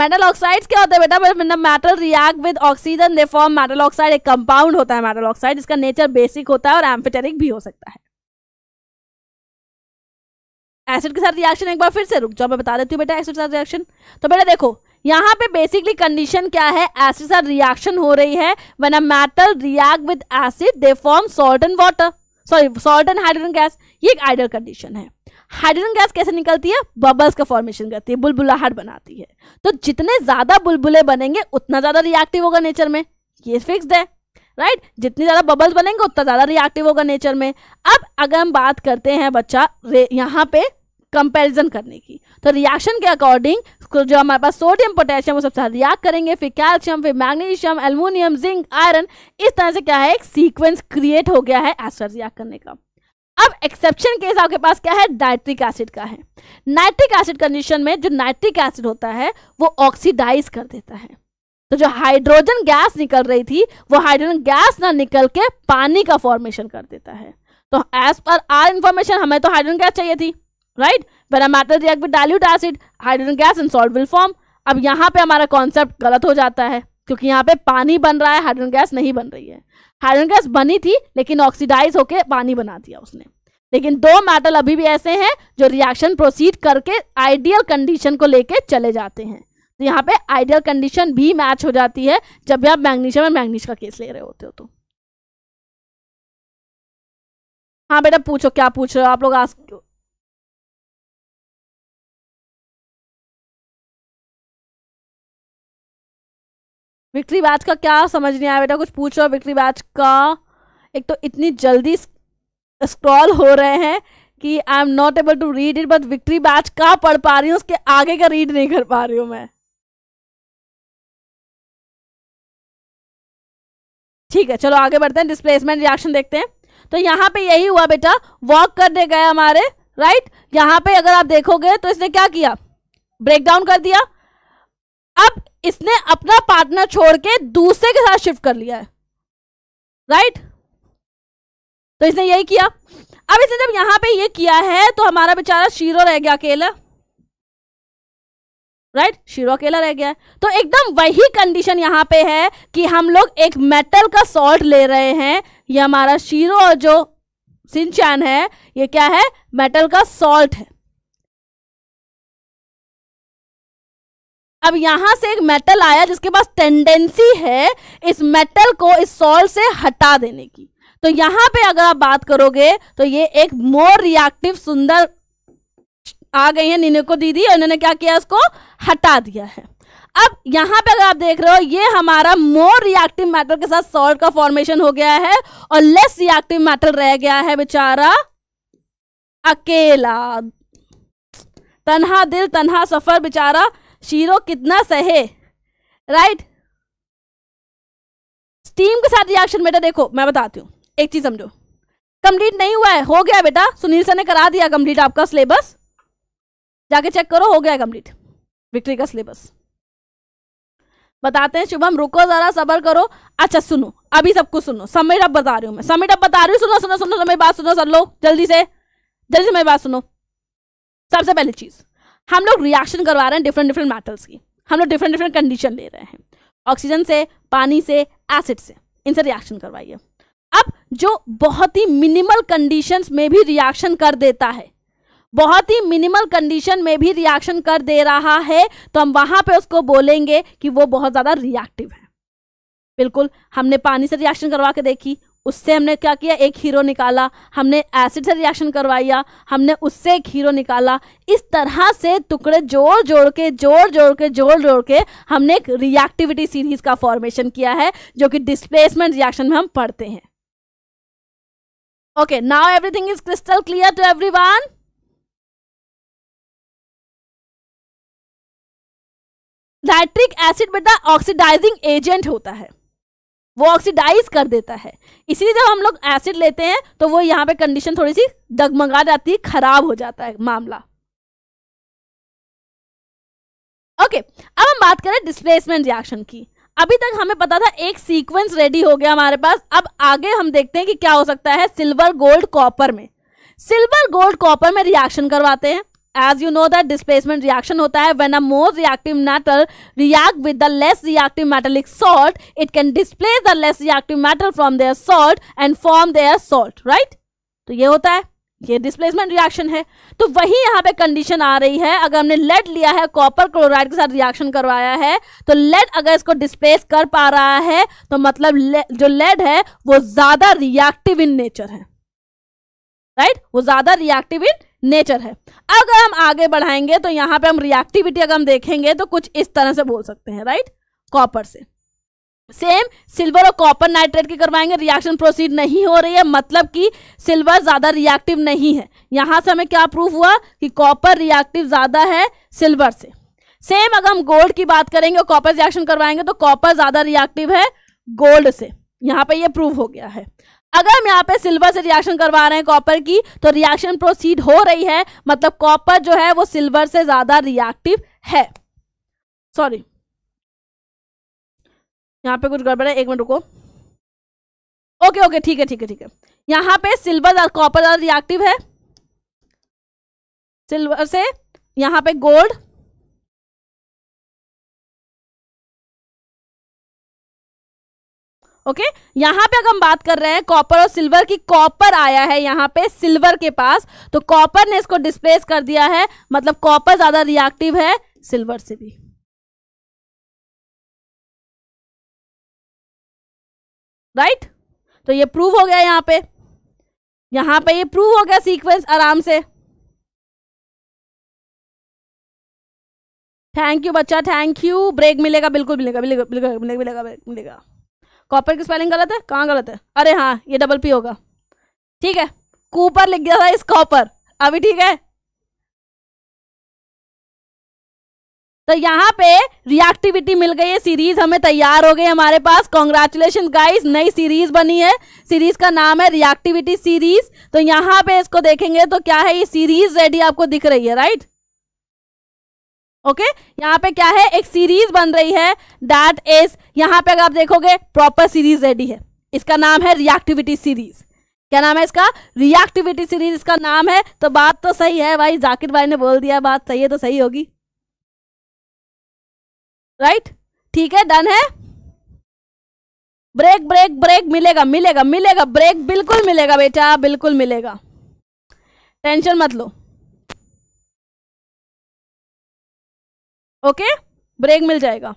मेटल ऑक्साइड्स क्या होते हैं बेटा metal react with oxygen they form metal oxide एक कंपाउंड होता है मेटल ऑक्साइड जिसका नेचर बेसिक होता है और एम्फेटेरिक भी हो सकता है एसिड के साथ रिएक्शन एक बार फिर से रुक जाओ मैं बता देती हूँ बेटा एसिड के साथ रिएक्शन तो बेटा देखो यहाँ पे बेसिकली कंडीशन क्या है एसिड साथ रिएक्शन हो रही है one a metal react with acid they form salt and water sorry salt and hydrogen gas ये एक आइडल कंडीशन है हाइड्रोजन गैस कैसे निकलती है बबल्स का फॉर्मेशन करती है बुलबुलाहट बनाती है तो जितने ज़्यादा बुलबुले बनेंगे उतना ज़्यादा रिएक्टिव होगा नेचर में ये फिक्स है राइट right? जितनी ज़्यादा बबल्स बनेंगे उतना ज़्यादा रिएक्टिव होगा नेचर में अब अगर हम बात करते हैं बच्चा यहाँ पे कंपैरिजन करने की तो रिएक्शन के अकॉर्डिंग उसको जो हमारे पास सोडियम पोटेशियम वो सब साथ याद करेंगे फिर कैल्शियम फिर मैग्नीशियम एल्यूमिनियम जिंक आयरन इस तरह से क्या है एक सीक्वेंस क्रिएट हो गया है एस्टर याद करने का अब एक्सेप्शन केस आपके पास क्या है नाइट्रिक एसिड का है नाइट्रिक एसिड कंडीशन में जो नाइट्रिक एसिड होता है वो ऑक्सीडाइज कर देता है तो जो हाइड्रोजन गैस निकल रही थी वो हाइड्रोजन गैस ना निकल के पानी का फॉर्मेशन कर देता है तो एज पर आर इन्फॉर्मेशन हमें तो हाइड्रोजन गैस चाहिए थी right when a matter react with dilute acid hydrogen gas and salt will form अब यहाँ पे हमारा कॉन्सेप्ट गलत हो जाता है क्योंकि यहाँ पे पानी बन रहा है हाइड्रोजन गैस नहीं बन रही है हाइड्रोजन गैस बनी थी लेकिन ऑक्सीडाइज होकर पानी बना दिया उसने लेकिन दो मेटल अभी भी ऐसे हैं जो रिएक्शन प्रोसीड करके आइडियल कंडीशन को लेके चले जाते हैं तो यहाँ पे आइडियल कंडीशन भी मैच हो जाती है जब भी आप मैग्नीशियम और मैग्नीश का केस ले रहे होते हो तो हाँ बेटा पूछो क्या पूछ रहे हो आप लोग आस्क विक्ट्री बैच का क्या समझ नहीं आया बेटा कुछ पूछो विक्ट्री बैच का एक तो इतनी जल्दी स्क्रॉल हो रहे हैं कि I am not able to read it but victory batch का पढ़ पा रही हूँ उसके आगे का रीड नहीं कर पा रही हूँ मैं ठीक है चलो आगे बढ़ते हैं डिस्प्लेसमेंट रिएक्शन देखते हैं तो यहाँ पे यही हुआ बेटा वॉक करने गए हमारे राइट यहाँ पे अगर आप देखोगे तो इसने क्या किया ब्रेक डाउन कर दिया अब इसने अपना पार्टनर छोड़ के दूसरे के साथ शिफ्ट कर लिया है राइट तो इसने यही किया अब इसने जब यहां पे ये किया है तो हमारा बेचारा शीरो रह गया अकेला राइट right? शीरो अकेला रह गया तो एकदम वही कंडीशन यहां पे है कि हम लोग एक मेटल का सॉल्ट ले रहे हैं ये हमारा शीरो और जो सिंचान है ये क्या है मेटल का सॉल्ट है अब यहां से एक मेटल आया जिसके पास टेंडेंसी है इस मेटल को इस सॉल्ट से हटा देने की तो यहां पे अगर आप बात करोगे तो ये एक मोर रिएक्टिव सुंदर आ गई है निनको दीदी और इन्होंने क्या किया इसको हटा दिया है अब यहां पे अगर आप देख रहे हो ये हमारा मोर रिएक्टिव मैटर के साथ सॉल्ट का फॉर्मेशन हो गया है और लेस रिएक्टिव मैटर रह गया है बेचारा अकेला तनहा दिल तनहा सफर बेचारा शीरो कितना सहे राइट स्टीम के साथ रिएक्शन बेटा देखो मैं बताती हूँ एक चीज समझो कंप्लीट नहीं हुआ है हो गया बेटा सुनील सर ने करा दिया कंप्लीट आपका सिलेबस जाके चेक करो हो गया कंप्लीट विक्ट्री का सिलेबस बताते हैं शुभम रुको जरा सबर करो अच्छा सुनो अभी सब कुछ सुनो समिट अप बता रही हूँ मैं समिट अप बता रही हूँ सुनो सुनो सुनो मेरी बात सुनो सर लोग जल्दी से जल्दी से मेरी बात सुनो सबसे पहली चीज़ हम लोग रिएक्शन करवा रहे हैं डिफरेंट डिफरेंट मेटल्स की हम लोग डिफरेंट डिफरेंट कंडीशन ले रहे हैं ऑक्सीजन से पानी से एसिड से इनसे रिएक्शन करवाइए अब जो बहुत ही मिनिमल कंडीशंस में भी रिएक्शन कर देता है बहुत ही मिनिमल कंडीशन में भी रिएक्शन कर दे रहा है तो हम वहां पे उसको बोलेंगे कि वो बहुत ज़्यादा रिएक्टिव है बिल्कुल हमने पानी से रिएक्शन करवा के देखी उससे हमने क्या किया एक हीरो निकाला हमने एसिड से रिएक्शन करवाया हमने उससे एक हीरो निकाला इस तरह से टुकड़े जोड़ जोड़ के जोड़ जोड़ के जोड़ जोड़ के हमने एक रिएक्टिविटी सीरीज का फॉर्मेशन किया है जो कि डिस्प्लेसमेंट रिएक्शन में हम पढ़ते हैं okay now everything is crystal clear two one nitric acid बेटा ऑक्सीडाइजिंग एजेंट होता है वो ऑक्सीडाइज कर देता है इसीलिए जब हम लोग एसिड लेते हैं तो वो यहाँ पे कंडीशन थोड़ी सी डगमगा जाती है खराब हो जाता है मामला ओके okay, अब हम बात करें डिस्प्लेसमेंट रिएक्शन की अभी तक हमें पता था एक सीक्वेंस रेडी हो गया हमारे पास अब आगे हम देखते हैं कि क्या हो सकता है सिल्वर गोल्ड कॉपर में सिल्वर गोल्ड कॉपर में रिएक्शन करवाते हैं as you know that displacement reaction होता है when a more reactive matter react with the less reactive metallic salt it can displace the less reactive metal from their salt and form their salt right तो ये होता है ये displacement reaction है तो वही यहां पे कंडीशन आ रही है अगर हमने लेड लिया है कॉपर क्लोराइड के साथ रिएक्शन करवाया है तो लेड अगर इसको डिस्प्लेस कर पा रहा है तो मतलब ले, जो लेड है वो ज्यादा रिएक्टिव इन नेचर है राइट right? वो ज्यादा रिएक्टिव इन नेचर है अगर हम आगे बढ़ाएंगे तो यहाँ पे हम रिएक्टिविटी अगर हम देखेंगे तो कुछ इस तरह से बोल सकते हैं राइट कॉपर से सेम सिल्वर और कॉपर नाइट्रेट की करवाएंगे रिएक्शन प्रोसीड नहीं हो रही है मतलब कि सिल्वर ज़्यादा रिएक्टिव नहीं है यहां से हमें क्या प्रूफ हुआ कि कॉपर रिएक्टिव ज़्यादा है सिल्वर से सेम अगर हम गोल्ड की बात करेंगे और कॉपर रिएक्शन करवाएंगे तो कॉपर ज़्यादा रिएक्टिव है गोल्ड से यहाँ पे ये प्रूव हो गया है अगर हम यहाँ पे सिल्वर से रिएक्शन करवा रहे हैं कॉपर की तो रिएक्शन प्रोसीड हो रही है मतलब कॉपर जो है वो सिल्वर से ज्यादा रिएक्टिव है सॉरी यहाँ पे कुछ गड़बड़ है एक मिनट रुको ओके ओके ठीक है ठीक है ठीक है यहाँ पे सिल्वर कॉपर ज्यादा रिएक्टिव है सिल्वर से यहाँ पे गोल्ड ओके okay? यहाँ पे अगर हम बात कर रहे हैं कॉपर और सिल्वर की कॉपर आया है यहां पे सिल्वर के पास तो कॉपर ने इसको डिस्प्लेस कर दिया है मतलब कॉपर ज्यादा रिएक्टिव है सिल्वर से भी राइट right? तो ये प्रूव हो गया यहाँ पे यहां पे ये प्रूव हो गया सीक्वेंस आराम से थैंक यू बच्चा थैंक यू ब्रेक मिलेगा बिल्कुल मिलेगा मिलेगा मिलेगा मिलेगा मिलेगा, मिलेगा, मिलेगा। कॉपर की स्पेलिंग गलत है कहाँ गलत है अरे हाँ ये डबल पी होगा ठीक है कूपर लिख गया था इस कॉपर अभी ठीक है तो यहाँ पे रिएक्टिविटी मिल गई है सीरीज हमें तैयार हो गई हमारे पास कॉन्ग्रेचुलेशन गाइस नई सीरीज बनी है सीरीज का नाम है रिएक्टिविटी सीरीज तो यहाँ पे इसको देखेंगे तो क्या है ये सीरीज रेडी आपको दिख रही है राइट ओके यहाँ पे क्या है एक सीरीज बन रही है दैट इज यहाँ पे अगर आप देखोगे प्रॉपर सीरीज रेडी है इसका नाम है रिएक्टिविटी सीरीज क्या नाम है इसका रिएक्टिविटी सीरीज इसका नाम है तो बात तो सही है भाई जाकिर भाई ने बोल दिया बात सही है तो सही होगी राइट right? ठीक है डन है ब्रेक ब्रेक ब्रेक मिलेगा मिलेगा मिलेगा ब्रेक बिल्कुल मिलेगा बेटा बिल्कुल मिलेगा टेंशन मत लो ओके ब्रेक मिल जाएगा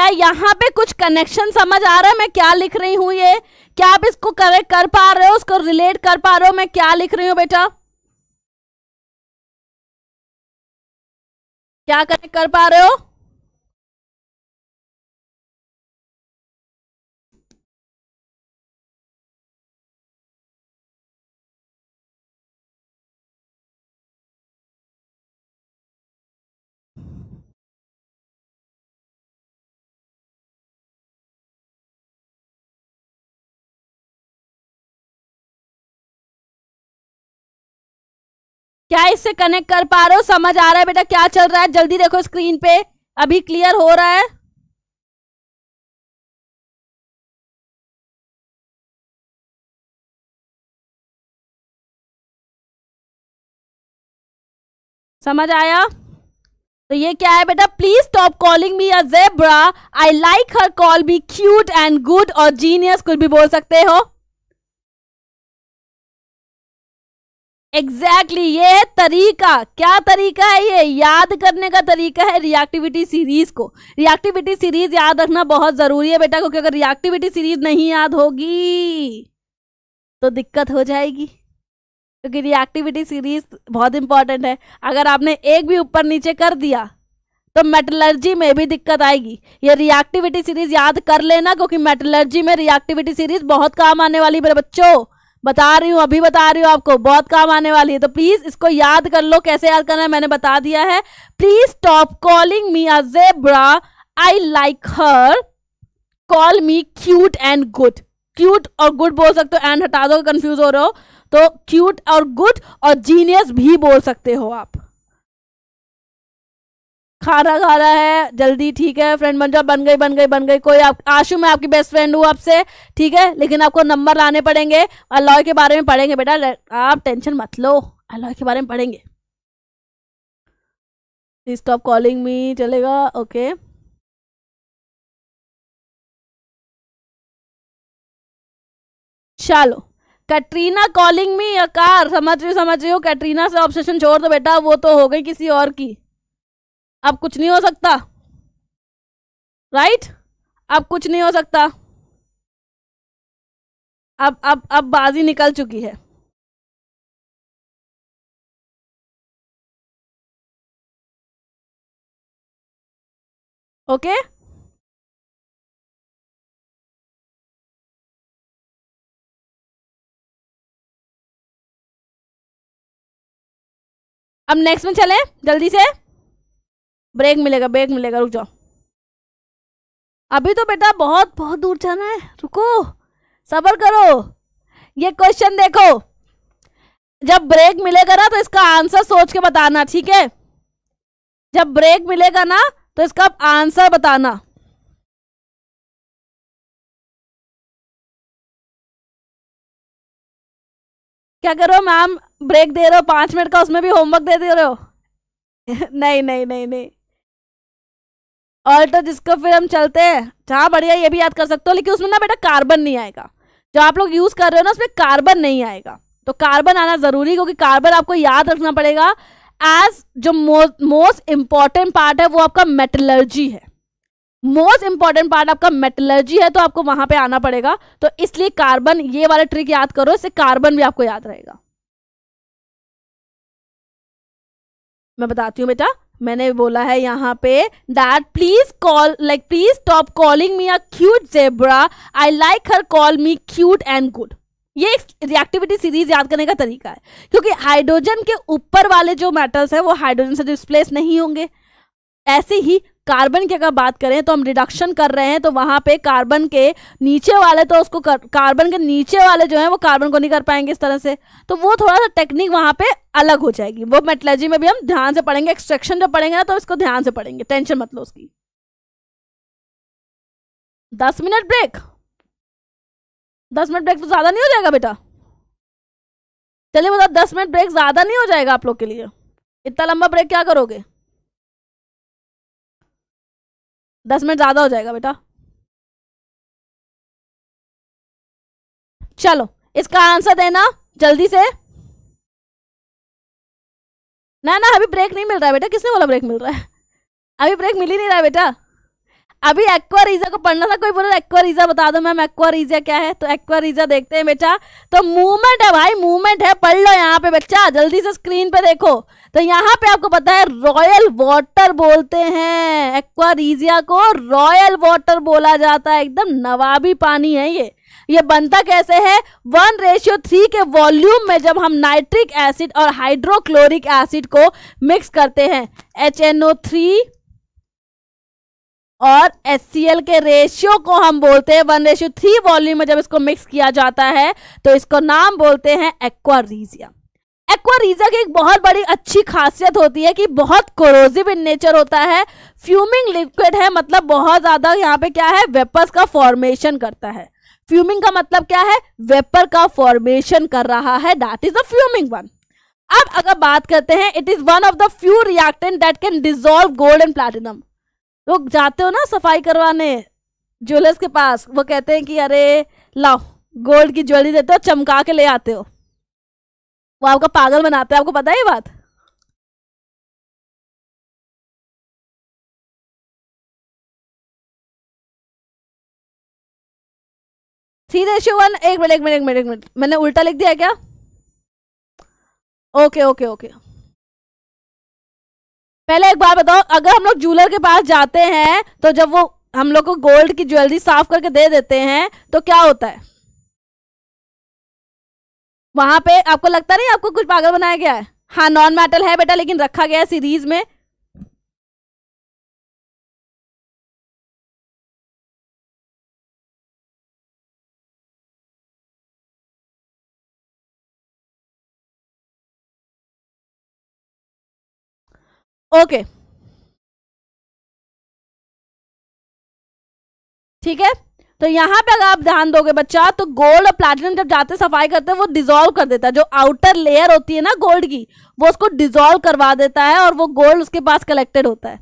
क्या यहाँ पे कुछ कनेक्शन समझ आ रहा है मैं क्या लिख रही हूँ ये क्या आप इसको करेक्ट कर पा रहे हो उसको रिलेट कर पा रहे हो मैं क्या लिख रही हूँ बेटा क्या करेक्ट कर पा रहे हो क्या इससे कनेक्ट कर पा रहे हो समझ आ रहा है बेटा क्या चल रहा है जल्दी देखो स्क्रीन पे अभी क्लियर हो रहा है समझ आया तो ये क्या है बेटा प्लीज स्टॉप कॉलिंग मी अब्रा I like her call be cute and good और जीनियस कुछ भी बोल सकते हो एग्जैक्टली exactly, ये है तरीका क्या तरीका है ये याद करने का तरीका है रिएक्टिविटी सीरीज को रिएक्टिविटी सीरीज याद रखना बहुत जरूरी है बेटा क्योंकि अगर रिएक्टिविटी सीरीज नहीं याद होगी तो दिक्कत हो जाएगी क्योंकि रिएक्टिविटी सीरीज बहुत इंपॉर्टेंट है अगर आपने एक भी ऊपर नीचे कर दिया तो मेटलर्जी में भी दिक्कत आएगी ये रिएक्टिविटी सीरीज याद कर लेना क्योंकि मेटलर्जी में रिएक्टिविटी सीरीज बहुत काम आने वाली मेरे बच्चों बता रही हूँ अभी बता रही हूँ आपको बहुत काम आने वाली है तो प्लीज़ इसको याद कर लो कैसे याद करना है मैंने बता दिया है please stop calling me a zebra I like her call me cute and good cute और गुड बोल सकते हो एंड हटा दो कंफ्यूज हो रहे हो तो क्यूट और गुड और जीनियस भी बोल सकते हो आप खाना खा रहा है जल्दी ठीक है फ्रेंड बन जाओ बन गई बन गई बन गई कोई आप आशु मैं आपकी बेस्ट फ्रेंड हूँ आपसे ठीक है लेकिन आपको नंबर लाने पड़ेंगे अलॉय के बारे में पढ़ेंगे बेटा आप टेंशन मत लो अलॉय के बारे में पढ़ेंगे स्टॉप कॉलिंग मी चलेगा ओके चलो कैटरीना कॉलिंग मी अकार समझ रही हूँ समझ रही हूँ कैटरीना से ऑब्सेशन छोड़ दो बेटा वो तो हो गई किसी और की अब कुछ नहीं हो सकता राइट अब कुछ नहीं हो सकता अब अब अब बाजी निकल चुकी है ओके अब नेक्स्ट में चले जल्दी से ब्रेक मिलेगा ब्रेक मिलेगा रुक जाओ अभी तो बेटा बहुत बहुत दूर जाना है रुको सबर करो ये क्वेश्चन देखो जब ब्रेक मिलेगा ना तो इसका आंसर सोच के बताना ठीक है जब ब्रेक मिलेगा ना तो इसका आंसर बताना क्या करो मैम ब्रेक दे रहे हो पांच मिनट का उसमें भी होमवर्क दे दे रहे हो नहीं नहीं नहीं नहीं और तो जिसको फिर हम चलते हैं जहाँ बढ़िया ये भी याद कर सकते हो लेकिन उसमें ना बेटा कार्बन नहीं आएगा जो आप लोग यूज़ कर रहे हो ना उसमें कार्बन नहीं आएगा तो कार्बन आना ज़रूरी क्योंकि कार्बन आपको याद रखना पड़ेगा एज जो मोस्ट इम्पॉर्टेंट पार्ट है वो आपका मेटलर्जी है मोस्ट इंपॉर्टेंट पार्ट आपका मेटलर्जी है तो आपको वहां पे आना पड़ेगा तो इसलिए कार्बन ये वाला ट्रिक याद करो इससे कार्बन भी आपको याद रहेगा मैं बताती हूँ बेटा मैंने बोला है यहाँ पे that please call like please stop calling me a cute zebra I like her call me cute and good ये एक रिएक्टिविटी सीरीज याद करने का तरीका है क्योंकि हाइड्रोजन के ऊपर वाले जो मेटल्स हैं वो हाइड्रोजन से डिस्प्लेस नहीं होंगे ऐसे ही कार्बन की अगर बात करें तो हम रिडक्शन कर रहे हैं तो वहाँ पे कार्बन के नीचे वाले तो उसको कर, कार्बन के नीचे वाले जो हैं वो कार्बन को नहीं कर पाएंगे इस तरह से तो वो थोड़ा सा टेक्निक वहाँ पे अलग हो जाएगी वो मेटलर्जी में भी हम ध्यान से पढ़ेंगे एक्सट्रेक्शन जब पढ़ेंगे ना तो इसको ध्यान से पढ़ेंगे टेंशन मत लो उसकी दस मिनट ब्रेक दस मिनट ब्रेक तो ज़्यादा नहीं हो जाएगा बेटा चलिए बता दस मिनट ब्रेक ज़्यादा नहीं हो जाएगा आप लोग के लिए इतना लंबा ब्रेक क्या करोगे दस मिनट ज़्यादा हो जाएगा बेटा चलो इसका आंसर देना जल्दी से ना ना अभी ब्रेक नहीं मिल रहा है बेटा किसने बोला ब्रेक मिल रहा है अभी ब्रेक मिल ही नहीं रहा है बेटा अभी एक्वारीजा को पढ़ना था कोई बोला एक्वारीजा बता दो मैम एक्वारीजा क्या है तो एक्वारीजा देखते हैं बेटा तो मूवमेंट है भाई मूवमेंट है पढ़ लो यहाँ पे बच्चा जल्दी से स्क्रीन पे देखो तो यहाँ पे आपको पता है रॉयल वाटर बोलते हैं एक्वारीजिया को रॉयल वाटर बोला जाता है एकदम नवाबी पानी है ये ये बनता कैसे है वन रेशियो थ्री के वॉल्यूम में जब हम नाइट्रिक एसिड और हाइड्रोक्लोरिक एसिड को मिक्स करते हैं एच एन ओ थ्री और एस के रेशियो को हम बोलते हैं वन रेशियो थ्री वॉल्यूम में जब इसको मिक्स किया जाता है तो इसको नाम बोलते हैं एक्वारीजिया एक्वारीजिया की एक बहुत बड़ी अच्छी खासियत होती है कि बहुत कोरोजिव इन नेचर होता है फ्यूमिंग लिक्विड है मतलब बहुत ज़्यादा यहाँ पे क्या है वेपर्स का फॉर्मेशन करता है फ्यूमिंग का मतलब क्या है वेपर का फॉर्मेशन कर रहा है that is a fuming one अब अगर बात करते हैं it is one of the few reactant that can dissolve gold and platinum वो जाते हो ना सफाई करवाने ज्वेलर्स के पास वो कहते हैं कि अरे लाओ गोल्ड की ज्वेलरी देते हो चमका के ले आते हो वो आपका पागल बनाते हैं आपको पता है ये बात थ्री रेशियो वन एक मिनट एक मिनट एक मिनट एक मिनट मैंने उल्टा लिख दिया क्या ओके ओके ओके पहले एक बार बताओ अगर हम लोग ज्वेलर के पास जाते हैं तो जब वो हम लोग को गोल्ड की ज्वेलरी साफ करके दे देते हैं तो क्या होता है वहां पे आपको लगता नहीं आपको कुछ पागल बनाया गया है हाँ नॉन मेटल है बेटा लेकिन रखा गया है सीरीज में ओके ठीक है तो यहाँ पे अगर आप ध्यान दोगे बच्चा तो गोल्ड और प्लेटिनम जब जाते सफाई करते हैं वो डिजोल्व कर देता है जो आउटर लेयर होती है ना गोल्ड की वो उसको डिजोल्व करवा देता है और वो गोल्ड उसके पास कलेक्टेड होता है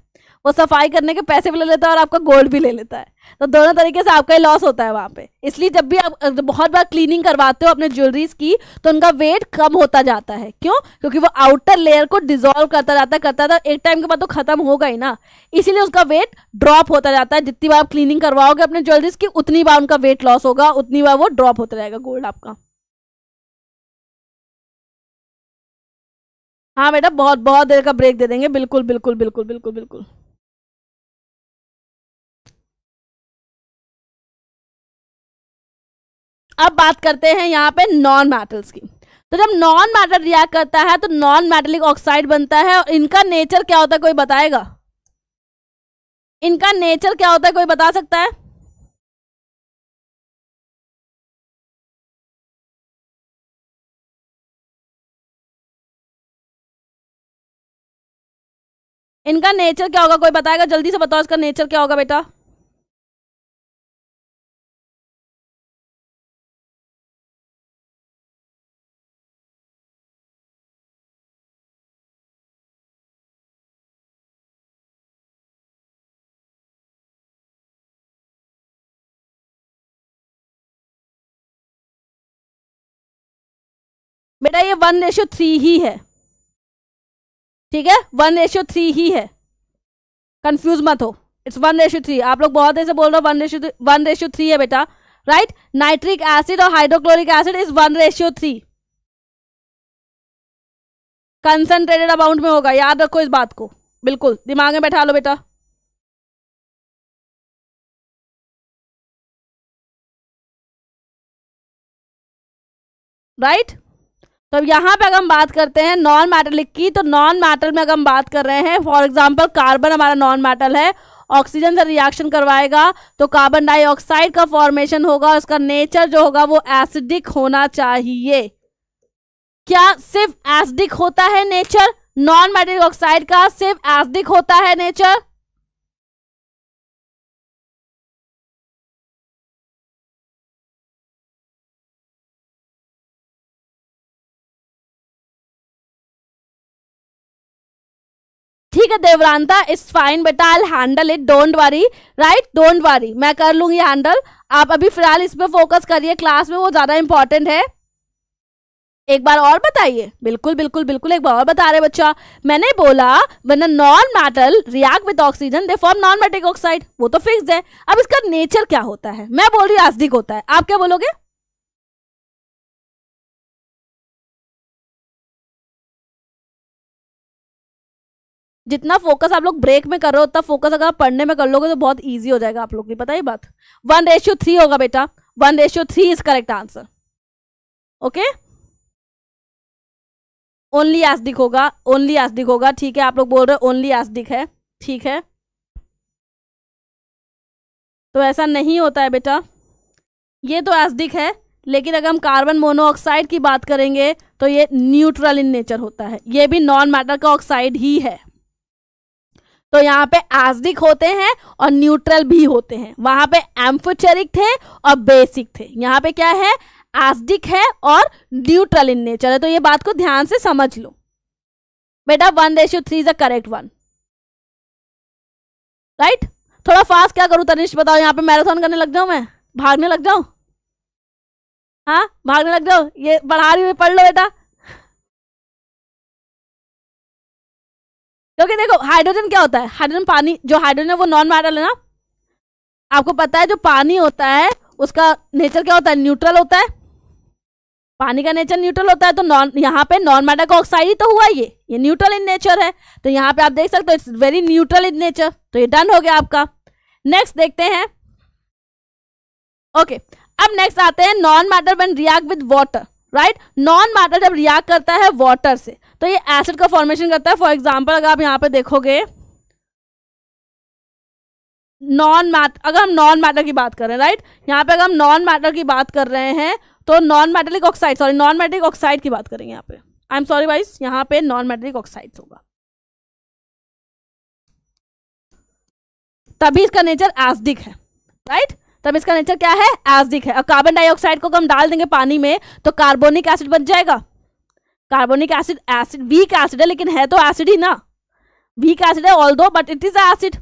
वो सफाई करने के पैसे भी ले लेता है और आपका गोल्ड भी ले लेता है तो दोनों तरीके से आपका ही लॉस होता है वहाँ पे इसलिए जब भी आप बहुत बार क्लीनिंग करवाते हो अपने ज्वेलरीज की तो उनका वेट कम होता जाता है क्यों क्योंकि वो आउटर लेयर को डिजोल्व करता जाता करता था एक टाइम के बाद तो खत्म होगा ही ना इसीलिए उसका वेट ड्रॉप होता जाता है जितनी बार आप क्लीनिंग करवाओगे अपने ज्वेलरीज की उतनी बार उनका वेट लॉस होगा उतनी बार वो ड्रॉप होता जाएगा गोल्ड आपका हाँ बेटा बहुत बहुत देर का ब्रेक दे देंगे बिल्कुल बिल्कुल बिल्कुल बिल्कुल बिल्कुल अब बात करते हैं यहाँ पे नॉन मेटल्स की तो जब नॉन मेटल रिएक्ट करता है तो नॉन मेटलिक ऑक्साइड बनता है और इनका नेचर क्या होता है कोई बताएगा इनका नेचर क्या होता है कोई बता सकता है इनका नेचर क्या होगा कोई बताएगा जल्दी से बताओ इसका नेचर क्या होगा बेटा बेटा ये वन रेशो थ्री ही है ठीक है वन रेशो थ्री ही है कंफ्यूज मत हो इट्स वन रेशो थ्री आप लोग बहुत ऐसे बोल रहे हो one ratio one ratio three है बेटा राइट नाइट्रिक एसिड और hydrochloric acid is one ratio three concentrated amount में होगा याद रखो इस बात को बिल्कुल दिमाग में बैठा लो बेटा राइट right? तो अब यहाँ पे अगर हम बात करते हैं नॉन मेटलिक की तो नॉन मेटल में अगर हम बात कर रहे हैं फॉर एग्जाम्पल कार्बन हमारा नॉन मेटल है ऑक्सीजन से रिएक्शन करवाएगा तो कार्बन डाइऑक्साइड का फॉर्मेशन होगा उसका नेचर जो होगा वो एसिडिक होना चाहिए क्या सिर्फ एसिडिक होता है नेचर नॉन मेटलिक ऑक्साइड का सिर्फ एसिडिक होता है नेचर ठीक है देवरांता इट्स फाइन बेटा I handle it don't worry right don't worry मैं कर लूंगी हैंडल आप अभी फिलहाल इस पर फोकस करिए क्लास में वो ज़्यादा इंपॉर्टेंट है एक बार और बताइए बिल्कुल बिल्कुल बिल्कुल एक बार और बता रहे बच्चा मैंने बोला one non metal react with oxygen they form non metallic oxide वो तो फिक्स है अब इसका नेचर क्या होता है मैं बोल रही हूँ आस्दिक होता है आप क्या बोलोगे जितना फोकस आप लोग ब्रेक में कर रहे हो उतना फोकस अगर आप पढ़ने में कर लोगे तो बहुत ईजी हो जाएगा आप लोग की पता ही बात वन रेशियो थ्री होगा बेटा one ratio three is correct answer okay only acidic होगा ओनली एसडिक होगा ठीक है आप लोग बोल रहे हो ओनली एसडिक है ठीक है तो ऐसा नहीं होता है बेटा ये तो एसडिक है लेकिन अगर हम कार्बन मोनोऑक्साइड की बात करेंगे तो ये न्यूट्रल इन नेचर होता है ये भी नॉन मैटर का ऑक्साइड ही है तो यहाँ पे एसडिक होते हैं और न्यूट्रल भी होते हैं वहां पे एम्फोचेरिक थे और बेसिक थे यहाँ पे क्या है एसडिक है और न्यूट्रल इन नेचर है तो ये बात को ध्यान से समझ लो बेटा one ratio three is a correct one right थोड़ा फास्ट क्या करूं तनिष बताओ यहाँ पे मैराथन करने लग जाऊं मैं भागने लग जाऊं हाँ भागने लग जाओ ये पढ़ा रही हुई पढ़ लो बेटा क्योंकि देखो हाइड्रोजन क्या होता है हाइड्रोजन पानी जो हाइड्रोजन है वो नॉन मेटल है ना आपको पता है जो पानी होता है उसका नेचर क्या होता है न्यूट्रल होता है पानी का नेचर न्यूट्रल होता है तो नॉन यहाँ पे नॉन मैटर का ऑक्साइड ही तो हुआ ये ये न्यूट्रल इन नेचर है तो यहाँ पे आप देख सकते हो it's very neutral in nature तो ये डन हो गया आपका नेक्स्ट देखते हैं ओके okay, अब नेक्स्ट आते हैं non metal one react with water right non metal जब रिएक्ट करता है वाटर से तो ये एसिड का फॉर्मेशन करता है फॉर एग्जाम्पल अगर आप यहाँ पे देखोगे नॉन मैटर अगर हम नॉन मैटर की बात कर रहे हैं राइट यहाँ पे अगर हम नॉन मैटर की बात कर रहे हैं तो non metallic oxide sorry non metallic oxide की बात करेंगे यहाँ पे आई एम सॉरी वाइस यहाँ पे नॉन मेटेलिक ऑक्साइड होगा तभी इसका नेचर एसडिक है राइट right? तब इसका नेचर क्या है एसिडिक है और कार्बन डाइऑक्साइड को हम डाल देंगे पानी में तो कार्बोनिक एसिड बन जाएगा carbonic acid acid weak acid है लेकिन है तो एसिड ही ना वीक एसिड है although but it is acid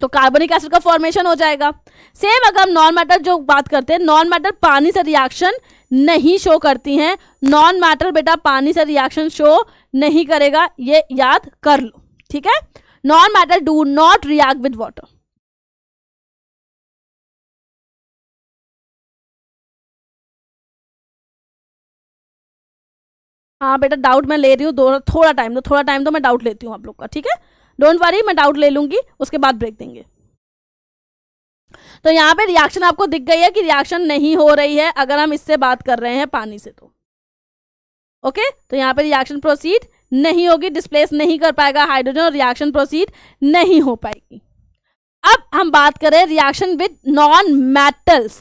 तो कार्बोनिक एसिड का फॉर्मेशन हो जाएगा सेम अगर हम नॉन मैटर जो बात करते हैं नॉन मैटर पानी से रिएक्शन नहीं शो करती हैं नॉन मैटर बेटा पानी से रिएक्शन शो नहीं करेगा ये याद कर लो ठीक है non metal do not react with water हाँ बेटा डाउट मैं ले रही हूँ थोड़ा टाइम दो थोड़ा टाइम दो मैं डाउट लेती हूँ आप लोग का ठीक है डोंट वरी मैं डाउट ले लूंगी उसके बाद ब्रेक देंगे तो यहाँ पे रिएक्शन आपको दिख गई है कि रिएक्शन नहीं हो रही है अगर हम इससे बात कर रहे हैं पानी से तो ओके okay? तो यहाँ पे रिएक्शन प्रोसीड नहीं होगी डिस्प्लेस नहीं कर पाएगा हाइड्रोजन और रिएक्शन प्रोसीड नहीं हो पाएगी अब हम बात करें रिएक्शन विद नॉन मेटल्स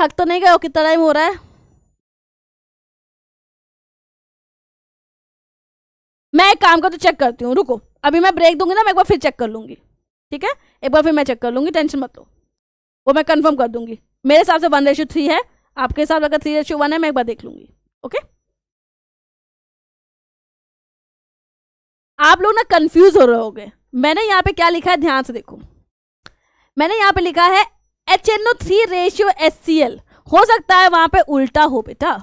थक तो नहीं गए कितना टाइम हो रहा है मैं एक काम का तो चेक करती हूँ रुको अभी मैं ब्रेक दूंगी ना मैं एक बार फिर चेक कर लूंगी ठीक है एक बार फिर मैं चेक कर लूंगी टेंशन मत लो वो मैं कंफर्म कर दूंगी मेरे हिसाब से वन रेशियो थ्री है आपके हिसाब से अगर थ्री रेशू वन है मैं एक बार देख लूंगी ओके आप लोग ना कंफ्यूज हो रहे होगे मैंने यहाँ पे क्या लिखा है ध्यान से देखो मैंने यहाँ पे लिखा है H N O three ratio S C L हो सकता है वहां पे उल्टा हो बेटा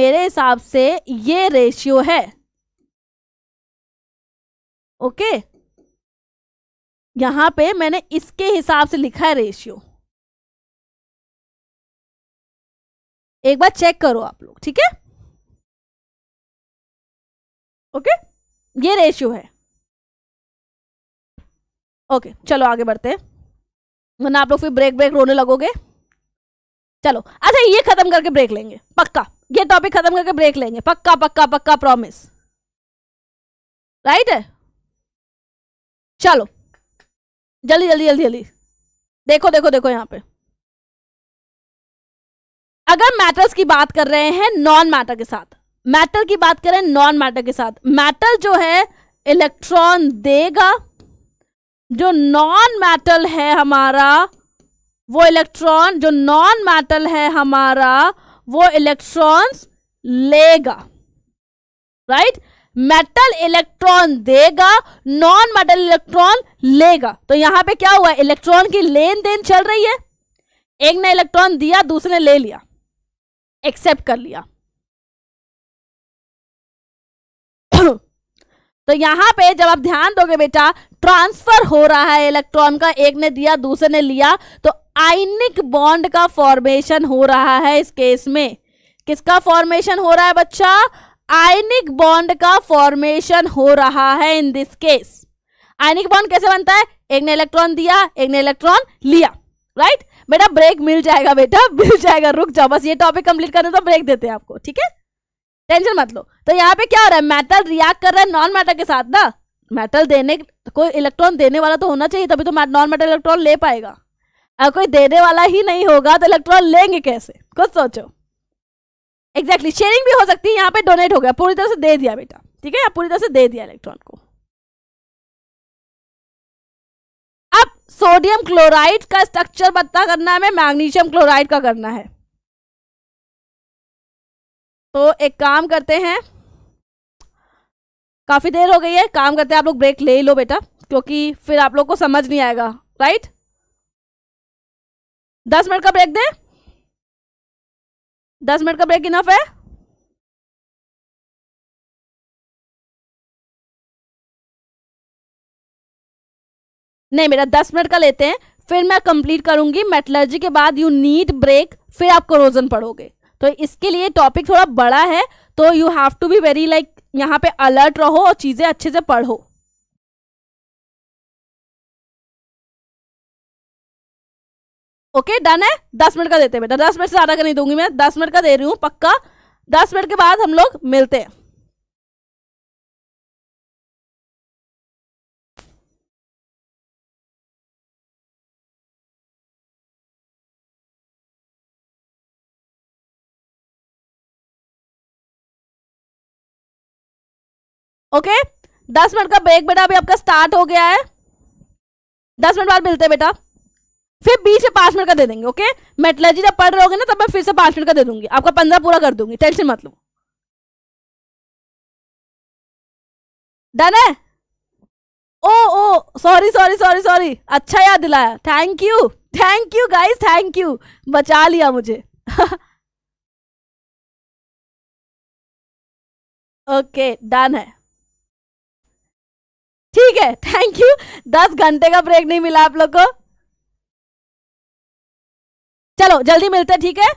मेरे हिसाब से ये रेशियो है ओके यहां पे मैंने इसके हिसाब से लिखा है रेशियो एक बार चेक करो आप लोग ठीक है ओके ये रेशियो है ओके चलो आगे बढ़ते हैं वरना आप लोग फिर ब्रेक ब्रेक रोने लगोगे चलो अच्छा ये खत्म करके ब्रेक लेंगे पक्का ये टॉपिक खत्म करके ब्रेक लेंगे पक्का पक्का पक्का प्रॉमिस राइट है चलो जल्दी जल्दी जल्दी जल्दी देखो देखो देखो यहाँ पे अगर मैटर्स की बात कर रहे हैं नॉन मैटर के साथ मैटर की बात करें नॉन मैटर के साथ मैटर जो है इलेक्ट्रॉन देगा जो नॉन मैटल है हमारा वो इलेक्ट्रॉन जो नॉन मैटल है हमारा वो इलेक्ट्रॉन्स लेगा राइट right? मेटल इलेक्ट्रॉन देगा नॉन मेटल इलेक्ट्रॉन लेगा तो यहां पे क्या हुआ इलेक्ट्रॉन की लेन देन चल रही है एक ने इलेक्ट्रॉन दिया दूसरे ने ले लिया एक्सेप्ट कर लिया तो यहां पे जब आप ध्यान दोगे बेटा ट्रांसफर हो रहा है इलेक्ट्रॉन का एक ने दिया दूसरे ने लिया तो आइनिक बॉन्ड का फॉर्मेशन हो रहा है इस केस में किसका फॉर्मेशन हो रहा है बच्चा आयनिक बॉन्ड का फॉर्मेशन हो रहा है in this case ionic bond कैसे बनता है एक ने इलेक्ट्रॉन दिया एक ने इलेक्ट्रॉन लिया राइट बेटा ब्रेक मिल जाएगा बेटा मिल जाएगा रुक जाओ बस ये टॉपिक कंप्लीट करने तो ब्रेक देते हैं आपको ठीक है टेंशन मत लो तो यहाँ पे क्या हो रहा है मेटल रिएक्ट कर रहा है नॉन मेटल के साथ ना मेटल देने कोई इलेक्ट्रॉन देने वाला तो होना चाहिए तभी तो नॉन मेटल इलेक्ट्रॉन ले पाएगा अगर कोई देने वाला ही नहीं होगा तो इलेक्ट्रॉन लेंगे कैसे कुछ सोचो एग्जैक्टली exactly, शेयरिंग भी हो सकती है यहाँ पे डोनेट हो गया पूरी तरह से दे दिया बेटा ठीक है पूरी तरह से दे दिया इलेक्ट्रॉन को अब सोडियम क्लोराइड का स्ट्रक्चर बता करना है मैग्नीशियम क्लोराइड का करना है तो एक काम करते हैं काफ़ी देर हो गई है काम करते हैं आप लोग ब्रेक ले लो बेटा क्योंकि फिर आप लोग को समझ नहीं आएगा राइट दस मिनट का ब्रेक दें दस मिनट का ब्रेक इनफ है नहीं मेरा दस मिनट का लेते हैं फिर मैं कंप्लीट करूंगी मेटलर्जी के बाद यू नीड ब्रेक फिर आप क्रोजन पढ़ोगे तो इसके लिए टॉपिक थोड़ा बड़ा है तो you have to be very like यहाँ पे अलर्ट रहो और चीज़ें अच्छे से पढ़ो ओके डन है दस मिनट का देते बेटा दस मिनट से ज़्यादा का नहीं दूंगी मैं दस मिनट का दे रही हूँ पक्का दस मिनट के बाद हम लोग मिलते हैं ओके okay? दस मिनट का ब्रेक बेटा अभी आपका स्टार्ट हो गया है दस मिनट बाद मिलते हैं बेटा फिर बीच में पांच मिनट का दे देंगे ओके मेटलर्जी जब पढ़ रहे होगे ना तब मैं फिर से पांच मिनट का दे दूंगी आपका पंद्रह पूरा कर दूंगी टेंशन मत लो डन है oh oh sorry sorry sorry sorry अच्छा याद दिलाया thank you thank you guys thank you बचा लिया मुझे ओके डन है ठीक है थैंक यू दस घंटे का ब्रेक नहीं मिला आप लोग को चलो जल्दी मिलते हैं ठीक है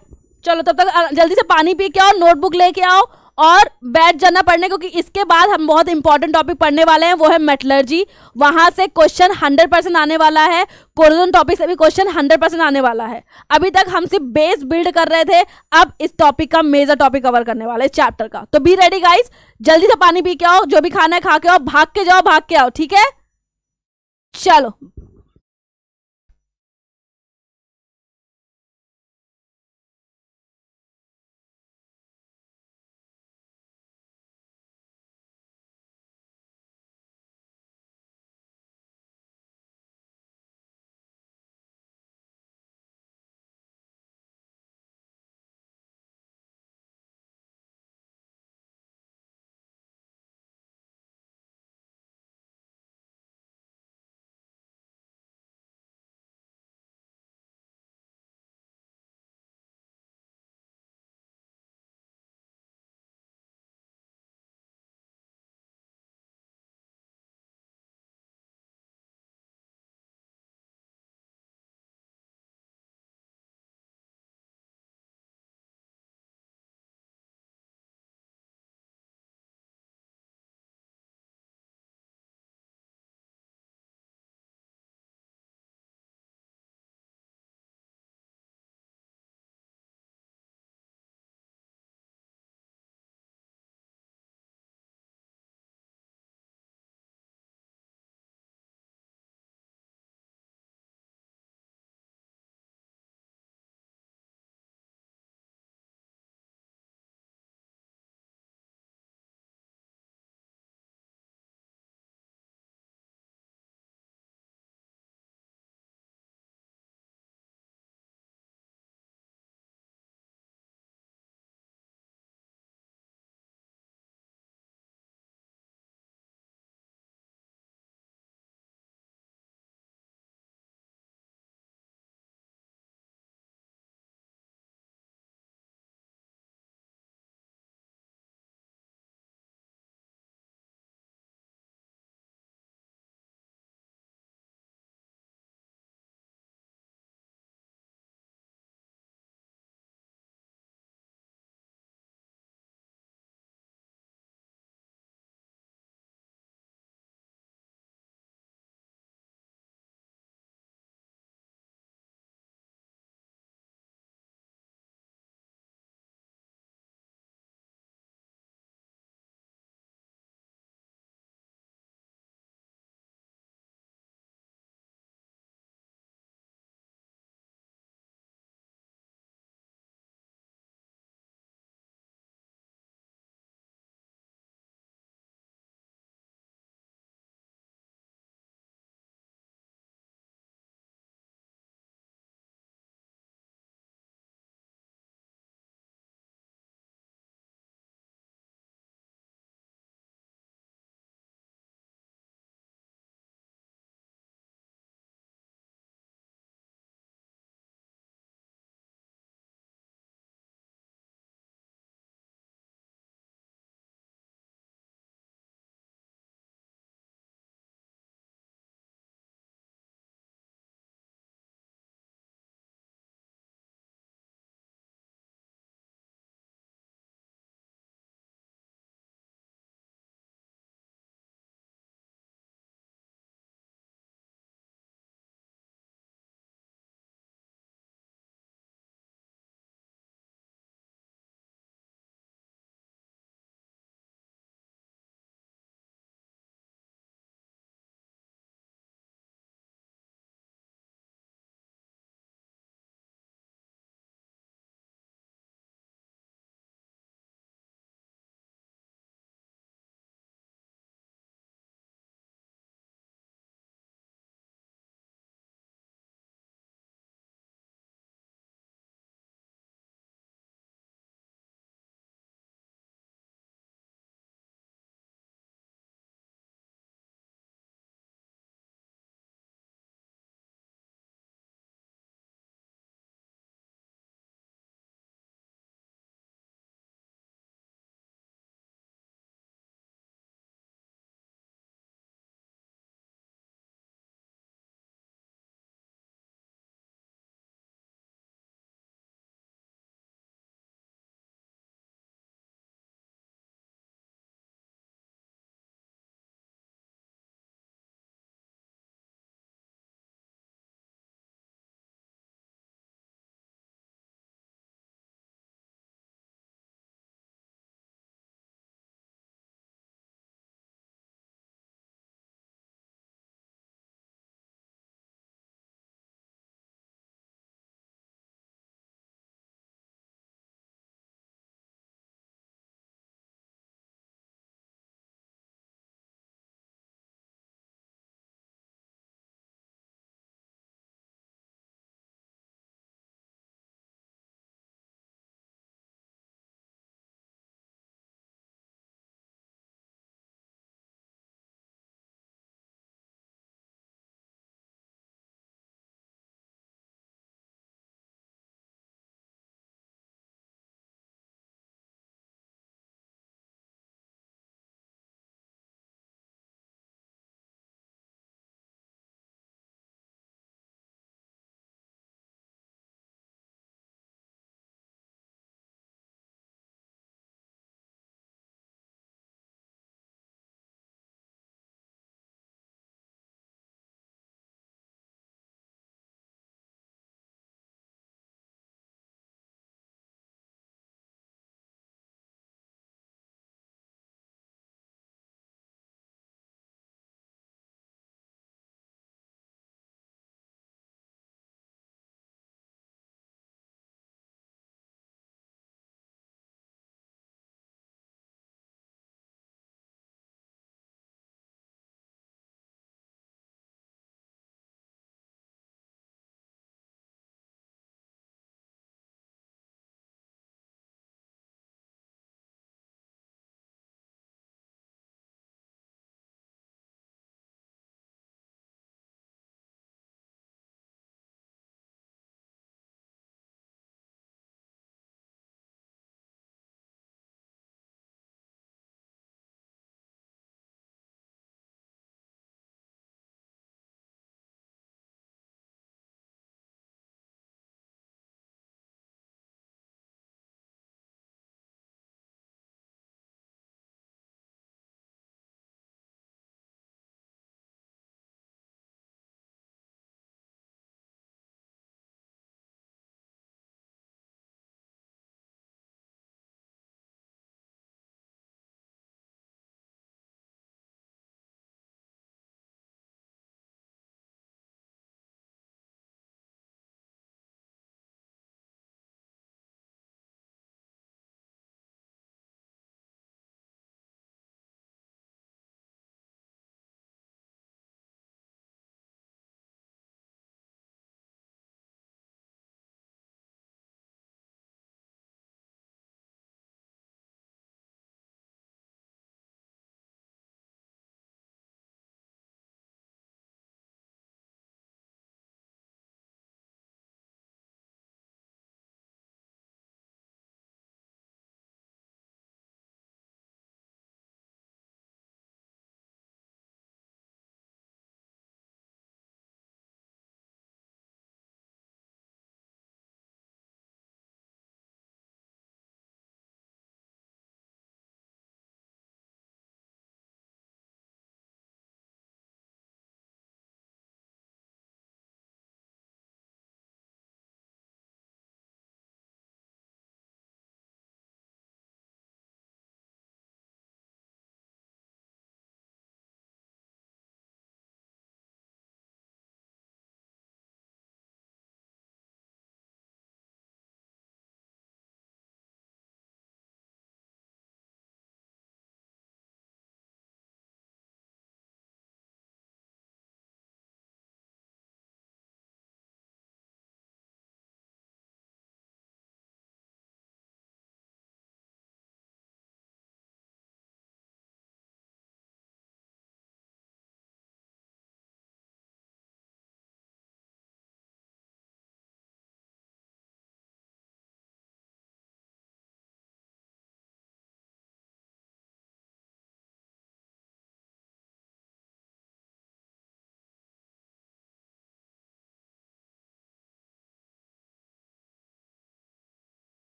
चलो तब तक जल्दी से पानी पी के आओ नोटबुक लेके आओ और बैठ जाना पढ़ने क्योंकि इसके बाद हम बहुत इंपॉर्टेंट टॉपिक पढ़ने वाले हैं वो है मेटलर्जी वहां से क्वेश्चन हंड्रेड परसेंट आने वाला है कोरोजन टॉपिक से भी क्वेश्चन हंड्रेड परसेंट आने वाला है अभी तक हम सिर्फ बेस बिल्ड कर रहे थे अब इस टॉपिक का मेजर टॉपिक कवर करने वाला है चैप्टर का तो बी रेडी गाइज जल्दी से पानी पी के आओ जो भी खाना है खा के आओ भाग के जाओ भाग के आओ ठीक है चलो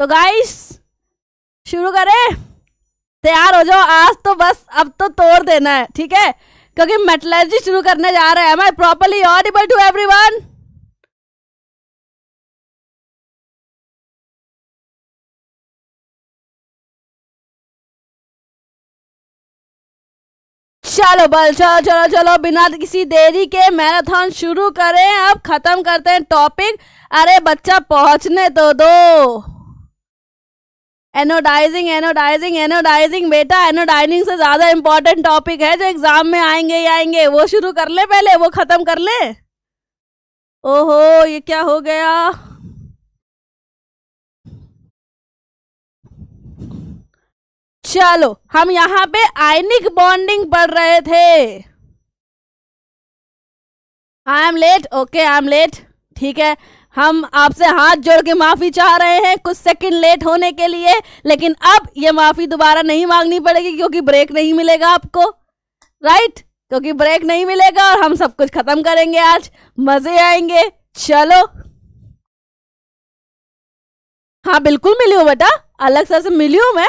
तो गाइस शुरू करें तैयार हो जाओ आज तो बस अब तो तोड़ देना है ठीक है क्योंकि मेटलर्जी शुरू करने जा रहे हैं प्रॉपरली ऑडिबल टू एवरीवन चलो बल चलो चलो चलो बिना किसी देरी के मैराथन शुरू करें अब खत्म करते हैं टॉपिक अरे बच्चा पहुंचने तो दो एनोडाइजिंग एनोडाइजिंग एनोडाइजिंग बेटा एनोडाइजिंग से ज्यादा इंपॉर्टेंट टॉपिक है जो एग्जाम में आएंगे ही आएंगे वो शुरू कर ले पहले वो खत्म कर ले ओहो ये क्या हो गया चलो हम यहां पे आयनिक बॉन्डिंग पढ़ रहे थे I am late okay I am late ठीक है हम आपसे हाथ जोड़ के माफ़ी चाह रहे हैं कुछ सेकंड लेट होने के लिए लेकिन अब ये माफ़ी दोबारा नहीं मांगनी पड़ेगी क्योंकि ब्रेक नहीं मिलेगा आपको राइट क्योंकि ब्रेक नहीं मिलेगा और हम सब कुछ ख़त्म करेंगे आज मज़े आएंगे चलो हाँ बिल्कुल मिली हूँ बेटा अलग सर से मिली हूँ मैं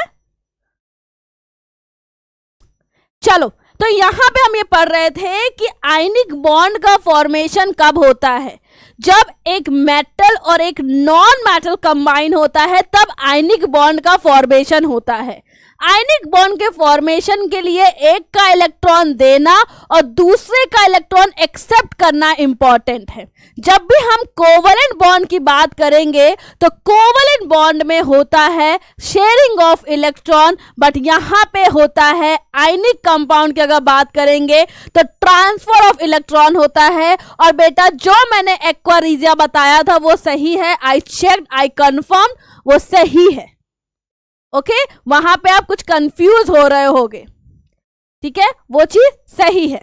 चलो तो यहां पे हम ये पढ़ रहे थे कि आइनिक बॉन्ड का फॉर्मेशन कब होता है जब एक मेटल और एक नॉन मेटल कंबाइन होता है तब आयनिक बॉन्ड का फॉर्मेशन होता है आयनिक बॉन्ड के फॉर्मेशन के लिए एक का इलेक्ट्रॉन देना और दूसरे का इलेक्ट्रॉन एक्सेप्ट करना इंपॉर्टेंट है जब भी हम कोवलेंट बॉन्ड की बात करेंगे तो कोवलेंट बॉन्ड में होता है शेयरिंग ऑफ इलेक्ट्रॉन बट यहाँ पे होता है आयनिक कंपाउंड की अगर बात करेंगे तो ट्रांसफर ऑफ इलेक्ट्रॉन होता है और बेटा जो मैंने एक्वारीजिया बताया था वो सही है आई चेक आई कन्फर्म वो सही है ओके वहां पे आप कुछ कंफ्यूज हो रहे होगे ठीक है वो चीज सही है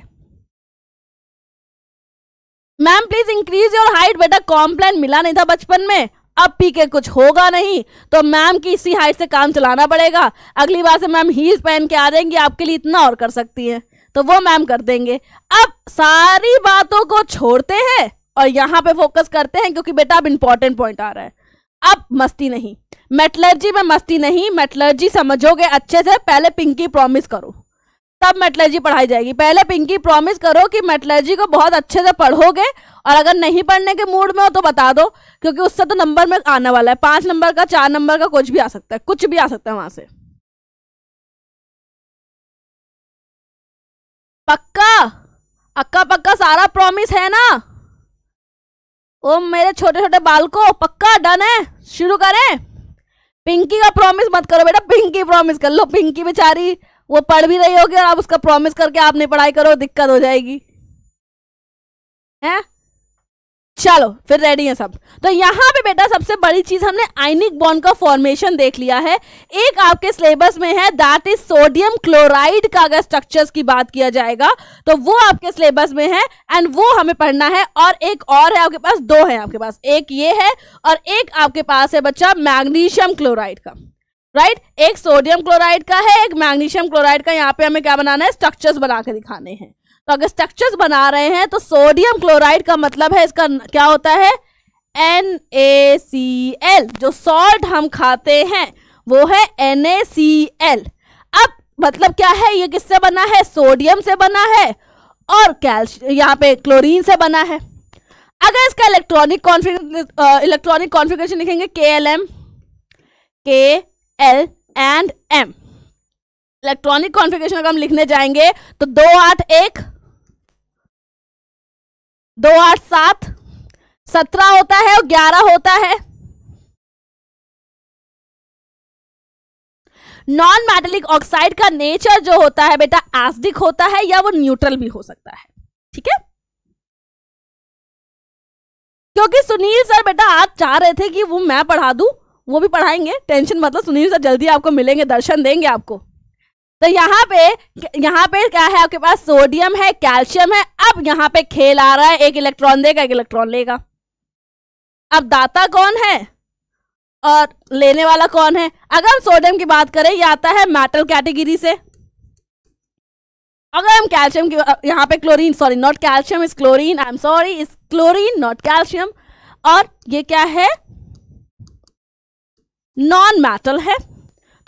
ma'am please increase your height बेटा कॉम्प्लेन मिला नहीं था बचपन में अब पी के कुछ होगा नहीं तो मैम की इसी हाइट से काम चलाना पड़ेगा अगली बार से मैम हीज पहन के आ जाएंगी आपके लिए इतना और कर सकती है तो वो मैम कर देंगे अब सारी बातों को छोड़ते हैं और यहां पे फोकस करते हैं क्योंकि बेटा अब इंपॉर्टेंट पॉइंट आ रहा है अब मस्ती नहीं मेटलर्जी में मस्ती नहीं मेटलर्जी समझोगे अच्छे से पहले पिंकी प्रॉमिस करो तब मेटलर्जी पढ़ाई जाएगी पहले पिंकी प्रॉमिस करो कि मेटलर्जी को बहुत अच्छे से पढ़ोगे और अगर नहीं पढ़ने के मूड में हो तो बता दो क्योंकि उससे तो नंबर में आने वाला है पांच नंबर का चार नंबर का कुछ भी आ सकता है कुछ भी आ सकता है वहां से पक्का अक्का पक्का सारा प्रॉमिस है ना ओ मेरे छोटे छोटे बाल को पक्का डन है शुरू करें पिंकी का प्रॉमिस मत करो बेटा पिंकी प्रॉमिस कर लो पिंकी बेचारी वो पढ़ भी रही होगी और आप उसका प्रॉमिस करके आपने पढ़ाई करो दिक्कत हो जाएगी है चलो फिर रेडी है सब तो यहाँ पे बेटा सबसे बड़ी चीज हमने आइनिक बॉन्ड का फॉर्मेशन देख लिया है एक आपके सिलेबस में है दैट इज सोडियम क्लोराइड का अगर स्ट्रक्चर्स की बात किया जाएगा तो वो आपके सिलेबस में है एंड वो हमें पढ़ना है और एक और है आपके पास दो है आपके पास एक ये है और एक आपके पास है बच्चा मैग्नीशियम क्लोराइड का राइट right? एक सोडियम क्लोराइड का है एक मैग्नीशियम क्लोराइड का यहाँ पे हमें क्या बनाना है स्ट्रक्चर्स बना के दिखाने हैं तो अगर स्ट्रक्चर्स बना रहे हैं तो सोडियम क्लोराइड का मतलब है इसका क्या होता है एन ए सी एल जो सॉल्ट हम खाते हैं वो है एन ए सी एल अब मतलब क्या है ये किससे बना है सोडियम से बना है और कैल्शियम यहाँ पे क्लोरीन से बना है अगर इसका इलेक्ट्रॉनिक कॉन्फिग इलेक्ट्रॉनिक कॉन्फिग्रेशन लिखेंगे K L M K L and M electronic configuration अगर हम लिखने जाएंगे तो दो आठ एक दो आठ सात सत्रह होता है और ग्यारह होता है नॉन मेटेलिक ऑक्साइड का नेचर जो होता है बेटा एसडिक होता है या वो न्यूट्रल भी हो सकता है ठीक है क्योंकि सुनील सर बेटा आप चाह रहे थे कि वो मैं पढ़ा दूं वो भी पढ़ाएंगे टेंशन मतलब सुनील सर जल्दी आपको मिलेंगे दर्शन देंगे आपको तो यहाँ पे यहाँ पे क्या है आपके पास सोडियम है कैल्शियम है अब यहाँ पे खेल आ रहा है एक इलेक्ट्रॉन देगा एक इलेक्ट्रॉन लेगा अब दाता कौन है और लेने वाला कौन है अगर हम सोडियम की बात करें ये आता है मेटल कैटेगरी से अगर हम कैल्शियम की यहाँ पे chlorine sorry not calcium is chlorine I am sorry is chlorine not calcium और ये क्या है नॉन मेटल है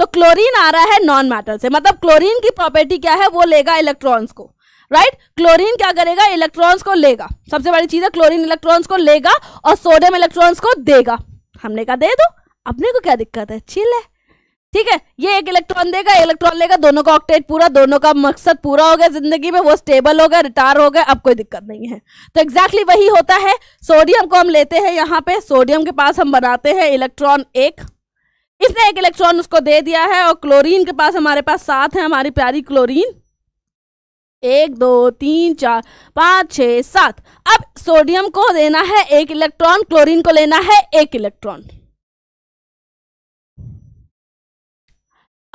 तो क्लोरीन आ रहा है नॉन मैटर से मतलब क्लोरीन की प्रॉपर्टी क्या है वो लेगा इलेक्ट्रॉन्स को राइट right? क्लोरीन क्या करेगा इलेक्ट्रॉन्स को लेगा सबसे बड़ी चीज है क्लोरीन इलेक्ट्रॉन्स को लेगा और सोडियम इलेक्ट्रॉन्स को देगा हमने कहा दे दो अपने को क्या दिक्कत है चिल है ठीक है ये एक इलेक्ट्रॉन देगा इलेक्ट्रॉन लेगा दोनों का ऑक्टेट पूरा दोनों का मकसद पूरा हो गया जिंदगी में वो स्टेबल हो गया रिटायर हो गया अब कोई दिक्कत नहीं है तो एग्जैक्टली exactly वही होता है सोडियम को हम लेते हैं यहाँ पे सोडियम के पास हम बनाते हैं इलेक्ट्रॉन एक इसने एक इलेक्ट्रॉन उसको दे दिया है और क्लोरीन के पास हमारे पास सात है हमारी प्यारी क्लोरीन एक दो तीन चार पाँच छः सात अब सोडियम को देना है एक इलेक्ट्रॉन क्लोरीन को लेना है एक इलेक्ट्रॉन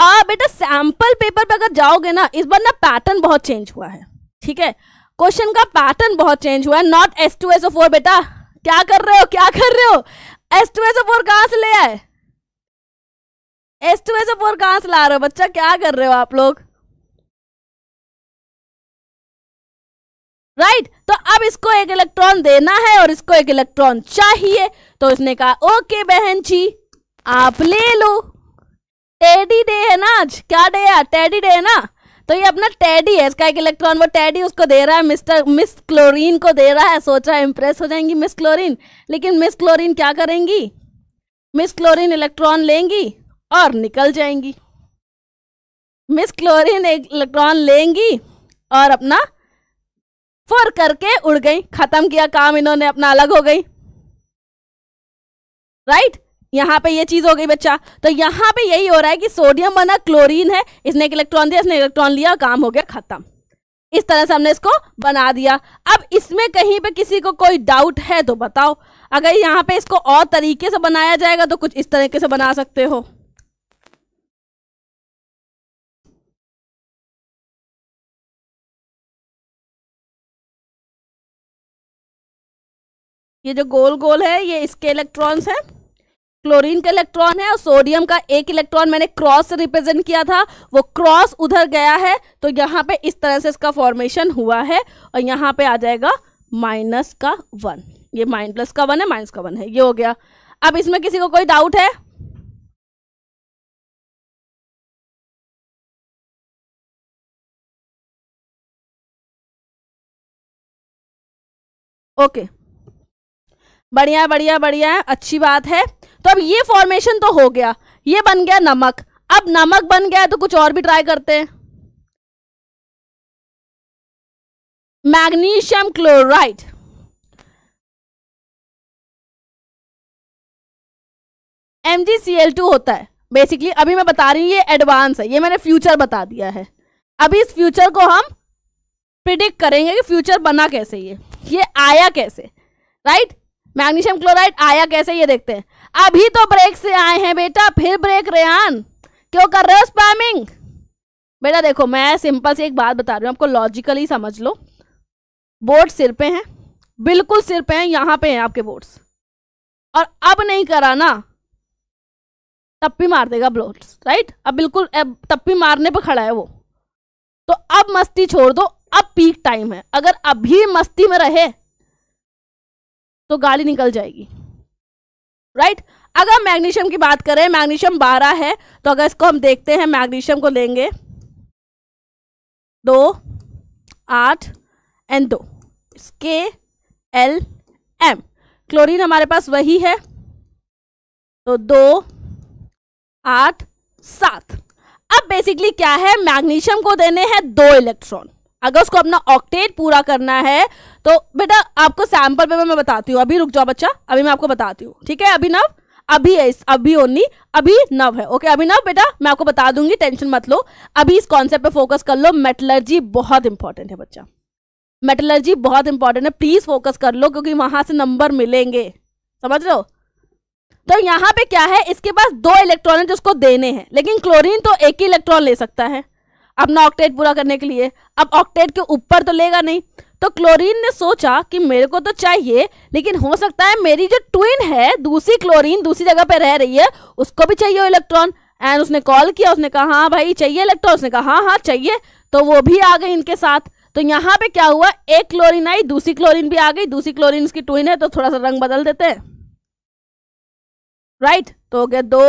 आ बेटा सैंपल पेपर पे अगर जाओगे ना इस बार ना पैटर्न बहुत चेंज हुआ है ठीक है क्वेश्चन का पैटर्न बहुत चेंज हुआ है not S two S O four बेटा क्या कर रहे हो क्या कर रहे हो S two S O four कहाँ से ले आए एस टू एस फोर कहां से ला रहे हो बच्चा क्या कर रहे हो आप लोग राइट right? तो अब इसको एक इलेक्ट्रॉन देना है और इसको एक इलेक्ट्रॉन चाहिए तो इसने कहा ओके बहन जी आप ले लो टेडी डे है ना आज क्या डे है टेडी डे है ना तो ये अपना टैडी है इसका एक इलेक्ट्रॉन वो टैडी उसको दे रहा है मिस्टर मिस क्लोरीन को दे रहा है सोच रहा है इम्प्रेस हो जाएंगी मिस क्लोरीन लेकिन मिस क्लोरीन क्या करेंगी मिस क्लोरीन इलेक्ट्रॉन लेंगी और निकल जाएंगी मिस क्लोरीन एक इलेक्ट्रॉन लेंगी और अपना फर करके उड़ गई खत्म किया काम इन्होंने अपना अलग हो गई राइट यहां पे ये चीज हो गई बच्चा तो यहां पे यही हो रहा है कि सोडियम बना क्लोरीन है इसने एक इलेक्ट्रॉन दिया इसने इलेक्ट्रॉन लिया काम हो गया खत्म इस तरह से हमने इसको बना दिया अब इसमें कहीं पे किसी को कोई डाउट है तो बताओ अगर यहाँ पे इसको और तरीके से बनाया जाएगा तो कुछ इस तरीके से बना सकते हो ये जो गोल गोल है ये इसके इलेक्ट्रॉन्स है क्लोरीन का इलेक्ट्रॉन है और सोडियम का एक इलेक्ट्रॉन मैंने क्रॉस से रिप्रेजेंट किया था वो क्रॉस उधर गया है तो यहाँ पे इस तरह से इसका फॉर्मेशन हुआ है और यहाँ पे आ जाएगा माइनस का वन ये माइन प्लस का वन है माइनस का वन है ये हो गया अब इसमें किसी को कोई डाउट है ओके okay. बढ़िया बढ़िया बढ़िया है अच्छी बात है तो अब ये फॉर्मेशन तो हो गया ये बन गया नमक अब नमक बन गया तो कुछ और भी ट्राई करते हैं मैग्नीशियम क्लोराइड एम होता है बेसिकली अभी मैं बता रही हूँ ये एडवांस है ये मैंने फ्यूचर बता दिया है अभी इस फ्यूचर को हम प्रिडिक्ट करेंगे कि फ्यूचर बना कैसे ये ये आया कैसे राइट मैग्नीशियम क्लोराइड आया कैसे ये देखते हैं अभी तो ब्रेक से आए हैं बेटा फिर ब्रेक रेन क्यों कर रहे हो स्पैमिंग बेटा देखो मैं सिंपल से एक बात बता रही हूँ आपको लॉजिकली समझ लो बोर्ड सिर पे हैं बिल्कुल सिर पे हैं यहाँ पे हैं आपके बोर्ड्स और अब नहीं करा ना तप्पी मार देगा ब्लोड्स राइट अब बिल्कुल तप्पी मारने पर खड़ा है वो तो अब मस्ती छोड़ दो अब पीक टाइम है अगर अभी मस्ती में रहे तो गाली निकल जाएगी राइट right? अगर मैग्नीशियम की बात करें मैग्नीशियम बारह है तो अगर इसको हम देखते हैं मैग्नीशियम को लेंगे दो आठ एंड दो के एल एम क्लोरीन हमारे पास वही है तो दो आठ सात अब बेसिकली क्या है मैग्नीशियम को देने हैं दो इलेक्ट्रॉन अगर उसको अपना ऑक्टेट पूरा करना है तो बेटा आपको सैंपल पेपर मैं बताती हूँ अभी रुक जाओ बच्चा अभी मैं आपको बताती हूँ ठीक है अभी नव अभी है इस अभी ओनली अभी नव है ओके अभी नव बेटा मैं आपको बता दूंगी टेंशन मत लो अभी इस कॉन्सेप्ट पे फोकस कर लो मेटलर्जी बहुत इंपॉर्टेंट है बच्चा मेटलर्जी बहुत इंपॉर्टेंट है प्लीज फोकस कर लो क्योंकि वहां से नंबर मिलेंगे समझ लो तो यहाँ पे क्या है इसके पास दो इलेक्ट्रॉन है जिसको देने हैं लेकिन क्लोरीन तो एक ही इलेक्ट्रॉन ले सकता है अपना ऑक्टेट पूरा करने के लिए अब ऑक्टेट के ऊपर तो लेगा नहीं तो क्लोरीन ने सोचा कि मेरे को तो चाहिए लेकिन हो सकता है मेरी जो ट्विन है दूसरी क्लोरीन दूसरी जगह पे रह रही है उसको भी चाहिए इलेक्ट्रॉन एंड उसने कॉल किया उसने कहा हाँ भाई चाहिए इलेक्ट्रॉन उसने कहा हाँ हाँ चाहिए तो वो भी आ गई इनके साथ तो यहाँ पे क्या हुआ एक क्लोरीन आई दूसरी क्लोरीन भी आ गई दूसरी क्लोरीन इसकी ट्विन है तो थोड़ा सा रंग बदल देते हैं राइट right? तो हो गया दो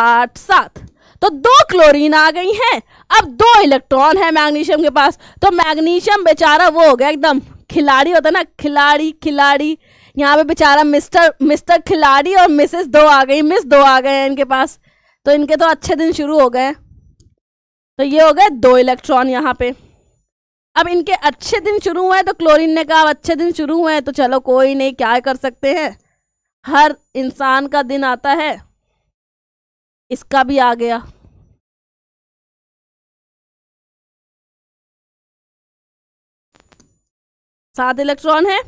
आठ सात तो दो क्लोरीन आ गई हैं अब दो इलेक्ट्रॉन है मैग्नीशियम के पास तो मैग्नीशियम बेचारा वो हो गया एकदम खिलाड़ी होता ना खिलाड़ी खिलाड़ी यहाँ पे बेचारा मिस्टर मिस्टर खिलाड़ी और मिसेस दो आ गई मिस दो आ गए हैं इनके पास तो इनके तो अच्छे दिन शुरू हो गए तो ये हो गए दो इलेक्ट्रॉन यहाँ पे अब इनके अच्छे दिन शुरू हुए हैं तो क्लोरीन ने कहा अब अच्छे दिन शुरू हुए हैं तो चलो कोई नहीं क्या कर सकते हैं हर इंसान का दिन आता है इसका भी आ गया सात इलेक्ट्रॉन है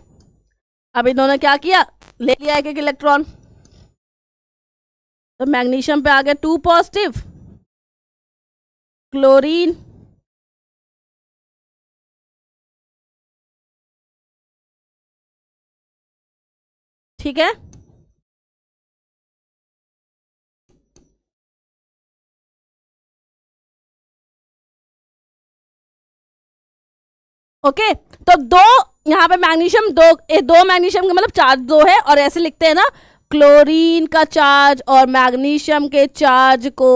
अब इन्होंने क्या किया ले लिया एक एक इलेक्ट्रॉन तो मैग्नीशियम पे आ गया टू पॉजिटिव क्लोरीन ठीक है ओके तो दो यहाँ पे मैग्नीशियम दो ए, दो मैग्नीशियम का मतलब चार्ज दो है और ऐसे लिखते हैं ना क्लोरीन का चार्ज और मैग्नीशियम के चार्ज को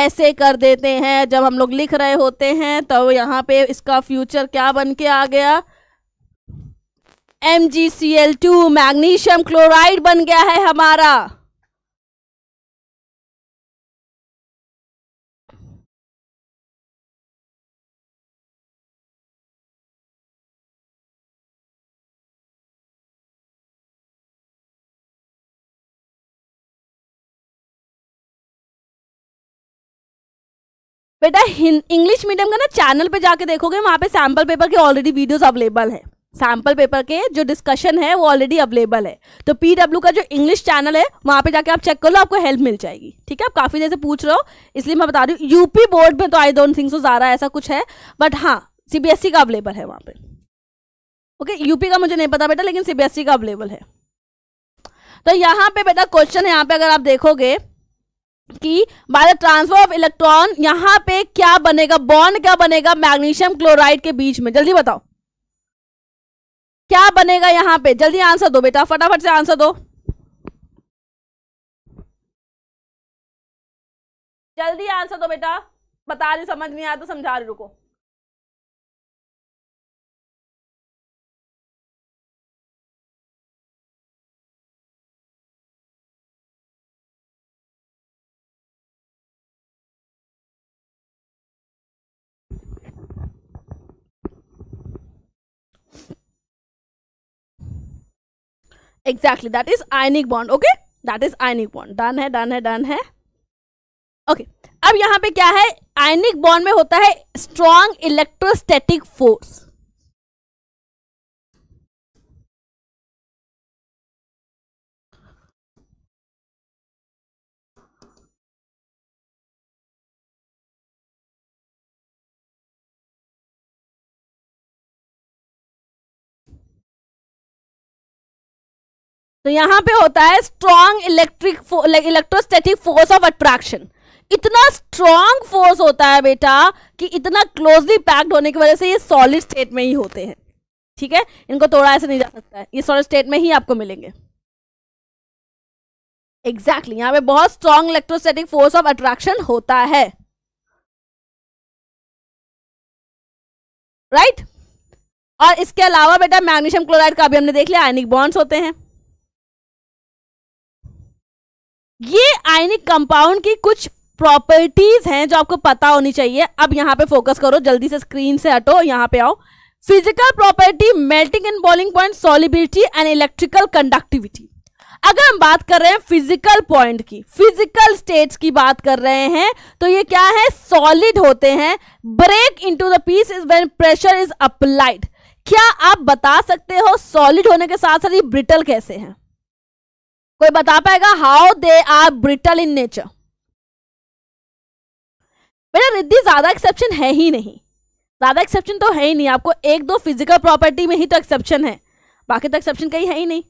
ऐसे कर देते हैं जब हम लोग लिख रहे होते हैं तो यहाँ पे इसका फ्यूचर क्या बन के आ गया M G C L two magnesium chloride बन गया है हमारा बेटा इंग्लिश मीडियम का ना चैनल पे जाके देखोगे वहाँ पे सैम्पल पेपर के ऑलरेडी वीडियोस अवेलेबल है सैम्पल पेपर के जो डिस्कशन है वो ऑलरेडी अवेलेबल है तो पी का जो इंग्लिश चैनल है वहाँ पे जाके आप चेक कर लो आपको हेल्प मिल जाएगी ठीक है आप काफ़ी देर से पूछ रहे हो इसलिए मैं बता रही हूँ यूपी बोर्ड में तो आई डोंट थिंक सो ज़्यादा ऐसा कुछ है बट हाँ सीबीएसई e का अवेलेबल है वहाँ पर ओके यूपी का मुझे नहीं पता बेटा लेकिन सीबीएसई e का अवेलेबल है तो यहाँ पे बेटा क्वेश्चन है यहाँ पे अगर आप देखोगे कि by the transfer of electron यहां पे क्या बनेगा बॉन्ड क्या बनेगा मैग्नीशियम क्लोराइड के बीच में जल्दी बताओ क्या बनेगा यहां पे जल्दी आंसर दो बेटा फटाफट से आंसर दो जल्दी आंसर दो बेटा बता रही समझ नहीं आया तो समझा रही रुको exactly that is ionic bond okay that is ionic bond done है डन है डन है ओके okay. अब यहाँ पे क्या है आयनिक बॉन्ड में होता है स्ट्रॉन्ग इलेक्ट्रोस्टैटिक फोर्स तो यहाँ पे होता है strong electric electrostatic force of attraction इतना स्ट्रॉन्ग फोर्स होता है बेटा कि इतना क्लोजली पैक्ड होने की वजह से ये सॉलिड स्टेट में ही होते हैं ठीक है इनको तोड़ा ऐसे नहीं जा सकता है ये सॉलिड स्टेट में ही आपको मिलेंगे एग्जैक्टली exactly, यहाँ पे बहुत strong electrostatic force of attraction होता है राइट right? और इसके अलावा बेटा मैग्नीशियम क्लोराइड का भी हमने देख लिया आयनिक बॉन्ड्स होते हैं ये आयनिक कंपाउंड की कुछ प्रॉपर्टीज हैं जो आपको पता होनी चाहिए अब यहाँ पे फोकस करो जल्दी से स्क्रीन से हटो यहाँ पे आओ physical property melting and boiling point solubility and electrical conductivity अगर हम बात कर रहे हैं फिजिकल पॉइंट की फिजिकल स्टेट्स की बात कर रहे हैं तो ये क्या है सॉलिड होते हैं break into the piece is when pressure is applied क्या आप बता सकते हो सॉलिड होने के साथ साथ ये ब्रिटल कैसे हैं कोई बता पाएगा how they are brittle in nature बेटा रिद्धि ज्यादा एक्सेप्शन है ही नहीं ज्यादा एक्सेप्शन तो है ही नहीं आपको एक दो फिजिकल प्रॉपर्टी में ही तो एक्सेप्शन है बाकी तो एक्सेप्शन कहीं है ही नहीं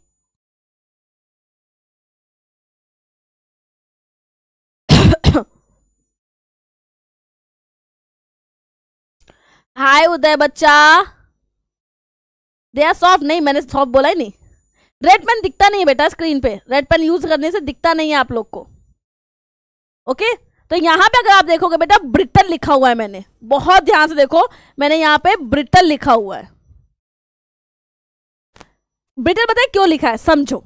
हाय उदय बच्चा दे आर सॉफ्ट नहीं मैंने सॉफ्ट बोला ही नहीं रेड पेन दिखता नहीं है बेटा स्क्रीन पे रेड पेन यूज करने से दिखता नहीं है आप लोग को ओके तो यहाँ पे अगर आप देखोगे बेटा ब्रिटन लिखा हुआ है मैंने बहुत ध्यान से देखो मैंने यहाँ पे ब्रिटन लिखा हुआ है ब्रिटन बताए क्यों लिखा है समझो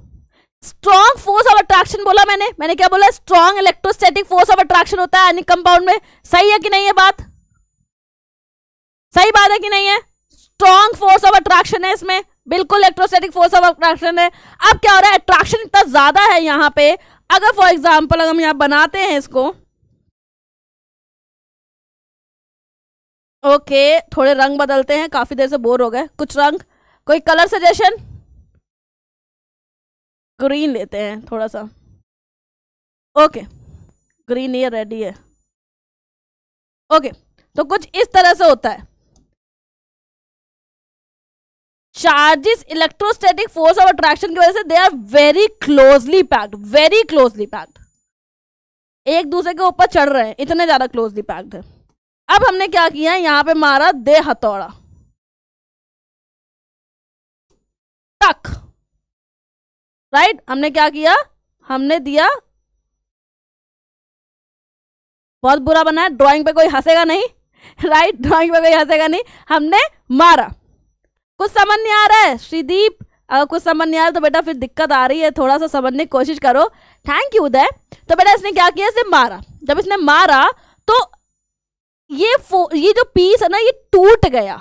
स्ट्रॉन्ग फोर्स ऑफ अट्रैक्शन बोला मैंने मैंने क्या बोला strong electrostatic force of attraction होता है यानी कंपाउंड में सही है कि नहीं है बात सही बात है कि नहीं है स्ट्रॉन्ग फोर्स ऑफ अट्रैक्शन है इसमें बिल्कुल इलेक्ट्रोस्टैटिक फोर्स ऑफ अट्रैक्शन है अब क्या हो रहा है अट्रैक्शन इतना ज्यादा है यहाँ पे अगर फॉर एग्जाम्पल अगर हम यहाँ बनाते हैं इसको ओके okay, थोड़े रंग बदलते हैं काफी देर से बोर हो गए कुछ रंग कोई कलर सजेशन ग्रीन लेते हैं थोड़ा सा ओके ग्रीन ये रेडी है ओके तो कुछ इस तरह से होता है charges electrostatic force of attraction की वजह से they are very closely packed very closely packed एक दूसरे के ऊपर चढ़ रहे हैं इतने ज्यादा क्लोजली पैक्ड है अब हमने क्या किया यहां पे मारा दे हथौड़ा टक राइट हमने क्या किया हमने दिया बहुत बुरा बना है ड्राइंग पे कोई हंसेगा नहीं राइट ड्राइंग पे कोई हंसेगा नहीं हमने मारा कुछ समझ नहीं आ रहा है श्रीदीप अगर कुछ समझ नहीं आ रहा तो बेटा फिर दिक्कत आ रही है थोड़ा सा समझने की कोशिश करो थैंक यू उदय तो बेटा इसने क्या किया इसे मारा जब इसने मारा तो ये ये जो पीस है ना ये टूट गया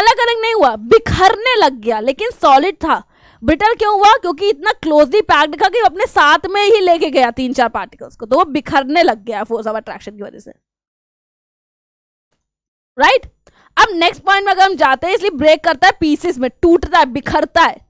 अलग अलग नहीं हुआ बिखरने लग गया लेकिन सॉलिड था ब्रिटल क्यों हुआ क्योंकि इतना क्लोजली पैक्ड था कि अपने साथ में ही लेके गया तीन चार पार्टिकल्स को तो वो बिखरने लग गया फोर्स ऑफ अट्रैक्शन की वजह से राइट right? अब नेक्स्ट पॉइंट में अगर हम जाते हैं इसलिए ब्रेक करता है पीसेस में टूटता है बिखरता है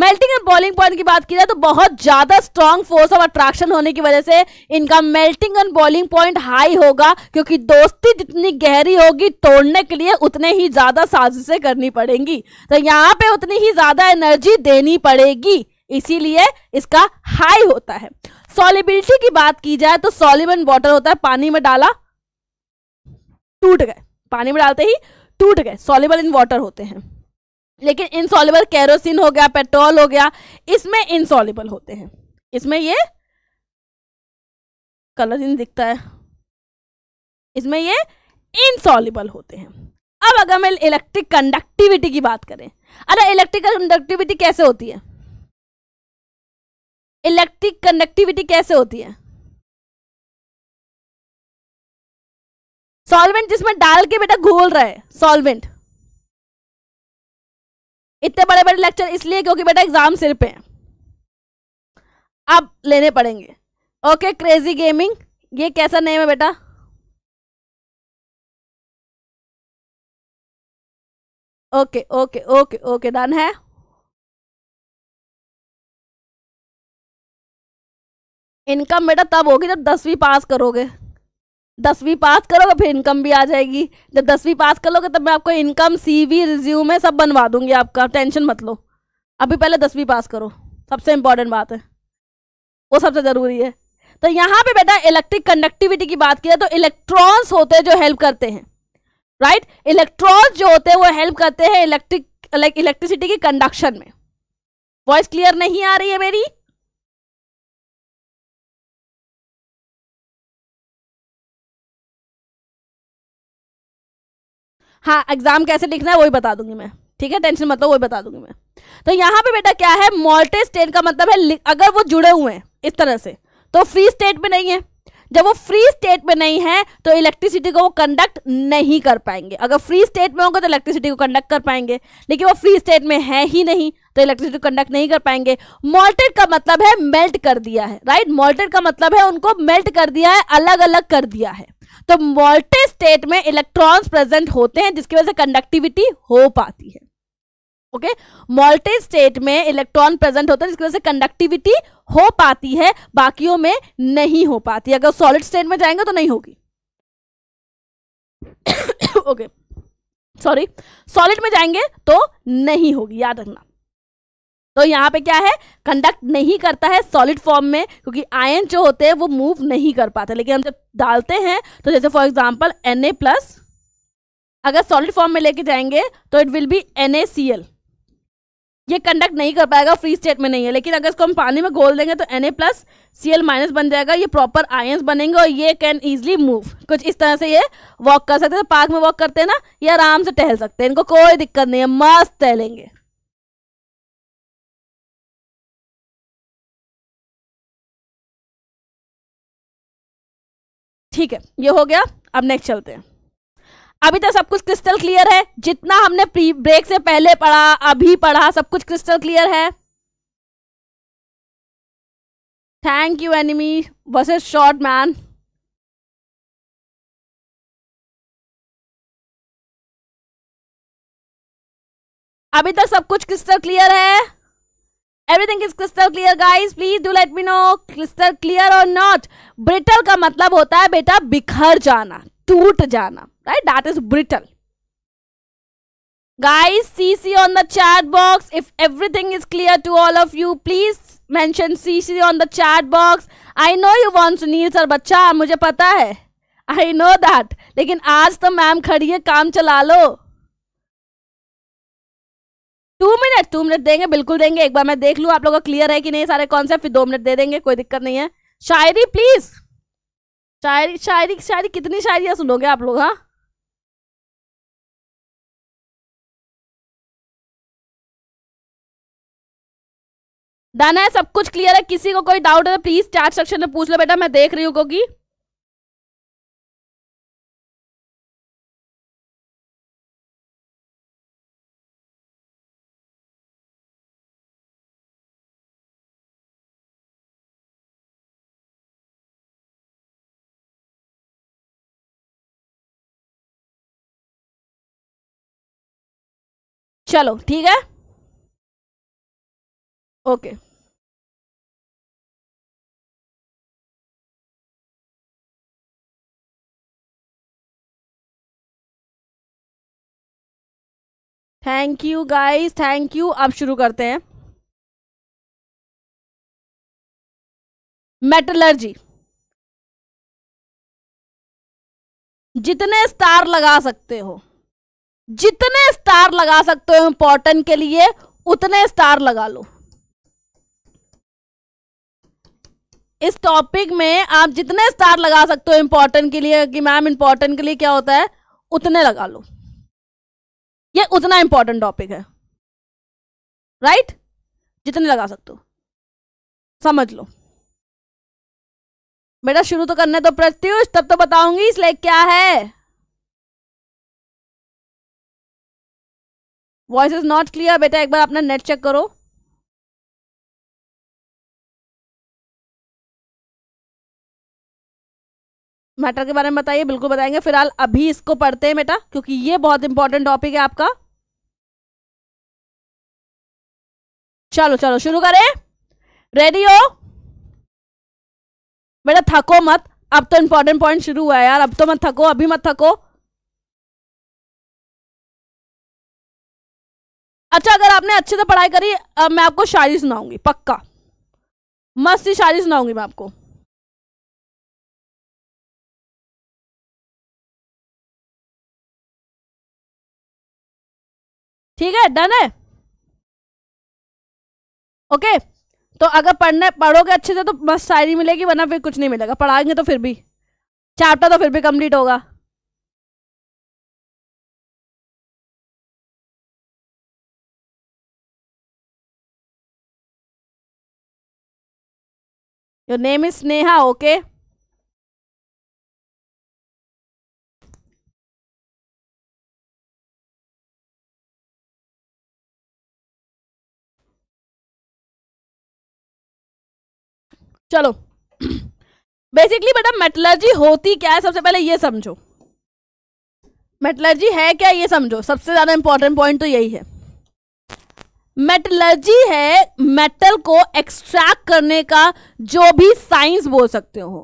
मेल्टिंग एंड बॉलिंग पॉइंट की बात की जाए तो बहुत ज्यादा स्ट्रांग फोर्स ऑफ अट्रैक्शन होने की वजह से इनका melting and boiling point high होगा क्योंकि दोस्ती जितनी गहरी होगी तोड़ने के लिए उतने ही ज्यादा साजिशें करनी पड़ेंगी तो यहाँ पे उतनी ही ज्यादा एनर्जी देनी पड़ेगी इसीलिए इसका हाई होता है सॉलिबिलिटी की बात की जाए तो सॉलिबन वॉटर होता है पानी में डाला टूट गए पानी में डालते ही टूट गए सॉलेबल इन वाटर होते हैं लेकिन इनसॉलेबल कैरोसिन हो गया पेट्रोल हो गया इसमें इनसॉलेबल होते हैं इसमें ये कलर इन दिखता है इसमें ये इनसॉलेबल होते हैं अब अगर मैं इलेक्ट्रिक कंडक्टिविटी की बात करें अरे इलेक्ट्रिक कंडक्टिविटी कैसे होती है इलेक्ट्रिक कंडक्टिविटी कैसे होती है सॉल्वेंट जिसमें डाल के बेटा घोल रहा है सॉल्वेंट इतने बड़े बड़े लेक्चर इसलिए क्योंकि बेटा एग्जाम सिर पे है अब लेने पड़ेंगे ओके क्रेजी गेमिंग ये कैसा नेम है बेटा okay okay okay okay done है इनकम बेटा तब होगी जब दसवीं पास करोगे दसवीं पास करोगे फिर इनकम भी आ जाएगी जब दसवीं पास कर लोगे तब मैं आपको इनकम सी वी है सब बनवा दूंगी आपका टेंशन मत लो अभी पहले दसवीं पास करो सबसे इम्पॉर्टेंट बात है वो सबसे ज़रूरी है तो यहाँ पे बेटा इलेक्ट्रिक कंडक्टिविटी की बात की जाए तो इलेक्ट्रॉन्स होते हैं जो हेल्प करते हैं राइट इलेक्ट्रॉन्स जो होते हैं वो हेल्प करते हैं इलेक्ट्रिक लाइक इलेक्ट्रिसिटी की कंडक्शन में वॉइस क्लियर नहीं आ रही है मेरी हाँ एग्जाम कैसे लिखना है वही बता दूंगी मैं ठीक है टेंशन मतलब वही बता दूंगी मैं तो यहाँ पे बेटा क्या है मॉल्टेज स्टेट का मतलब है अगर वो जुड़े हुए हैं इस तरह से तो फ्री स्टेट में नहीं है जब वो फ्री स्टेट में नहीं है तो इलेक्ट्रिसिटी को वो कंडक्ट नहीं कर पाएंगे अगर फ्री स्टेट में होंगे तो इलेक्ट्रिसिटी को कंडक्ट कर पाएंगे लेकिन वो फ्री स्टेट में है ही नहीं तो इलेक्ट्रिसिटी कंडक्ट नहीं कर पाएंगे मॉल्टेड का मतलब है मेल्ट कर दिया है राइट मॉल्टेड का मतलब है उनको मेल्ट कर दिया है अलग अलग कर दिया है तो मोल्टे स्टेट में इलेक्ट्रॉन्स प्रेजेंट होते हैं जिसकी वजह से कंडक्टिविटी हो पाती है ओके मोल्टे स्टेट में इलेक्ट्रॉन प्रेजेंट होते हैं जिसकी वजह से कंडक्टिविटी हो पाती है बाकियों में नहीं हो पाती अगर सॉलिड स्टेट में जाएंगे तो नहीं होगी ओके सॉरी सॉलिड में जाएंगे तो नहीं होगी याद रखना तो यहाँ पे क्या है कंडक्ट नहीं करता है सॉलिड फॉर्म में क्योंकि आयन जो होते हैं वो मूव नहीं कर पाते लेकिन हम जब डालते हैं तो जैसे for example N A plus अगर सॉलिड फॉर्म में लेके जाएंगे तो it will be N A C L ये कंडक्ट नहीं कर पाएगा फ्री स्टेट में नहीं है लेकिन अगर इसको हम पानी में घोल देंगे तो N A plus C L minus बन जाएगा ये प्रॉपर आयंस बनेंगे और ये कैन ईजिली मूव कुछ इस तरह से ये वॉक कर सकते हैं तो पार्क में वॉक करते हैं ना ये आराम से टहल सकते हैं इनको कोई दिक्कत नहीं है मस्त टहलेंगे ठीक है ये हो गया अब नेक्स्ट चलते हैं अभी तक तो सब कुछ क्रिस्टल क्लियर है जितना हमने प्री ब्रेक से पहले पढ़ा अभी पढ़ा सब कुछ क्रिस्टल क्लियर है thank you enemy is short man अभी तक तो सब कुछ क्रिस्टल क्लियर है everything is crystal clear guys please do let me know crystal clear और नॉट ब्रिटल का मतलब होता है बेटा बिखर जाना टूट जाना right that is brittle guys C C on the chat box if everything is clear to all of you please mention C C on the chat box I know you want Sunil sir बच्चा मुझे पता है I know that लेकिन आज तो ma'am खड़ी है काम चला लो टू मिनट टू मिनट देंगे बिल्कुल देंगे एक बार मैं देख लूँ आप लोगों को क्लियर है कि नहीं सारे कॉन्सेप्ट फिर दो मिनट दे देंगे कोई दिक्कत नहीं है शायरी प्लीज शायरी शायरी शायरी कितनी शायरियां सुनोगे आप लोग हाँ डन है सब कुछ क्लियर है किसी को कोई डाउट है तो प्लीज चैट सेक्शन में पूछ लो बेटा मैं देख रही हूँ क्योंकि चलो ठीक है okay thank you guys thank you अब शुरू करते हैं मेटलर्जी जितने स्टार लगा सकते हो जितने स्टार लगा सकते हो इंपॉर्टेंट के लिए उतने स्टार लगा लो इस टॉपिक में आप जितने स्टार लगा सकते हो इंपॉर्टेंट के लिए कि मैम इंपॉर्टेंट के लिए क्या होता है उतने लगा लो ये उतना इंपॉर्टेंट टॉपिक है राइट right? जितने लगा सकते हो समझ लो बेटा शुरू तो करने तो प्रत्युष तब तो बताऊंगी इसलिए क्या है वॉइस इज नॉट क्लियर बेटा एक बार अपना नेट चेक करो मैटर के बारे में बताइए बिल्कुल बताएंगे फिलहाल अभी इसको पढ़ते हैं बेटा क्योंकि ये बहुत इंपॉर्टेंट टॉपिक है आपका चलो चलो शुरू करें रेडी हो बेटा थको मत अब तो इंपॉर्टेंट पॉइंट शुरू हुआ है यार अब तो मत थको अभी मत थको अच्छा अगर आपने अच्छे से पढ़ाई करी अब मैं आपको शायरी सुनाऊंगी पक्का मस्त ही शायरी सुनाऊंगी मैं आपको ठीक है डन है ओके तो अगर पढ़ने पढ़ोगे अच्छे से तो मस्त शायरी मिलेगी वरना फिर कुछ नहीं मिलेगा पढ़ाएंगे तो फिर भी चैप्टर तो फिर भी कंप्लीट होगा your name is Neha, okay? चलो बेसिकली बेटा मेटलर्जी होती क्या है सबसे पहले ये समझो मेटलर्जी है क्या ये समझो सबसे ज़्यादा इंपॉर्टेंट पॉइंट तो यही है मेटलर्जी है मेटल को एक्सट्रैक्ट करने का जो भी साइंस बोल सकते हो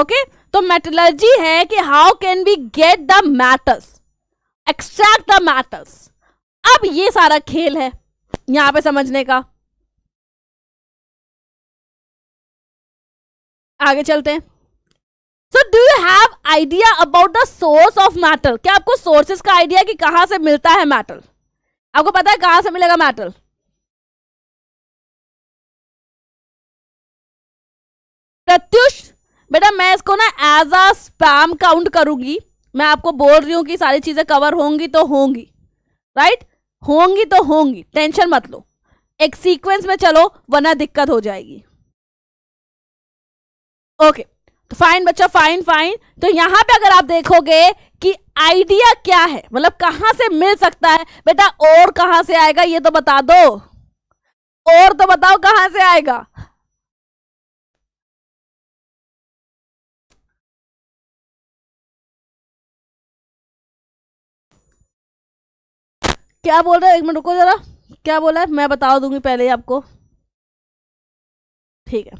ओके okay? तो मेटलर्जी है कि how can we get the metals extract the metals अब ये सारा खेल है यहाँ पे समझने का आगे चलते हैं so do you have idea about the source of metal क्या आपको सोर्सेस का आइडिया कि कहाँ से मिलता है मैटल आपको पता है कहाँ से मिलेगा मैटल प्रत्युष बेटा मैं इसको ना एज अ स्पैम काउंट करूंगी मैं आपको बोल रही हूँ कि सारी चीज़ें कवर होंगी तो होंगी राइट होंगी तो होंगी टेंशन मत लो एक सीक्वेंस में चलो वरना दिक्कत हो जाएगी ओके तो फाइन बच्चा फाइन फाइन तो यहां पे अगर आप देखोगे कि आइडिया क्या है मतलब कहां से मिल सकता है बेटा और कहां से आएगा ये तो बता दो और तो बताओ कहां से आएगा क्या बोल रहे है एक मिनट रुको ज़रा क्या बोला है मैं बता दूंगी पहले ही आपको ठीक है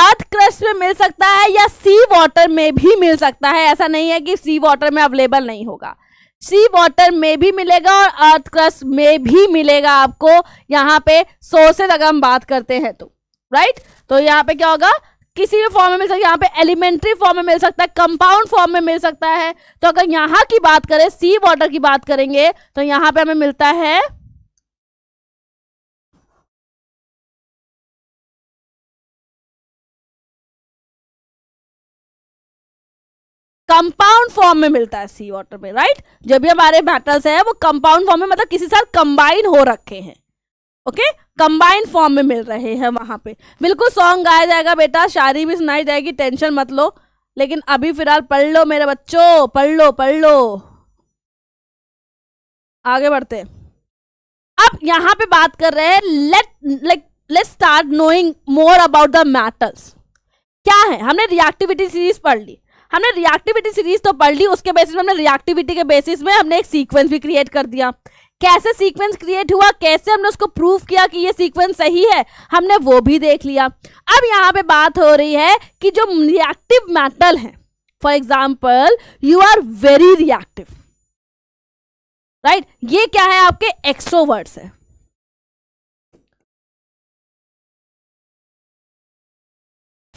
अर्थ क्रस्ट में मिल सकता है या सी वाटर में भी मिल सकता है ऐसा नहीं है कि सी वाटर में अवेलेबल नहीं होगा सी वाटर में भी मिलेगा और अर्थ क्रस्ट में भी मिलेगा आपको यहाँ पे सोर्सेज अगर हम बात करते हैं तो राइट तो यहाँ पे क्या होगा किसी भी फॉर्म में मिल सकता है यहाँ पे एलिमेंट्री फॉर्म में मिल सकता है कंपाउंड फॉर्म में मिल सकता है तो अगर यहाँ की बात करें सी वाटर की बात करेंगे तो यहाँ पे हमें मिलता है कंपाउंड फॉर्म में मिलता है सी वाटर में राइट जब भी हमारे मेटल्स है वो कंपाउंड फॉर्म में मतलब किसी साथ कंबाइन हो रखे हैं ओके कंबाइंड फॉर्म में मिल रहे हैं वहां पे बिल्कुल सॉन्ग गाया जाएगा बेटा शायरी भी सुनाई जाएगी टेंशन मत लो लेकिन अभी फिलहाल पढ़ लो मेरे बच्चों पढ़ लो पढ़ लो आगे बढ़ते हैं अब यहां पे बात कर रहे हैं let like let start knowing more about the metals क्या है हमने रिएक्टिविटी सीरीज पढ़ ली हमने रिएक्टिविटी सीरीज तो पढ़ ली उसके बेसिस में हमने रिएक्टिविटी के बेसिस में हमने एक सीक्वेंस भी क्रिएट कर दिया कैसे सीक्वेंस क्रिएट हुआ कैसे हमने उसको प्रूफ किया कि ये सीक्वेंस सही है हमने वो भी देख लिया अब यहाँ पे बात हो रही है कि जो रिएक्टिव मेटल है for example you are very reactive right ये क्या है आपके एक्सोवर्ड्स है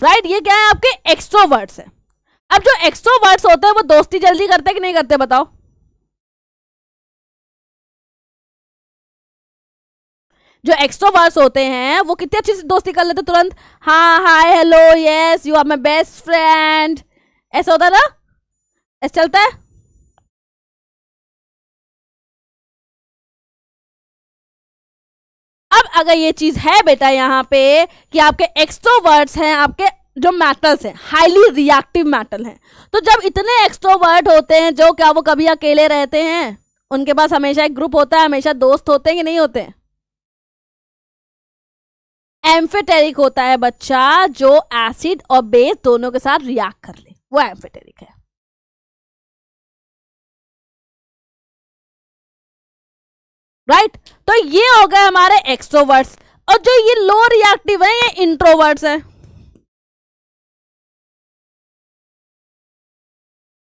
राइट right? ये क्या है आपके एक्सट्रोवर्ड्स है अब जो एक्सट्रोवर्ट्स होते हैं वो दोस्ती जल्दी करते कि नहीं करते बताओ जो एक्सट्रोवर्ट्स होते हैं वो कितनी अच्छी से दोस्ती कर लेते तुरंत हाँ hi hello yes you are my best friend ऐसा होता ना ऐसा चलता है अब अगर ये चीज है बेटा यहाँ पे कि आपके वर्ड्स हैं आपके जो मेटल्स हैं हाईली रिएक्टिव मैटल हैं तो जब इतने एक्सट्रोवर्ट होते हैं जो क्या वो कभी अकेले रहते हैं उनके पास हमेशा एक ग्रुप होता है हमेशा दोस्त होते हैं कि नहीं होते एम्फेटेरिक होता है बच्चा जो एसिड और बेस दोनों के साथ रिएक्ट कर ले वो एम्फेटेरिक है राइट right? तो ये हो गए हमारे एक्सट्रोवर्ट्स और जो ये लो रिएक्टिव है ये इंट्रोवर्ट्स है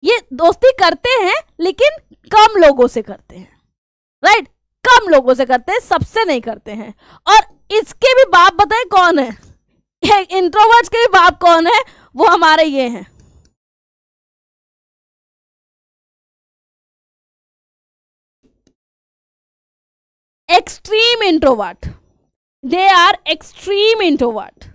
ये दोस्ती करते हैं लेकिन कम लोगों से करते हैं राइट कम लोगों से करते हैं सबसे नहीं करते हैं और इसके भी बाप बताए कौन है इंट्रोवर्ट के भी बाप कौन है वो हमारे ये हैं extreme introvert they are extreme introvert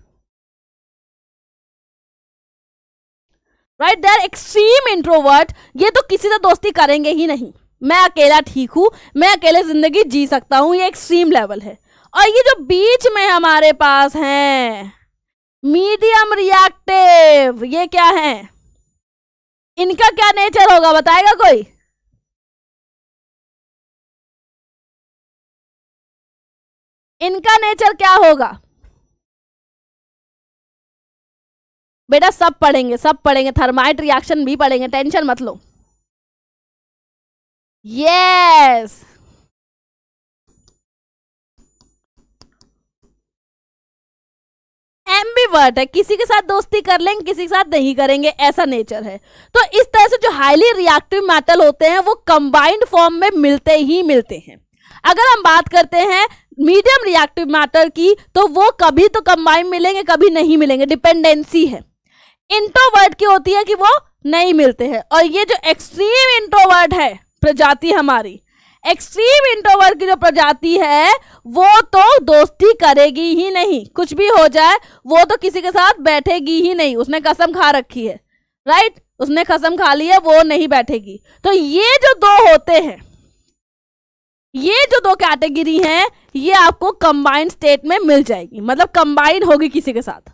right they are extreme introvert ये तो किसी से दोस्ती करेंगे ही नहीं मैं अकेला ठीक हूँ मैं अकेले ज़िंदगी जी सकता हूँ ये एक्सट्रीम लेवल है और ये जो बीच में हमारे पास हैं मीडियम रिएक्टिव ये क्या है इनका क्या नेचर होगा बताएगा कोई इनका नेचर क्या होगा बेटा सब पढ़ेंगे सब पढ़ेंगे थर्माइट रिएक्शन भी पढ़ेंगे टेंशन मत लो यस बी एम्बीवर्ट है किसी के साथ दोस्ती कर लेंगे किसी के साथ नहीं करेंगे ऐसा नेचर है तो इस तरह से जो हाईली रिएक्टिव मेटल होते हैं वो कंबाइंड फॉर्म में मिलते ही मिलते हैं अगर हम बात करते हैं मीडियम रिएक्टिव मैटर की तो वो कभी तो कंबाइंड मिलेंगे कभी नहीं मिलेंगे डिपेंडेंसी है इंट्रोवर्ट की होती है कि वो नहीं मिलते हैं और ये जो एक्सट्रीम इंट्रोवर्ट है प्रजाति हमारी एक्सट्रीम इंट्रोवर्ट की जो प्रजाति है वो तो दोस्ती करेगी ही नहीं कुछ भी हो जाए वो तो किसी के साथ बैठेगी ही नहीं उसने कसम खा रखी है राइट उसने कसम खा ली है वो नहीं बैठेगी तो ये जो दो होते हैं ये जो दो कैटेगरी हैं ये आपको कंबाइंड स्टेट में मिल जाएगी मतलब कंबाइंड होगी किसी के साथ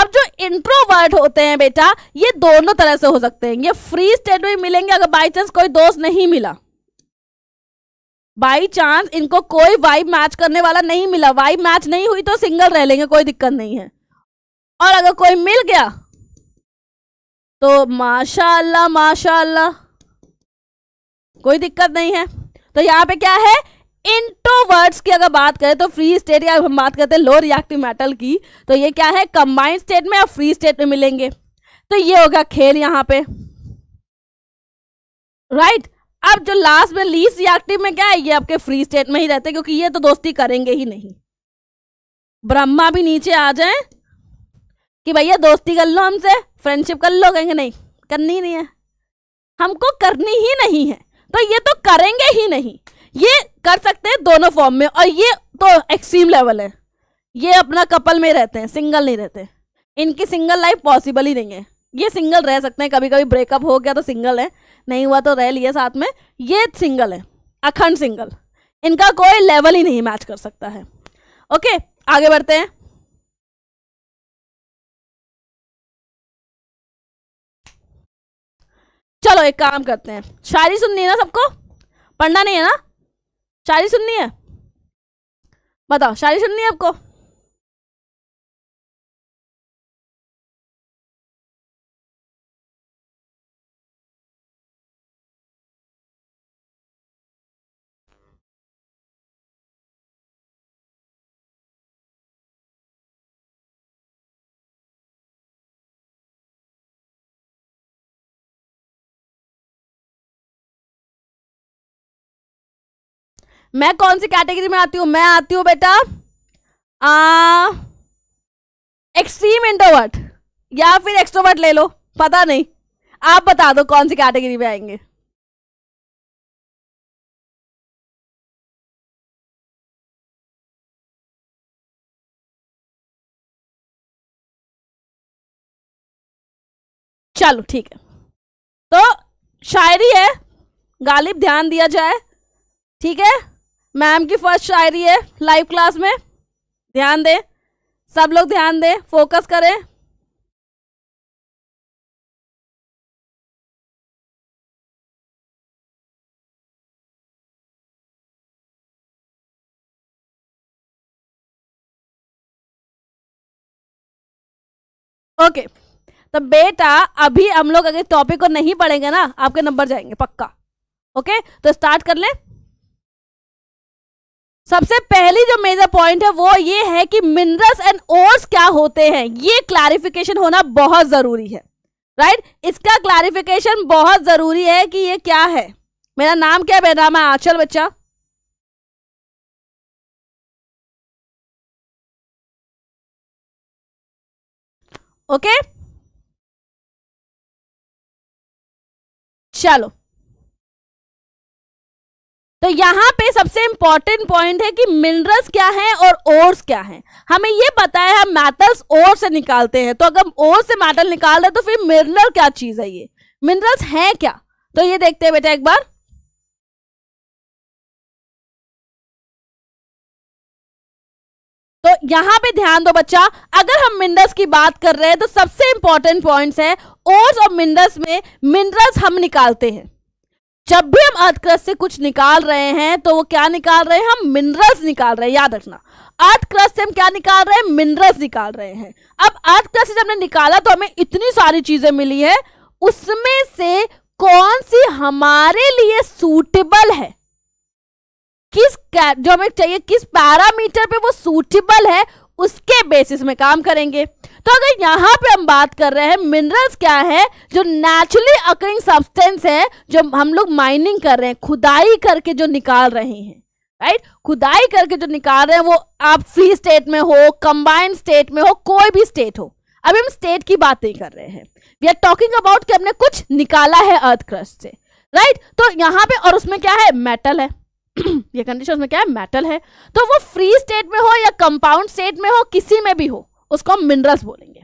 अब जो इंट्रोवर्ट होते हैं बेटा ये दोनों तरह से हो सकते हैं ये फ्री स्टेट में मिलेंगे अगर बाई चांस कोई दोस्त नहीं मिला बाई चांस इनको कोई वाइब मैच करने वाला नहीं मिला वाइब मैच नहीं हुई तो सिंगल रह लेंगे कोई दिक्कत नहीं है और अगर कोई मिल गया तो माशाल्लाह माशाल्लाह कोई दिक्कत नहीं है तो यहाँ पे क्या है इंट्रोवर्ट्स की अगर बात करें तो फ्री स्टेट या हम बात करते हैं लो रिएक्टिव मेटल की तो ये क्या है कंबाइंड स्टेट में या फ्री स्टेट में मिलेंगे तो ये होगा खेल यहाँ पे राइट right? अब जो लास्ट में लीस रिएक्टिव में क्या है ये आपके फ्री स्टेट में ही रहते हैं क्योंकि ये तो दोस्ती करेंगे ही नहीं ब्रह्मा भी नीचे आ जाए कि भैया दोस्ती कर लो हमसे फ्रेंडशिप कर लो कहेंगे नहीं करनी नहीं है हमको करनी ही नहीं है तो ये तो करेंगे ही नहीं ये कर सकते हैं दोनों फॉर्म में और ये तो एक्सट्रीम लेवल है ये अपना कपल में रहते हैं सिंगल नहीं रहते इनकी सिंगल लाइफ पॉसिबल ही नहीं है ये सिंगल रह सकते हैं कभी कभी ब्रेकअप हो गया तो सिंगल है नहीं हुआ तो रह लिया साथ में ये सिंगल है अखंड सिंगल इनका कोई लेवल ही नहीं मैच कर सकता है ओके आगे बढ़ते हैं चलो एक काम करते हैं शायरी सुननी है ना सबको पढ़ना नहीं है ना शायरी सुननी है बताओ शायरी सुननी है आपको मैं कौन सी कैटेगरी में आती हूँ मैं आती हूँ बेटा एक्सट्रीम इंट्रोवर्ट या फिर एक्सट्रोवर्ट ले लो पता नहीं आप बता दो कौन सी कैटेगरी में आएंगे चलो ठीक है तो शायरी है गालिब ध्यान दिया जाए ठीक है मैम की फर्स्ट शायरी है लाइव क्लास में ध्यान दें सब लोग ध्यान दें फोकस करें ओके okay. तो बेटा अभी हम लोग अगर टॉपिक को नहीं पढ़ेंगे ना आपके नंबर जाएंगे पक्का ओके okay? तो स्टार्ट कर लें सबसे पहली जो मेजर पॉइंट है वो ये है कि मिनरल्स एंड ओर्स क्या होते हैं ये क्लैरिफिकेशन होना बहुत जरूरी है राइट right? इसका क्लैरिफिकेशन बहुत जरूरी है कि ये क्या है मेरा नाम क्या है मेरा नाम है आंचल बच्चा ओके okay? चलो तो यहाँ पे सबसे इंपॉर्टेंट पॉइंट है कि मिनरल्स क्या हैं और ओर्स क्या हैं हमें ये पता है हम मेटल्स ओर से निकालते हैं तो अगर ओर से मेटल निकाल रहे तो फिर मिनरल क्या चीज है ये मिनरल्स हैं क्या तो ये देखते हैं बेटा एक बार तो यहाँ पे ध्यान दो बच्चा अगर हम मिनरल्स की बात कर रहे हैं तो सबसे इंपॉर्टेंट पॉइंट्स है ओर्स और मिनरल्स में मिनरल्स हम निकालते हैं जब भी हम अर्थक्रस्ट से कुछ निकाल रहे हैं तो वो क्या निकाल रहे हैं हम मिनरल्स निकाल रहे हैं याद रखना अर्थक्रस्ट से हम क्या निकाल रहे हैं मिनरल्स निकाल रहे हैं अब अर्थक्रस्ट से जब हमने निकाला तो हमें इतनी सारी चीजें मिली है उसमें से कौन सी हमारे लिए सूटेबल है किस जो हमें चाहिए किस पैरामीटर पे वो सूटेबल है उसके बेसिस में काम करेंगे तो अगर यहाँ पे हम बात कर रहे हैं मिनरल्स क्या है जो नेचुरली अकरिंग सब्सटेंस है जो हम लोग माइनिंग कर रहे हैं खुदाई करके जो निकाल रहे हैं राइट खुदाई करके जो निकाल रहे हैं वो आप फ्री स्टेट में हो कंबाइंड स्टेट में हो कोई भी स्टेट हो अभी हम स्टेट की बात नहीं कर रहे हैं वी आर टॉकिंग अबाउट कि हमने कुछ निकाला है अर्थ क्रस्ट से राइट right? तो यहाँ पे और उसमें क्या है मेटल है ये कंडीशन में क्या है मेटल है तो वो फ्री स्टेट में हो या कंपाउंड स्टेट में हो किसी में भी हो उसको मिनरल्स बोलेंगे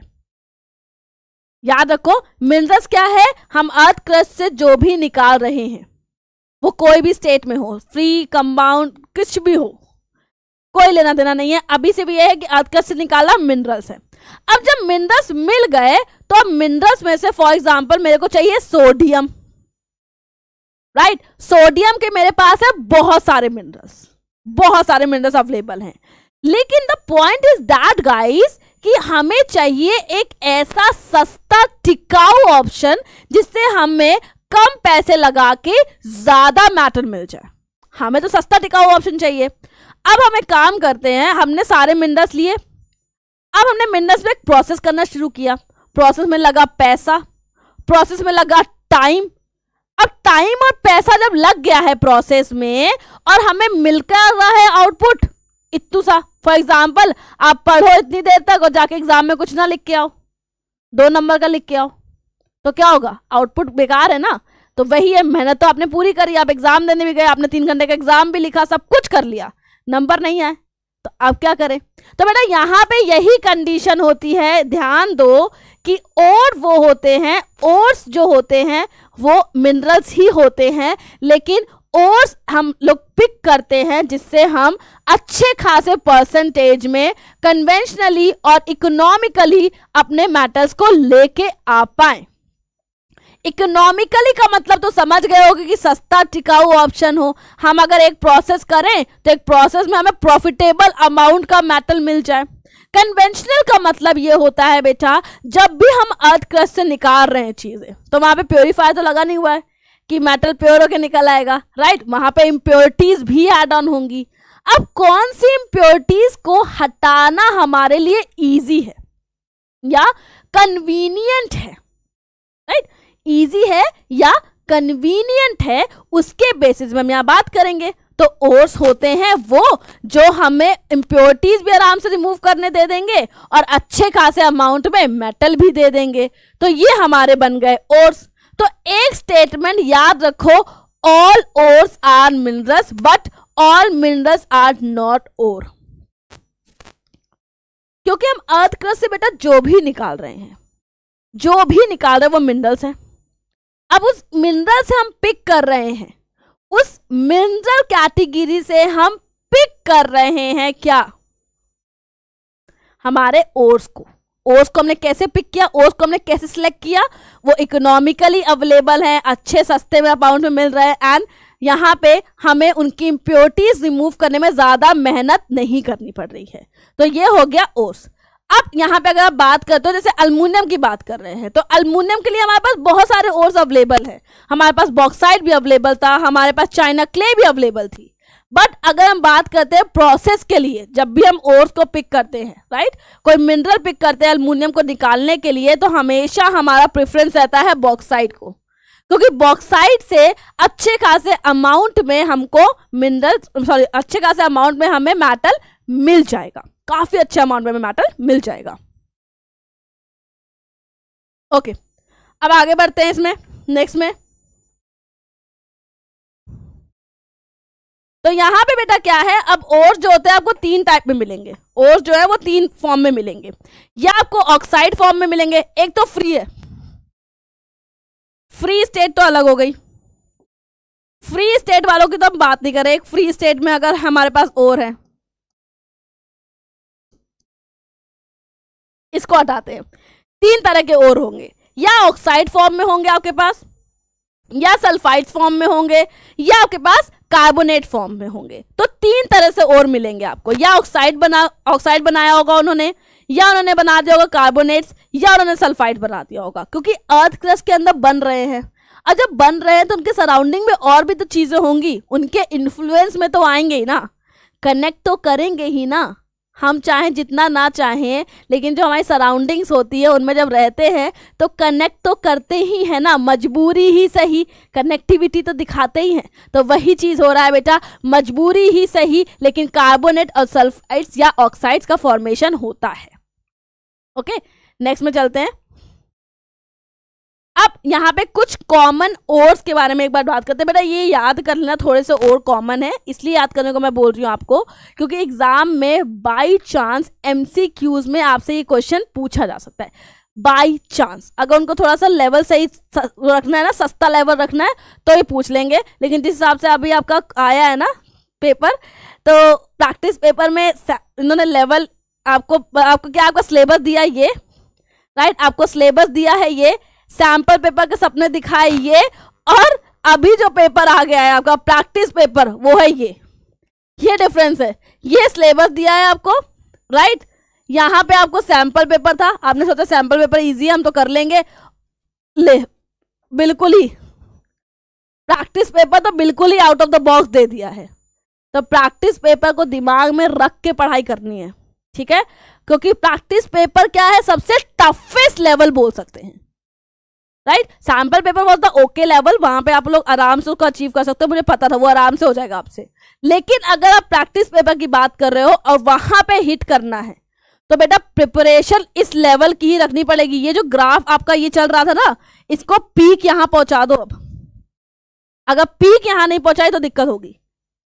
याद रखो मिनरल्स क्या है हम अर्थ क्रस्ट से जो भी निकाल रहे हैं वो कोई भी स्टेट में हो फ्री कंपाउंड कुछ भी हो कोई लेना देना नहीं है अभी से भी यह है कि अर्थ क्रस्ट से निकाला मिनरल्स है अब जब मिनरल्स मिल गए तो अब मिनरल्स में से फॉर एग्जाम्पल मेरे को चाहिए सोडियम राइट सोडियम के मेरे पास है बहुत सारे मिनरल्स बहुत सारे मिनरल्स अवेलेबल हैं लेकिन the point is that guys कि हमें चाहिए एक ऐसा सस्ता टिकाऊ ऑप्शन जिससे हमें कम पैसे लगा के ज्यादा मैटर मिल जाए हमें तो सस्ता टिकाऊ ऑप्शन चाहिए अब हमें काम करते हैं हमने सारे मिंडस लिए अब हमने मिंडस में प्रोसेस करना शुरू किया प्रोसेस में लगा पैसा प्रोसेस में लगा टाइम अब टाइम और पैसा जब लग गया है प्रोसेस में और हमें मिलकर रहा है आउटपुट इतू सा फॉर एग्जाम्पल आप पढ़ो इतनी देर तक और जाके एग्जाम में कुछ ना लिख के आओ दो नंबर का लिख के आओ तो क्या होगा आउटपुट बेकार है ना तो वही है मेहनत तो आपने पूरी करी आप एग्जाम देने भी गए आपने तीन घंटे का एग्जाम भी लिखा सब कुछ कर लिया नंबर नहीं आए तो आप क्या करें तो बेटा यहाँ पे यही कंडीशन होती है ध्यान दो कि और वो होते हैं ओट्स जो होते हैं वो मिनरल्स ही होते हैं लेकिन ओट्स हम लोग पिक करते हैं जिससे हम अच्छे खासे परसेंटेज में कन्वेंशनली और इकोनॉमिकली अपने मैटर्स को लेके आ पाए इकोनॉमिकली का मतलब तो समझ गए होगे कि सस्ता टिकाऊ ऑप्शन हो हम अगर एक प्रोसेस करें तो एक प्रोसेस में हमें प्रॉफिटेबल अमाउंट का मेटल मिल जाए कन्वेंशनल का मतलब ये होता है बेटा जब भी हम अर्थ क्रस्ट से निकाल रहे हैं चीजें तो वहां पे प्योरीफायर तो लगा नहीं हुआ है कि मेटल प्योर होकर निकल आएगा राइट वहां पे इम्प्योरिटीज भी एड ऑन होंगी अब कौन सी इम्प्योरिटीज को हटाना हमारे लिए इजी है या कन्वीनियंट है राइट इजी है या कन्वीनियंट है उसके बेसिस में हम यहाँ बात करेंगे तो ओर्स होते हैं वो जो हमें इम्प्योरिटीज भी आराम से रिमूव करने दे देंगे और अच्छे खासे अमाउंट में मेटल भी दे देंगे तो ये हमारे बन गए ओर्स तो एक स्टेटमेंट याद रखो all ores are minerals but all minerals are not ore क्योंकि हम अर्थ क्रस्ट से बेटा जो भी निकाल रहे हैं जो भी निकाल रहे हैं वो मिनरल्स हैं अब उस मिनरल से हम पिक कर रहे हैं उस मिनरल कैटेगरी से हम पिक कर रहे हैं क्या हमारे ओर्स को ओस को हमने कैसे पिक किया ओस को हमने कैसे सिलेक्ट किया वो इकोनॉमिकली अवेलेबल है अच्छे सस्ते में अमाउंट में मिल रहे हैं एंड यहाँ पे हमें उनकी इम्प्योरिटीज रिमूव करने में ज़्यादा मेहनत नहीं करनी पड़ रही है तो ये हो गया ओस अब यहाँ पे अगर आप बात करते हो जैसे अल्मोनियम की बात कर रहे हैं तो अल्मोनियम के लिए हमारे पास बहुत सारे ओर्स अवेलेबल हैं हमारे पास बॉक्साइड भी अवेलेबल था हमारे पास चाइना क्ले भी अवेलेबल थी बट अगर हम बात करते हैं प्रोसेस के लिए जब भी हम ओर्स को पिक करते हैं राइट कोई मिनरल पिक करते हैं अल्मोनियम को निकालने के लिए तो हमेशा हमारा प्रेफरेंस रहता है बॉक्साइड को क्योंकि बॉक्साइड से अच्छे खासे अमाउंट में हमको मिनरल सॉरी अच्छे खासे अमाउंट में हमें मेटल मिल जाएगा काफ़ी अच्छे अमाउंट में मेटल मिल जाएगा ओके okay, अब आगे बढ़ते हैं इसमें नेक्स्ट में तो यहाँ पे बेटा क्या है अब ओर्स जो होते हैं आपको तीन टाइप में मिलेंगे ओर्स जो है वो तीन फॉर्म में मिलेंगे या आपको ऑक्साइड फॉर्म में मिलेंगे एक तो फ्री है फ्री स्टेट तो अलग हो गई फ्री स्टेट वालों की तो हम बात नहीं करें एक फ्री स्टेट में अगर हमारे पास ओर है इसको हटाते हैं तीन तरह के ओर होंगे या ऑक्साइड फॉर्म में होंगे आपके पास या सल्फाइड फॉर्म में होंगे या आपके पास कार्बोनेट फॉर्म में होंगे तो तीन तरह से और मिलेंगे आपको या ऑक्साइड बना ऑक्साइड बनाया होगा उन्होंने या उन्होंने बना दिया होगा कार्बोनेट्स या उन्होंने सल्फाइड बना दिया होगा क्योंकि अर्थ क्रस्ट के अंदर बन रहे हैं और जब बन रहे हैं तो उनके सराउंडिंग में और भी तो चीज़ें होंगी उनके इन्फ्लुएंस में तो आएंगे ही ना कनेक्ट तो करेंगे ही ना हम चाहें जितना ना चाहें लेकिन जो हमारी सराउंडिंग्स होती है उनमें जब रहते हैं तो कनेक्ट तो करते ही हैं ना मजबूरी ही सही कनेक्टिविटी तो दिखाते ही हैं तो वही चीज़ हो रहा है बेटा मजबूरी ही सही लेकिन कार्बोनेट और सल्फाइड्स या ऑक्साइड्स का फॉर्मेशन होता है ओके नेक्स्ट में चलते हैं अब यहाँ पे कुछ कॉमन ओर्स के बारे में एक बार बात करते हैं बेटा ये याद कर लेना थोड़े से और कॉमन है इसलिए याद करने को मैं बोल रही हूँ आपको क्योंकि एग्जाम में बाई चांस एम में आपसे ये क्वेश्चन पूछा जा सकता है बाई चांस अगर उनको थोड़ा सा लेवल सही रखना है ना सस्ता लेवल रखना है तो ये पूछ लेंगे लेकिन जिस हिसाब से अभी आपका आया है ना पेपर तो प्रैक्टिस पेपर में इन्होंने लेवल आपको आपको क्या आपका सिलेबस दिया ये राइट आपको सिलेबस दिया है ये सैंपल पेपर के सपने दिखाए ये और अभी जो पेपर आ गया है आपका प्रैक्टिस पेपर वो है ये ये डिफरेंस है ये सिलेबस दिया है आपको राइट यहाँ पे आपको सैंपल पेपर था आपने सोचा सैंपल पेपर इजी है हम तो कर लेंगे ले बिल्कुल ही प्रैक्टिस पेपर तो बिल्कुल ही आउट ऑफ द बॉक्स दे दिया है तो प्रैक्टिस पेपर को दिमाग में रख के पढ़ाई करनी है ठीक है क्योंकि प्रैक्टिस पेपर क्या है सबसे टफेस्ट लेवल बोल सकते हैं right sample paper was the okay level वहां पे आप लोग आराम से उसको अचीव कर सकते हो मुझे पता था वो आराम से हो जाएगा आपसे लेकिन अगर आप प्रैक्टिस पेपर की बात कर रहे हो और वहां पे हिट करना है तो बेटा प्रिपरेशन इस लेवल की ही रखनी पड़ेगी ये जो ग्राफ आपका ये चल रहा था ना इसको पीक यहाँ पहुंचा दो अब अगर पीक यहाँ नहीं पहुंचाई तो दिक्कत होगी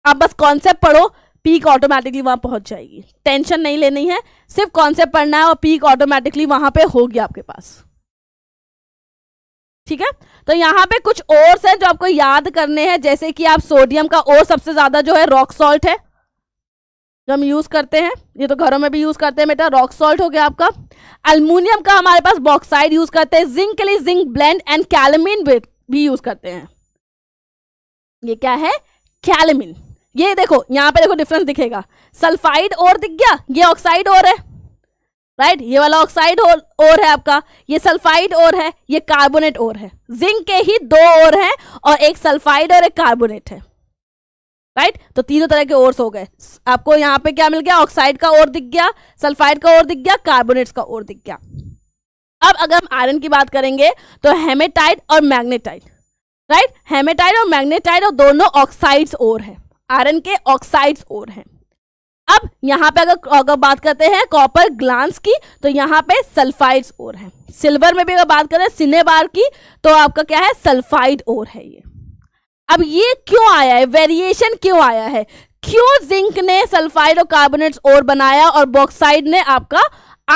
आप बस कॉन्सेप्ट पढ़ो पीक ऑटोमेटिकली वहां पहुंच जाएगी टेंशन नहीं लेनी है सिर्फ कॉन्सेप्ट पढ़ना है और पीक ऑटोमेटिकली वहां पे होगी आपके पास ठीक है तो यहाँ पे कुछ ओर्स हैं जो आपको याद करने हैं जैसे कि आप सोडियम का और सबसे ज्यादा जो है रॉक सॉल्ट है जो हम यूज़ करते हैं ये तो घरों में भी यूज़ करते हैं बेटा रॉक सॉल्ट हो गया आपका अल्मोनियम का हमारे पास बॉक्साइड यूज़ करते हैं जिंक के लिए जिंक ब्लेंड एंड कैलमिन भी यूज़ करते हैं ये क्या है कैलमिन ये देखो यहाँ पे देखो डिफरेंस दिखेगा सल्फाइड और दिख गया ये ऑक्साइड और है राइट ये वाला ऑक्साइड और है आपका ये सल्फाइड और है ये कार्बोनेट और है जिंक के ही दो और हैं और एक सल्फाइड और एक कार्बोनेट है राइट तो तीनों तरह के ओर्स हो गए आपको यहाँ पे क्या मिल गया ऑक्साइड का और दिख गया सल्फाइड का और दिख गया कार्बोनेट्स का और दिख गया अब अगर हम आयरन की बात करेंगे तो हेमेटाइड और मैग्नेटाइड राइट हेमेटाइड और मैग्नेटाइड और दोनों ऑक्साइड्स और हैं आयरन के ऑक्साइड्स और हैं अब यहाँ पे अगर अगर बात करते हैं कॉपर ग्लांस की तो यहाँ पे सल्फाइड ओर है सिल्वर में भी अगर बात करें सिनेबार की तो आपका क्या है सल्फाइड ओर है ये अब ये क्यों आया है वेरिएशन क्यों आया है क्यों जिंक ने सल्फाइड और कार्बोनेट्स और बनाया और बॉक्साइड ने आपका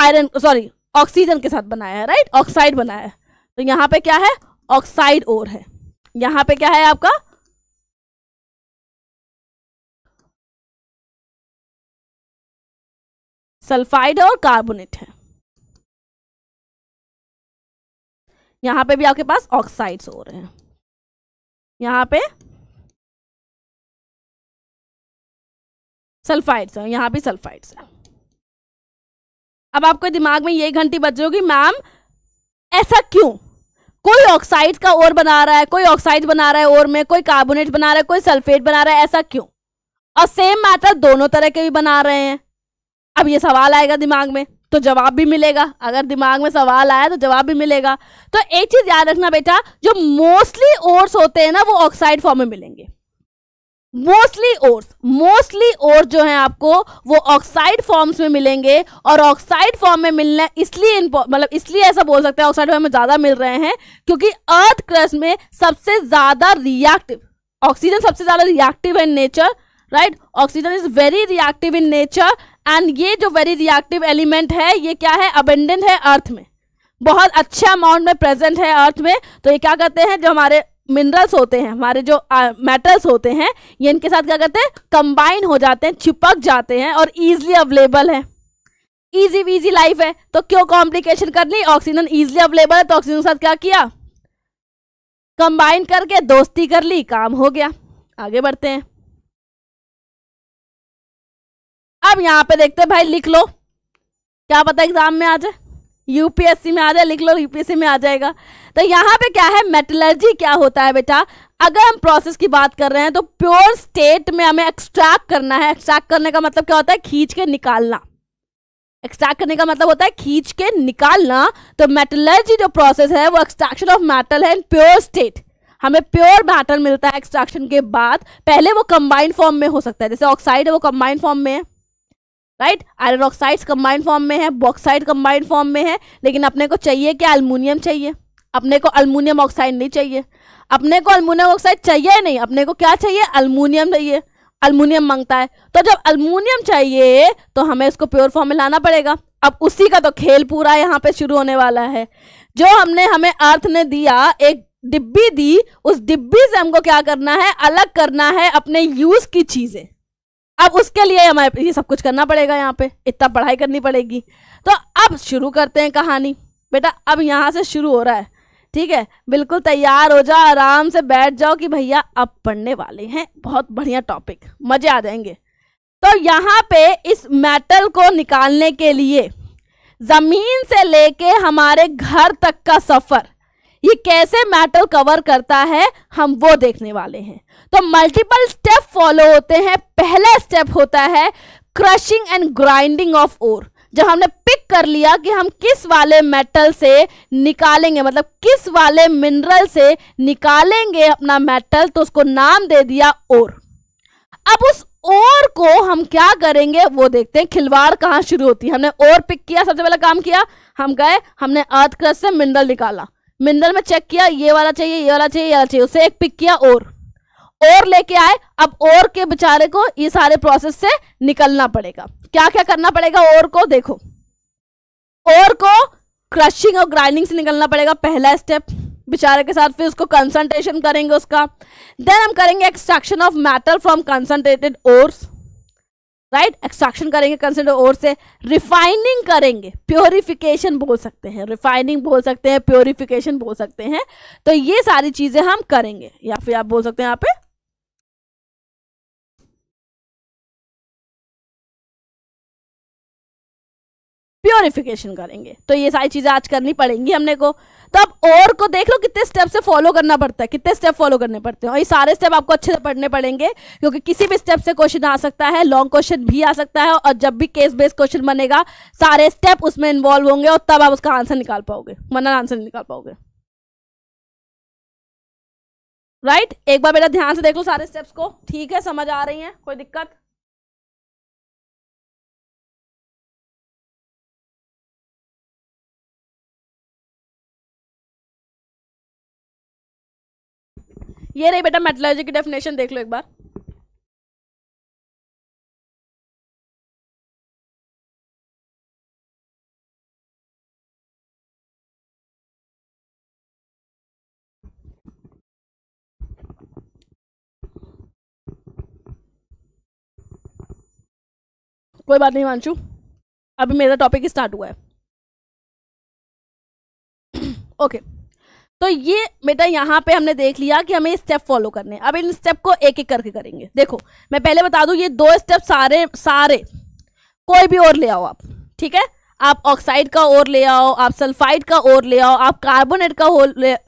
आयरन सॉरी ऑक्सीजन के साथ बनाया है राइट ऑक्साइड बनाया है तो यहाँ पे क्या है ऑक्साइड और है यहाँ पे क्या है आपका सल्फाइड और कार्बोनेट है यहां पे भी आपके पास ऑक्साइड्स हो रहे हैं यहां पे सल्फाइड्स है यहां भी सल्फाइड्स है अब आपको दिमाग में यही घंटी बज होगी मैम ऐसा क्यों कोई ऑक्साइड का ओर बना रहा है कोई ऑक्साइड बना रहा है ओर में कोई कार्बोनेट बना रहा है कोई सल्फेट बना रहा है ऐसा क्यों और सेम मैटर दोनों तरह के भी बना रहे हैं अब ये सवाल आएगा दिमाग में तो जवाब भी मिलेगा अगर दिमाग में सवाल आया तो जवाब भी मिलेगा तो एक चीज याद रखना बेटा जो मोस्टली ओर्स होते हैं ना वो ऑक्साइड फॉर्म में मिलेंगे मोस्टली ओर्स मोस्टली ओर जो है आपको वो ऑक्साइड फॉर्म्स में मिलेंगे और ऑक्साइड फॉर्म में मिलना इसलिए मतलब इसलिए ऐसा बोल सकते हैं ऑक्साइड फॉर्म में ज्यादा मिल रहे हैं क्योंकि अर्थ क्रस्ट में सबसे ज्यादा रिएक्टिव ऑक्सीजन सबसे ज्यादा रिएक्टिव है nature right oxygen is very reactive in nature and ये जो वेरी रिएक्टिव एलिमेंट है ये क्या है अबेंडेंट है अर्थ में बहुत अच्छे अमाउंट में प्रेजेंट है अर्थ में तो ये क्या करते हैं जो हमारे मिनरल्स होते हैं हमारे जो मेटल्स होते हैं ये इनके साथ क्या करते हैं कंबाइन हो जाते हैं चिपक जाते हैं और ईजिली अवेलेबल है ईजी वीजी लाइफ है तो क्यों कॉम्प्लिकेशन कर ली ऑक्सीजन ईजिली अवेलेबल है तो ऑक्सीजन के साथ क्या किया कंबाइन करके दोस्ती कर ली काम हो गया आगे बढ़ते हैं अब यहाँ पे देखते हैं भाई लिख लो क्या पता एग्जाम में आ जाए यूपीएससी में आ जाए लिख लो यूपीएससी में आ जाएगा तो यहाँ पे क्या है मेटलर्जी क्या होता है बेटा अगर हम प्रोसेस की बात कर रहे हैं तो प्योर स्टेट में हमें एक्सट्रैक्ट करना है एक्सट्रैक्ट करने का मतलब क्या होता है खींच के निकालना एक्सट्रैक्ट करने का मतलब होता है खींच के निकालना तो मेटलर्जी जो प्रोसेस है वो एक्सट्रैक्शन ऑफ मेटल है इन प्योर स्टेट हमें प्योर मेटल मिलता है एक्सट्रैक्शन के बाद पहले वो कंबाइंड फॉर्म में हो सकता है जैसे ऑक्साइड है वो कंबाइंड फॉर्म में है right iron oxides combined form में है बॉक्साइड कंबाइंड फॉर्म में है लेकिन अपने को चाहिए क्या अल्मोनियम चाहिए अपने को अल्मोनियम ऑक्साइड नहीं चाहिए अपने को अल्मोनियम ऑक्साइड चाहिए नहीं अपने को क्या चाहिए अल्मोनियम चाहिए अल्मोनियम मांगता है तो जब अल्मोनियम चाहिए तो हमें इसको प्योर फॉर्म में लाना पड़ेगा अब उसी का तो खेल पूरा यहाँ पे शुरू होने वाला है जो हमने हमें अर्थ ने दिया एक डिब्बी दी उस डिब्बी से हमको क्या करना है अलग करना है अपने यूज की चीजें अब उसके लिए हमें ये सब कुछ करना पड़ेगा यहाँ पे इतना पढ़ाई करनी पड़ेगी तो अब शुरू करते हैं कहानी बेटा अब यहाँ से शुरू हो रहा है ठीक है बिल्कुल तैयार हो जाओ आराम से बैठ जाओ कि भैया अब पढ़ने वाले हैं बहुत बढ़िया टॉपिक मज़े आ जाएंगे तो यहाँ पे इस मेटल को निकालने के लिए ज़मीन से लेके हमारे घर तक का सफ़र ये कैसे मैटर कवर करता है हम वो देखने वाले हैं तो मल्टीपल स्टेप फॉलो होते हैं पहला स्टेप होता है crushing and grinding of ore जब हमने पिक कर लिया कि हम किस वाले मेटल से निकालेंगे मतलब किस वाले मिनरल से निकालेंगे अपना मेटल तो उसको नाम दे दिया ओर अब उस और को हम क्या करेंगे वो देखते हैं खिलवाड़ कहाँ शुरू होती है हमने और पिक किया सबसे पहला काम किया हम गए हमने अर्थ क्रस्ट से मिनरल निकाला मिनरल में चेक किया ये वाला चाहिए ये वाला चाहिए ये वाला चाहिए उसे एक पिक किया और और लेके आए अब और के बेचारे को ये सारे प्रोसेस से निकलना पड़ेगा क्या क्या करना पड़ेगा और को देखो और को क्रशिंग और ग्राइंडिंग से निकलना पड़ेगा पहला स्टेप बेचारे के साथ फिर उसको कंसंट्रेशन करेंगे उसका देन हम करेंगे extraction of matter from concentrated ores right extraction करेंगे कंसेंट और से रिफाइनिंग करेंगे प्योरिफिकेशन बोल सकते हैं रिफाइनिंग बोल सकते हैं प्योरिफिकेशन बोल सकते हैं तो ये सारी चीजें हम करेंगे या फिर आप बोल सकते हैं यहाँ पे प्योरिफिकेशन करेंगे तो ये सारी चीजें आज करनी पड़ेंगी हमने को तो आप और को देख लो कितने स्टेप से फॉलो करना पड़ता है कितने स्टेप फॉलो करने पड़ते हैं और ये सारे स्टेप आपको अच्छे से पढ़ने पड़ेंगे क्योंकि किसी भी स्टेप से क्वेश्चन आ सकता है लॉन्ग क्वेश्चन भी आ सकता है और जब भी केस बेस्ड क्वेश्चन बनेगा सारे स्टेप उसमें इन्वॉल्व होंगे और तब आप उसका आंसर निकाल पाओगे वरना आंसर निकाल पाओगे राइट right? एक बार बेटा ध्यान से देख लो सारे स्टेप्स को ठीक है समझ आ रही है कोई दिक्कत ये रही बेटा मेटलॉजी की डेफिनेशन देख लो एक बार कोई बात नहीं मानसू अभी मेरा टॉपिक स्टार्ट हुआ है ओके okay. तो ये बेटा यहाँ पे हमने देख लिया कि हमें स्टेप फॉलो करने अब इन स्टेप को एक एक करके करेंगे देखो मैं पहले बता दूँ ये दो स्टेप सारे सारे कोई भी और ले आओ आप ठीक है आप ऑक्साइड का और ले आओ आप सल्फाइड का और ले आओ आप कार्बोनेट का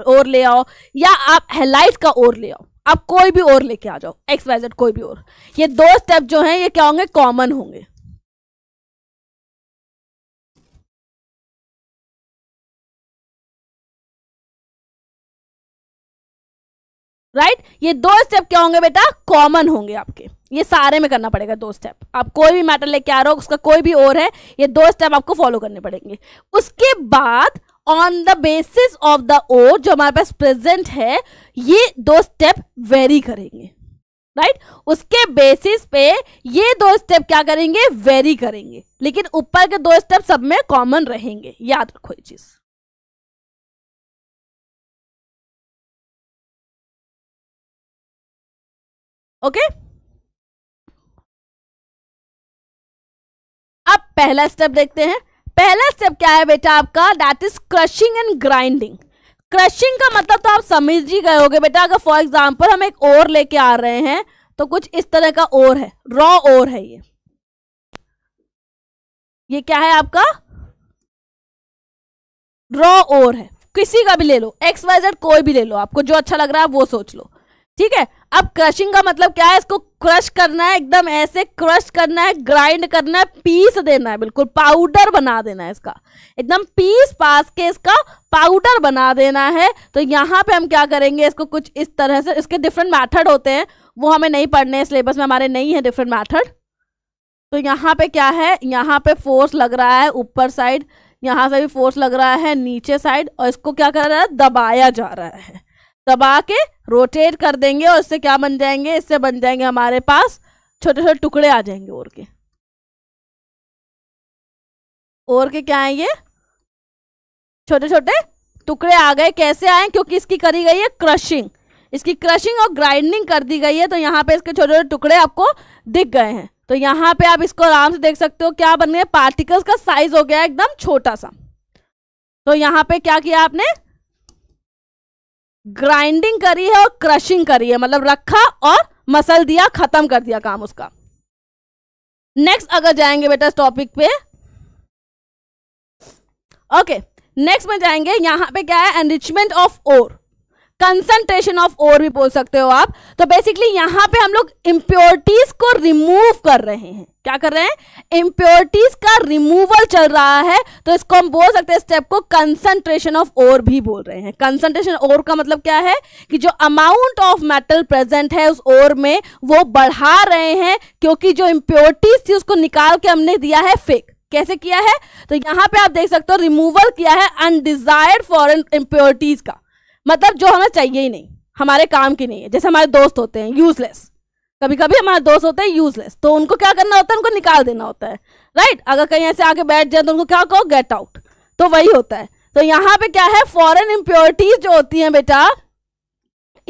और ले आओ या आप हेलाइट का और ले आओ आप कोई भी और लेके आ जाओ एक्स वाई जेड कोई भी और ये दो स्टेप जो हैं ये क्या होंगे कॉमन होंगे राइट right? ये दो स्टेप क्या होंगे बेटा कॉमन होंगे आपके ये सारे में करना पड़ेगा दो स्टेप आप कोई भी मैटर लेके आ रहे हो उसका कोई भी और है ये दो स्टेप आपको फॉलो करने पड़ेंगे उसके बाद on the basis of the ore जो हमारे पास प्रेजेंट है ये दो स्टेप वेरी करेंगे राइट right? उसके बेसिस पे ये दो स्टेप क्या करेंगे वेरी करेंगे लेकिन ऊपर के दो स्टेप सब में कॉमन रहेंगे याद रखो ये चीज़ ओके अब पहला स्टेप देखते हैं पहला स्टेप क्या है बेटा आपका that is crushing and grinding crushing का मतलब तो आप समझ ही गए होगे बेटा अगर फॉर एग्जाम्पल हम एक ओर लेके आ रहे हैं तो कुछ इस तरह का ओर है रॉ ओर है ये ये क्या है आपका रॉ ओर है किसी का भी ले लो एक्स वाई जेड कोई भी ले लो आपको जो अच्छा लग रहा है वो सोच लो ठीक है अब क्रशिंग का मतलब क्या है इसको क्रश करना है एकदम ऐसे क्रश करना है ग्राइंड करना है पीस देना है बिल्कुल पाउडर बना देना है इसका एकदम पीस पास के इसका पाउडर बना देना है तो यहाँ पे हम क्या करेंगे इसको कुछ इस तरह से इसके डिफरेंट मैथड होते हैं वो हमें नहीं पढ़ने हैं सिलेबस में हमारे नहीं है डिफरेंट मैथड तो यहाँ पे क्या है यहाँ पे फोर्स लग रहा है ऊपर साइड यहाँ से भी फोर्स लग रहा है नीचे साइड और इसको क्या कर रहा है दबाया जा रहा है दबा के रोटेट कर देंगे और इससे क्या बन जाएंगे इससे बन जाएंगे हमारे पास छोटे छोटे टुकड़े आ जाएंगे और के और के क्या आएंगे छोटे छोटे टुकड़े आ गए कैसे आए क्योंकि इसकी करी गई है क्रशिंग इसकी क्रशिंग और ग्राइंडिंग कर दी गई है तो यहाँ पे इसके छोटे छोटे टुकड़े आपको दिख गए हैं तो यहाँ पे आप इसको आराम से देख सकते हो क्या बन गया पार्टिकल्स का साइज हो गया एकदम छोटा सा तो यहाँ पे क्या किया आपने ग्राइंडिंग करी है और क्रशिंग करी है मतलब रखा और मसल दिया खत्म कर दिया काम उसका नेक्स्ट अगर जाएंगे बेटा इस टॉपिक पे ओके नेक्स्ट में जाएंगे यहां पे क्या है enrichment of ore concentration of ore भी बोल सकते हो आप तो बेसिकली यहां पे हम लोग इंप्योरिटीज को रिमूव कर रहे हैं क्या कर रहे हैं इम्प्योरिटीज का रिमूवल चल रहा है तो इसको हम बोल सकते हैं स्टेप को कंसंट्रेशन ऑफ ओर भी बोल रहे हैं कंसंट्रेशन ओर का मतलब क्या है कि जो अमाउंट ऑफ मेटल प्रेजेंट है उस ओर में वो बढ़ा रहे हैं क्योंकि जो इम्प्योरिटीज थी उसको निकाल के हमने दिया है फेक कैसे किया है तो यहां पर आप देख सकते हो रिमूवल किया है अनडिजायर्ड फॉरन इम्प्योरिटीज का मतलब जो हमें चाहिए ही नहीं हमारे काम की नहीं है जैसे हमारे दोस्त होते हैं यूजलेस कभी कभी हमारे दोस्त होते हैं यूजलेस तो उनको क्या करना होता है उनको निकाल देना होता है राइट अगर कहीं ऐसे आके बैठ जाए तो उनको क्या कहो गेट आउट तो वही होता है तो यहाँ पे क्या है फॉरेन इम्प्योरिटीज जो होती हैं बेटा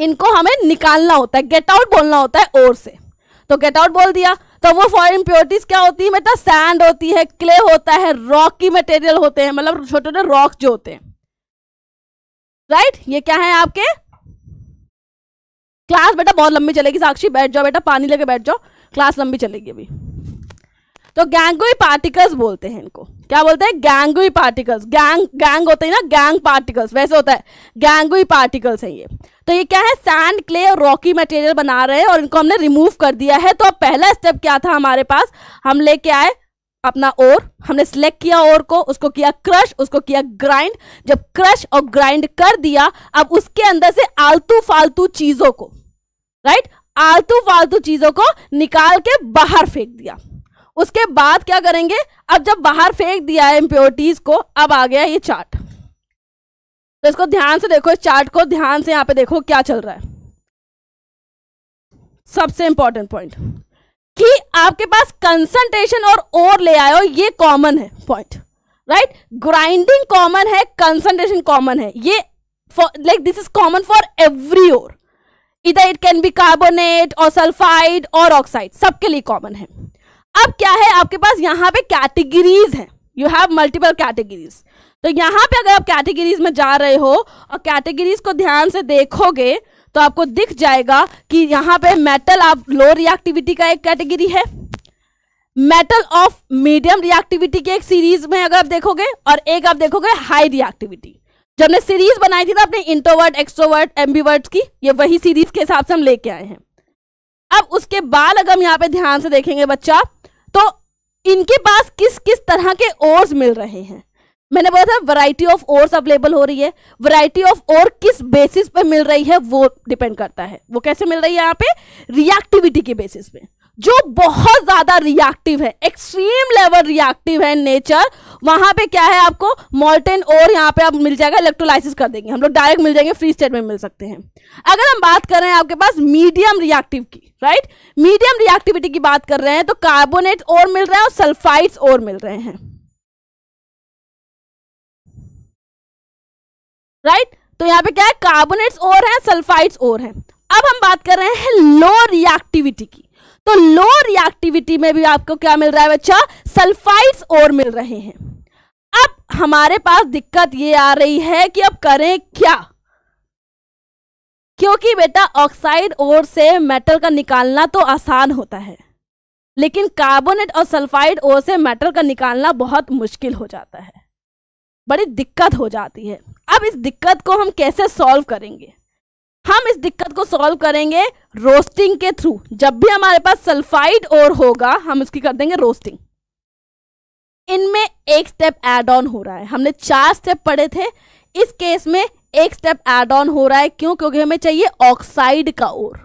इनको हमें निकालना होता है गेट आउट बोलना होता है और से तो गेट आउट बोल दिया तो वो फॉरेन इम्प्योरिटीज क्या होती है बेटा सैंड होती है क्ले होता है रॉक की मटेरियल होते हैं मतलब छोटे छोटे रॉक जो होते हैं राइट right? ये क्या है आपके क्लास बेटा बहुत लंबी चलेगी साक्षी बैठ जाओ बेटा पानी लेके बैठ जाओ क्लास लंबी चलेगी अभी तो गैंगुई पार्टिकल्स बोलते हैं इनको क्या बोलते हैं गैंगुई पार्टिकल्स गैंग गैंग होते हैं ना गैंग पार्टिकल्स वैसे होता है गैंगुई पार्टिकल्स हैं ये तो ये क्या है सैंड क्ले और रॉकी मटेरियल बना रहे हैं और इनको हमने रिमूव कर दिया है तो अब पहला स्टेप क्या था हमारे पास हम लेके आए अपना ओर हमने सिलेक्ट किया और को उसको किया क्रश उसको किया ग्राइंड जब क्रश और ग्राइंड कर दिया अब उसके अंदर से आलतू फालतू चीजों को राइट आलतू फालतू चीजों को निकाल के बाहर फेंक दिया उसके बाद क्या करेंगे अब जब बाहर फेंक दिया है इम्प्योरिटीज को अब आ गया ये चार्ट तो इसको ध्यान से देखो इस चार्ट को ध्यान से यहां पे देखो क्या चल रहा है सबसे इंपॉर्टेंट पॉइंट कि आपके पास कंसंट्रेशन और ओर ले आयो ये कॉमन है पॉइंट राइट ग्राइंडिंग कॉमन है कंसंट्रेशन कॉमन है ये like this is common for every ore इधर इट कैन बी कार्बोनेट और सल्फाइड और ऑक्साइड सबके लिए कॉमन है अब क्या है आपके पास यहाँ पे कैटेगरीज हैं यू हैव मल्टीपल कैटेगरीज तो यहाँ पे अगर आप कैटेगरीज में जा रहे हो और कैटेगरीज को ध्यान से देखोगे तो आपको दिख जाएगा कि यहाँ पे मेटल ऑफ लो रिएक्टिविटी का एक कैटेगरी है मेटल ऑफ मीडियम रिएक्टिविटी की एक सीरीज में अगर आप देखोगे और एक आप देखोगे हाई रिएक्टिविटी जो हमने सीरीज बनाई थी ना अपने इंट्रोवर्ट एक्सट्रोवर्ट एम्बीवर्ट की ये वही सीरीज के हिसाब से हम लेके आए हैं अब उसके बाद अगर हम यहाँ पे ध्यान से देखेंगे बच्चा तो इनके पास किस किस तरह के ओर्स मिल रहे हैं मैंने बोला था वैरायटी ऑफ ओर्स अवेलेबल हो रही है वैरायटी ऑफ ओर किस बेसिस पे मिल रही है वो डिपेंड करता है वो कैसे मिल रही है यहाँ पे रिएक्टिविटी के बेसिस पे जो बहुत ज्यादा रिएक्टिव है एक्सट्रीम लेवल रिएक्टिव है नेचर वहां पे क्या है आपको मोल्टेन और यहाँ पे आप मिल जाएगा इलेक्ट्रोलाइसिस कर देंगे हम लोग डायरेक्ट मिल जाएंगे फ्री स्टेट में मिल सकते हैं अगर हम बात कर रहे हैं आपके पास मीडियम रिएक्टिव की राइट मीडियम रिएक्टिविटी की बात कर रहे हैं तो कार्बोनेट और मिल रहे हैं और सल्फाइड्स और मिल रहे हैं राइट तो यहाँ पे क्या है कार्बोनेट्स और हैं सल्फाइड्स और हैं अब हम बात कर रहे हैं लो रिएक्टिविटी की तो लो रिएक्टिविटी में भी आपको क्या मिल रहा है बच्चा सल्फाइड्स और मिल रहे हैं अब हमारे पास दिक्कत ये आ रही है कि अब करें क्या क्योंकि बेटा ऑक्साइड और से मेटल का निकालना तो आसान होता है लेकिन कार्बोनेट और सल्फाइड और से मेटल का निकालना बहुत मुश्किल हो जाता है बड़ी दिक्कत हो जाती है अब इस दिक्कत को हम कैसे सॉल्व करेंगे हम इस दिक्कत को सॉल्व करेंगे रोस्टिंग के थ्रू जब भी हमारे पास सल्फाइड और होगा हम उसकी कर देंगे रोस्टिंग इनमें एक स्टेप एड ऑन हो रहा है हमने चार स्टेप पढ़े थे इस केस में एक स्टेप एड ऑन हो रहा है क्यों क्योंकि हमें चाहिए ऑक्साइड का ओर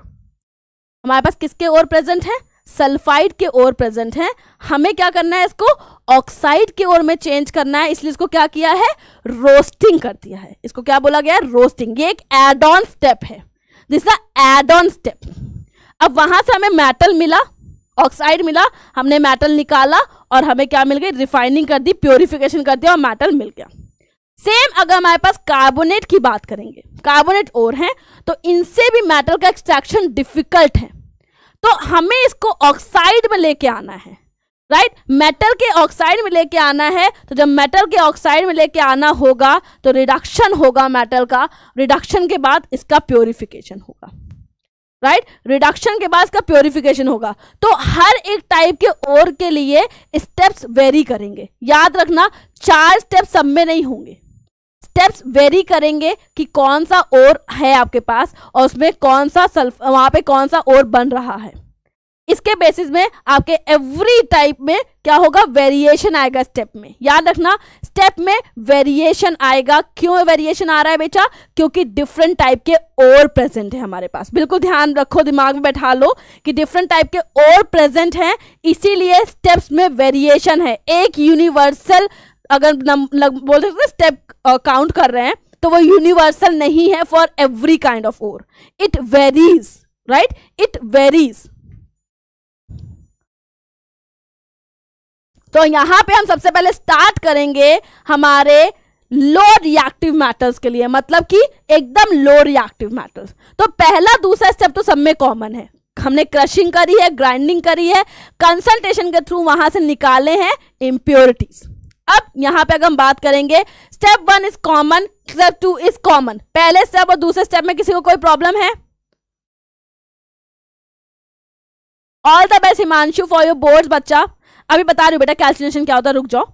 हमारे पास किसके ओर प्रेजेंट है सल्फाइड के ओर प्रेजेंट है हमें क्या करना है इसको ऑक्साइड की ओर में चेंज करना है इसलिए इसको क्या किया है रोस्टिंग कर दिया है इसको क्या बोला गया है रोस्टिंग ये एक एड ऑन स्टेप है दिस एड ऑन स्टेप अब वहां से हमें मेटल मिला ऑक्साइड मिला हमने मेटल निकाला और हमें क्या मिल गई रिफाइनिंग कर दी प्योरिफिकेशन कर दिया और मेटल मिल गया सेम अगर हमारे पास कार्बोनेट की बात करेंगे कार्बोनेट और हैं तो इनसे भी मेटल का एक्सट्रैक्शन डिफिकल्ट है तो हमें इसको ऑक्साइड में लेके आना है राइट मेटल के ऑक्साइड में लेके आना है तो जब मेटल के ऑक्साइड में लेके आना होगा तो रिडक्शन होगा मेटल का रिडक्शन के बाद इसका प्योरिफिकेशन होगा राइट right? रिडक्शन के बाद इसका प्योरिफिकेशन होगा तो हर एक टाइप के ओर के लिए स्टेप्स वेरी करेंगे याद रखना चार स्टेप सब में नहीं होंगे स्टेप्स वेरी करेंगे कि कौन सा ओर है आपके पास और उसमें कौन सा सल्फ वहां पे कौन सा ओर बन रहा है इसके बेसिस में आपके एवरी टाइप में क्या होगा वेरिएशन आएगा स्टेप में याद रखना स्टेप में वेरिएशन आएगा क्यों वेरिएशन आ रहा है बेटा क्योंकि डिफरेंट टाइप के और प्रेजेंट है हमारे पास बिल्कुल ध्यान रखो दिमाग में बैठा लो कि डिफरेंट टाइप के और प्रेजेंट हैं इसीलिए स्टेप्स में वेरिएशन है एक यूनिवर्सल अगर बोल सकते स्टेप काउंट कर रहे हैं तो वो यूनिवर्सल नहीं है for every kind of ore it varies right it varies तो यहाँ पे हम सबसे पहले स्टार्ट करेंगे हमारे लो रिएक्टिव मैटर्स के लिए मतलब कि एकदम लो रिएक्टिव मैटर्स तो पहला दूसरा स्टेप तो सब में कॉमन है हमने क्रशिंग करी है ग्राइंडिंग करी है कंसल्टेशन के थ्रू वहां से निकाले हैं इम्प्योरिटीज अब यहां पे अगर हम बात करेंगे step one is common step two is common पहले स्टेप और दूसरे स्टेप में किसी को कोई प्रॉब्लम है all the best Himanshu for your board बच्चा अभी बता रही हूँ बेटा कैलकुलेशन क्या होता है रुक जाओ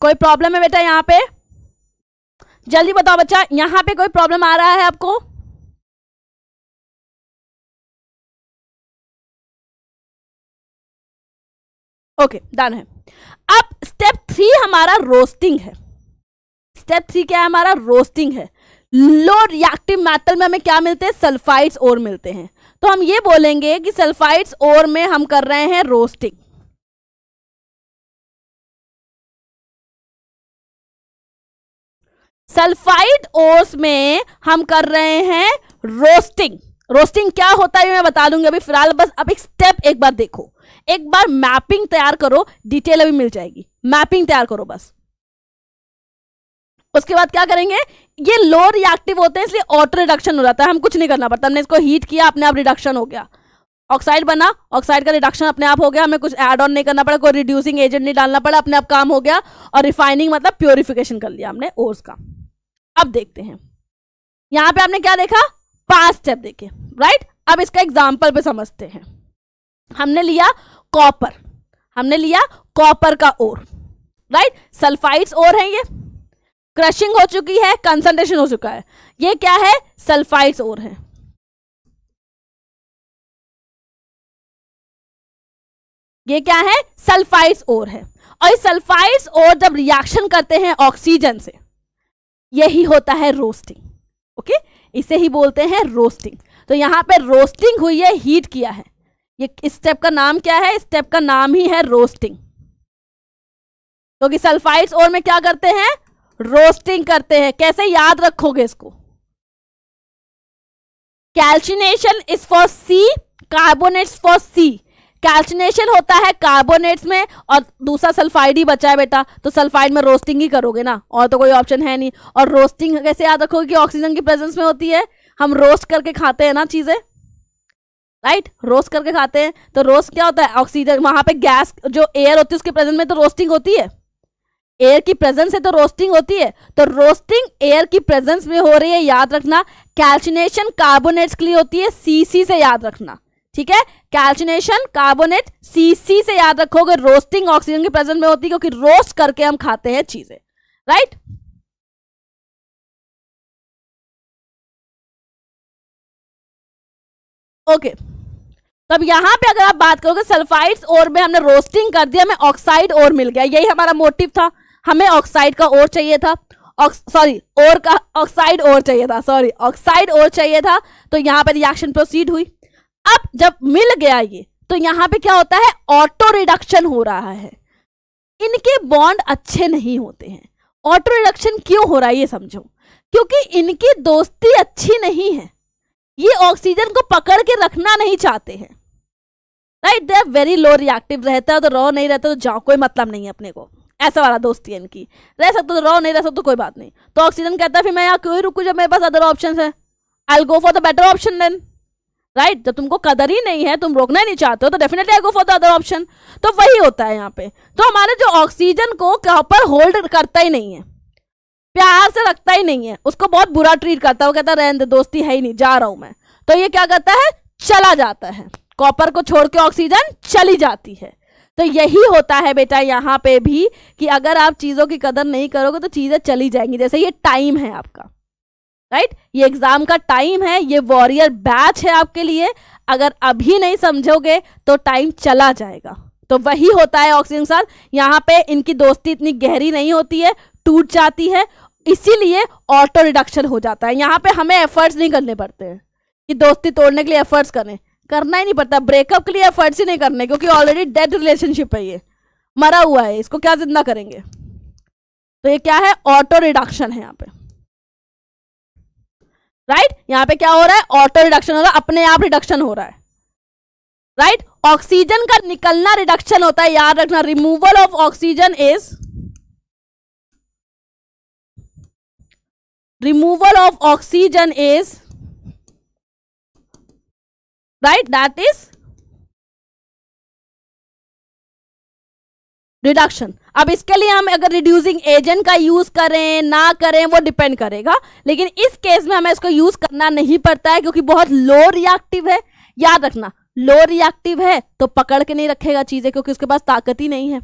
कोई प्रॉब्लम है बेटा यहाँ पे जल्दी बताओ बच्चा यहाँ पे कोई प्रॉब्लम आ रहा है आपको ओके डन है अब स्टेप थ्री हमारा रोस्टिंग है स्टेप थ्री क्या है हमारा रोस्टिंग है लो रिएक्टिव मेटल में हमें क्या मिलते हैं सल्फाइड्स और मिलते हैं तो हम ये बोलेंगे कि सल्फाइड्स और में हम कर रहे हैं रोस्टिंग सल्फाइड ओर्स में हम कर रहे हैं रोस्टिंग रोस्टिंग क्या होता है मैं बता दूंगी अभी फिलहाल बस अब एक स्टेप एक बार देखो एक बार मैपिंग तैयार करो डिटेल अभी मिल जाएगी मैपिंग तैयार करो बस उसके बाद क्या करेंगे ये लो रिएक्टिव होते हैं इसलिए ऑटो रिडक्शन हो जाता है हम कुछ नहीं करना पड़ता हमने इसको हीट किया अपने आप रिडक्शन हो गया ऑक्साइड बना ऑक्साइड का रिडक्शन अपने आप हो गया हमें कुछ एड ऑन नहीं करना पड़ा कोई रिड्यूसिंग एजेंट नहीं डालना पड़ा अपने आप काम हो गया और रिफाइनिंग मतलब प्योरिफिकेशन कर लिया हमने ओर्स का अब देखते हैं यहां पे आपने क्या देखा पांच स्टेप देखे राइट अब इसका एग्जाम्पल पे समझते हैं हमने लिया कॉपर हमने लिया कॉपर का ओर राइट सल्फाइड्स ओर है ये क्रशिंग हो चुकी है कंसंट्रेशन हो चुका है ये क्या है सल्फाइड्स ओर है ये क्या है सल्फाइड्स ओर है और सल्फाइड्स ओर जब रिएक्शन करते हैं ऑक्सीजन से यही होता है रोस्टिंग ओके okay? इसे ही बोलते हैं रोस्टिंग तो यहाँ पे रोस्टिंग हुई है हीट किया है ये स्टेप का नाम क्या है स्टेप का नाम ही है रोस्टिंग क्योंकि तो सल्फाइड्स और में क्या करते हैं रोस्टिंग करते हैं कैसे याद रखोगे इसको calcination is for C carbonates for C calcination होता है कार्बोनेट्स में और दूसरा सल्फाइड ही बचा है बेटा तो सल्फाइड में रोस्टिंग ही करोगे ना और तो कोई ऑप्शन है नहीं और रोस्टिंग कैसे याद रखोगे कि ऑक्सीजन की प्रेजेंस में होती है हम रोस्ट करके खाते हैं ना चीज़ें राइट रोस्ट करके खाते हैं तो रोस्ट क्या होता है ऑक्सीजन वहां पे गैस जो एयर होती है उसके प्रेजेंस में तो रोस्टिंग होती है एयर की प्रेजेंस है तो रोस्टिंग होती है तो रोस्टिंग एयर की प्रेजेंस में हो रही है याद रखना कैल्सिनेशन कार्बोनेट्स के लिए होती है सी सी से याद रखना ठीक है कैल्चिनेशन कार्बोनेट सी सी से याद रखोगे रोस्टिंग ऑक्सीजन के प्रेजेंट में होती है क्योंकि रोस्ट करके हम खाते हैं चीजें राइट ओके तब यहां पे अगर आप बात करोगे सल्फाइड्स और में हमने रोस्टिंग कर दिया हमें ऑक्साइड और मिल गया यही हमारा मोटिव था हमें ऑक्साइड का और चाहिए था सॉरी और का ऑक्साइड और चाहिए था सॉरी ऑक्साइड और चाहिए था तो यहां पर रिएक्शन प्रोसीड हुई अब जब मिल गया ये तो यहां पे क्या होता है ऑटो रिडक्शन हो रहा है इनके बॉन्ड अच्छे नहीं होते हैं ऑटो रिडक्शन क्यों हो रहा है ये समझो क्योंकि इनकी दोस्ती अच्छी नहीं है ये ऑक्सीजन को पकड़ के रखना नहीं चाहते हैं right they are very low reactive रहता है तो रॉ नहीं रहता तो जाओ कोई मतलब नहीं है अपने को ऐसा वाला दोस्ती है इनकी रह सकते तो रहो नहीं रह सकते तो कोई बात नहीं तो ऑक्सीजन कहता है फिर मैं यहाँ क्यों रुकू जब मेरे पास अदर ऑप्शन है I go for the better option then right right? जब तुमको कदर ही नहीं है तुम रोकना नहीं चाहते हो तो definitely I go for the other option तो वही होता है यहाँ पे तो हमारे जो ऑक्सीजन को प्रॉपर होल्ड करता ही नहीं है प्यार से रखता ही नहीं है उसको बहुत बुरा ट्रीट करता है वो कहता है रहने दोस्ती है ही नहीं जा रहा हूं मैं तो ये क्या करता है चला जाता है कॉपर को छोड़ के ऑक्सीजन चली जाती है तो यही होता है बेटा यहाँ पे भी कि अगर आप चीज़ों की कदर नहीं करोगे तो चीज़ें चली जाएंगी जैसे ये टाइम है आपका राइट right? ये एग्जाम का टाइम है ये वॉरियर बैच है आपके लिए अगर अभी नहीं समझोगे तो टाइम चला जाएगा तो वही होता है ऑक्सीजन साल साथ यहाँ पे इनकी दोस्ती इतनी गहरी नहीं होती है टूट जाती है इसीलिए ऑटो रिडक्शन हो जाता है यहाँ पे हमें एफर्ट्स नहीं करने पड़ते हैं कि दोस्ती तोड़ने के लिए एफर्ट्स करें करना ही नहीं पड़ता ब्रेकअप के लिए एफर्ट्स ही नहीं करने क्योंकि ऑलरेडी डेड रिलेशनशिप है ये मरा हुआ है इसको क्या जिंदा करेंगे तो ये क्या है ऑटो रिडक्शन है यहाँ पे राइट यहां पे क्या हो रहा है ऑटो रिडक्शन हो रहा है अपने आप रिडक्शन हो रहा है राइट ऑक्सीजन का निकलना रिडक्शन होता है याद रखना removal of oxygen is removal of oxygen is right that is reduction अब इसके लिए हम अगर रिड्यूसिंग एजेंट का यूज करें ना करें वो डिपेंड करेगा लेकिन इस केस में हमें इसको यूज करना नहीं पड़ता है क्योंकि बहुत लो रिएक्टिव है याद रखना लो रिएक्टिव है तो पकड़ के नहीं रखेगा चीजें क्योंकि उसके पास ताकत ही नहीं है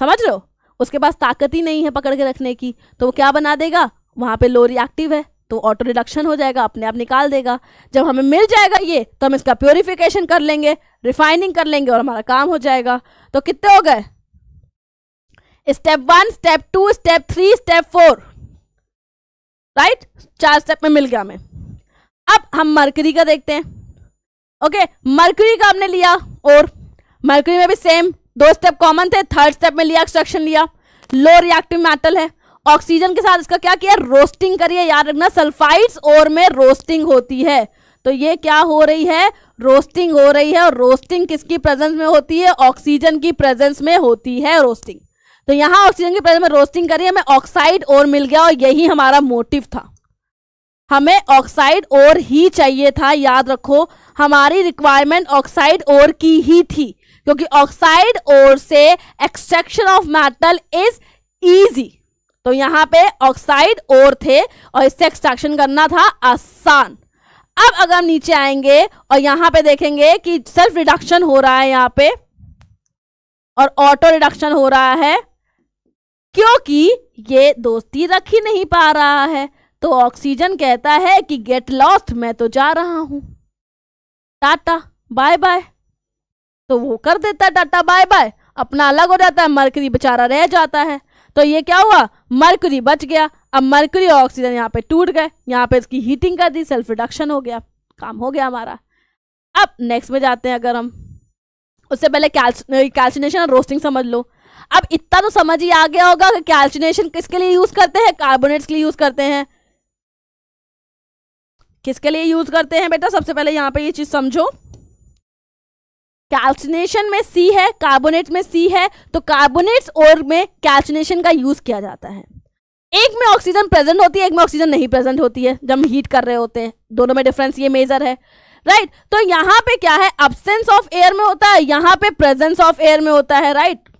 समझ लो उसके पास ताकत ही नहीं है पकड़ के रखने की तो वो क्या बना देगा वहां पे लो रिएक्टिव है तो ऑटो रिडक्शन हो जाएगा अपने आप निकाल देगा जब हमें मिल जाएगा ये तो हम इसका प्योरिफिकेशन कर लेंगे रिफाइनिंग कर लेंगे और हमारा काम हो जाएगा तो कितने हो गए step one step two step three step four right चार स्टेप में मिल गया हमें अब हम मरकरी का देखते हैं ओके मरकरी का हमने लिया और मरकरी में भी सेम दो स्टेप कॉमन थे थर्ड स्टेप में लिया एक्सट्रक्शन लिया लो रिएक्टिव मेटल है ऑक्सीजन के साथ इसका क्या किया रोस्टिंग करिए याद रखना सल्फाइड्स और में रोस्टिंग होती है तो ये क्या हो रही है रोस्टिंग हो रही है और रोस्टिंग किसकी प्रेजेंस में होती है ऑक्सीजन की प्रेजेंस में होती है रोस्टिंग तो यहाँ ऑक्सीजन के प्रेजेंस में रोस्टिंग करी हमें ऑक्साइड और मिल गया और यही हमारा मोटिव था हमें ऑक्साइड और ही चाहिए था याद रखो हमारी रिक्वायरमेंट ऑक्साइड और की ही थी क्योंकि ऑक्साइड और से extraction of metal is easy तो यहाँ पे ऑक्साइड और थे और इससे एक्सट्रैक्शन करना था आसान अब अगर नीचे आएंगे और यहाँ पे देखेंगे कि सेल्फ रिडक्शन हो रहा है यहाँ पे और ऑटो रिडक्शन हो रहा है क्योंकि ये दोस्ती रख ही नहीं पा रहा है तो ऑक्सीजन कहता है कि गेट लॉस्ट मैं तो जा रहा हूं टाटा बाय बाय तो वो कर देता है टाटा बाय बाय अपना अलग हो जाता है मरकरी बेचारा रह जाता है तो ये क्या हुआ मरकरी बच गया अब मरकरी और ऑक्सीजन यहाँ पे टूट गए यहाँ पे इसकी हीटिंग कर दी सेल्फ रिडक्शन हो गया काम हो गया हमारा अब नेक्स्ट में जाते हैं अगर हम उससे पहले कैल्स कैल्सिनेशन और रोस्टिंग समझ लो अब इतना तो समझ ही आ गया होगा कि कैल्सिनेशन किसके लिए यूज करते हैं कार्बोनेट्स के लिए यूज करते हैं किसके लिए यूज करते हैं बेटा सबसे पहले यहां पे ये चीज समझो कैल्सिनेशन में सी है कार्बोनेट में सी है तो कार्बोनेट्स और में कैल्सिनेशन का यूज किया जाता है एक में ऑक्सीजन प्रेजेंट होती है एक में ऑक्सीजन नहीं प्रेजेंट होती है जब हम हीट कर रहे होते हैं दोनों में डिफरेंस ये मेजर है राइट right? तो यहां पे क्या है अब्सेंस ऑफ एयर में होता है यहां पे प्रेजेंस ऑफ एयर में होता है right right?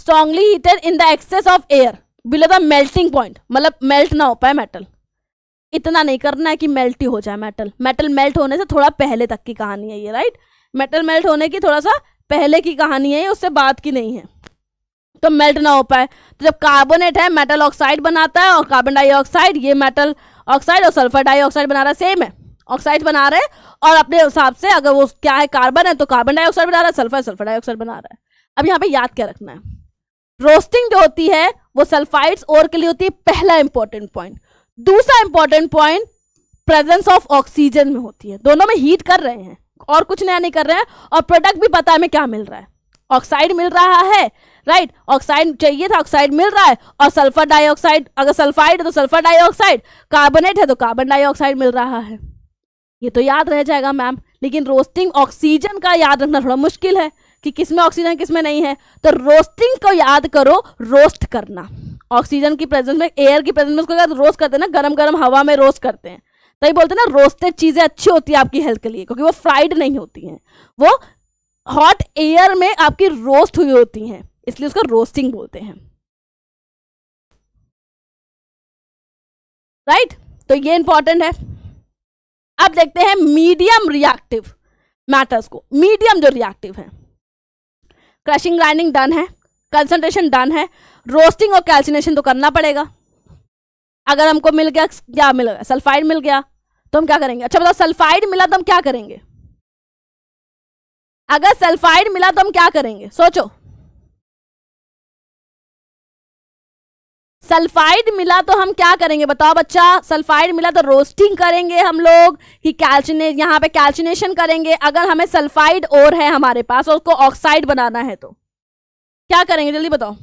Strongly heated in the excess of air below the melting point मतलब मेल्ट ना हो पाए मेटल इतना नहीं करना है कि मेल्ट ही हो जाए मेटल मेटल मेल्ट होने से थोड़ा पहले तक की कहानी है ये राइट मेटल मेल्ट होने की थोड़ा सा पहले की कहानी है उससे बात की नहीं है तो मेल्ट ना हो पाए तो जब कार्बोनेट है मेटल ऑक्साइड बनाता है और कार्बन डाइऑक्साइड ये मेटल ऑक्साइड और सल्फर डाइऑक्साइड बना रहा है सेम है ऑक्साइड बना रहे और अपने हिसाब से अगर वो क्या है कार्बन है तो कार्बन डाइऑक्साइड बना रहा है सल्फर सल्फर डाइऑक्साइड बना रहा है अब यहाँ पे याद क्या रखना है रोस्टिंग जो होती है वो सल्फाइड्स और के लिए होती है पहला इंपॉर्टेंट पॉइंट दूसरा important point presence of oxygen में होती है दोनों में हीट कर रहे हैं और कुछ नया नहीं कर रहे हैं और प्रोडक्ट भी पता हमें क्या मिल रहा है ऑक्साइड मिल रहा है राइट ऑक्साइड चाहिए था ऑक्साइड मिल रहा है और सल्फर डाइऑक्साइड अगर सल्फाइड है तो सल्फर डाइऑक्साइड कार्बोनेट है तो कार्बन डाइऑक्साइड मिल रहा है ये तो याद रह जाएगा मैम लेकिन रोस्टिंग ऑक्सीजन का याद रखना थोड़ा मुश्किल है कि किसमें ऑक्सीजन किसमें नहीं है तो रोस्टिंग को याद करो रोस्ट करना ऑक्सीजन की प्रेजेंस में एयर की प्रेजेंस में उसको रोस्ट करते हैं ना गर्म गर्म हवा में रोस्ट करते हैं तभी बोलते हैं ना रोस्टेड चीज़ें अच्छी होती है आपकी हेल्थ के लिए क्योंकि वो फ्राइड नहीं होती हैं वो हॉट एयर में आपकी रोस्ट हुई होती हैं इसलिए उसको रोस्टिंग बोलते हैं राइट right? तो ये इंपॉर्टेंट है अब देखते हैं मीडियम रिएक्टिव मैटर्स को मीडियम जो रिएक्टिव है क्रशिंग ग्राइंडिंग डन है कंसनट्रेशन डन है रोस्टिंग और कैल्सिनेशन तो करना पड़ेगा अगर हमको मिल गया क्या मिल गया सल्फाइड मिल गया तो हम क्या करेंगे अच्छा बताओ सल्फाइड मिला तो हम क्या करेंगे अगर सल्फाइड मिला तो हम क्या करेंगे सोचो सल्फाइड मिला तो हम क्या करेंगे बताओ बच्चा सल्फाइड मिला तो रोस्टिंग करेंगे हम लोग ही कैल्चिने यहाँ पे कैल्चिनेशन करेंगे अगर हमें सल्फाइड और है हमारे पास और उसको ऑक्साइड बनाना है तो क्या करेंगे जल्दी बताओ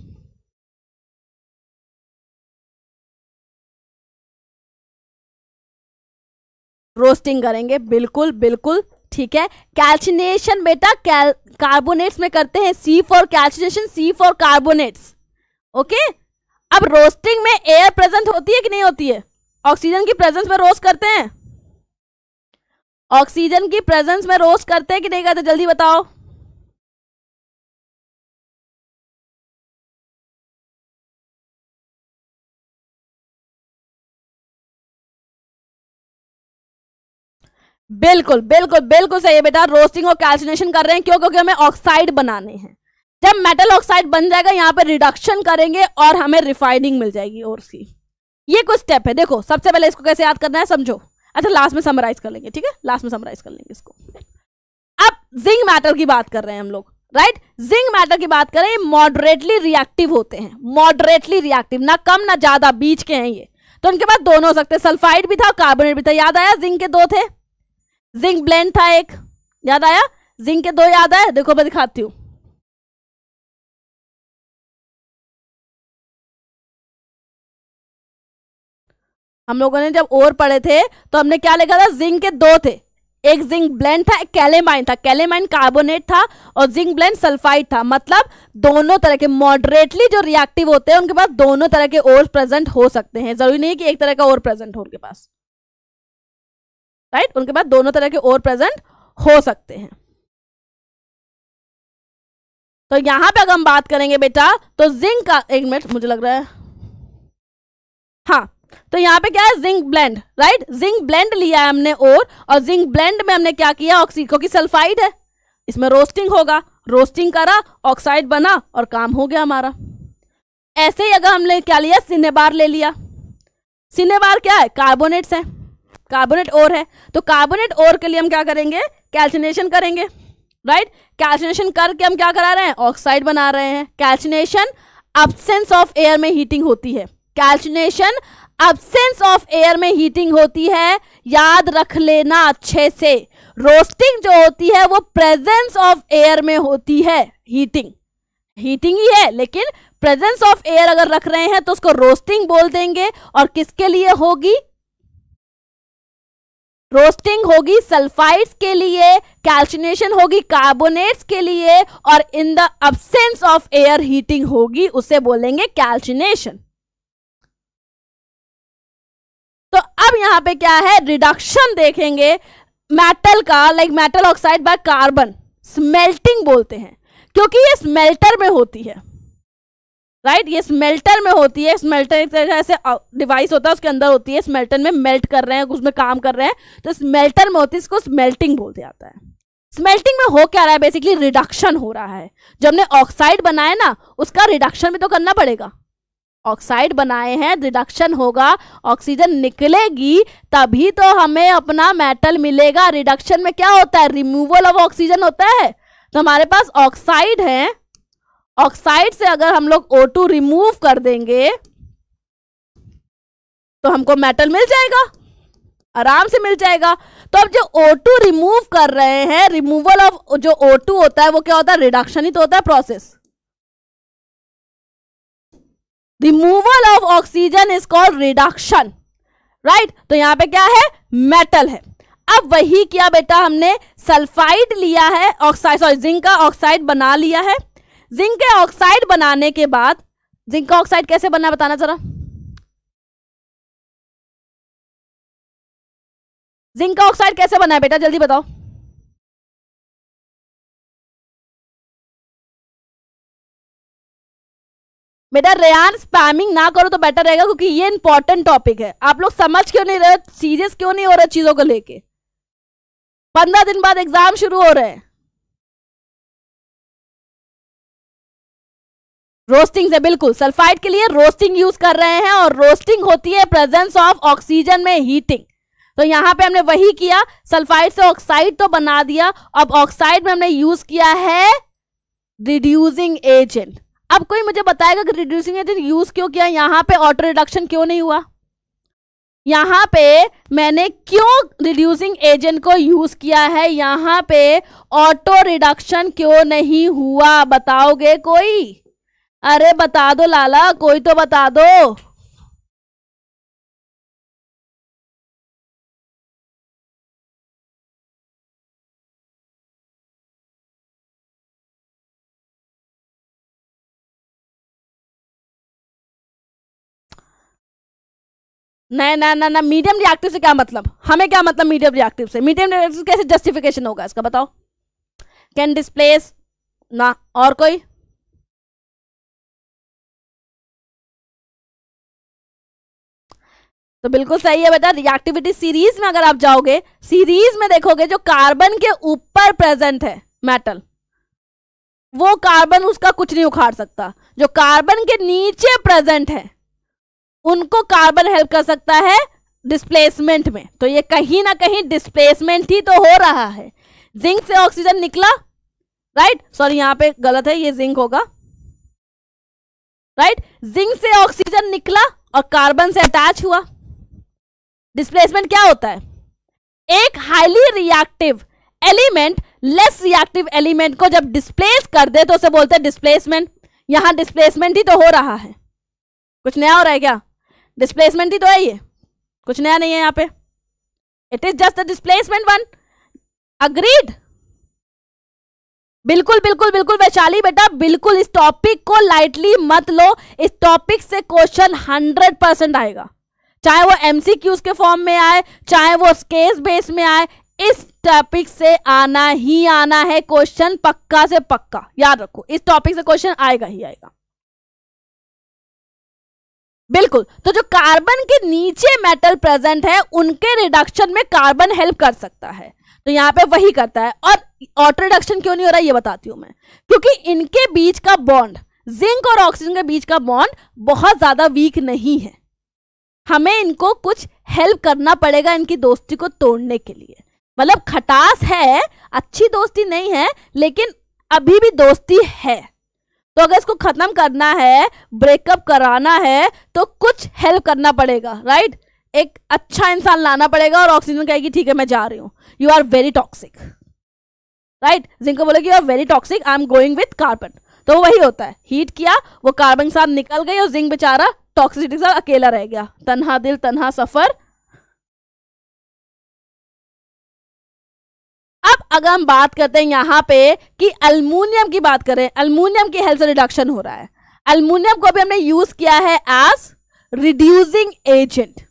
रोस्टिंग करेंगे बिल्कुल बिल्कुल ठीक है कैल्चिनेशन बेटा कैल कार्बोनेट्स में करते हैं C for calcination C for carbonates okay अब रोस्टिंग में एयर प्रेजेंट होती है कि नहीं होती है ऑक्सीजन की प्रेजेंस में रोस्ट करते हैं ऑक्सीजन की प्रेजेंस में रोस्ट करते हैं कि नहीं करते जल्दी बताओ बिल्कुल बिल्कुल बिल्कुल सही है बेटा रोस्टिंग और कैल्सिनेशन कर रहे हैं क्यों क्योंकि हमें ऑक्साइड बनाने हैं जब मेटल ऑक्साइड बन जाएगा यहाँ पे रिडक्शन करेंगे और हमें रिफाइनिंग मिल जाएगी और सी ये कुछ स्टेप है देखो सबसे पहले इसको कैसे याद करना है समझो अच्छा लास्ट में समराइज कर लेंगे ठीक है लास्ट में समराइज कर लेंगे इसको अब जिंक मैटर की बात कर रहे हैं हम लोग राइट जिंक मैटर की बात करें मॉडरेटली रिएक्टिव होते हैं मॉडरेटली रिएक्टिव ना कम ना ज्यादा बीच के हैं ये तो उनके पास दोनों हो सकते हैं सल्फाइड भी था कार्बोनेट भी था याद आया जिंक के दो थे जिंक ब्लेंड था एक याद आया जिंक के दो याद आया देखो मैं दिखाती हूँ हम लोगों ने जब और पढ़े थे तो हमने क्या लिखा था जिंक के दो थे एक जिंक ब्लेंड था एक कैलेमाइन था कैलेमाइन कार्बोनेट था और जिंक ब्लेंड सल्फाइड था मतलब दोनों तरह के मॉडरेटली जो रिएक्टिव होते हैं उनके पास दोनों तरह के ओर प्रेजेंट हो सकते हैं जरूरी नहीं कि एक तरह का ओर प्रेजेंट हो उनके पास राइट उनके पास दोनों तरह के ओर प्रेजेंट हो सकते हैं तो यहां पर अगर हम बात करेंगे बेटा तो जिंक का एक मिनट मुझे लग रहा है हाँ तो यहाँ पे क्या है zinc blende right zinc blende लिया है हमने और और जिंक ब्लेंड में हमने क्या किया ऑक्सीड क्योंकि सल्फाइड है इसमें रोस्टिंग होगा रोस्टिंग करा ऑक्साइड बना और काम हो गया हमारा ऐसे ही अगर हमने क्या लिया सिनेबार ले लिया सिनेबार क्या है कार्बोनेट्स है कार्बोनेट और है तो कार्बोनेट और के लिए हम क्या करेंगे कैल्सिनेशन करेंगे राइट कैल्सिनेशन करके हम क्या करा रहे हैं ऑक्साइड बना रहे हैं कैल्सिनेशन अब्सेंस ऑफ एयर में हीटिंग होती है कैल्सिनेशन एबसेंस ऑफ एयर में हीटिंग होती है याद रख लेना अच्छे से रोस्टिंग जो होती है वो प्रेजेंस ऑफ एयर में होती है हीटिंग हीटिंग ही है लेकिन प्रेजेंस ऑफ एयर अगर रख रहे हैं तो उसको रोस्टिंग बोल देंगे और किसके लिए होगी रोस्टिंग होगी सल्फाइड्स के लिए कैल्शिनेशन होगी कार्बोनेट्स के लिए और in the absence of air heating होगी उसे बोलेंगे कैल्शिनेशन तो अब यहाँ पे क्या है रिडक्शन देखेंगे मेटल का like metal oxide by carbon smelting बोलते हैं क्योंकि ये स्मेल्टर में होती है राइट right? ये स्मेल्टर में होती है स्मेल्टर एक तरह से डिवाइस होता है उसके अंदर होती है स्मेल्टर में मेल्ट कर रहे हैं उसमें काम कर रहे हैं तो स्मेल्टर में होती है इसको स्मेल्टिंग बोल दिया जाता है स्मेल्टिंग में हो क्या रहा है बेसिकली रिडक्शन हो रहा है जब हमने ऑक्साइड बनाया ना उसका रिडक्शन भी तो करना पड़ेगा ऑक्साइड बनाए हैं रिडक्शन होगा ऑक्सीजन निकलेगी तभी तो हमें अपना मेटल मिलेगा रिडक्शन में क्या होता है रिमूवल ऑफ ऑक्सीजन होता है तो हमारे पास ऑक्साइड है ऑक्साइड से अगर हम लोग O2 रिमूव कर देंगे तो हमको मेटल मिल जाएगा आराम से मिल जाएगा तो अब जो O2 रिमूव कर रहे हैं रिमूवल ऑफ जो O2 होता है वो क्या होता है रिडक्शन ही तो होता है process removal of oxygen is called reduction right तो यहां पे क्या है मेटल है अब वही किया बेटा हमने सल्फाइड लिया है ऑक्साइड सॉरी जिंक का ऑक्साइड बना लिया है जिंक के ऑक्साइड बनाने के बाद जिंक का ऑक्साइड कैसे बना बताना जरा जिंक का ऑक्साइड कैसे बना है बेटा जल्दी बताओ बेटा रेयान स्पैमिंग ना करो तो बेटर रहेगा क्योंकि ये इंपॉर्टेंट टॉपिक है आप लोग समझ क्यों नहीं रहे सीरियस क्यों नहीं हो रहे चीजों को लेके पंद्रह दिन बाद एग्जाम शुरू हो रहे हैं रोस्टिंग से बिल्कुल सल्फाइड के लिए रोस्टिंग यूज कर रहे हैं और रोस्टिंग होती है प्रेजेंस ऑफ ऑक्सीजन में हीटिंग तो यहाँ पे हमने वही किया सल्फाइड से ऑक्साइड तो बना दिया अब ऑक्साइड में हमने यूज किया है रिड्यूसिंग एजेंट अब कोई मुझे बताएगा कि रिड्यूसिंग एजेंट यूज क्यों किया यहां पे ऑटो रिडक्शन क्यों नहीं हुआ यहाँ पे मैंने क्यों रिड्यूसिंग एजेंट को यूज किया है यहाँ पे ऑटो रिडक्शन क्यों नहीं हुआ बताओगे कोई अरे बता दो लाला कोई तो बता दो नहीं ना ना ना मीडियम रिएक्टिव से क्या मतलब हमें क्या मतलब मीडियम रिएक्टिव से मीडियम रिएक्टिव कैसे जस्टिफिकेशन होगा इसका बताओ कैन डिस्प्लेस ना और कोई तो बिल्कुल सही है बेटा रिएक्टिविटी सीरीज में अगर आप जाओगे सीरीज में देखोगे जो कार्बन के ऊपर प्रेजेंट है मेटल वो कार्बन उसका कुछ नहीं उखाड़ सकता जो कार्बन के नीचे प्रेजेंट है उनको कार्बन हेल्प कर सकता है डिस्प्लेसमेंट में तो ये कहीं ना कहीं डिस्प्लेसमेंट ही तो हो रहा है जिंक से ऑक्सीजन निकला राइट सॉरी यहां पे गलत है ये जिंक होगा राइट जिंक से ऑक्सीजन निकला और कार्बन से अटैच हुआ डिस्प्लेसमेंट क्या होता है एक highly reactive element less reactive element को जब डिस्प्लेस कर दे तो उसे बोलते हैं डिस्प्लेसमेंट यहां डिस्प्लेसमेंट ही तो हो रहा है कुछ नया हो रहा है क्या डिस्प्लेसमेंट ही तो है ये कुछ नया नहीं है यहाँ पे it is just the displacement one agreed बिल्कुल बिल्कुल बिल्कुल वैशाली बेटा बिल्कुल इस टॉपिक को लाइटली मत लो इस टॉपिक से क्वेश्चन हंड्रेड परसेंट आएगा चाहे वो एमसीक्यूज के फॉर्म में आए चाहे वो स्केस बेस में आए इस टॉपिक से आना ही आना है क्वेश्चन पक्का से पक्का याद रखो इस टॉपिक से क्वेश्चन आएगा ही आएगा बिल्कुल तो जो कार्बन के नीचे मेटल प्रेजेंट है उनके रिडक्शन में कार्बन हेल्प कर सकता है तो यहाँ पे वही करता है और ऑटो रिडक्शन क्यों नहीं हो रहा है ये बताती हूँ मैं क्योंकि इनके बीच का बॉन्ड जिंक और ऑक्सीजन के बीच का बॉन्ड बहुत ज़्यादा वीक नहीं है हमें इनको कुछ हेल्प करना पड़ेगा इनकी दोस्ती को तोड़ने के लिए मतलब खटास है अच्छी दोस्ती नहीं है लेकिन अभी भी दोस्ती है तो अगर इसको खत्म करना है ब्रेकअप कराना है तो कुछ हेल्प करना पड़ेगा राइट एक अच्छा इंसान लाना पड़ेगा और ऑक्सीजन कहेगी ठीक है मैं जा रही हूं you are very toxic right जिनको बोलेगी you are very toxic I am going with carbon तो वही होता है हीट किया वो कार्बन के साथ निकल गई और जिंक बेचारा टॉक्सिसिटी के साथ अकेला रह गया तनहा दिल तनहा सफ़र अब अगर हम बात करते हैं यहाँ पे कि अल्मोनियम की बात करें अल्मोनियम की हेल्थ से रिडक्शन हो रहा है अल्मोनियम को भी हमने यूज किया है एज रिड्यूसिंग एजेंट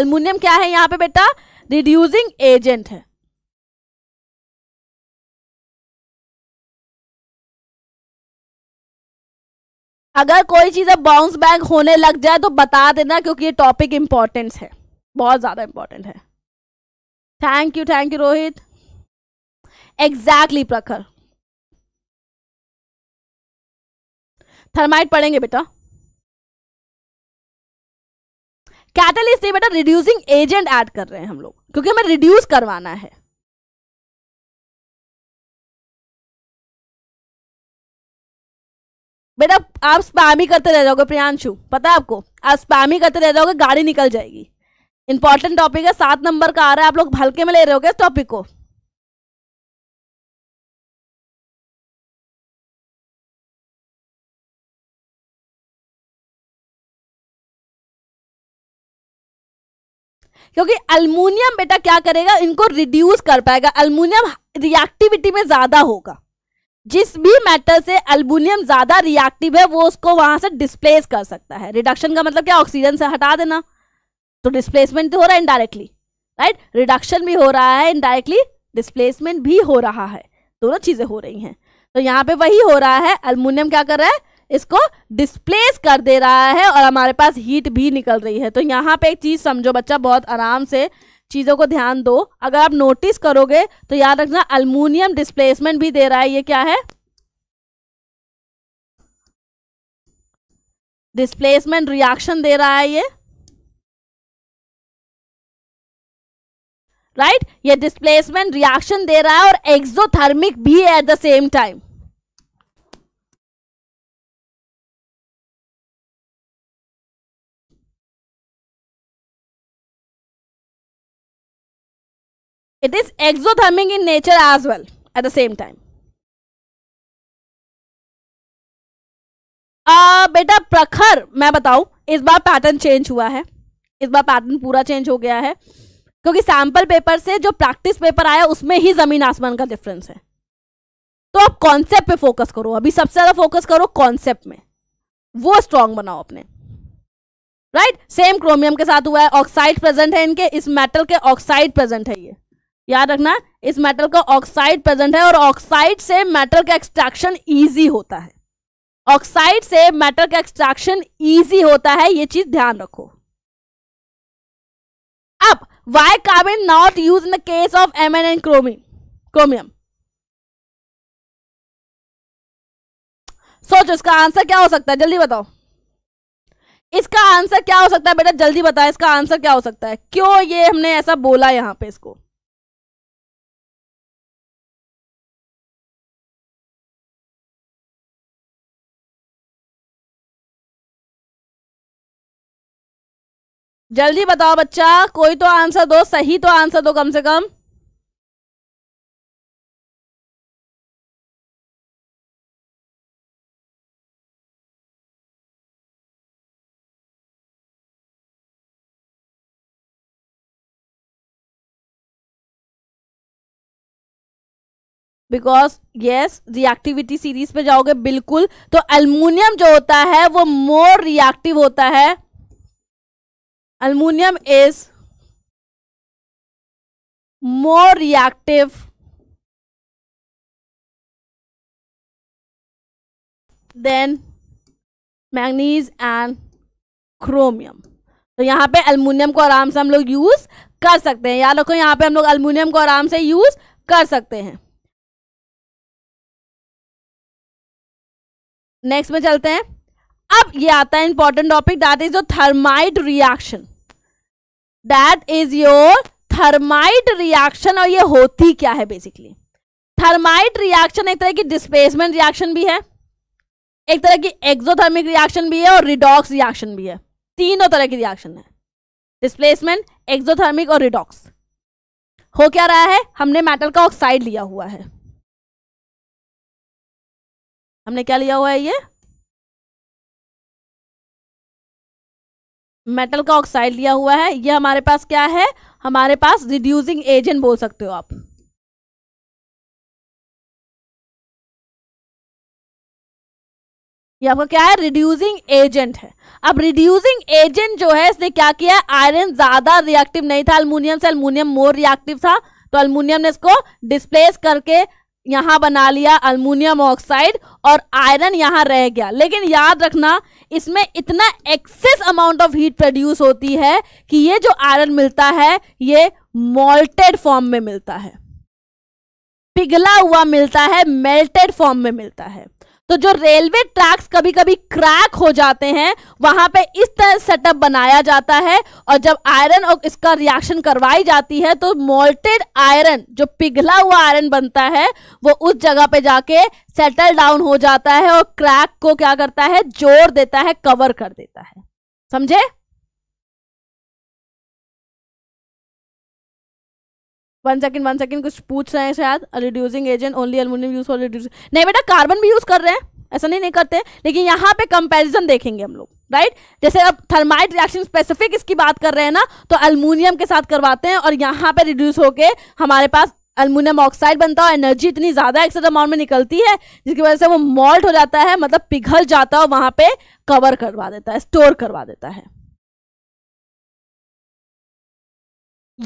अल्मोनियम क्या है यहाँ पे बेटा रिड्यूसिंग एजेंट है अगर कोई चीज़ अब बाउंस बैक होने लग जाए तो बता देना क्योंकि ये टॉपिक इंपॉर्टेंट है बहुत ज़्यादा इंपॉर्टेंट है thank you thank you Rohit exactly Prakhar thermite पढ़ेंगे बेटा कैटलिस्ट नहीं बेटा रिड्यूसिंग एजेंट ऐड कर रहे हैं हम लोग क्योंकि हमें रिड्यूस करवाना है बेटा आप स्पैमी करते रह जाओगे प्रियांशु पता है आपको आप स्पैमी करते रह जाओगे गाड़ी निकल जाएगी इंपॉर्टेंट टॉपिक है सात नंबर का आ रहा है आप लोग हल्के में ले रहे हो इस टॉपिक को क्योंकि अल्मोनियम बेटा क्या करेगा इनको रिड्यूस कर पाएगा अल्मोनियम रिएक्टिविटी में ज्यादा होगा जिस भी मेटल से अल्मोनियम ज्यादा रिएक्टिव है वो उसको वहां से डिस्प्लेस कर सकता है रिडक्शन का मतलब क्या ऑक्सीजन से हटा देना तो डिस्प्लेसमेंट हो रहा है इनडायरेक्टली राइट रिडक्शन भी हो रहा है इनडायरेक्टली डिस्प्लेसमेंट भी हो रहा है दोनों चीजें हो रही हैं तो यहाँ पे वही हो रहा है अल्मोनियम क्या कर रहा है इसको डिस्प्लेस कर दे रहा है और हमारे पास हीट भी निकल रही है तो यहाँ पे एक चीज़ समझो बच्चा बहुत आराम से चीज़ों को ध्यान दो अगर आप नोटिस करोगे तो याद रखना अल्मोनियम डिस्प्लेसमेंट भी दे रहा है ये क्या है डिस्प्लेसमेंट रिएक्शन दे रहा है ये राइट right? ये डिस्प्लेसमेंट रिएक्शन दे रहा है और एक्सोथर्मिक भी है at the same time it is exothermic in nature as well at the same time ah, uh, बेटा प्रखर मैं बताऊं इस बार पैटर्न चेंज हुआ है इस बार पैटर्न पूरा चेंज हो गया है क्योंकि सैम्पल पेपर से जो प्रैक्टिस पेपर आया उसमें ही जमीन आसमान का डिफरेंस है तो आप कॉन्सेप्ट पे फोकस करो अभी सबसे ज्यादा फोकस करो कॉन्सेप्ट में वो स्ट्रांग बनाओ अपने राइट सेम क्रोमियम के साथ हुआ है ऑक्साइड प्रेजेंट है इनके इस मेटल के ऑक्साइड प्रेजेंट है ये याद रखना इस मेटल का ऑक्साइड प्रेजेंट है और ऑक्साइड से मेटल का एक्सट्रैक्शन ईजी होता है ऑक्साइड से मेटल का एक्सट्रैक्शन ईजी होता है ये चीज ध्यान रखो अब why carbon not use in the case of M N and chromin chromium सोचो इसका आंसर क्या हो सकता है जल्दी बताओ इसका आंसर क्या हो सकता है बेटा जल्दी बताओ इसका आंसर क्या हो सकता है क्यों ये हमने ऐसा बोला यहां पे इसको जल्दी बताओ बच्चा कोई तो आंसर दो सही तो आंसर दो कम से कम बिकॉज येस रिएक्टिविटी सीरीज पे जाओगे बिल्कुल तो एल्यूमिनियम जो होता है वो मोर रिएक्टिव होता है Aluminium is more reactive than manganese and chromium तो यहाँ पे अल्मोनियम को आराम से हम लोग यूज़ कर सकते हैं याद रखो यहाँ पे हम लोग अल्मोनियम को आराम से यूज़ कर सकते हैं नेक्स्ट में चलते हैं अब ये आता है important topic that is the thermite reaction that is your thermite reaction और ये होती क्या है बेसिकली थर्माइट रिएक्शन एक तरह की डिस्प्लेसमेंट रिएक्शन भी है एक तरह की एक्सोथर्मिक रिएक्शन भी है और रिडॉक्स रिएक्शन भी है तीनों तरह की रिएक्शन है डिस्प्लेसमेंट एक्सोथर्मिक और रिडॉक्स हो क्या रहा है हमने मेटल का ऑक्साइड लिया हुआ है हमने क्या लिया हुआ है ये मेटल का ऑक्साइड लिया हुआ है ये हमारे पास क्या है हमारे पास रिड्यूसिंग एजेंट बोल सकते हो आप ये आपका क्या है रिड्यूसिंग एजेंट है अब रिड्यूसिंग एजेंट जो है इसने क्या किया आयरन ज्यादा रिएक्टिव नहीं था अल्मोनियम से अल्मोनियम मोर रिएक्टिव था तो अल्मोनियम ने इसको डिस्प्लेस करके यहां बना लिया अल्मोनियम ऑक्साइड और आयरन यहां रह गया लेकिन याद रखना इसमें इतना excess amount of heat produce होती है कि ये जो आयरन मिलता है ये मोल्टेड फॉर्म में मिलता है पिघला हुआ मिलता है मेल्टेड फॉर्म में मिलता है तो जो रेलवे ट्रैक्स कभी कभी क्रैक हो जाते हैं वहां पे इस तरह सेटअप बनाया जाता है और जब आयरन और इसका रिएक्शन करवाई जाती है तो मोल्टेड आयरन जो पिघला हुआ आयरन बनता है वो उस जगह पे जाके सेटल डाउन हो जाता है और क्रैक को क्या करता है जोड़ देता है कवर कर देता है समझे वन सेकंड वन सेकंड कुछ पूछ रहे हैं शायद reducing agent only aluminium use for reduce नहीं बेटा कार्बन भी यूज कर रहे हैं ऐसा नहीं नहीं करते लेकिन यहाँ पे कंपैरिजन देखेंगे हम लोग राइट जैसे अब थर्माइट रिएक्शन स्पेसिफिक इसकी बात कर रहे हैं ना तो अल्मोनियम के साथ करवाते हैं और यहाँ पे रिड्यूस होके हमारे पास अल्मोनियम ऑक्साइड बनता है एनर्जी इतनी ज़्यादा एक्सेस अमाउंट में निकलती है जिसकी वजह से वो मॉल्ट हो जाता है मतलब पिघल जाता है वहां पर कवर करवा देता है स्टोर करवा देता है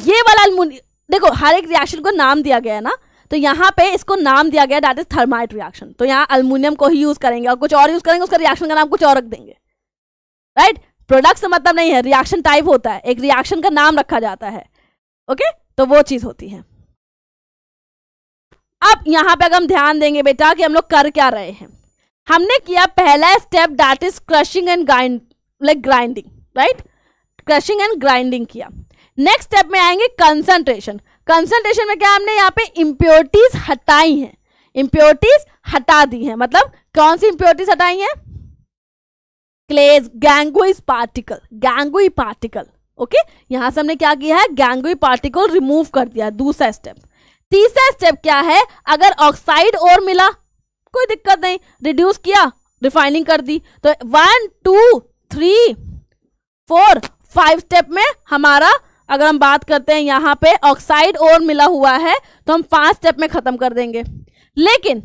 ये वाला अल्मोनियम देखो हर एक रिएक्शन को नाम दिया गया है ना तो यहाँ पे इसको नाम दिया गया दैट इज थर्माइट रिएक्शन तो यहाँ अल्मोनियम को ही यूज करेंगे और कुछ और यूज करेंगे उसका रिएक्शन का नाम कुछ और रख देंगे राइट प्रोडक्ट से मतलब नहीं है रिएक्शन टाइप होता है एक रिएक्शन का नाम रखा जाता है ओके तो वो चीज होती है अब यहाँ पे अगर हम ध्यान देंगे बेटा कि हम लोग कर क्या रहे हैं हमने किया पहला step that is crushing and grind like grinding right crushing and grinding किया नेक्स्ट स्टेप में आएंगे कंसंट्रेशन कंसंट्रेशन में क्या हमने यहाँ पे इम्प्योरिटीज हटाई हैं इम्प्योरिटीज हटा दी हैं मतलब कौन सी इम्प्योरिटीज हटाई हैं clays gangues particle gangue particle okay यहां से हमने क्या किया है गैंगुई पार्टिकल रिमूव कर दिया दूसरा स्टेप तीसरा स्टेप क्या है अगर ऑक्साइड और मिला कोई दिक्कत नहीं रिड्यूस किया रिफाइनिंग कर दी तो one two three four five step में हमारा अगर हम बात करते हैं यहाँ पे ऑक्साइड और मिला हुआ है तो हम पांच स्टेप में खत्म कर देंगे लेकिन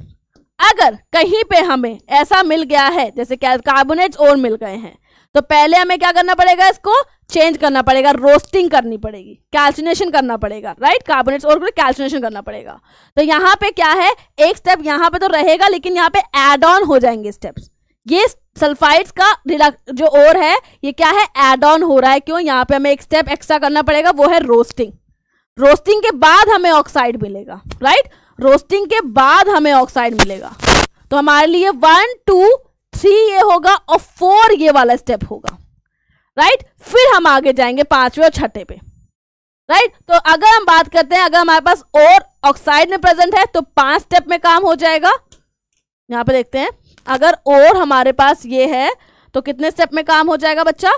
अगर कहीं पे हमें ऐसा मिल गया है जैसे कार्बोनेट और मिल गए हैं तो पहले हमें क्या करना पड़ेगा इसको चेंज करना पड़ेगा रोस्टिंग करनी पड़ेगी कैल्सिनेशन करना पड़ेगा राइट कार्बोनेट्स और कैल्सिनेशन करना पड़ेगा तो यहाँ पे क्या है एक स्टेप यहाँ पे तो रहेगा लेकिन यहाँ पे एड ऑन हो जाएंगे स्टेप्स ये सल्फाइड्स का जो ओर है ये क्या है एड ऑन हो रहा है क्यों यहाँ पे हमें एक स्टेप एक्स्ट्रा करना पड़ेगा वो है रोस्टिंग रोस्टिंग के बाद हमें ऑक्साइड मिलेगा राइट रोस्टिंग के बाद हमें ऑक्साइड मिलेगा तो हमारे लिए वन टू थ्री ये होगा और फोर ये वाला स्टेप होगा राइट फिर हम आगे जाएंगे पांचवे और छठे पे राइट तो अगर हम बात करते हैं अगर हमारे पास और ऑक्साइड में प्रेजेंट है तो पांच स्टेप में काम हो जाएगा यहां पर देखते हैं अगर और हमारे पास ये है तो कितने स्टेप में काम हो जाएगा बच्चा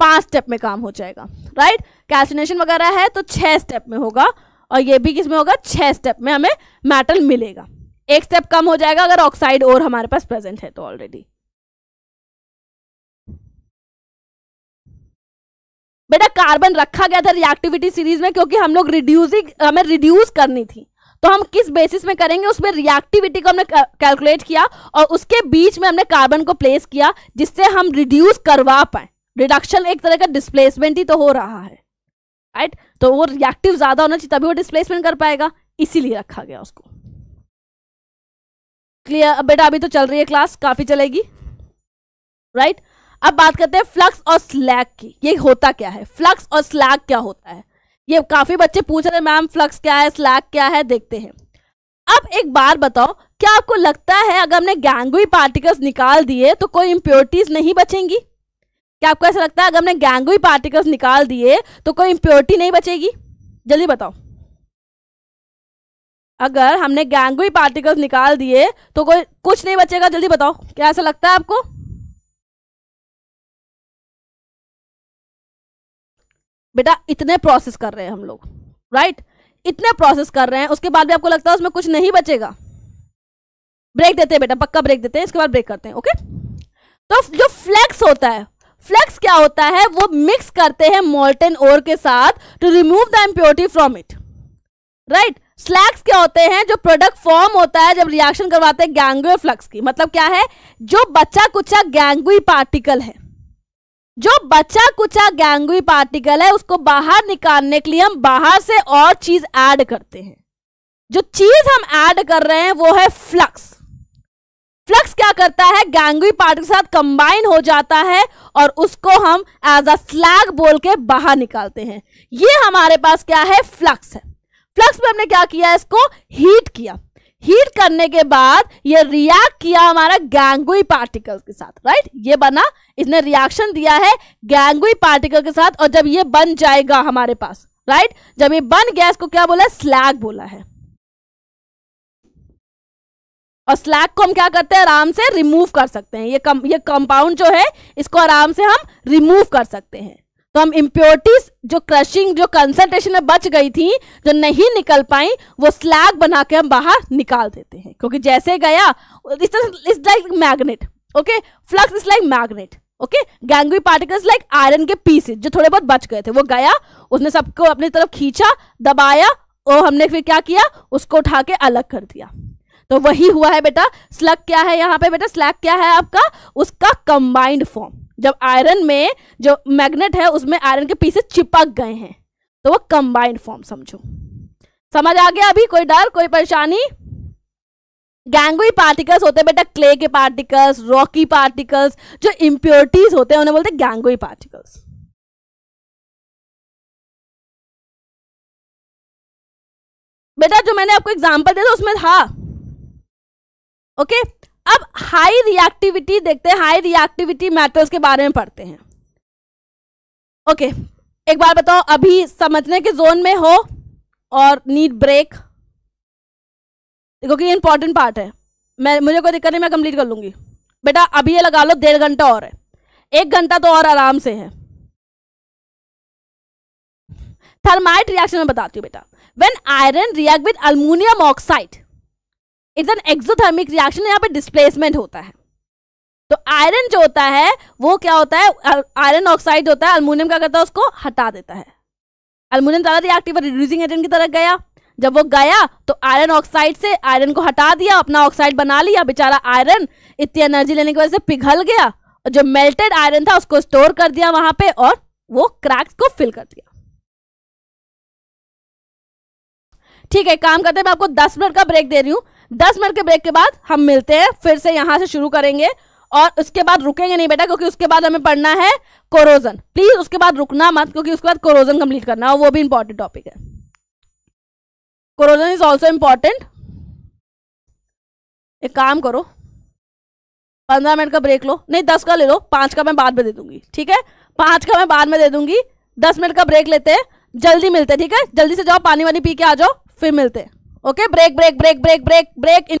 पांच स्टेप में काम हो जाएगा राइट कैल्सिनेशन वगैरह है तो छह स्टेप में होगा और ये भी किस में होगा छह स्टेप में हमें मेटल मिलेगा एक स्टेप कम हो जाएगा अगर ऑक्साइड और हमारे पास प्रेजेंट है तो ऑलरेडी बेटा कार्बन रखा गया था रिएक्टिविटी सीरीज में क्योंकि हम लोग रिड्यूसिंग हमें रिड्यूस करनी थी तो हम किस बेसिस में करेंगे उसमें रिएक्टिविटी को हमने कैलकुलेट किया और उसके बीच में हमने कार्बन को प्लेस किया जिससे हम रिड्यूस करवा पाए रिडक्शन एक तरह का डिस्प्लेसमेंट ही तो हो रहा है राइट तो वो रिएक्टिव ज़्यादा होना चाहिए तभी वो डिस्प्लेसमेंट कर पाएगा इसीलिए रखा गया उसको क्लियर बेटा अभी तो चल रही है क्लास काफ़ी चलेगी राइट right? अब बात करते हैं फ्लक्स और स्लैग की ये होता क्या है फ्लक्स और स्लैग क्या होता है ये काफी बच्चे पूछ रहे मैम फ्लक्स क्या है स्लैग क्या है देखते हैं अब एक बार बताओ क्या आपको लगता है अगर हमने गैंगुई पार्टिकल्स निकाल दिए तो कोई इम्प्योरिटीज नहीं बचेंगी क्या आपको ऐसा लगता है अगर हमने गैंगुई पार्टिकल्स निकाल दिए तो कोई इम्प्योरिटी नहीं बचेगी जल्दी बताओ अगर हमने गैंगुई पार्टिकल्स निकाल दिए तो कोई कुछ नहीं बचेगा जल्दी बताओ क्या ऐसा लगता है आपको बेटा इतने प्रोसेस कर रहे हैं हम लोग राइट इतने प्रोसेस कर रहे हैं उसके बाद भी आपको लगता है उसमें कुछ नहीं बचेगा ब्रेक देते हैं बेटा पक्का ब्रेक देते हैं इसके बाद ब्रेक करते हैं ओके तो जो फ्लेक्स होता है फ्लेक्स क्या होता है वो मिक्स करते हैं मोल्टेन ओर के साथ to remove the impurity from it right slags क्या होते हैं जो प्रोडक्ट फॉर्म होता है जब रिएक्शन करवाते हैं गैंगो फ्लक्स की मतलब क्या है जो बच्चा कुचा गैंगुई पार्टिकल है जो बचा कुचा गैंगुई पार्टिकल है उसको बाहर निकालने के लिए हम बाहर से और चीज ऐड करते हैं जो चीज हम ऐड कर रहे हैं वो है फ्लक्स फ्लक्स क्या करता है गैंगुई पार्टिकल के साथ कंबाइन हो जाता है और उसको हम एज अ स्लैग बोल के बाहर निकालते हैं ये हमारे पास क्या है फ्लक्स है फ्लक्स में हमने क्या किया इसको हीट किया हीट करने के बाद ये रिएक्ट किया हमारा गैंगुई पार्टिकल के साथ राइट ये बना इसने रिएक्शन दिया है गैंगुई पार्टिकल के साथ और जब ये बन जाएगा हमारे पास राइट जब ये बन गया इसको क्या बोला स्लैग बोला है और स्लैग को हम क्या करते हैं आराम से रिमूव कर सकते हैं ये कम ये कंपाउंड जो है इसको आराम से हम रिमूव कर सकते हैं तो हम इम्प्योरिटीज जो क्रशिंग जो कंसंट्रेशन में बच गई थी जो नहीं निकल पाई वो स्लैग बना के हम बाहर निकाल देते हैं क्योंकि जैसे गया इस तरह is like magnet okay flux is like magnet okay gangue particles like iron के पीसेज जो थोड़े बहुत बच गए थे वो गया उसने सबको अपनी तरफ खींचा दबाया और हमने फिर क्या किया उसको उठा के अलग कर दिया तो वही हुआ है बेटा स्लग क्या है यहाँ पे बेटा स्लैग क्या है आपका उसका कंबाइंड फॉर्म जब आयरन में जो मैग्नेट है उसमें आयरन के पीसेस चिपक गए हैं तो वो कंबाइंड फॉर्म समझो समझ आ गया अभी कोई डर कोई परेशानी गैंगुई पार्टिकल्स होते हैं बेटा क्ले के पार्टिकल्स रॉकी पार्टिकल्स जो इम्प्योरिटीज होते हैं उन्हें बोलते हैं गैंगुई पार्टिकल्स बेटा जो मैंने आपको एग्जाम्पल दिया था उसमें था ओके अब हाई रिएक्टिविटी देखते हैं हाई रिएक्टिविटी मैटर्स के बारे में पढ़ते हैं ओके okay, एक बार बताओ अभी समझने के जोन में हो और नीड ब्रेक देखो कि इंपॉर्टेंट पार्ट है मैं मुझे कोई दिक्कत नहीं मैं कंप्लीट कर लूंगी बेटा अभी ये लगा लो डेढ़ घंटा और है एक घंटा तो और आराम से है थर्माइट रिएक्शन में बताती हूँ बेटा when iron react with aluminium oxide it's an exothermic reaction यहाँ पे डिस्प्लेसमेंट होता है तो आयरन जो होता है वो क्या होता है आयरन ऑक्साइड होता है अल्मोनियम क्या करता है उसको हटा देता है अल्मोनियम ज़्यादा रिएक्टिव और रिड्यूसिंग एजेंट की तरह गया जब वो गया तो आयरन ऑक्साइड से आयरन को हटा दिया अपना ऑक्साइड बना लिया बेचारा आयरन इतनी एनर्जी लेने की वजह से पिघल गया और जो मेल्टेड आयरन था उसको स्टोर कर दिया वहां पे और वो क्रैक्स को फिल कर दिया ठीक है काम करते हैं मैं आपको 10 मिनट का ब्रेक दे रही हूं दस मिनट के ब्रेक के बाद हम मिलते हैं फिर से यहां से शुरू करेंगे और उसके बाद रुकेंगे नहीं बेटा क्योंकि उसके बाद हमें पढ़ना है कोरोजन प्लीज उसके बाद रुकना मत क्योंकि उसके बाद कोरोजन कंप्लीट करना है वो भी इंपॉर्टेंट टॉपिक है कोरोजन इज ऑल्सो इंपॉर्टेंट एक काम करो पंद्रह मिनट का ब्रेक लो नहीं दस का ले लो पांच का मैं बाद में दे दूंगी ठीक है पांच का मैं बाद में दे दूंगी दस मिनट का ब्रेक लेते हैं जल्दी मिलते हैं ठीक है जल्दी से जाओ पानी वानी पी के आ जाओ फिर मिलते हैं okay break break break break break break in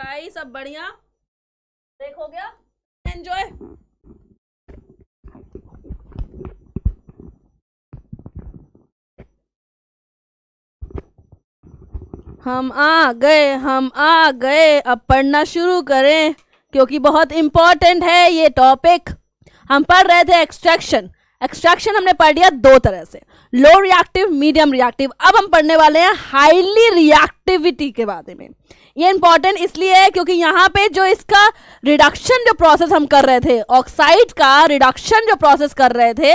भाई सब बढ़िया देखो गया एंजॉय हम आ गए हम आ गए अब पढ़ना शुरू करें क्योंकि बहुत इम्पोर्टेंट है ये टॉपिक हम पढ़ रहे थे एक्सट्रैक्शन एक्सट्रैक्शन हमने पढ़ लिया दो तरह से लो रिएक्टिव मीडियम रिएक्टिव अब हम पढ़ने वाले हैं हाईली रिएक्टिविटी के बारे में ये इंपॉर्टेंट इसलिए है क्योंकि यहाँ पे जो इसका रिडक्शन जो प्रोसेस हम कर रहे थे ऑक्साइड का रिडक्शन जो प्रोसेस कर रहे थे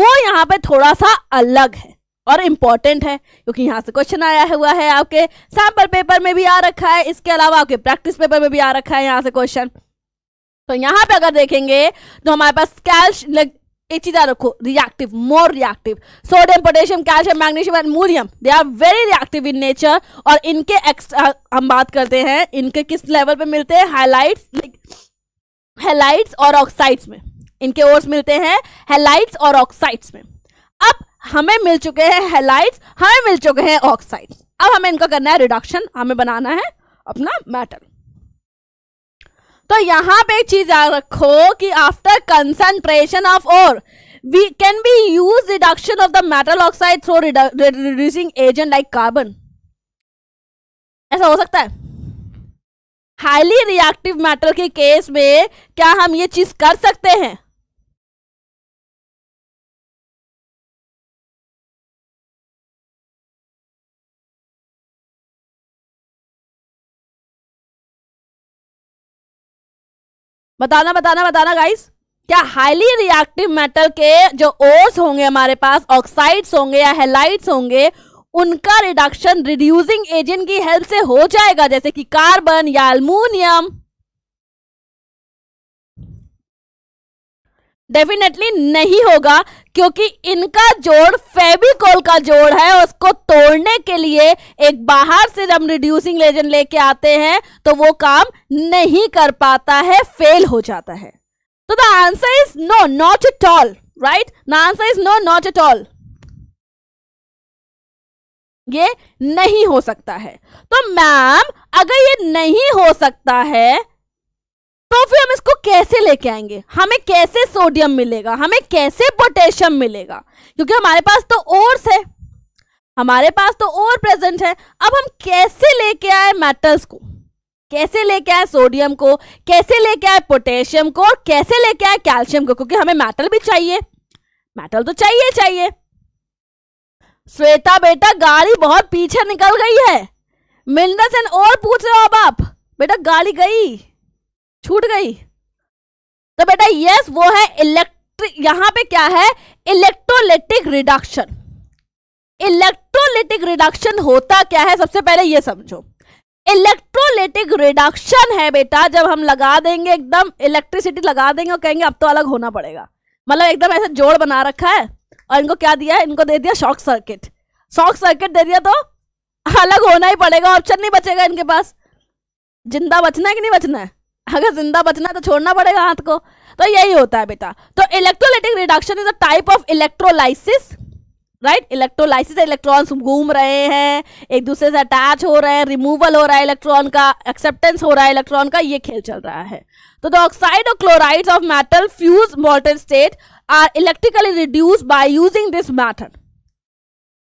वो यहाँ पे थोड़ा सा अलग है और इम्पॉर्टेंट है क्योंकि यहाँ से क्वेश्चन आया हुआ है आपके सैम्पल पेपर में भी आ रखा है इसके अलावा आपके प्रैक्टिस पेपर में भी आ रखा है यहाँ से क्वेश्चन तो यहाँ पे अगर देखेंगे तो हमारे पास कैल्श रखो reactive more reactive. Sodium potassium calcium magnesium and murium, they are very reactive in nature. और इनके एक्स्ट्रा हम बात करते हैं इनके किस लेवल पे मिलते हैं हाइलाइट्स हेलाइट्स और ऑक्साइड्स में इनके ओर्स मिलते हैं हेलाइट्स और ऑक्साइड्स में अब हमें मिल चुके हैं हेलाइट्स हमें मिल चुके हैं ऑक्साइड्स अब हमें इनका करना है रिडक्शन हमें बनाना है अपना मेटल तो यहाँ पे एक चीज याद रखो कि after concentration of ore we can be use reduction of the metal oxide through redu reducing agent like carbon ऐसा हो सकता है हाईली रिएक्टिव मेटल के केस में क्या हम ये चीज कर सकते हैं बताना बताना बताना गाइस क्या हाईली रिएक्टिव मेटल के जो ओर्स होंगे हमारे पास ऑक्साइड्स होंगे या हेलाइट्स होंगे उनका रिडक्शन रिड्यूसिंग एजेंट की हेल्प से हो जाएगा जैसे कि कार्बन या अल्मोनियम डेफिनेटली नहीं होगा क्योंकि इनका जोड़ फेबिकोल का जोड़ है उसको तोड़ने के लिए एक बाहर से जब रिड्यूसिंग लेजन लेके आते हैं तो वो काम नहीं कर पाता है फेल हो जाता है तो the answer is no not at all right the answer is no not at all ये नहीं हो सकता है तो मैम अगर ये नहीं हो सकता है तो फिर हम इसको कैसे लेके आएंगे हमें कैसे सोडियम मिलेगा हमें कैसे पोटेशियम मिलेगा क्योंकि हमारे पास तो ओर्स है हमारे पास तो और प्रेजेंट है अब हम कैसे लेके आए मेटल्स को कैसे लेके आए सोडियम को कैसे लेके आए पोटेशियम को और कैसे लेके आए कैल्शियम को क्योंकि हमें मेटल भी चाहिए मेटल तो चाहिए चाहिए श्वेता बेटा गाड़ी बहुत पीछे निकल गई है मिनरस एंड और पूछ रहे हो अब आप बेटा गाड़ी गई छूट गई तो बेटा यस वो है इलेक्ट्रिक यहां पे क्या है इलेक्ट्रोलिटिक रिडक्शन इलेक्ट्रोलिटिक रिडक्शन होता क्या है सबसे पहले ये समझो इलेक्ट्रोलिटिक रिडक्शन है बेटा जब हम लगा देंगे एकदम इलेक्ट्रिसिटी लगा देंगे और कहेंगे अब तो अलग होना पड़ेगा मतलब एकदम ऐसा जोड़ बना रखा है और इनको क्या दिया है इनको दे दिया शॉक सर्किट शॉक सर्किट दे दिया तो अलग होना ही पड़ेगा ऑप्शन नहीं बचेगा इनके पास जिंदा बचना है कि नहीं बचना है अगर जिंदा बचना है तो छोड़ना पड़ेगा हाथ को तो यही होता है बेटा तो electrolytic reduction is a type of electrolysis right electrolysis electrons घूम रहे हैं एक दूसरे से अटैच हो रहे हैं रिमूवल हो रहा है इलेक्ट्रॉन का एक्सेप्टेंस हो रहा है इलेक्ट्रॉन का ये खेल चल रहा है तो द ऑक्साइड और chloride of metal fuse molted state are electrically reduce by using this method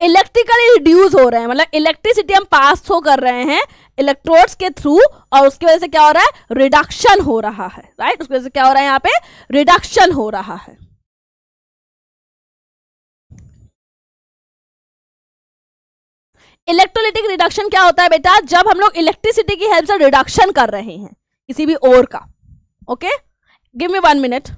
electrically reduce हो रहे हैं मतलब इलेक्ट्रिसिटी हम पास थ्रो कर रहे हैं इलेक्ट्रोड्स के थ्रू और उसकी वजह से क्या हो रहा है रिडक्शन हो रहा है राइट उसकी वजह से क्या हो रहा है यहाँ पे रिडक्शन हो रहा है इलेक्ट्रोलिटिक रिडक्शन क्या होता है बेटा जब हम लोग इलेक्ट्रिसिटी की हेल्प से रिडक्शन कर रहे हैं किसी भी ओर का okay give me one minute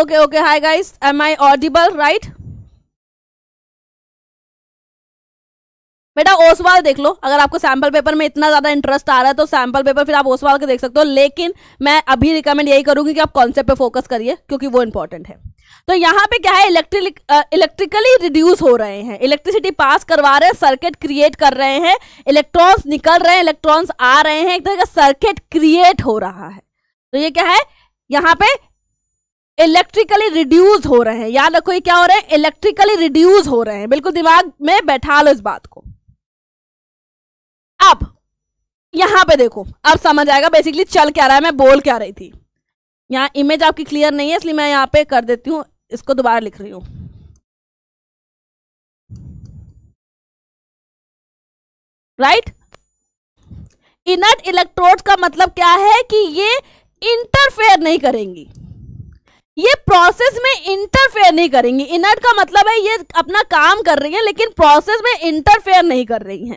okay okay hi guys am I audible right बेटा ओसवाल देख लो अगर आपको सैंपल पेपर में इतना ज़्यादा इंटरेस्ट आ रहा है तो सैंपल पेपर फिर आप ओसवाल के देख सकते हो लेकिन मैं अभी रिकमेंड यही करूंगी कि आप कॉन्सेप्ट पे फोकस करिए क्योंकि वो इंपॉर्टेंट है तो यहाँ पे क्या है इलेक्ट्रिक इलेक्ट्रिकली रिड्यूस हो रहे हैं इलेक्ट्रिसिटी पास करवा रहे हैं सर्किट क्रिएट कर रहे हैं इलेक्ट्रॉन्स निकल रहे हैं इलेक्ट्रॉन्स आ रहे हैं एक तरह का सर्किट क्रिएट हो रहा है तो ये क्या है यहाँ पे इलेक्ट्रिकली रिड्यूस हो रहे हैं याद रखो ये क्या हो रहे हैं इलेक्ट्रिकली रिड्यूस हो रहे हैं बिल्कुल दिमाग में बैठा लो इस बात को अब यहां पे देखो अब समझ आएगा बेसिकली चल क्या रहा है मैं बोल क्या रही थी यहाँ इमेज आपकी क्लियर नहीं है इसलिए मैं यहाँ पे कर देती हूँ इसको दोबारा लिख रही हूँ राइट इनर्ट इलेक्ट्रोड का मतलब क्या है कि ये इंटरफेयर नहीं करेंगी ये प्रोसेस में इंटरफेयर नहीं करेंगी इनर्ट का मतलब है ये अपना काम कर रही है लेकिन प्रोसेस में इंटरफेयर नहीं कर रही है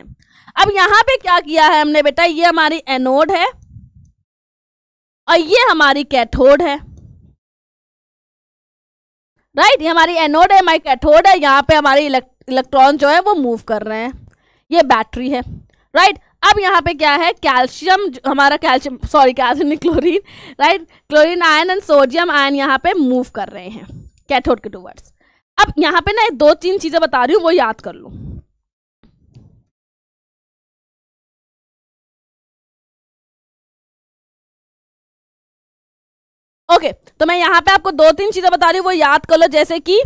अब यहां पे क्या किया है हमने बेटा ये हमारी एनोड है और ये हमारी कैथोड है राइट ये हमारी एनोड है हमारी कैथोड है यहाँ पे हमारे इलेक्ट्रॉन जो है वो मूव कर रहे हैं ये बैटरी है राइट अब यहाँ पे क्या है कैल्शियम हमारा calcium sorry calcium chlorine right chlorine ion and sodium ion यहाँ पे मूव कर रहे हैं कैथोड के टूवर्ड्स अब यहाँ पे ना दो तीन चीज़ें बता रही हूँ वो याद कर लो ओके okay, तो मैं यहाँ पे आपको दो तीन चीज़ें बता रही हूँ वो याद कर लो जैसे कि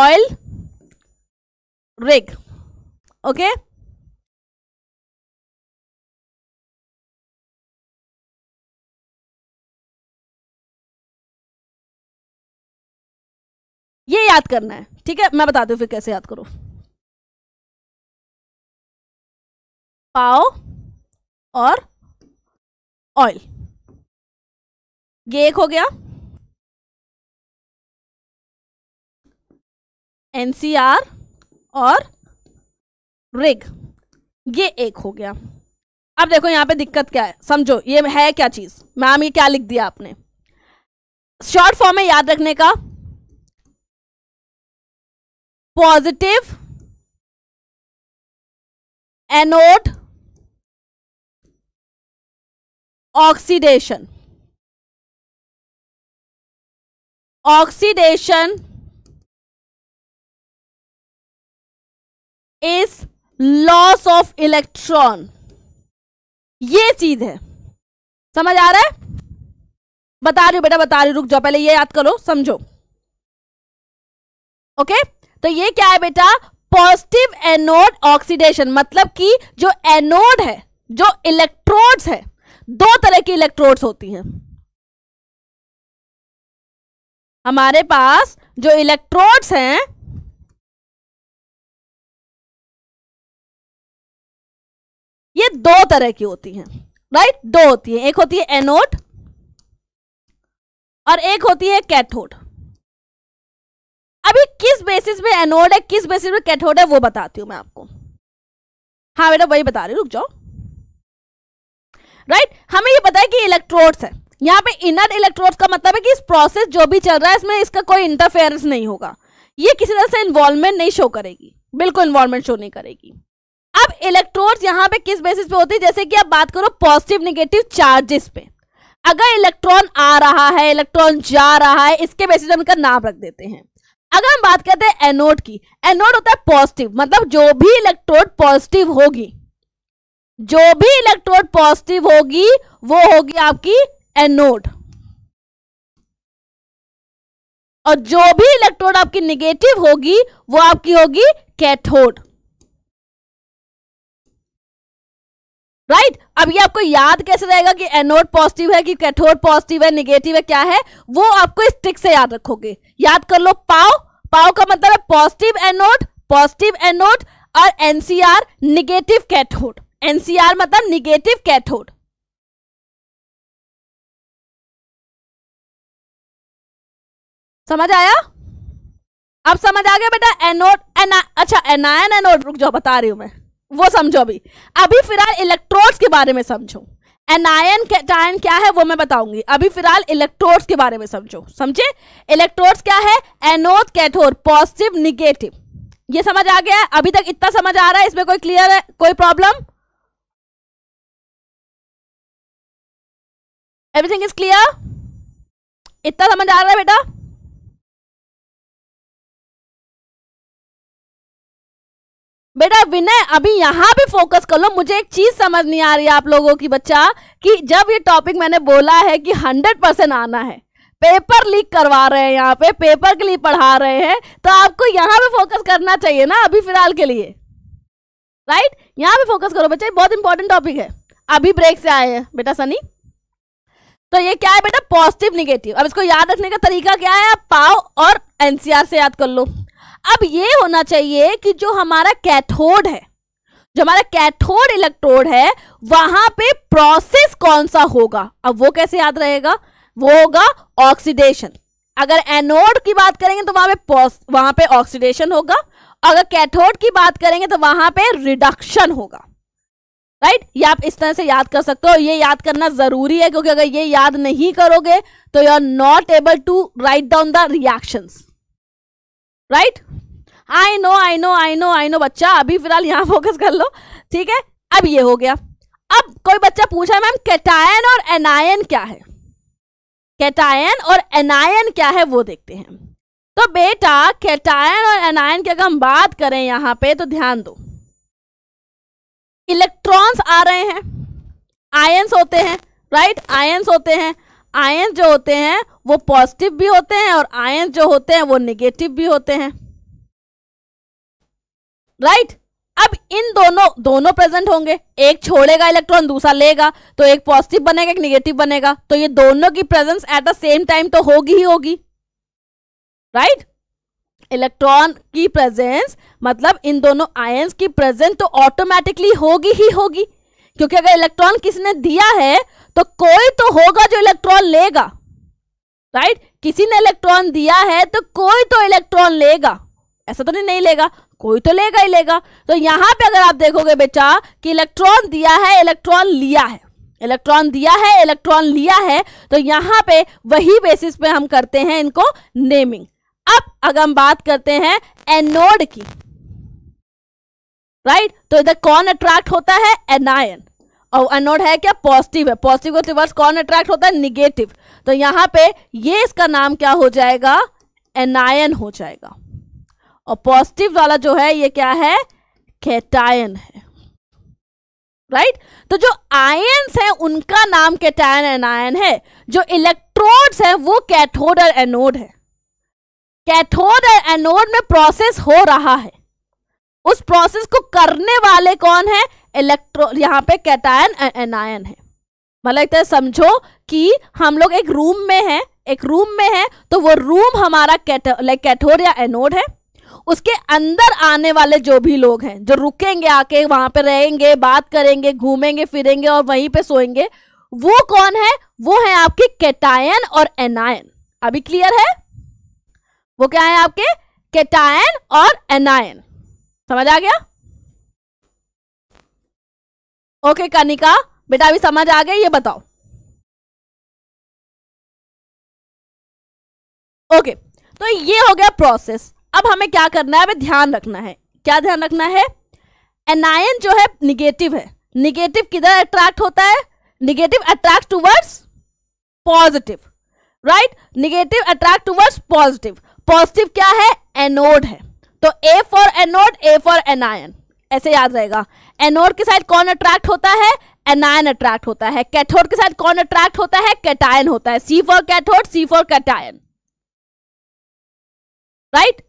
ऑयल rig okay ये याद करना है ठीक है मैं बता दू फिर कैसे याद करो पाओ और ऑयल ये एक हो गया एनसीआर और रिग ये एक हो गया अब देखो यहाँ पे दिक्कत क्या है समझो ये है क्या चीज़ मैम ये क्या लिख दिया आपने शॉर्ट फॉर्म में याद रखने का positive anode oxidation oxidation is loss of electron ये चीज है समझ आ रहा है बता रही हूं बेटा बता रही रुक जाओ पहले ये याद करो समझो ओके तो ये क्या है बेटा पॉजिटिव एनोड ऑक्सीडेशन मतलब कि जो एनोड है जो इलेक्ट्रोड्स है दो तरह की इलेक्ट्रोड्स होती हैं हमारे पास जो इलेक्ट्रोड्स हैं ये दो तरह की होती हैं राइट दो होती है एक होती है एनोड और एक होती है कैथोड अभी किस बेसिस पे एनोड है किस बेसिस पे कैथोड है वो बताती हूं मैं आपको हाँ बेटा वही बता रही रुक जाओ राइट right? हमें ये पता है कि इलेक्ट्रोड्स है यहाँ पे इनर इलेक्ट्रोड्स का मतलब है कि इस प्रोसेस जो भी चल रहा है इसमें इसका कोई इंटरफेरेंस नहीं होगा ये किसी तरह से इन्वॉल्वमेंट नहीं शो करेगी बिल्कुल इन्वॉल्वमेंट शो नहीं करेगी अब इलेक्ट्रॉन्स यहाँ पे किस बेसिस पे होते हैं जैसे कि आप बात करो पॉजिटिव निगेटिव चार्जेस पे अगर इलेक्ट्रॉन आ रहा है इलेक्ट्रॉन जा रहा है इसके बेसिस पे हम इनका नाम रख देते हैं अगर हम बात करते हैं एनोड की एनोड होता है पॉजिटिव मतलब जो भी इलेक्ट्रोड पॉजिटिव होगी जो भी इलेक्ट्रोड पॉजिटिव होगी वो होगी आपकी एनोड और जो भी इलेक्ट्रोड आपकी निगेटिव होगी वो आपकी होगी कैथोड राइट right? अब ये आपको याद कैसे रहेगा कि एनोड पॉजिटिव है कि कैथोड पॉजिटिव है निगेटिव है क्या है वो आपको इस ट्रिक से याद रखोगे याद कर लो पाओ पाओ का मतलब है पॉजिटिव एनोड पॉजिटिव एनोड और एनसीआर निगेटिव कैथोड एनसीआर मतलब निगेटिव कैथोड समझ आया अब समझ आ गया बेटा एनोड एना अच्छा एनायन एनोड रुक जाओ बता रही हूं मैं वो समझो अभी अभी फिलहाल इलेक्ट्रोड्स के बारे में समझो एनायन कैटायन क्या है वो मैं बताऊंगी अभी फिलहाल इलेक्ट्रोड्स के बारे में समझो समझे इलेक्ट्रोड्स क्या है एनोड कैथोड पॉजिटिव निगेटिव ये समझ आ गया अभी तक इतना समझ आ रहा है इसमें कोई क्लियर है कोई प्रॉब्लम एवरीथिंग इज क्लियर इतना समझ आ रहा है बेटा बेटा विनय अभी यहाँ भी फोकस कर लो मुझे एक चीज समझ नहीं आ रही है आप लोगों की बच्चा कि जब ये टॉपिक मैंने बोला है कि हंड्रेड परसेंट आना है पेपर लीक करवा रहे हैं यहाँ पे पेपर के लिए पढ़ा रहे हैं तो आपको यहाँ पे फोकस करना चाहिए ना अभी फिलहाल के लिए राइट यहाँ पे फोकस करो बच्चा बहुत इंपॉर्टेंट टॉपिक है अभी ब्रेक से आए हैं बेटा सनी तो ये क्या है बेटा पॉजिटिव निगेटिव अब इसको याद रखने का तरीका क्या है आप पाओ और एनसीआर से याद कर लो अब ये होना चाहिए कि जो हमारा कैथोड है जो हमारा कैथोड इलेक्ट्रोड है वहां पे प्रोसेस कौन सा होगा अब वो कैसे याद रहेगा वो होगा ऑक्सीडेशन अगर एनोड की बात करेंगे तो वहां पे वहां पे ऑक्सीडेशन होगा अगर कैथोड की बात करेंगे तो वहां पे रिडक्शन होगा राइट ये आप इस तरह से याद कर सकते हो ये याद करना जरूरी है क्योंकि अगर ये याद नहीं करोगे तो you are not able to write down the reactions right I know I know I know I know बच्चा अभी फिलहाल यहाँ फोकस कर लो ठीक है अब ये हो गया अब कोई बच्चा पूछा मैम कैटायन और एनायन क्या है कैटायन और एनायन क्या है वो देखते हैं तो बेटा कैटायन और एनायन की अगर हम बात करें यहाँ पे तो ध्यान दो इलेक्ट्रॉन्स आ रहे हैं आयंस होते हैं राइट आयंस होते हैं आयन जो होते हैं वो पॉजिटिव भी होते हैं और आयन जो होते हैं वो नेगेटिव भी होते हैं राइट right? अब इन दोनों दोनों प्रेजेंट होंगे एक छोड़ेगा इलेक्ट्रॉन दूसरा लेगा तो एक पॉजिटिव बनेगा एक निगेटिव बनेगा तो ये दोनों की presence at the same time तो होगी ही होगी राइट इलेक्ट्रॉन की प्रेजेंस मतलब इन दोनों आयंस की प्रेजेंस तो ऑटोमेटिकली होगी ही होगी क्योंकि अगर इलेक्ट्रॉन किसी ने दिया है तो कोई तो होगा जो इलेक्ट्रॉन लेगा राइट किसी ने इलेक्ट्रॉन दिया है तो कोई तो इलेक्ट्रॉन लेगा ऐसा तो नहीं लेगा कोई तो लेगा ही लेगा तो यहां पे अगर आप देखोगे बेटा कि इलेक्ट्रॉन दिया है इलेक्ट्रॉन लिया है इलेक्ट्रॉन दिया है इलेक्ट्रॉन लिया है तो यहां पे वही बेसिस पे हम करते हैं इनको नेमिंग अब अगर हम बात करते हैं एनोड की राइट right? तो इधर कौन अट्रैक्ट होता है एनायन और एनोड है क्या पॉजिटिव है पॉजिटिव को रिवर्स कौन अट्रैक्ट होता है निगेटिव तो यहाँ पे ये इसका नाम क्या हो जाएगा एनायन हो जाएगा और पॉजिटिव वाला जो है ये क्या है कैटायन है राइट right? तो जो आयन्स हैं उनका नाम कैटायन एनायन है जो इलेक्ट्रोड्स हैं वो कैथोड और एनोड है कैथोड और एनोड में प्रोसेस हो रहा है उस प्रोसेस को करने वाले कौन है इलेक्ट्रो यहाँ पे कैटायन एनायन है मतलब एक तरह समझो कि हम लोग एक रूम में हैं एक रूम में है तो वो रूम हमारा लाइक कैथोड या एनोड है उसके अंदर आने वाले जो भी लोग हैं जो रुकेंगे आके वहां पे रहेंगे बात करेंगे घूमेंगे फिरेंगे और वहीं पे सोएंगे वो कौन है वो है आपके कैटायन और एनायन अभी क्लियर है वो क्या है आपके कैटायन और एनायन समझ आ गया ओके कनिका बेटा अभी समझ आ गया ये बताओ ओके तो ये हो गया प्रोसेस अब हमें क्या करना है हमें ध्यान रखना है क्या ध्यान रखना है एनायन जो है निगेटिव है निगेटिव किधर अट्रैक्ट होता है negative attract towards positive right negative attract towards positive positive क्या है एनोड है तो A for anode A for anion ऐसे याद रहेगा एनोड के साइड कौन अट्रैक्ट होता है एनायन अट्रैक्ट होता है कैथोड के साइड कौन अट्रैक्ट होता है कैटायन होता है C for cathode C for cation right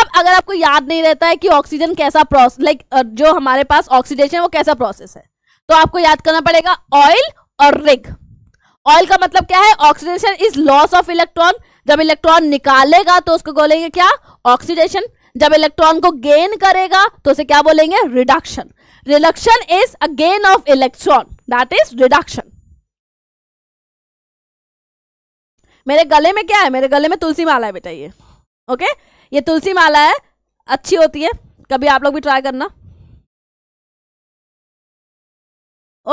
अब अगर आपको याद नहीं रहता है कि ऑक्सीजन कैसा प्रोसेस लाइक जो हमारे पास ऑक्सीडेशन है वो कैसा प्रोसेस है तो आपको याद करना पड़ेगा ऑयल और रिग ऑयल का मतलब क्या है oxidation is loss of electron जब इलेक्ट्रॉन निकालेगा तो उसको बोलेंगे क्या ऑक्सीडेशन जब इलेक्ट्रॉन को गेन करेगा तो उसे क्या बोलेंगे reduction reduction is a gain of electron that is reduction मेरे गले में क्या है मेरे गले में तुलसी माला है बेटा ये ओके ये तुलसी माला है अच्छी होती है कभी आप लोग भी ट्राई करना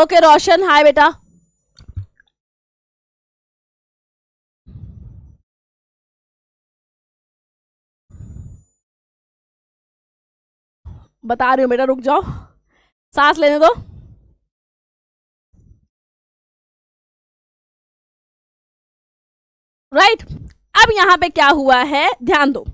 ओके रोशन हाय बेटा बता रही हूँ बेटा रुक जाओ सांस लेने दो राइट right. अब यहाँ पे क्या हुआ है ध्यान दो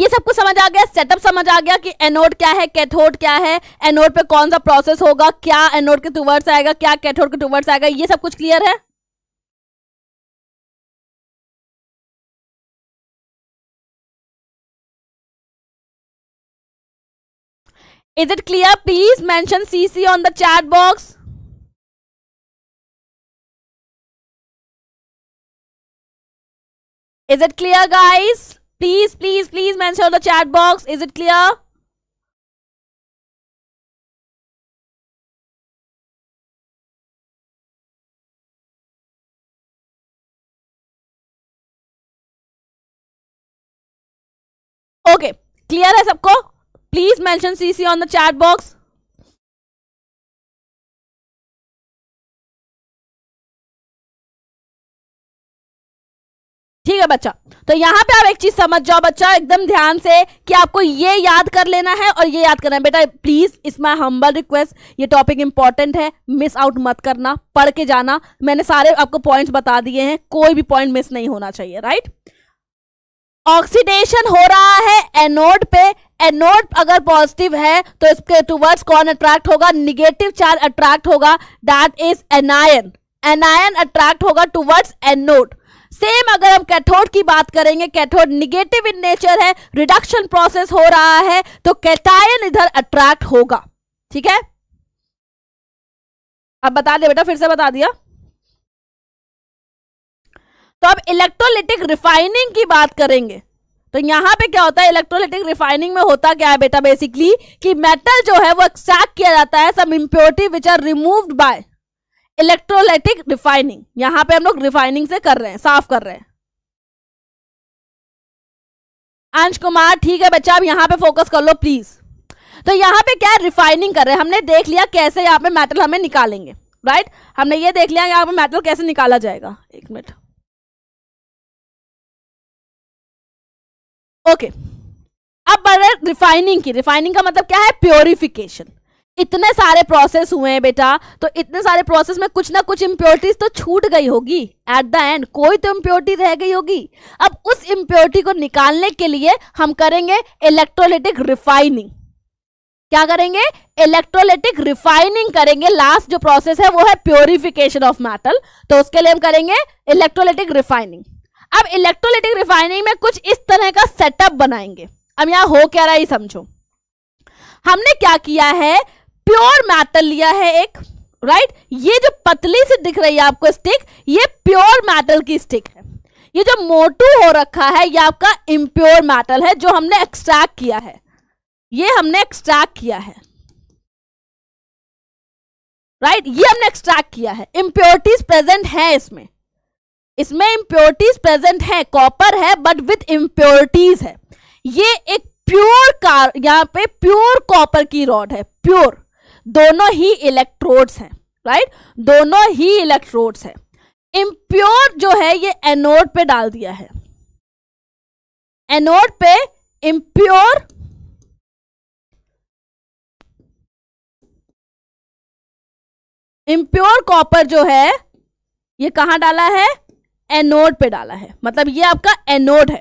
ये सब कुछ समझ आ गया सेटअप समझ आ गया कि एनोड क्या है कैथोड क्या है एनोड पे कौन सा प्रोसेस होगा क्या एनोड के टूवर्ड्स आएगा क्या कैथोड के टूवर्ड्स आएगा ये सब कुछ क्लियर है Is it clear? Please mention CC on the chat box. Is it clear, guys? Please, please, please mention on the chat box. Is it clear? Okay okay. Clear है सबको please mention CC on the chat box ठीक है बच्चा तो यहाँ पे आप एक चीज समझ जाओ बच्चा एकदम ध्यान से कि आपको ये याद कर लेना है और ये याद करना है बेटा please is my humble request ये टॉपिक इंपॉर्टेंट है मिस आउट मत करना पढ़ के जाना मैंने सारे आपको पॉइंट्स बता दिए हैं कोई भी पॉइंट मिस नहीं होना चाहिए राइट ऑक्सीडेशन हो रहा है एनोड पे एनोड अगर पॉजिटिव है तो इसके टूवर्ड्स कौन अट्रैक्ट होगा निगेटिव चार्ज अट्रैक्ट होगा that is anion anion attract होगा टूवर्ड्स एनोड सेम अगर हम कैथोड की बात करेंगे कैथोड निगेटिव इन नेचर है रिडक्शन प्रोसेस हो रहा है तो कैटायन इधर अट्रैक्ट होगा ठीक है अब बता दिया बेटा फिर से बता दिया तो अब इलेक्ट्रोलिटिक रिफाइनिंग की बात करेंगे तो यहाँ पे क्या होता है इलेक्ट्रोलिटिक रिफाइनिंग में होता क्या है बेटा बेसिकली कि मेटल जो है वो एक्सट्रैक्ट किया जाता है some impurity which are removed by electrolytic refining यहाँ पे हम लोग रिफाइनिंग से कर रहे हैं साफ कर रहे हैं अंश कुमार ठीक है बच्चा अब यहाँ पे फोकस कर लो प्लीज तो यहाँ पे क्या रिफाइनिंग कर रहे हैं हमने देख लिया कैसे यहाँ पे मेटल हमें निकालेंगे राइट हमने ये देख लिया यहाँ पे मेटल कैसे निकाला जाएगा एक मिनट ओके अब बढ़ रिफाइनिंग की रिफाइनिंग का मतलब क्या है प्योरिफिकेशन इतने सारे प्रोसेस हुए हैं बेटा तो इतने सारे प्रोसेस में कुछ ना कुछ इम्प्योरिटीज तो छूट गई होगी एट द एंड कोई तो इम्प्योरिटी रह गई होगी अब उस इम्प्योरिटी को निकालने के लिए हम करेंगे इलेक्ट्रोलिटिक रिफाइनिंग क्या करेंगे इलेक्ट्रोलिटिक रिफाइनिंग करेंगे लास्ट जो प्रोसेस है वो है प्योरिफिकेशन ऑफ मेटल तो उसके लिए हम करेंगे इलेक्ट्रोलिटिक रिफाइनिंग अब इलेक्ट्रोलिटिक रिफाइनिंग में कुछ इस तरह का सेटअप बनाएंगे अब यहाँ हो क्या रहा है समझो हमने क्या किया है प्योर मेटल लिया है एक राइट right? ये जो पतली से दिख रही है आपको स्टिक ये प्योर मेटल की स्टिक है ये जो मोटू हो रखा है ये आपका इम्प्योर मेटल है जो हमने एक्सट्रैक्ट किया है ये हमने एक्सट्रैक्ट किया है राइट right? ये हमने एक्सट्रैक्ट किया है इम्प्योरिटीज प्रेजेंट है इसमें इसमें इम्प्योरिटीज प्रेजेंट है कॉपर है बट विथ इम्प्योरिटीज है ये एक प्योर कार यहाँ पे प्योर कॉपर की रॉड है प्योर दोनों ही इलेक्ट्रोड्स हैं राइट दोनों ही इलेक्ट्रोड्स हैं इम्प्योर जो है ये एनोड पे डाल दिया है एनोड पे इम्प्योर इम्प्योर कॉपर जो है ये कहाँ डाला है एनोड पे डाला है मतलब ये आपका एनोड है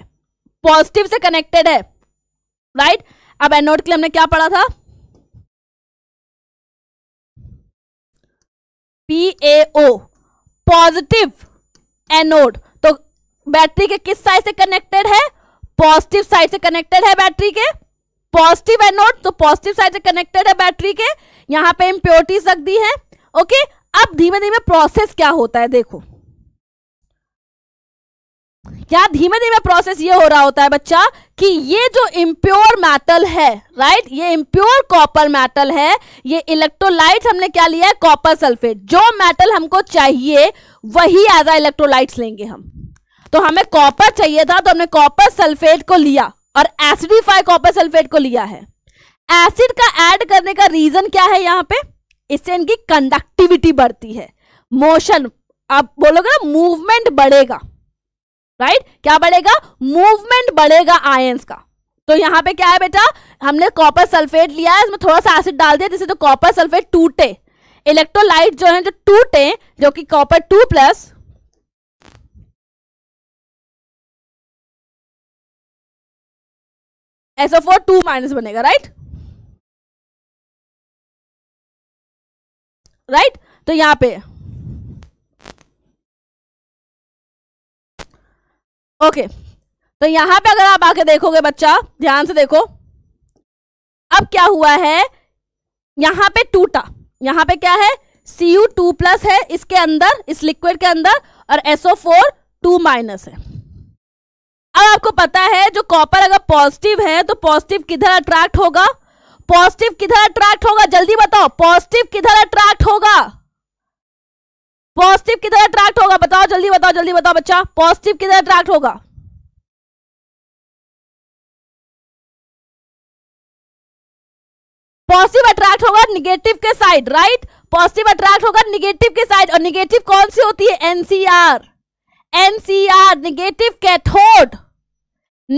पॉजिटिव से कनेक्टेड है राइट अब एनोड के लिए हमने क्या पढ़ा था पी एओ पॉजिटिव एनोड तो बैटरी के किस साइड से कनेक्टेड है पॉजिटिव साइड से कनेक्टेड है बैटरी के पॉजिटिव एनोड तो पॉजिटिव साइड से कनेक्टेड है बैटरी के यहां पे इम्प्योरिटीज रख दी है ओके अब धीमे धीमे प्रोसेस क्या होता है देखो क्या धीमे धीमे प्रोसेस ये हो रहा होता है बच्चा कि ये जो इम्प्योर मेटल है राइट ये इम्प्योर कॉपर मेटल है ये इलेक्ट्रोलाइट्स हमने क्या लिया है कॉपर सल्फेट जो मेटल हमको चाहिए वही एज आ इलेक्ट्रोलाइट लेंगे हम तो हमें कॉपर चाहिए था तो हमने कॉपर सल्फेट को लिया और एसिडिफाई कॉपर सल्फेट को लिया है एसिड का एड करने का रीजन क्या है यहाँ पे इससे इनकी कंडक्टिविटी बढ़ती है मोशन आप बोलोगे ना मूवमेंट बढ़ेगा राइट right? क्या बढ़ेगा मूवमेंट बढ़ेगा आयंस का तो यहाँ पे क्या है बेटा हमने कॉपर सल्फेट लिया है इसमें थोड़ा सा एसिड डाल दिया जिससे तो कॉपर सल्फेट टूटे इलेक्ट्रोलाइट जो है जो टूटे जो कि copper two plus SO four two minus बनेगा राइट राइट तो यहां पे ओके तो यहां पे अगर आप आके देखोगे बच्चा ध्यान से देखो अब क्या हुआ है यहां पे टूटा यहाँ पे क्या है सी यू टू प्लस है इसके अंदर इस लिक्विड के अंदर और एसओ फोर टू माइनस है अब आपको पता है जो कॉपर अगर पॉजिटिव है तो पॉजिटिव किधर अट्रैक्ट होगा पॉजिटिव किधर अट्रैक्ट होगा जल्दी बताओ पॉजिटिव किधर अट्रैक्ट होगा पॉजिटिव किधर अट्रैक्ट होगा बताओ जल्दी बताओ जल्दी बताओ बच्चा पॉजिटिव किधर अट्रैक्ट होगा पॉजिटिव अट्रैक्ट होगा निगेटिव के साइड राइट पॉजिटिव अट्रैक्ट होगा निगेटिव के साइड और निगेटिव कौन सी होती है NCR NCR negative cathode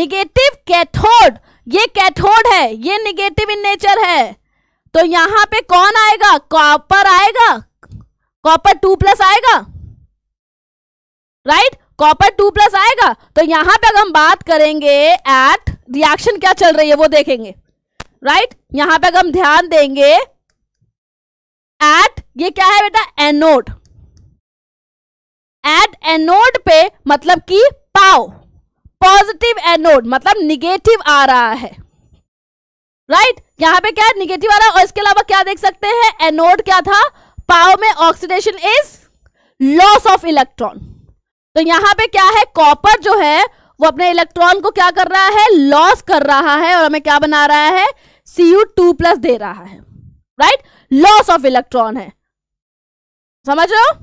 negative cathode ये कैथोड है ये निगेटिव इन नेचर है तो यहां पे कौन आएगा कॉपर आएगा कॉपर टू प्लस आएगा राइट कॉपर टू प्लस आएगा तो यहां पे अगर हम बात करेंगे एट रिएक्शन क्या चल रही है वो देखेंगे राइट यहां पे अगर हम ध्यान देंगे एट ये क्या है बेटा एनोड एट एनोड पे मतलब कि पाओ पॉजिटिव एनोड मतलब निगेटिव आ रहा है राइट right? यहां पे क्या है निगेटिव आ रहा है और इसके अलावा क्या देख सकते हैं एनोड क्या था पाओ में oxidation is loss of electron तो यहां पे क्या है कॉपर जो है वो अपने इलेक्ट्रॉन को क्या कर रहा है लॉस कर रहा है और हमें क्या बना रहा है सी टू प्लस दे रहा है राइट लॉस ऑफ इलेक्ट्रॉन है समझ रहे हो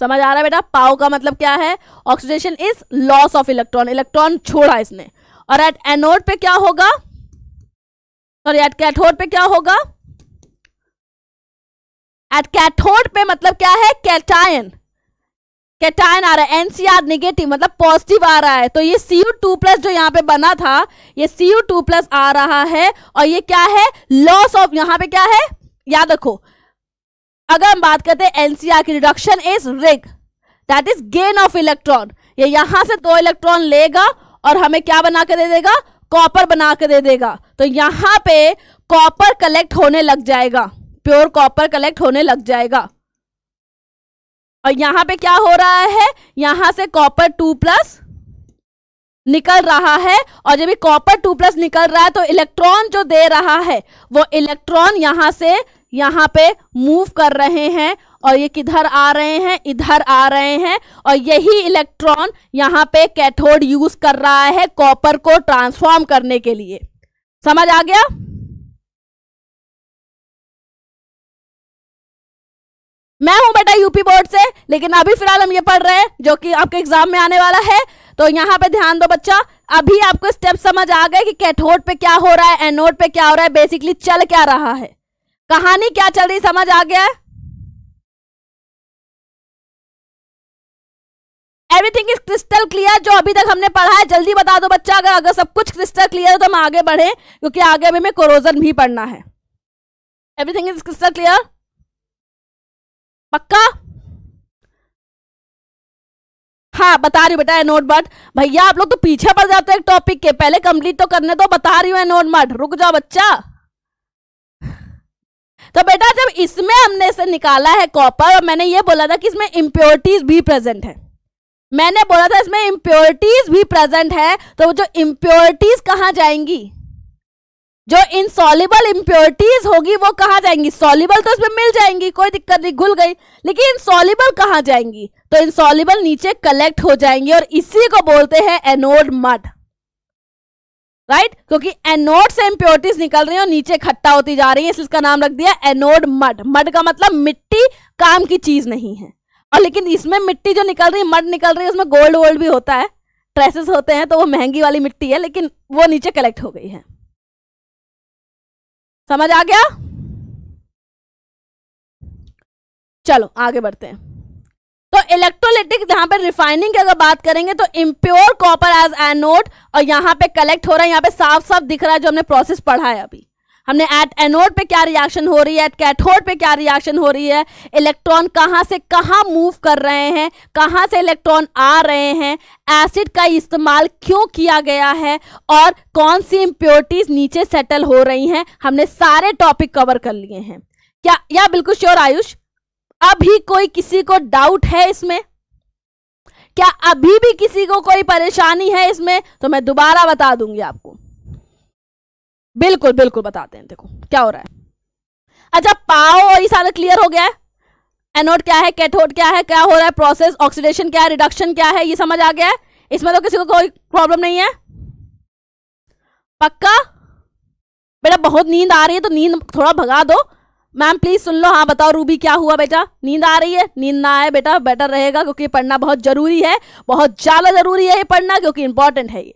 समझ आ रहा है बेटा पाओ का मतलब क्या है oxidation is loss of electron electron छोड़ा इसने और एट एनोड पे क्या होगा सॉरी एट कैथोड पे क्या होगा एट कैथोड पे मतलब क्या है कैटायन कैटायन आ रहा है एनसीआर निगेटिव मतलब पॉजिटिव आ रहा है तो ये सी यू टू प्लस जो यहाँ पे बना था ये सी यू टू प्लस आ रहा है और ये क्या है लॉस ऑफ यहाँ पे क्या है याद रखो अगर हम बात करते हैं एनसीआर की reduction is RIG that is gain of electron ये यहां से दो इलेक्ट्रॉन लेगा और हमें क्या बना के दे देगा कॉपर बना के दे देगा तो यहां पे कॉपर कलेक्ट होने लग जाएगा प्योर कॉपर कलेक्ट होने लग जाएगा और यहां पे क्या हो रहा है यहां से कॉपर टू प्लस निकल रहा है और जब कॉपर टू प्लस निकल रहा है तो इलेक्ट्रॉन जो दे रहा है वो इलेक्ट्रॉन यहां से यहां पे मूव कर रहे हैं और ये किधर आ रहे हैं इधर आ रहे हैं और यही इलेक्ट्रॉन यहां पे कैथोड यूज कर रहा है कॉपर को ट्रांसफॉर्म करने के लिए समझ आ गया मैं हूं बेटा यूपी बोर्ड से लेकिन अभी फिलहाल हम ये पढ़ रहे हैं जो कि आपके एग्जाम में आने वाला है तो यहाँ पे ध्यान दो बच्चा अभी आपको स्टेप समझ आ गए कि कैथोड पे क्या हो रहा है एनोड पे क्या हो रहा है बेसिकली चल क्या रहा है कहानी क्या चल रही समझ आ गया एवरीथिंग इज क्रिस्टल क्लियर जो अभी तक हमने पढ़ा है जल्दी बता दो बच्चा अगर अगर सब कुछ क्रिस्टल क्लियर हो तो हम आगे बढ़े क्योंकि आगे हमें कोरोजन भी पढ़ना है एवरीथिंग इज क्रिस्टल क्लियर पक्का हाँ बता रही हूँ बेटा नोट मठ भैया आप लोग तो पीछे पड़ जाते हैं टॉपिक के पहले कंप्लीट तो करने तो बता रही हूँ नोट मठ रुक जाओ बच्चा तो बेटा जब इसमें हमने से निकाला है कॉपर और मैंने ये बोला था कि इसमें इम्प्योरिटीज भी प्रेजेंट है मैंने बोला था इसमें इम्प्योरिटीज भी प्रेजेंट है तो जो इम्प्योरिटीज कहाँ जाएंगी जो इनसॉल्युबल इम्प्योरिटीज होगी वो कहाँ जाएंगी सोलिबल तो इसमें मिल जाएंगी कोई दिक्कत नहीं घुल गई लेकिन इनसॉल्युबल कहाँ जाएंगी तो इनसॉल्युबल नीचे कलेक्ट हो जाएंगी और इसी को बोलते हैं एनोड मड राइट क्योंकि एनोड से इम्प्योरिटीज निकल रही है और नीचे खट्टा होती जा रही है इसलिए इसका नाम रख दिया एनोड मड मड का मतलब मिट्टी काम की चीज नहीं है और लेकिन इसमें मिट्टी जो निकल रही है मड निकल रही है उसमें गोल्ड वोल्ड भी होता है ट्रेसेस होते हैं तो वो महंगी वाली मिट्टी है लेकिन वो नीचे कलेक्ट हो गई है समझ आ गया चलो आगे बढ़ते हैं तो इलेक्ट्रोलिटिक यहां पर रिफाइनिंग की अगर बात करेंगे तो इम्प्योर कॉपर एज एनोड और यहां पे कलेक्ट हो रहा है यहां पे साफ साफ दिख रहा है जो हमने प्रोसेस पढ़ा है अभी हमने एट एनोड पे क्या रिएक्शन हो रही है एट कैथोड पे क्या रिएक्शन हो रही है इलेक्ट्रॉन कहाँ से कहाँ मूव कर रहे हैं कहाँ से इलेक्ट्रॉन आ रहे हैं एसिड का इस्तेमाल क्यों किया गया है और कौन सी इम्प्योरिटीज नीचे सेटल हो रही हैं हमने सारे टॉपिक कवर कर लिए हैं क्या या बिल्कुल श्योर आयुष अभी कोई किसी को डाउट है इसमें क्या अभी भी किसी को कोई परेशानी है इसमें तो मैं दोबारा बता दूंगी आपको बिल्कुल बिल्कुल बताते हैं देखो क्या हो रहा है अच्छा पाओ और ये सारा क्लियर हो गया है एनोड क्या है कैथोड क्या है क्या हो रहा है प्रोसेस ऑक्सीडेशन क्या है रिडक्शन क्या है ये समझ आ गया है इसमें तो किसी को कोई प्रॉब्लम नहीं है पक्का बेटा बहुत नींद आ रही है तो नींद थोड़ा भगा दो मैम प्लीज सुन लो हाँ बताओ रूबी क्या हुआ बेटा नींद आ रही है नींद ना आए बेटा बेटर रहेगा क्योंकि पढ़ना बहुत जरूरी है बहुत ज़्यादा जरूरी है ये पढ़ना क्योंकि इंपॉर्टेंट है ये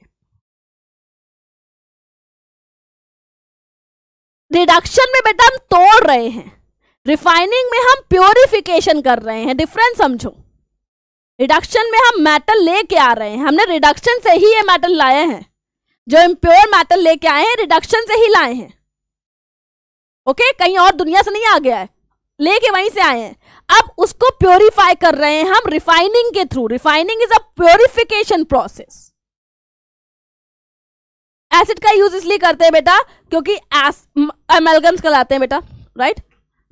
रिडक्शन में बेटा हम तोड़ रहे हैं रिफाइनिंग में हम प्योरिफिकेशन कर रहे हैं डिफरेंस समझो रिडक्शन में हम मेटल लेके आ रहे हैं हमने रिडक्शन से ही ये मेटल लाए हैं जो इम्प्योर मेटल लेके आए हैं रिडक्शन से ही लाए हैं ओके okay? कहीं और दुनिया से नहीं आ गया है लेके वहीं से आए हैं अब उसको प्योरीफाई कर रहे हैं हम रिफाइनिंग के through refining is a purification process acid का यूज इसलिए करते हैं बेटा क्योंकि एमेलगम्स कहलाते हैं बेटा राइट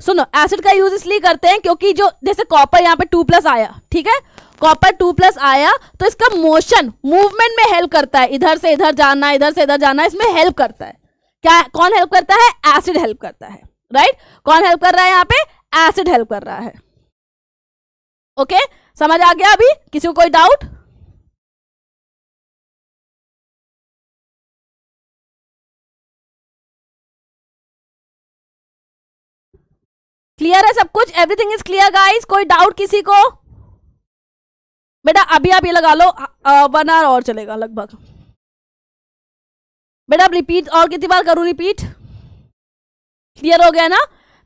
सुनो एसिड का यूज इसलिए करते हैं क्योंकि जो जैसे कॉपर यहाँ पे टू प्लस आया ठीक है कॉपर टू प्लस आया तो इसका मोशन मूवमेंट में हेल्प करता है इधर से इधर जाना इधर से इधर जाना इसमें हेल्प करता है क्या कौन हेल्प करता है एसिड हेल्प करता है राइट कौन हेल्प कर रहा है यहाँ पे एसिड हेल्प कर रहा है ओके समझ आ गया अभी किसी को कोई डाउट क्लियर है सब कुछ एवरीथिंग इज क्लियर गाइस कोई डाउट किसी को बेटा अभी आप ये लगा लो वन आवर और चलेगा लगभग बेटा रिपीट और कितनी बार करूं रिपीट क्लियर हो गया ना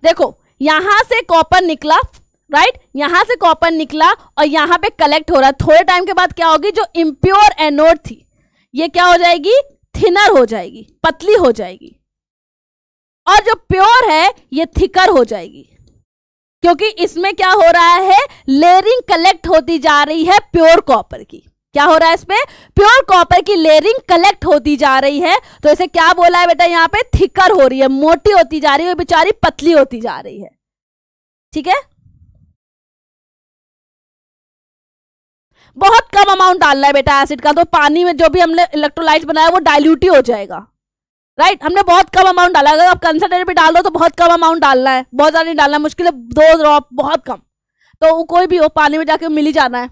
देखो यहां से कॉपर निकला राइट यहां से कॉपर निकला और यहां पे कलेक्ट हो रहा है थोड़े टाइम के बाद क्या होगी जो इम्प्योर एनोड थी ये क्या हो जाएगी थिनर हो जाएगी पतली हो जाएगी और जो प्योर है ये थिकर हो जाएगी क्योंकि इसमें क्या हो रहा है लेयरिंग कलेक्ट होती जा रही है प्योर कॉपर की क्या हो रहा है इसमें प्योर कॉपर की लेयरिंग कलेक्ट होती जा रही है तो इसे क्या बोला है बेटा यहाँ पे थिकर हो रही है मोटी होती जा रही है बेचारी पतली होती जा रही है ठीक है बहुत कम अमाउंट डालना है बेटा एसिड का तो पानी में जो भी हमने इलेक्ट्रोलाइट बनाया वो डायल्यूट ही हो जाएगा राइट right? हमने बहुत कम अमाउंट डाला अगर आप कंसल्टेंट भी डाल दो तो बहुत कम अमाउंट डालना है बहुत ज़्यादा नहीं डालना मुश्किल है दो ड्रॉप बहुत कम तो वो कोई भी हो पानी में जाके मिल ही जाना है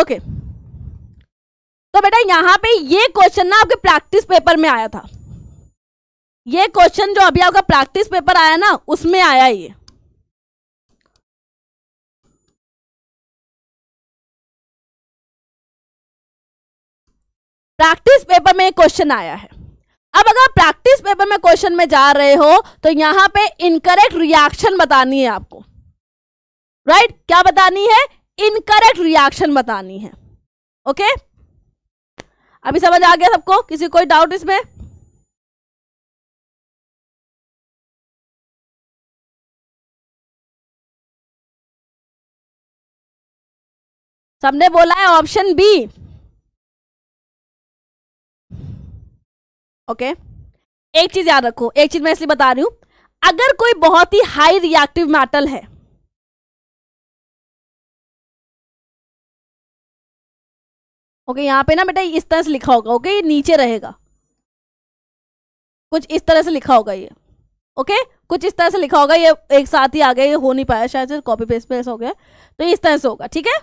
ओके okay. तो बेटा यहाँ पे ये क्वेश्चन ना आपके प्रैक्टिस पेपर में आया था ये क्वेश्चन जो अभी आपका प्रैक्टिस पेपर आया ना उसमें आया ये प्रैक्टिस पेपर में क्वेश्चन आया है अब अगर प्रैक्टिस पेपर में क्वेश्चन में जा रहे हो तो यहां पे इनकरेक्ट रिएक्शन बतानी है आपको राइट right? क्या बतानी है इनकरेक्ट रिएक्शन बतानी है ओके okay? अभी समझ आ गया सबको किसी कोई डाउट इसमें सबने बोला है ऑप्शन बी ओके एक चीज याद रखो एक चीज मैं इसलिए बता रही हूं अगर कोई बहुत ही हाई रिएक्टिव मेटल है ओके यहां पे ना बेटा इस तरह से लिखा होगा ओके ये नीचे रहेगा कुछ इस तरह से लिखा होगा ये ओके कुछ इस तरह से लिखा होगा ये एक साथ ही आ गया ये हो नहीं पाया शायद कॉपी पेस्ट पे ऐसा हो गया तो इस तरह से होगा ठीक है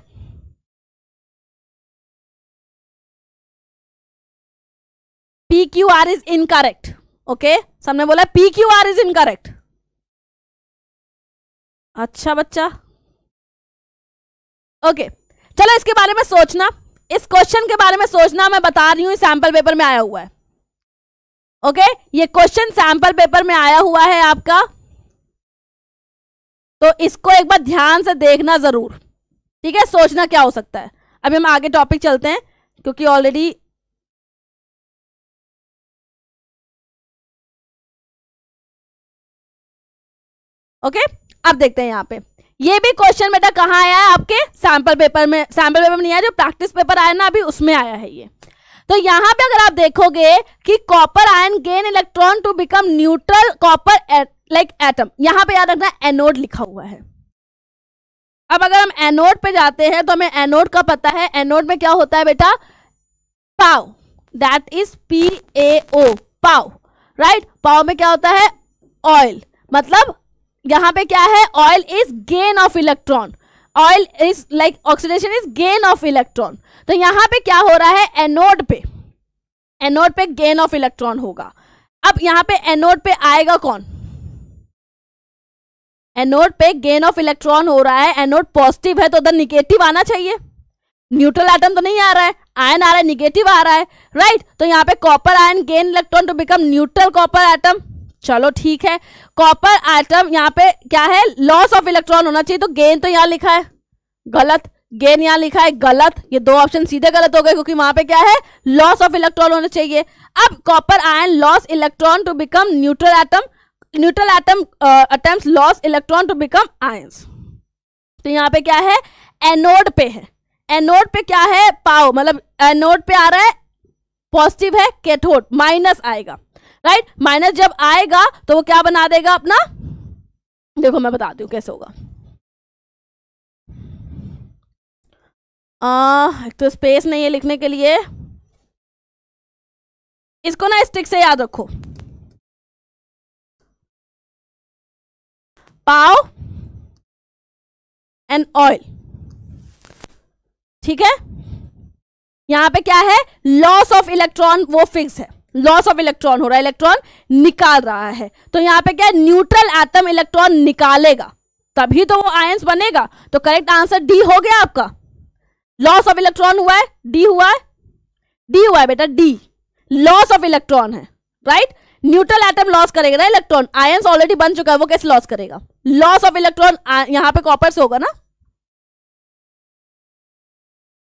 P Q R is incorrect okay सबने बोला P Q R is incorrect अच्छा बच्चा ओके चलो इसके बारे में सोचना इस क्वेश्चन के बारे में सोचना मैं बता रही हूं सैंपल पेपर में आया हुआ है ओके okay? ये क्वेश्चन सैंपल पेपर में आया हुआ है आपका तो इसको एक बार ध्यान से देखना जरूर ठीक है सोचना क्या हो सकता है अभी हम आगे टॉपिक चलते हैं क्योंकि ऑलरेडी ओके अब देखते हैं यहाँ पे ये भी क्वेश्चन बेटा कहाँ आया है आपके सैम्पल पेपर में सैम्पल पेपर में नहीं आया जो प्रैक्टिस पेपर आया ना अभी उसमें आया है ये तो यहाँ पे अगर आप देखोगे कि copper ion gain electron to become neutral copper like atom यहाँ पे याद रखना एनोड लिखा हुआ है अब अगर हम एनोड पे जाते हैं तो हमें एनोड का पता है एनोड में क्या होता है बेटा पाव that is P A O पाव राइट पाव में क्या होता है ऑयल मतलब यहाँ पे क्या है OIL is gain of electron OIL is like oxidation is gain of electron तो यहाँ पे क्या हो रहा है एनोड पे एनोड पे गेन ऑफ इलेक्ट्रॉन होगा अब यहाँ पे एनोड पे आएगा कौन एनोड पे गेन ऑफ इलेक्ट्रॉन हो रहा है एनोड पॉजिटिव है तो उधर निगेटिव आना चाहिए न्यूट्रल आइटम तो नहीं आ रहा है आयन आ रहा है निगेटिव आ रहा है राइट right? तो यहाँ पे copper ion gain electron to become neutral copper atom चलो ठीक है कॉपर आइटम यहाँ पे क्या है लॉस ऑफ इलेक्ट्रॉन होना चाहिए तो गेन तो यहाँ लिखा है गलत गेन यहाँ लिखा है गलत ये दो ऑप्शन सीधे गलत हो गए क्योंकि वहां पे क्या है लॉस ऑफ इलेक्ट्रॉन होना चाहिए अब copper ion loss electron to become neutral atom neutral atom atom loss electron to become ion तो यहाँ पे क्या है एनोड पे है एनोड पे क्या है पाओ मतलब एनोड पे आ रहा है पॉजिटिव है कैथोड माइनस आएगा राइट माइनस जब आएगा तो वो क्या बना देगा अपना देखो मैं बताती हूँ कैसे होगा आ, एक तो स्पेस नहीं है लिखने के लिए इसको ना स्टिक से याद रखो पाव एंड ऑयल ठीक है यहां पे क्या है लॉस ऑफ इलेक्ट्रॉन वो फिक्स है लॉस ऑफ इलेक्ट्रॉन हो रहा है इलेक्ट्रॉन निकाल रहा है तो यहाँ पे क्या न्यूट्रल एटम इलेक्ट्रॉन निकालेगा तभी तो वो आयंस बनेगा तो करेक्ट आंसर डी हो गया आपका लॉस ऑफ इलेक्ट्रॉन हुआ है डी हुआ है डी हुआ है बेटा डी लॉस ऑफ इलेक्ट्रॉन है राइट न्यूट्रल एटम लॉस करेगा ना इलेक्ट्रॉन आयंस ऑलरेडी बन चुका है वो कैसे लॉस करेगा लॉस ऑफ इलेक्ट्रॉन यहाँ पे कॉपर से होगा ना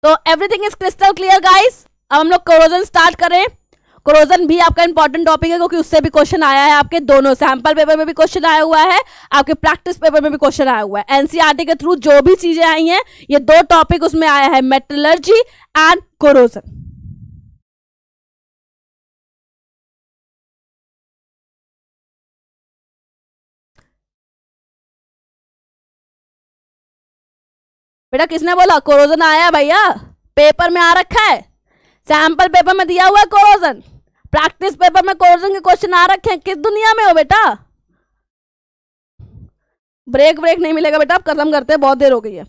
तो everything is crystal clear guys अब हम लोग क्रोजन स्टार्ट करें क्रोजन भी आपका इंपॉर्टेंट टॉपिक है क्योंकि उससे भी क्वेश्चन आया है आपके दोनों सैंपल पेपर में भी क्वेश्चन आया हुआ है आपके प्रैक्टिस पेपर में भी क्वेश्चन आया हुआ है एनसीआरटी e के थ्रू जो भी चीजें आई हैं ये दो टॉपिक उसमें आया है मेटलर्जी एंड क्रोजन बेटा किसने बोला कोरोजन आया भैया पेपर में आ रखा है सैंपल पेपर में दिया हुआ है कोरोजन प्रैक्टिस पेपर में क्वेश्चन के क्वेश्चन आ रखे हैं किस दुनिया में हो बेटा ब्रेक ब्रेक नहीं मिलेगा बेटा आप खत्म करते हैं बहुत देर हो गई है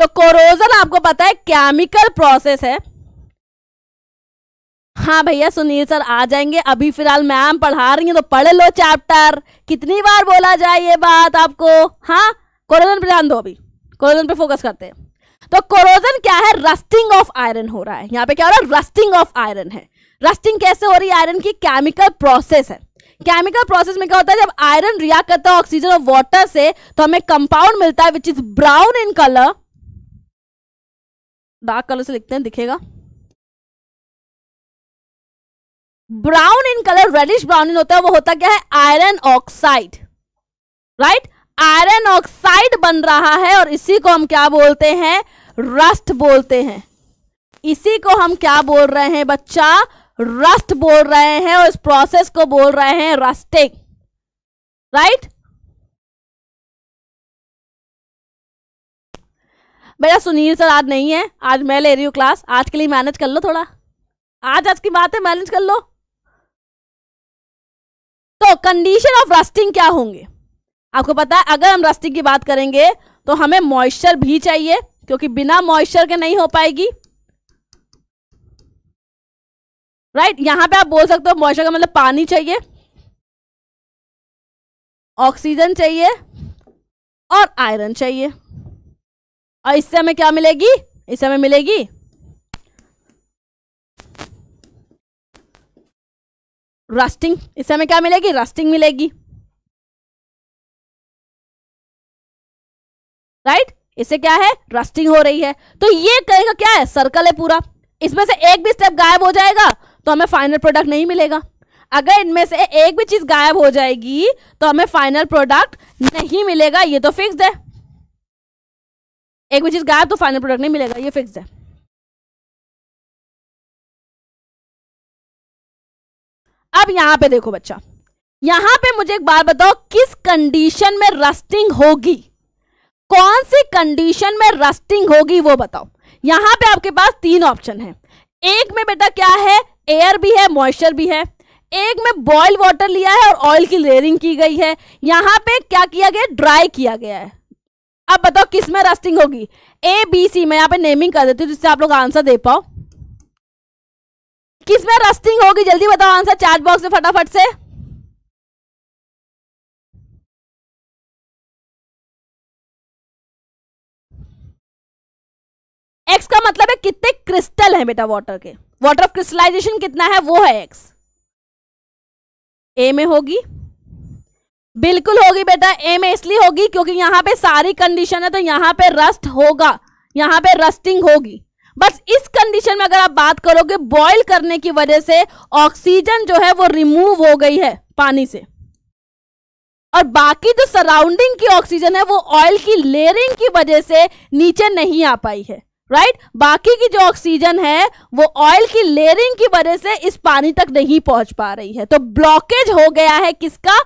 तो कोरोजन आपको पता है केमिकल प्रोसेस है हाँ भैया सुनील सर आ जाएंगे अभी फिलहाल मैम पढ़ा रही हैं तो पढ़ लो चैप्टर कितनी बार बोला जाए ये बात आपको हाँ कोरोजन पे ध्यान दो अभी कोरोजन पे फोकस करते हैं तो कोरोजन क्या है रस्टिंग ऑफ आयरन हो रहा है यहाँ पे क्या हो रहा है रस्टिंग ऑफ आयरन है रस्टिंग कैसे हो रही है आयरन की केमिकल प्रोसेस है केमिकल प्रोसेस में क्या होता है जब आयरन रिया करता है ऑक्सीजन और वाटर से तो हमें कंपाउंड मिलता है which is brown in colour dark colour से लिखते हैं दिखेगा brown in colour reddish brown in होता है वो होता क्या है iron oxide right iron oxide बन रहा है और इसी को हम क्या बोलते हैं रस्ट बोलते हैं इसी को हम क्या बोल रहे हैं बच्चा रस्ट बोल रहे हैं और इस प्रोसेस को बोल रहे हैं रस्टिंग राइट बेटा सुनील सर आज नहीं है आज मैं ले रही हूँ क्लास आज के लिए मैनेज कर लो थोड़ा आज आज की बात है मैनेज कर लो तो कंडीशन ऑफ रस्टिंग क्या होंगे आपको पता है अगर हम रस्टिंग की बात करेंगे तो हमें मॉइस्चर भी चाहिए क्योंकि बिना मॉइस्चर के नहीं हो पाएगी राइट right? यहां पे आप बोल सकते हो मॉइस्चर का मतलब पानी चाहिए ऑक्सीजन चाहिए और आयरन चाहिए और इससे हमें क्या मिलेगी इससे हमें मिलेगी रस्टिंग इससे हमें क्या मिलेगी रस्टिंग मिलेगी राइट right? इससे क्या है रस्टिंग हो रही है तो ये कहेगा क्या है सर्कल है पूरा इसमें से एक भी स्टेप गायब हो जाएगा तो हमें फाइनल प्रोडक्ट नहीं मिलेगा अगर इनमें से एक भी चीज़ गायब हो जाएगी तो हमें फाइनल प्रोडक्ट नहीं मिलेगा ये तो फिक्स है एक भी चीज़ गायब तो फाइनल प्रोडक्ट नहीं मिलेगा ये फिक्स है अब यहां पे देखो बच्चा यहां पे मुझे एक बार बताओ किस कंडीशन में रस्टिंग होगी कौन सी कंडीशन में रस्टिंग होगी वो बताओ यहां पे आपके पास तीन ऑप्शन है एक में बेटा क्या है एयर भी है मॉइस्चर भी है एक में बॉयल वाटर लिया है और ऑयल की लेयरिंग की गई है यहाँ पे क्या किया गया ड्राई किया गया है अब बताओ किस में रस्टिंग होगी ए बी सी मैं यहाँ पे नेमिंग कर देती हूँ जिससे आप लोग आंसर दे पाओ किस में रस्टिंग होगी जल्दी बताओ आंसर चैट बॉक्स में फटाफट से एक्स का मतलब है कितने क्रिस्टल है बेटा वाटर के वाटर ऑफ क्रिस्टलाइजेशन कितना है वो है एक्स ए में होगी बिल्कुल होगी बेटा ए में इसलिए होगी क्योंकि यहां पे सारी कंडीशन है तो यहां पे रस्ट होगा यहां पे रस्टिंग होगी बस इस कंडीशन में अगर आप बात करोगे बॉईल करने की वजह से ऑक्सीजन जो है वो रिमूव हो गई है पानी से और बाकी जो सराउंडिंग की ऑक्सीजन है वो ऑयल की लेयरिंग की वजह से नीचे नहीं आ पाई है राइट right? बाकी की जो ऑक्सीजन है वो ऑयल की लेयरिंग की वजह से इस पानी तक नहीं पहुंच पा रही है तो ब्लॉकेज हो गया है किसका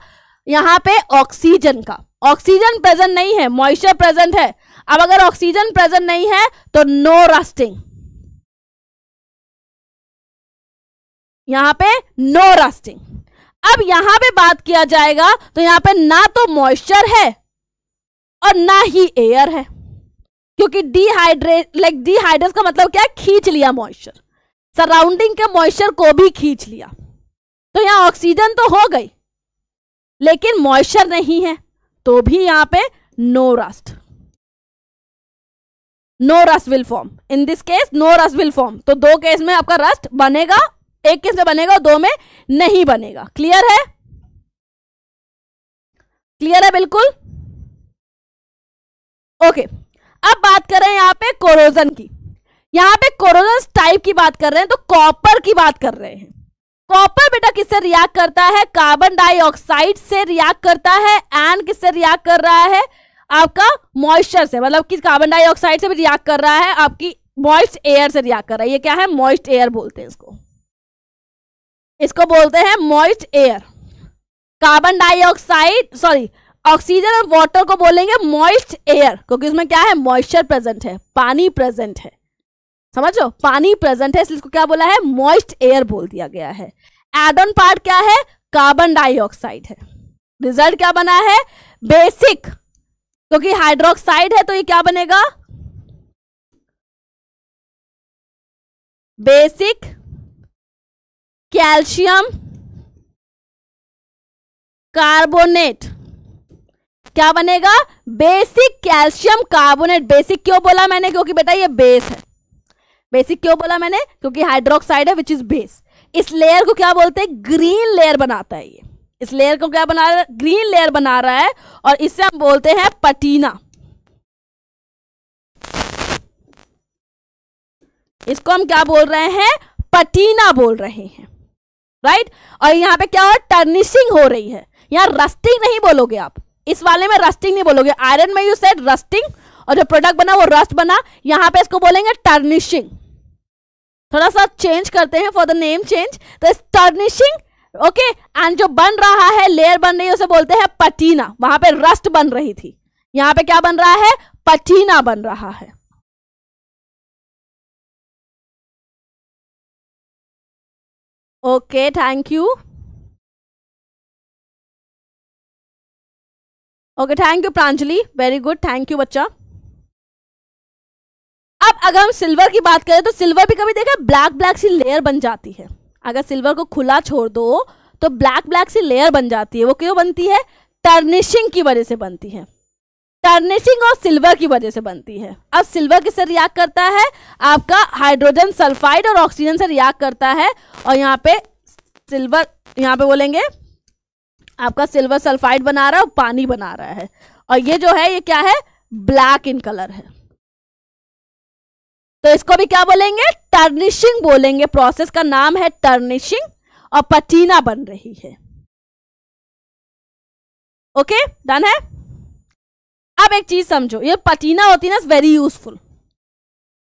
यहाँ पे ऑक्सीजन का ऑक्सीजन प्रेजेंट नहीं है मॉइस्चर प्रेजेंट है अब अगर ऑक्सीजन प्रेजेंट नहीं है तो नो रस्टिंग यहाँ पे नो रस्टिंग अब यहां पे बात किया जाएगा तो यहां पे ना तो मॉइस्चर है और ना ही एयर है क्योंकि डिहाइड्रेट लाइक डिहाइड्रेट का मतलब क्या है खींच लिया मॉइस्चर सराउंडिंग के मॉइस्चर को भी खींच लिया तो यहाँ ऑक्सीजन तो हो गई लेकिन मॉइस्चर नहीं है तो भी यहाँ पे no rust no rust will form in this case no rust will form तो दो केस में आपका रस्ट बनेगा एक केस में बनेगा दो में नहीं बनेगा क्लियर है क्लियर है बिल्कुल ओके okay. अब बात कर रहे हैं यहाँ पे कोरोजन की यहाँ पे कोरोजन टाइप की बात कर रहे हैं तो कॉपर की बात कर रहे हैं कॉपर बेटा किससे रिएक्ट करता है कार्बन डाइऑक्साइड से रिएक्ट करता है एंड किससे रिएक्ट कर रहा है आपका मॉइस्चर से मतलब कि कार्बन डाइऑक्साइड से भी रिएक्ट कर रहा है आपकी मॉइस्ट एयर से रिएक्ट कर रहा है ये क्या है मॉइस्ट एयर बोलते हैं इसको इसको बोलते हैं moist air carbon dioxide sorry oxygen और वाटर को बोलेंगे मॉइस्ट एयर क्योंकि उसमें क्या है मॉइस्चर प्रेजेंट है पानी प्रेजेंट है समझो पानी प्रेजेंट है इसलिए इसको क्या बोला है मॉइस्ट एयर बोल दिया गया है एड ऑन पार्ट क्या है कार्बन डाइऑक्साइड है रिजल्ट क्या बना है बेसिक क्योंकि हाइड्रोक्साइड है तो ये क्या बनेगा बेसिक कैल्शियम कार्बोनेट क्या बनेगा बेसिक कैल्शियम कार्बोनेट बेसिक क्यों बोला मैंने क्योंकि बेटा ये बेस है बेसिक क्यों बोला मैंने क्योंकि हाइड्रोक्साइड है विच इज बेस इस लेयर को क्या बोलते हैं ग्रीन लेयर बनाता है ये इस लेयर को क्या बना रहा है ग्रीन लेयर बना रहा है और इससे हम बोलते हैं पटीना इसको हम क्या बोल रहे हैं पटीना बोल रहे हैं राइट और यहां पे क्या हो टर्निशिंग हो रही है यहां रस्टिंग नहीं बोलोगे आप इस वाले में रस्टिंग नहीं बोलोगे आयरन में यू सेड रस्टिंग और जो प्रोडक्ट बना वो रस्ट बना यहाँ पे इसको बोलेंगे टर्निशिंग थोड़ा सा चेंज करते हैं फॉर द नेम चेंज तो इस टर्निशिंग ओके एंड जो बन रहा है लेयर बन रही है उसे बोलते हैं पटीना वहां पे रस्ट बन रही थी यहाँ पे क्या बन रहा है पटीना बन रहा है okay thank you okay thank you Pranjali very good thank you बच्चा अब अगर हम सिल्वर की बात करें तो सिल्वर भी कभी देखा ब्लैक ब्लैक सी लेयर बन जाती है अगर सिल्वर को खुला छोड़ दो तो ब्लैक ब्लैक सी लेयर बन जाती है वो क्यों बनती है टर्निशिंग की वजह से बनती है टर्निशिंग और सिल्वर की वजह से बनती है अब सिल्वर किससे रिएक्ट करता है आपका हाइड्रोजन सल्फाइड और ऑक्सीजन से रिएक्ट करता है और यहाँ पे सिल्वर यहाँ पे बोलेंगे आपका सिल्वर सल्फाइड बना रहा है और पानी बना रहा है और ये जो है ये क्या है ब्लैक इन कलर है तो इसको भी क्या बोलेंगे टर्निशिंग बोलेंगे प्रोसेस का नाम है टर्निशिंग और पटीना बन रही है ओके डन है अब एक चीज समझो ये पटीना होती है ना is very useful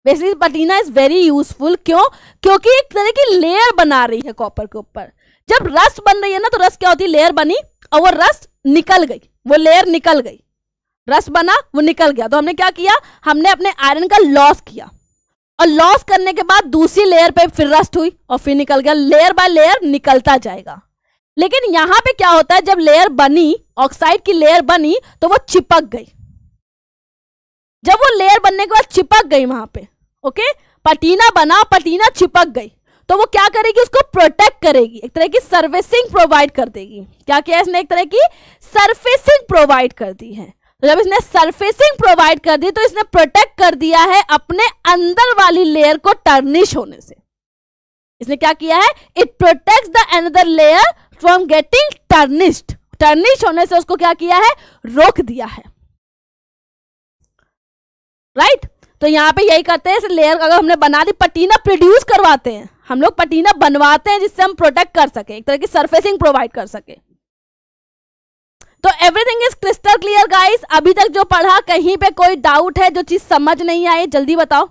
basically patina is very useful क्यों क्योंकि एक तरह की लेयर बना रही है कॉपर के ऊपर जब रस बन रही है ना तो रस क्या होती है लेयर बनी और वो रस निकल गई वो लेयर निकल गई रस बना वो निकल गया तो हमने क्या किया हमने अपने आयरन का लॉस किया और लॉस करने के बाद दूसरी लेयर पे फिर रस्ट हुई और फिर निकल गया लेयर बाय लेयर निकलता जाएगा लेकिन यहां पे क्या होता है जब लेयर बनी ऑक्साइड की लेयर बनी तो वो चिपक गई जब वो लेयर बनने के बाद चिपक गई वहां पे ओके पटीना बना पटीना चिपक गई तो वो क्या करेगी उसको प्रोटेक्ट करेगी एक तरह की सर्विसिंग प्रोवाइड कर देगी क्या किया इसने एक तरह की सर्फेसिंग प्रोवाइड कर दी है तो जब इसने सर्फेसिंग प्रोवाइड कर दी तो इसने प्रोटेक्ट कर दिया है अपने अंदर वाली लेयर को टर्निश होने से इसने क्या किया है it protect the another layer from getting tarnished tarnish होने से उसको क्या किया है रोक दिया है राइट right? तो यहां पे यही करते हैं लेयर अगर हमने बना दी पटीना प्रोड्यूस करवाते हैं हम लोग पटीना बनवाते हैं जिससे हम प्रोटेक्ट कर सके एक तरह की सरफेसिंग प्रोवाइड कर सके तो everything is crystal clear guys अभी तक जो पढ़ा कहीं पे कोई डाउट है जो चीज समझ नहीं आई जल्दी बताओ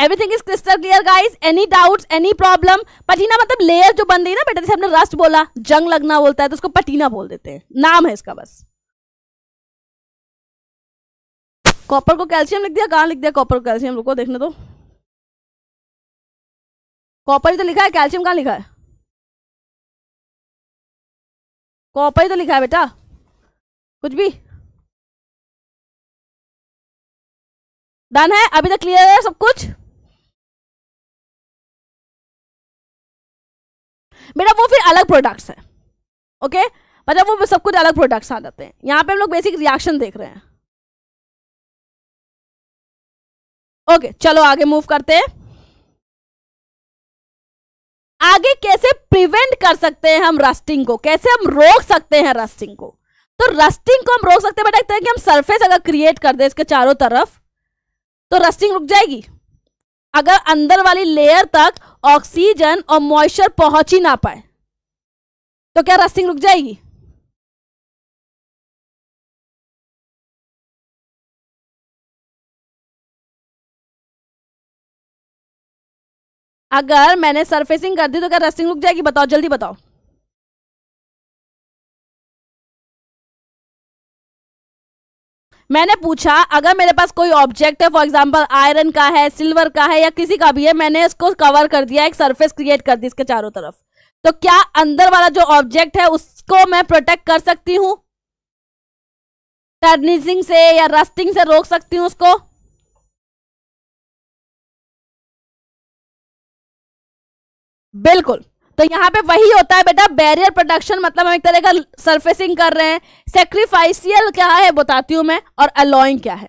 everything is crystal clear guys any doubts any problem patina मतलब लेयर जो बन रही ना बेटा जैसे हमने रस्ट बोला जंग लगना बोलता है तो उसको पटीना बोल देते हैं नाम है इसका बस कॉपर को कैल्शियम लिख दिया कहाँ लिख दिया कॉपर को कैल्शियम रुको देखने दो कॉपर ही तो लिखा है कैल्शियम कहाँ लिखा है कॉपर ही तो लिखा है बेटा कुछ भी डन है अभी तक क्लियर है सब कुछ बेटा वो फिर अलग प्रोडक्ट्स है ओके मतलब वो सब कुछ अलग प्रोडक्ट्स आ जाते हैं यहाँ पे हम लोग बेसिक रिएक्शन देख रहे हैं ओके okay, चलो आगे मूव करते हैं आगे कैसे प्रिवेंट कर सकते हैं हम रस्टिंग को कैसे हम रोक सकते हैं रस्टिंग को तो रस्टिंग को हम रोक सकते हैं बेटा एक तरह की हम सरफेस अगर क्रिएट कर दे इसके चारों तरफ तो रस्टिंग रुक जाएगी अगर अंदर वाली लेयर तक ऑक्सीजन और मॉइस्चर पहुंच ही ना पाए तो क्या रस्टिंग रुक जाएगी अगर मैंने सरफेसिंग कर दी तो क्या रस्टिंग रुक जाएगी बताओ जल्दी बताओ मैंने पूछा अगर मेरे पास कोई ऑब्जेक्ट है फॉर एग्जाम्पल आयरन का है सिल्वर का है या किसी का भी है मैंने इसको कवर कर दिया एक सरफेस क्रिएट कर दी इसके चारों तरफ तो क्या अंदर वाला जो ऑब्जेक्ट है उसको मैं प्रोटेक्ट कर सकती हूँ टर्निजिंग से या रस्टिंग से रोक सकती हूँ उसको बिल्कुल तो यहाँ पे वही होता है बेटा बैरियर प्रोडक्शन मतलब हम एक तरह का सरफेसिंग कर रहे हैं सेक्रीफाइसियल क्या है बताती हूँ मैं और अलॉइंग क्या है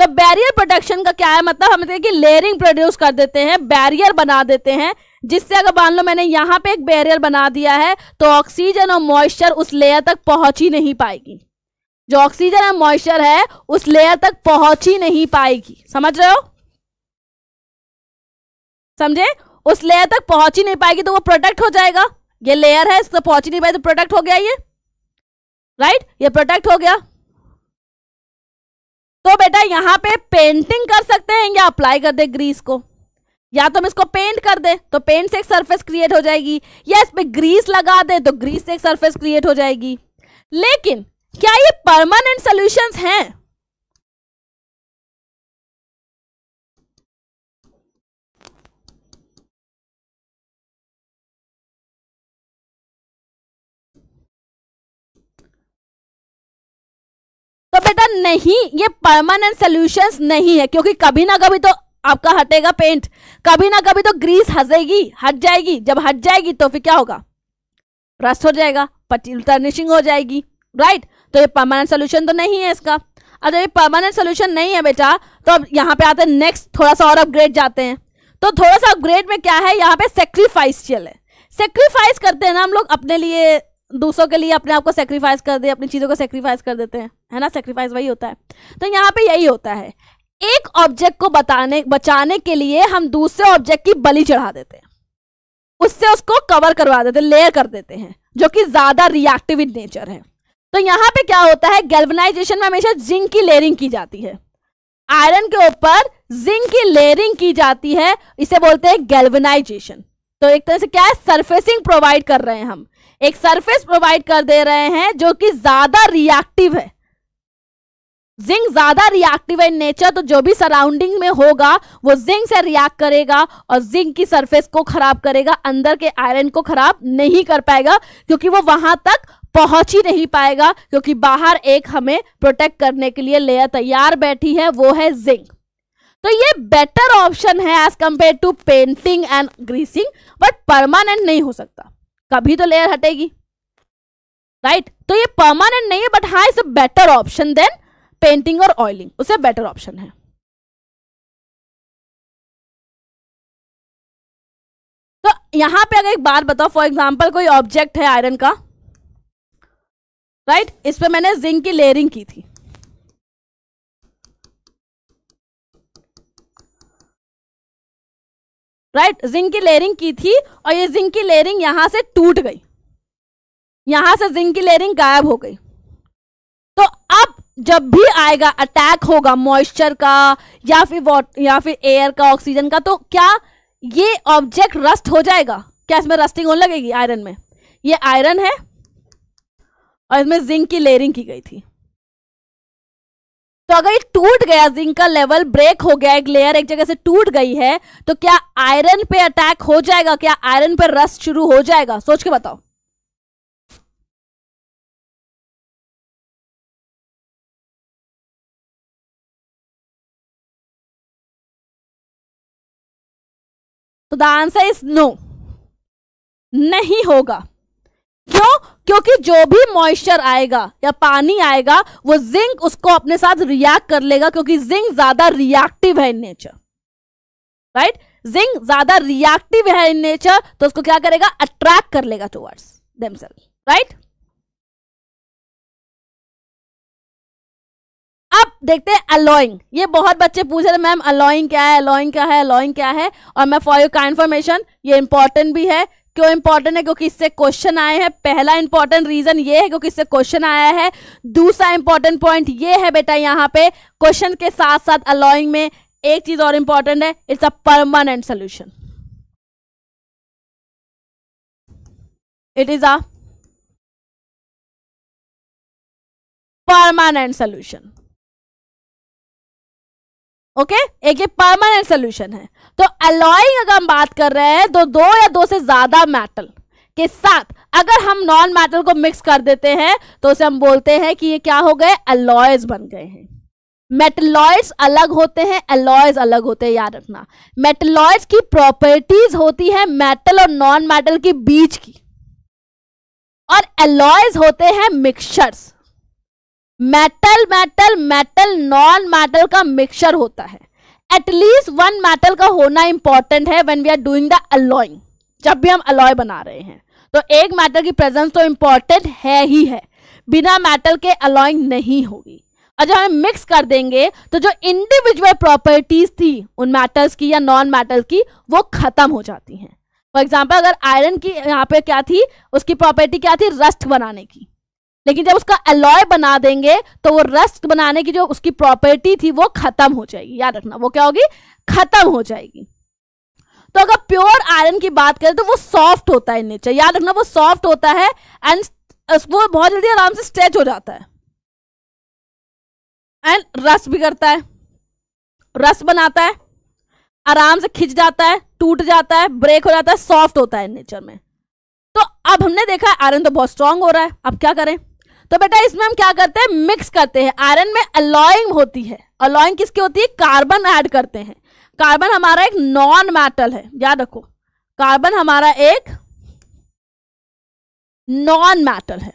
तो बैरियर प्रोडक्शन का क्या है मतलब हम कि लेयरिंग प्रोड्यूस कर देते हैं बैरियर बना देते हैं जिससे अगर मान लो मैंने यहाँ पे एक बैरियर बना दिया है तो ऑक्सीजन और मॉइस्चर उस लेयर तक पहुंच ही नहीं पाएगी जो ऑक्सीजन और मॉइस्चर है उस लेयर तक पहुंच ही नहीं पाएगी समझ रहे हो समझे उस लेयर तक पहुंच ही नहीं पाएगी तो वो प्रोडक्ट हो जाएगा ये लेयर है इसको पहुंच ही नहीं पाएगी तो प्रोडक्ट हो गया ये राइट ये प्रोडक्ट हो गया तो बेटा यहाँ पे पेंटिंग कर सकते हैं या अप्लाई कर दे ग्रीस को या तो हम इसको पेंट कर दे तो पेंट से एक सरफेस क्रिएट हो जाएगी या इस पर ग्रीस लगा दे तो ग्रीस से एक सरफेस क्रिएट हो जाएगी लेकिन क्या ये परमानेंट सोल्यूशन हैं तो बेटा नहीं ये परमानेंट सोल्यूशन नहीं है क्योंकि कभी ना कभी तो आपका हटेगा पेंट कभी ना कभी तो ग्रीस हंसेगी हट जाएगी जब हट जाएगी तो फिर क्या होगा रस्ट हो जाएगा पट्टी टर्निशिंग हो जाएगी राइट तो ये परमानेंट सोल्यूशन तो नहीं है इसका अगर ये परमानेंट सोल्यूशन नहीं है बेटा तो अब यहाँ पे आते हैं नेक्स्ट थोड़ा सा और अपग्रेड जाते हैं तो थोड़ा सा अपग्रेड में क्या है यहाँ पे सेक्रीफाइस चल है सेक्रीफाइस करते हैं ना हम लोग अपने लिए दूसरों के लिए अपने आप को सेक्रीफाइस कर दे अपनी चीज़ों को सेक्रीफाइस कर देते हैं है ना सेक्रीफाइस वही होता है तो यहाँ पे यही होता है एक ऑब्जेक्ट को बताने बचाने के लिए हम दूसरे ऑब्जेक्ट की बलि चढ़ा देते हैं उससे उसको कवर करवा देते लेयर कर देते हैं जो कि ज़्यादा रिएक्टिव इन नेचर है तो यहाँ पे क्या होता है गैल्वनाइजेशन में हमेशा जिंक की लेयरिंग की जाती है आयरन के ऊपर जिंक की लेयरिंग की जाती है इसे बोलते हैं गैल्वनाइजेशन तो एक तरह से क्या है सरफेसिंग प्रोवाइड कर रहे हैं हम एक सरफेस प्रोवाइड कर दे रहे हैं जो कि ज्यादा रिएक्टिव है जिंक ज्यादा रिएक्टिव है नेचर तो जो भी सराउंडिंग में होगा वो जिंक से रिएक्ट करेगा और जिंक की सरफेस को खराब करेगा अंदर के आयरन को खराब नहीं कर पाएगा क्योंकि वो वहां तक पहुंच ही नहीं पाएगा क्योंकि बाहर एक हमें प्रोटेक्ट करने के लिए लेयर तैयार बैठी है वो है जिंक तो ये बेटर ऑप्शन है as compare to painting and greasing but permanent नहीं हो सकता कभी तो लेयर हटेगी राइट right? तो ये परमानेंट नहीं है बट हाँ is better option than painting और ऑयलिंग उसे बेटर ऑप्शन है तो यहां पे अगर एक बार बताओ फॉर एग्जांपल कोई ऑब्जेक्ट है आयरन का राइट right? इस पर मैंने जिंक की लेयरिंग की थी राइट जिंक की लेयरिंग की थी और ये जिंक की लेयरिंग यहां से टूट गई यहां से जिंक की लेयरिंग गायब हो गई तो अब जब भी आएगा अटैक होगा मॉइस्चर का या फिर वाटर या फिर एयर का ऑक्सीजन का तो क्या ये ऑब्जेक्ट रस्ट हो जाएगा क्या इसमें रस्टिंग होने लगेगी आयरन में ये आयरन है और इसमें जिंक की लेयरिंग की गई थी तो अगर ये टूट गया जिंक का लेवल ब्रेक हो गया एक लेयर एक जगह से टूट गई है तो क्या आयरन पे अटैक हो जाएगा क्या आयरन पे रस शुरू हो जाएगा सोच के बताओ तो द आंसर इज नो नहीं होगा क्यों क्योंकि जो भी मॉइस्चर आएगा या पानी आएगा वो जिंक उसको अपने साथ रिएक्ट कर लेगा क्योंकि जिंक ज्यादा रिएक्टिव है इन नेचर राइट जिंक ज्यादा रिएक्टिव है इन नेचर तो उसको क्या करेगा अट्रैक्ट कर लेगा टुवर्ड्स देमसेल्फ राइट अब देखते हैं अलॉइंग ये बहुत बच्चे पूछ रहे मैम अलॉइंग क्या है अलॉइंग क्या है अलॉइंग क्या है और मैं फॉर यू का इन्फॉर्मेशन ये इंपॉर्टेंट भी है क्यों इंपॉर्टेंट है क्योंकि इससे क्वेश्चन आए हैं पहला इंपॉर्टेंट रीजन ये है क्योंकि इससे क्वेश्चन आया है दूसरा इंपॉर्टेंट पॉइंट ये है बेटा यहाँ पे क्वेश्चन के साथ साथ अलॉइंग में एक चीज और इंपॉर्टेंट है it's a permanent solution it is a permanent solution okay एक ये परमानेंट सोल्यूशन है तो अलॉइंग अगर हम बात कर रहे हैं तो दो या दो से ज्यादा मेटल के साथ अगर हम नॉन मेटल को मिक्स कर देते हैं तो उसे हम बोलते हैं कि ये क्या हो गए अलॉयज बन गए हैं मेटलॉयड्स अलग होते हैं एलॉयज अलग होते हैं याद रखना मेटलॉयड्स की प्रॉपर्टीज होती है मेटल और नॉन मेटल के बीच की और एलॉयज होते हैं mixtures metal metal metal non metal का मिक्सचर होता है एटलीस्ट वन मेटल का होना इंपॉर्टेंट है when we are doing the alloying जब भी हम अलॉय बना रहे हैं तो एक मेटल की प्रेजेंस तो इंपॉर्टेंट है ही है बिना मेटल के अलॉइंग नहीं होगी और जब हम मिक्स कर देंगे तो जो इंडिविजुअल प्रॉपर्टीज थी उन मेटल्स की या नॉन मेटल की वो खत्म हो जाती हैं फॉर एग्जाम्पल अगर आयरन की यहाँ पे क्या थी उसकी प्रॉपर्टी क्या थी रस्ट बनाने की लेकिन जब उसका एलॉय बना देंगे तो वो रस्ट बनाने की जो उसकी प्रॉपर्टी थी वो खत्म हो जाएगी याद रखना वो क्या होगी खत्म हो जाएगी तो अगर प्योर आयरन की बात करें तो वो सॉफ्ट होता है नेचर याद रखना वो सॉफ्ट होता है एंड वो बहुत जल्दी आराम से स्ट्रेच हो जाता है एंड रस भी करता है रस बनाता है आराम से खिंच जाता है टूट जाता है ब्रेक हो जाता है सॉफ्ट होता है नेचर में तो अब हमने देखा आयरन तो बहुत स्ट्रांग हो रहा है अब क्या करें तो बेटा इसमें हम क्या करते हैं मिक्स करते हैं आयरन में अलॉइंग होती है अलॉइंग किसकी होती है कार्बन ऐड करते हैं कार्बन हमारा एक नॉन मेटल है याद रखो कार्बन हमारा एक नॉन मेटल है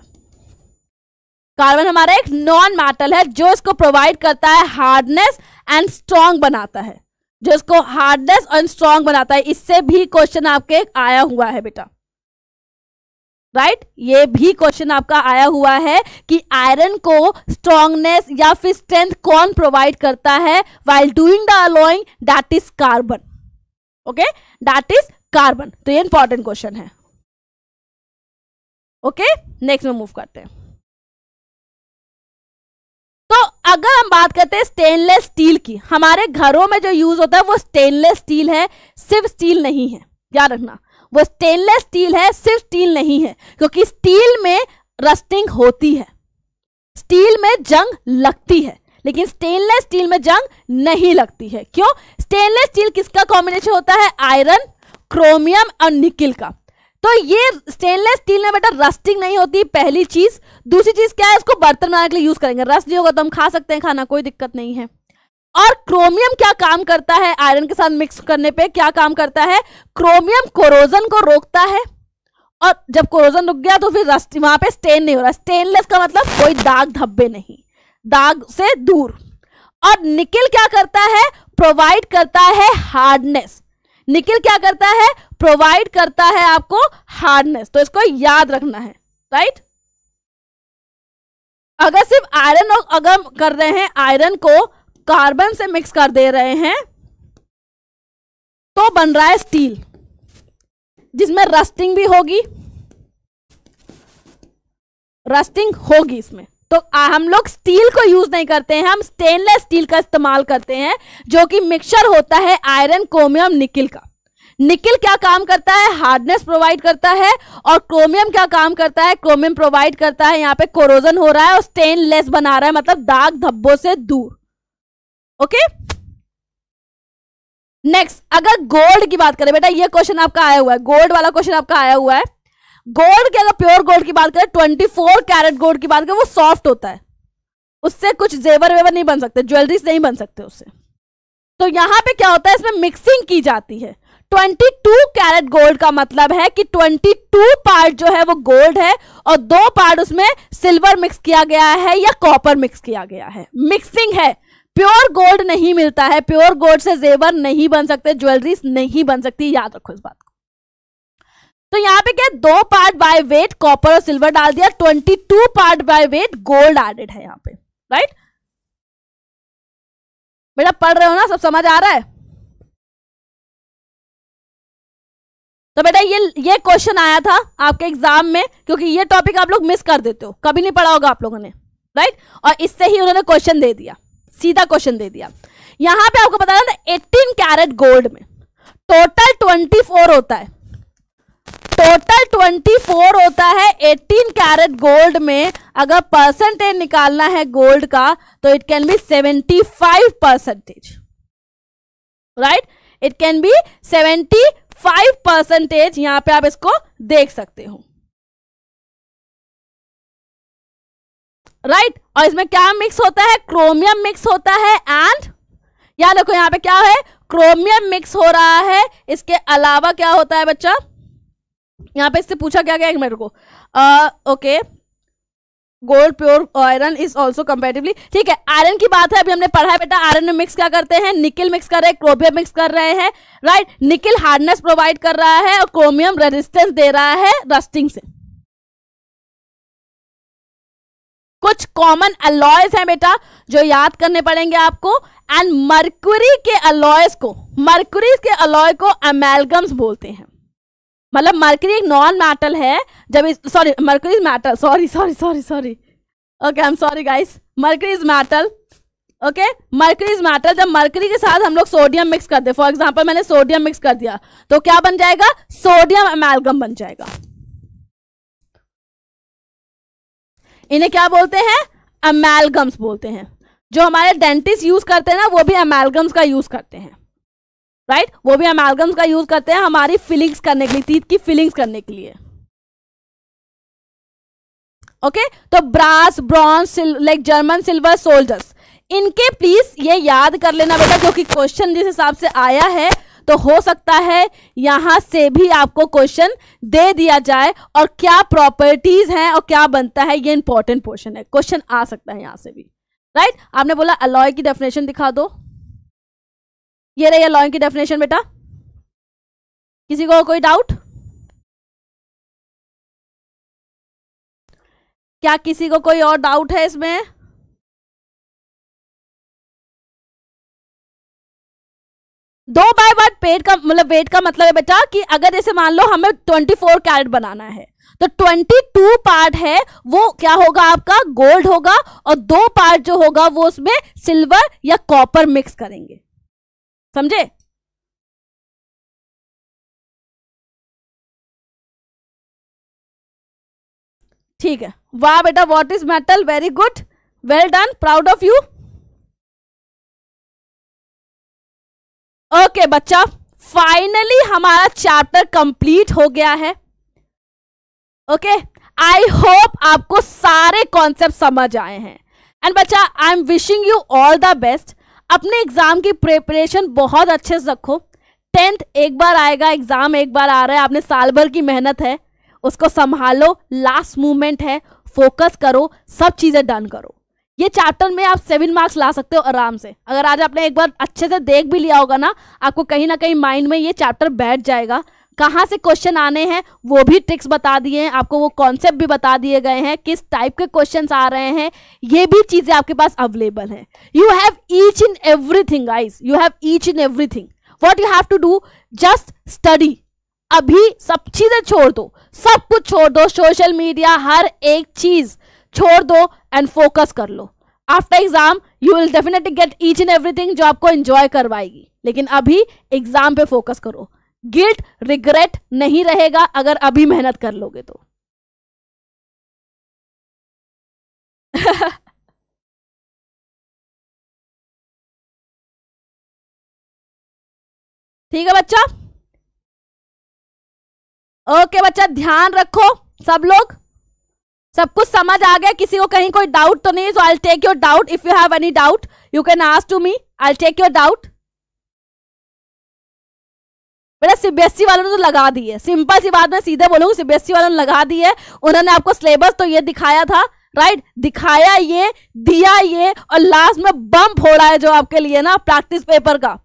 कार्बन हमारा एक नॉन मेटल है जो इसको प्रोवाइड करता है हार्डनेस एंड स्ट्रॉन्ग बनाता है जो इसको हार्डनेस एंड स्ट्रॉन्ग बनाता है इससे भी क्वेश्चन आपके आया हुआ है बेटा राइट right? ये भी क्वेश्चन आपका आया हुआ है कि आयरन को स्ट्रांगनेस या फिर स्ट्रेंथ कौन प्रोवाइड करता है while doing the alloying that is carbon okay that is carbon तो ये इंपॉर्टेंट क्वेश्चन है ओके नेक्स्ट में मूव करते हैं तो अगर हम बात करते हैं स्टेनलेस स्टील की हमारे घरों में जो यूज होता है वो स्टेनलेस स्टील है सिर्फ स्टील नहीं है याद रखना वो स्टेनलेस स्टील है सिर्फ स्टील नहीं है क्योंकि स्टील में रस्टिंग होती है स्टील में जंग लगती है लेकिन स्टेनलेस स्टील में जंग नहीं लगती है क्यों स्टेनलेस स्टील किसका कॉम्बिनेशन होता है आयरन क्रोमियम और निकिल का तो ये स्टेनलेस स्टील में बेटा रस्टिंग नहीं होती पहली चीज दूसरी चीज क्या है इसको बर्तन बनाने के लिए यूज करेंगे रस्ट नहीं होगा तो हम खा सकते हैं खाना कोई दिक्कत नहीं है और क्रोमियम क्या काम करता है आयरन के साथ मिक्स करने पे क्या काम करता है क्रोमियम कोरोजन को रोकता है और जब कोरोजन रुक गया तो फिर रस्ट वहां पे स्टेन नहीं हो रहा स्टेनलेस का मतलब कोई दाग धब्बे नहीं दाग से दूर और निकिल क्या करता है प्रोवाइड करता है हार्डनेस निकिल क्या करता है प्रोवाइड करता है आपको हार्डनेस तो इसको याद रखना है राइट अगर सिर्फ आयरन अगर कर रहे हैं आयरन को कार्बन से मिक्स कर दे रहे हैं तो बन रहा है स्टील जिसमें रस्टिंग भी होगी रस्टिंग होगी इसमें तो हम लोग स्टील को यूज नहीं करते हैं हम स्टेनलेस स्टील का इस्तेमाल करते हैं जो कि मिक्सचर होता है आयरन क्रोमियम निकिल का निकिल क्या काम करता है हार्डनेस प्रोवाइड करता है और क्रोमियम क्या काम करता है क्रोमियम प्रोवाइड करता है यहाँ पे कोरोजन हो रहा है और स्टेनलेस बना रहा है मतलब दाग धब्बों से दूर ओके नेक्स्ट अगर गोल्ड की बात करें बेटा ये क्वेश्चन आपका आया हुआ है गोल्ड वाला क्वेश्चन आपका आया हुआ है गोल्ड के अगर प्योर गोल्ड की बात करें ट्वेंटी फोर कैरेट गोल्ड की बात करें वो सॉफ्ट होता है उससे कुछ जेवर वेवर नहीं बन सकते ज्वेलरीज नहीं बन सकते उससे तो यहां पे क्या होता है इसमें मिक्सिंग की जाती है 22 कैरेट गोल्ड का मतलब है कि 22 पार्ट जो है वो गोल्ड है और दो पार्ट उसमें सिल्वर मिक्स किया गया है या कॉपर मिक्स किया गया है मिक्सिंग है प्योर गोल्ड नहीं मिलता है प्योर गोल्ड से जेवर नहीं बन सकते ज्वेलरीज नहीं बन सकती याद रखो इस बात को तो यहाँ पे क्या दो पार्ट बाय वेट कॉपर और सिल्वर डाल दिया twenty part by weight gold added है यहाँ पे राइट बेटा पढ़ रहे हो ना सब समझ आ रहा है तो बेटा ये ये क्वेश्चन आया था आपके एग्जाम में क्योंकि ये टॉपिक आप लोग मिस कर देते हो कभी नहीं पढ़ा होगा आप लोगों ने राइट और इससे ही उन्होंने क्वेश्चन दे दिया सीधा क्वेश्चन दे दिया यहां पे आपको बताना था 18 कैरेट गोल्ड में टोटल 24 होता है टोटल 24 होता है 18 कैरेट गोल्ड में अगर परसेंटेज निकालना है गोल्ड का तो it can be 75 percentage right it can be 75 percentage यहां पे आप इसको देख सकते हो राइट right? और इसमें क्या मिक्स होता है क्रोमियम मिक्स होता है एंड याद रखो यहाँ पे क्या है क्रोमियम मिक्स हो रहा है इसके अलावा क्या होता है बच्चा यहाँ पे इससे पूछा क्या गया एक मेरे को okay gold pure iron is also comparatively ठीक है आयरन की बात है अभी हमने पढ़ा है बेटा आयरन में मिक्स क्या करते हैं निकिल मिक्स कर रहे हैं क्रोमियम मिक्स कर रहे हैं राइट निकिल हार्डनेस प्रोवाइड कर रहा है और क्रोमियम रेजिस्टेंस दे रहा है रस्टिंग से कुछ कॉमन अलॉयज हैं बेटा जो याद करने पड़ेंगे आपको एंड मर्कुरी के अलॉयज को मर्कुरी के अलॉय को अमेलगम्स बोलते हैं मतलब मर्करी एक नॉन मेटल है जब sorry mercury metal sorry sorry sorry sorry okay I am sorry guys mercury is metal okay mercury is metal जब मर्करी के साथ हम लोग सोडियम मिक्स करते फॉर एग्जाम्पल मैंने सोडियम मिक्स कर दिया तो क्या बन जाएगा सोडियम अमेलगम बन जाएगा इन्हें क्या बोलते हैं अमेलगम्स बोलते हैं जो हमारे डेंटिस्ट यूज करते हैं ना वो भी अमेलगम्स का यूज करते हैं राइट right? वो भी अमेलगम्स का यूज करते हैं हमारी फिलिंग्स करने के लिए तीत की फिलिंग्स करने के लिए ओके okay? तो brass bronze like German silver solders इनके प्लीज ये याद कर लेना बेटा क्योंकि क्वेश्चन जिस हिसाब से आया है तो हो सकता है यहाँ से भी आपको क्वेश्चन दे दिया जाए और क्या प्रॉपर्टीज हैं और क्या बनता है ये इंपॉर्टेंट पोर्शन है क्वेश्चन आ सकता है यहाँ से भी राइट right? आपने बोला अलॉय की डेफिनेशन दिखा दो ये रही अलॉय की डेफिनेशन बेटा किसी को कोई डाउट क्या किसी को कोई और डाउट है इसमें दो बाय वन पेट का मतलब वेट का मतलब है बेटा कि अगर जैसे मान लो हमें ट्वेंटी फोर कैरेट बनाना है तो ट्वेंटी टू पार्ट है वो क्या होगा आपका गोल्ड होगा और दो पार्ट जो होगा वो उसमें सिल्वर या कॉपर मिक्स करेंगे समझे ठीक है वाह बेटा what is metal very good well done proud of you okay okay, बच्चा फाइनली हमारा चैप्टर कंप्लीट हो गया है ओके आई होप आपको सारे कॉन्सेप्ट समझ आए हैं एंड बच्चा I am wishing you all the best अपने एग्जाम की प्रिपरेशन बहुत अच्छे से रखो टेंथ एक बार आएगा एग्जाम एक बार आ रहा है आपने साल भर की मेहनत है उसको संभालो लास्ट मूवमेंट है फोकस करो सब चीज़ें डन करो ये चैप्टर में आप सेवन मार्क्स ला सकते हो आराम से अगर आज आपने एक बार अच्छे से देख भी लिया होगा ना आपको कहीं ना कहीं माइंड में ये चैप्टर बैठ जाएगा कहाँ से क्वेश्चन आने हैं वो भी ट्रिक्स बता दिए हैं आपको वो कॉन्सेप्ट भी बता दिए गए हैं किस टाइप के क्वेश्चंस आ रहे हैं ये भी चीज़ें आपके पास अवेलेबल हैं you have each in everything guys you have each in everything what you have to do just study अभी सब चीज़ें छोड़ दो सब कुछ छोड़ दो सोशल मीडिया हर एक चीज़ छोड़ दो एंड फोकस कर लो after exam you will definitely get each and everything जो आपको एंजॉय करवाएगी लेकिन अभी एग्जाम पे फोकस करो गिल्ट रिग्रेट नहीं रहेगा अगर अभी मेहनत कर लोगे तो ठीक है बच्चा ओके बच्चा ध्यान रखो सब लोग सब कुछ समझ आ गया किसी को कहीं कोई डाउट तो नहीं so I take your doubt if you have any doubt you can ask to me I take your doubt बेटा सीबीएसई वालों ने तो लगा दी है सिंपल सी बात मैं सीधे बोलूंगी सीबीएसई e वालों ने लगा दी है उन्होंने आपको सिलेबस तो ये दिखाया था राइट दिखाया ये दिया ये और लास्ट में बम फोड़ा है जो आपके लिए ना प्रैक्टिस पेपर का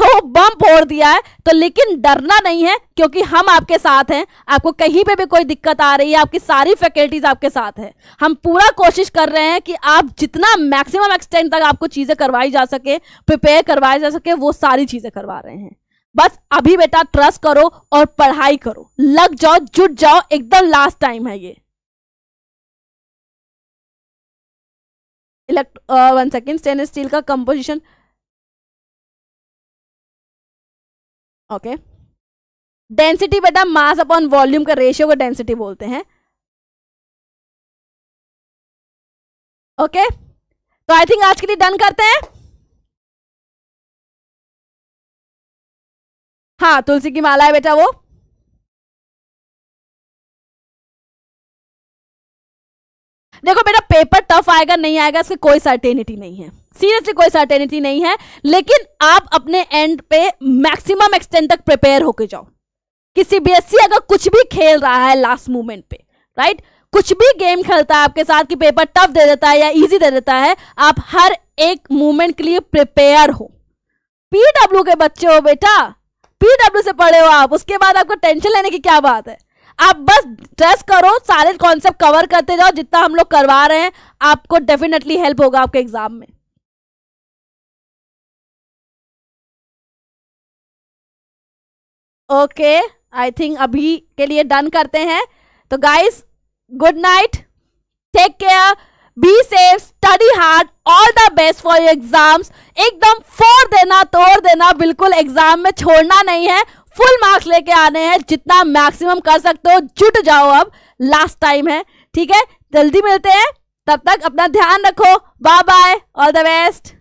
तो बम फोड़ दिया है तो लेकिन डरना नहीं है क्योंकि हम आपके साथ हैं आपको कहीं पे भी कोई दिक्कत आ रही है आपकी सारी फैकल्टीज आपके साथ है हम पूरा कोशिश कर रहे हैं कि आप जितना मैक्सिमम एक्सटेंड तक आपको चीजें करवाई जा सके प्रिपेयर करवाई जा सके वो सारी चीजें करवा रहे हैं बस अभी बेटा ट्रस्ट करो और पढ़ाई करो लग जाओ जुट जाओ एकदम लास्ट टाइम है ये electro one second stainless steel का कंपोजिशन ओके डेंसिटी बेटा मास अपॉन वॉल्यूम का रेशियो को डेंसिटी बोलते हैं ओके तो आई थिंक आज के लिए डन करते हैं हाँ तुलसी की माला है बेटा वो देखो बेटा पेपर टफ आएगा नहीं आएगा इसकी कोई सर्टेनिटी नहीं है सीरियसली कोई सर्टेनिटी नहीं है लेकिन आप अपने एंड पे मैक्सिमम एक्सटेंड तक प्रिपेयर होके जाओ कि सीबीएसई अगर कुछ भी खेल रहा है लास्ट मोमेंट पे राइट कुछ भी गेम खेलता है आपके साथ कि पेपर टफ दे देता है या इजी दे देता है आप हर एक मूवमेंट के लिए प्रिपेयर हो पीडब्ल्यू के बच्चे हो बेटा पीडब्ल्यू से पढ़े हो आप उसके बाद आपको टेंशन लेने की क्या बात है आप बस ड्रेस करो सारे कॉन्सेप्ट कवर करते जाओ जितना हम लोग करवा रहे हैं आपको डेफिनेटली हेल्प होगा आपके एग्जाम में ओके आई थिंक अभी के लिए डन करते हैं तो guys good night take care be safe study hard all the best for your exams एकदम फोड़ देना तोड़ देना बिल्कुल एग्जाम में छोड़ना नहीं है फुल मार्क्स लेके आने हैं जितना मैक्सिमम कर सकते हो जुट जाओ अब लास्ट टाइम है ठीक है जल्दी मिलते हैं तब तक अपना ध्यान रखो bye bye all the best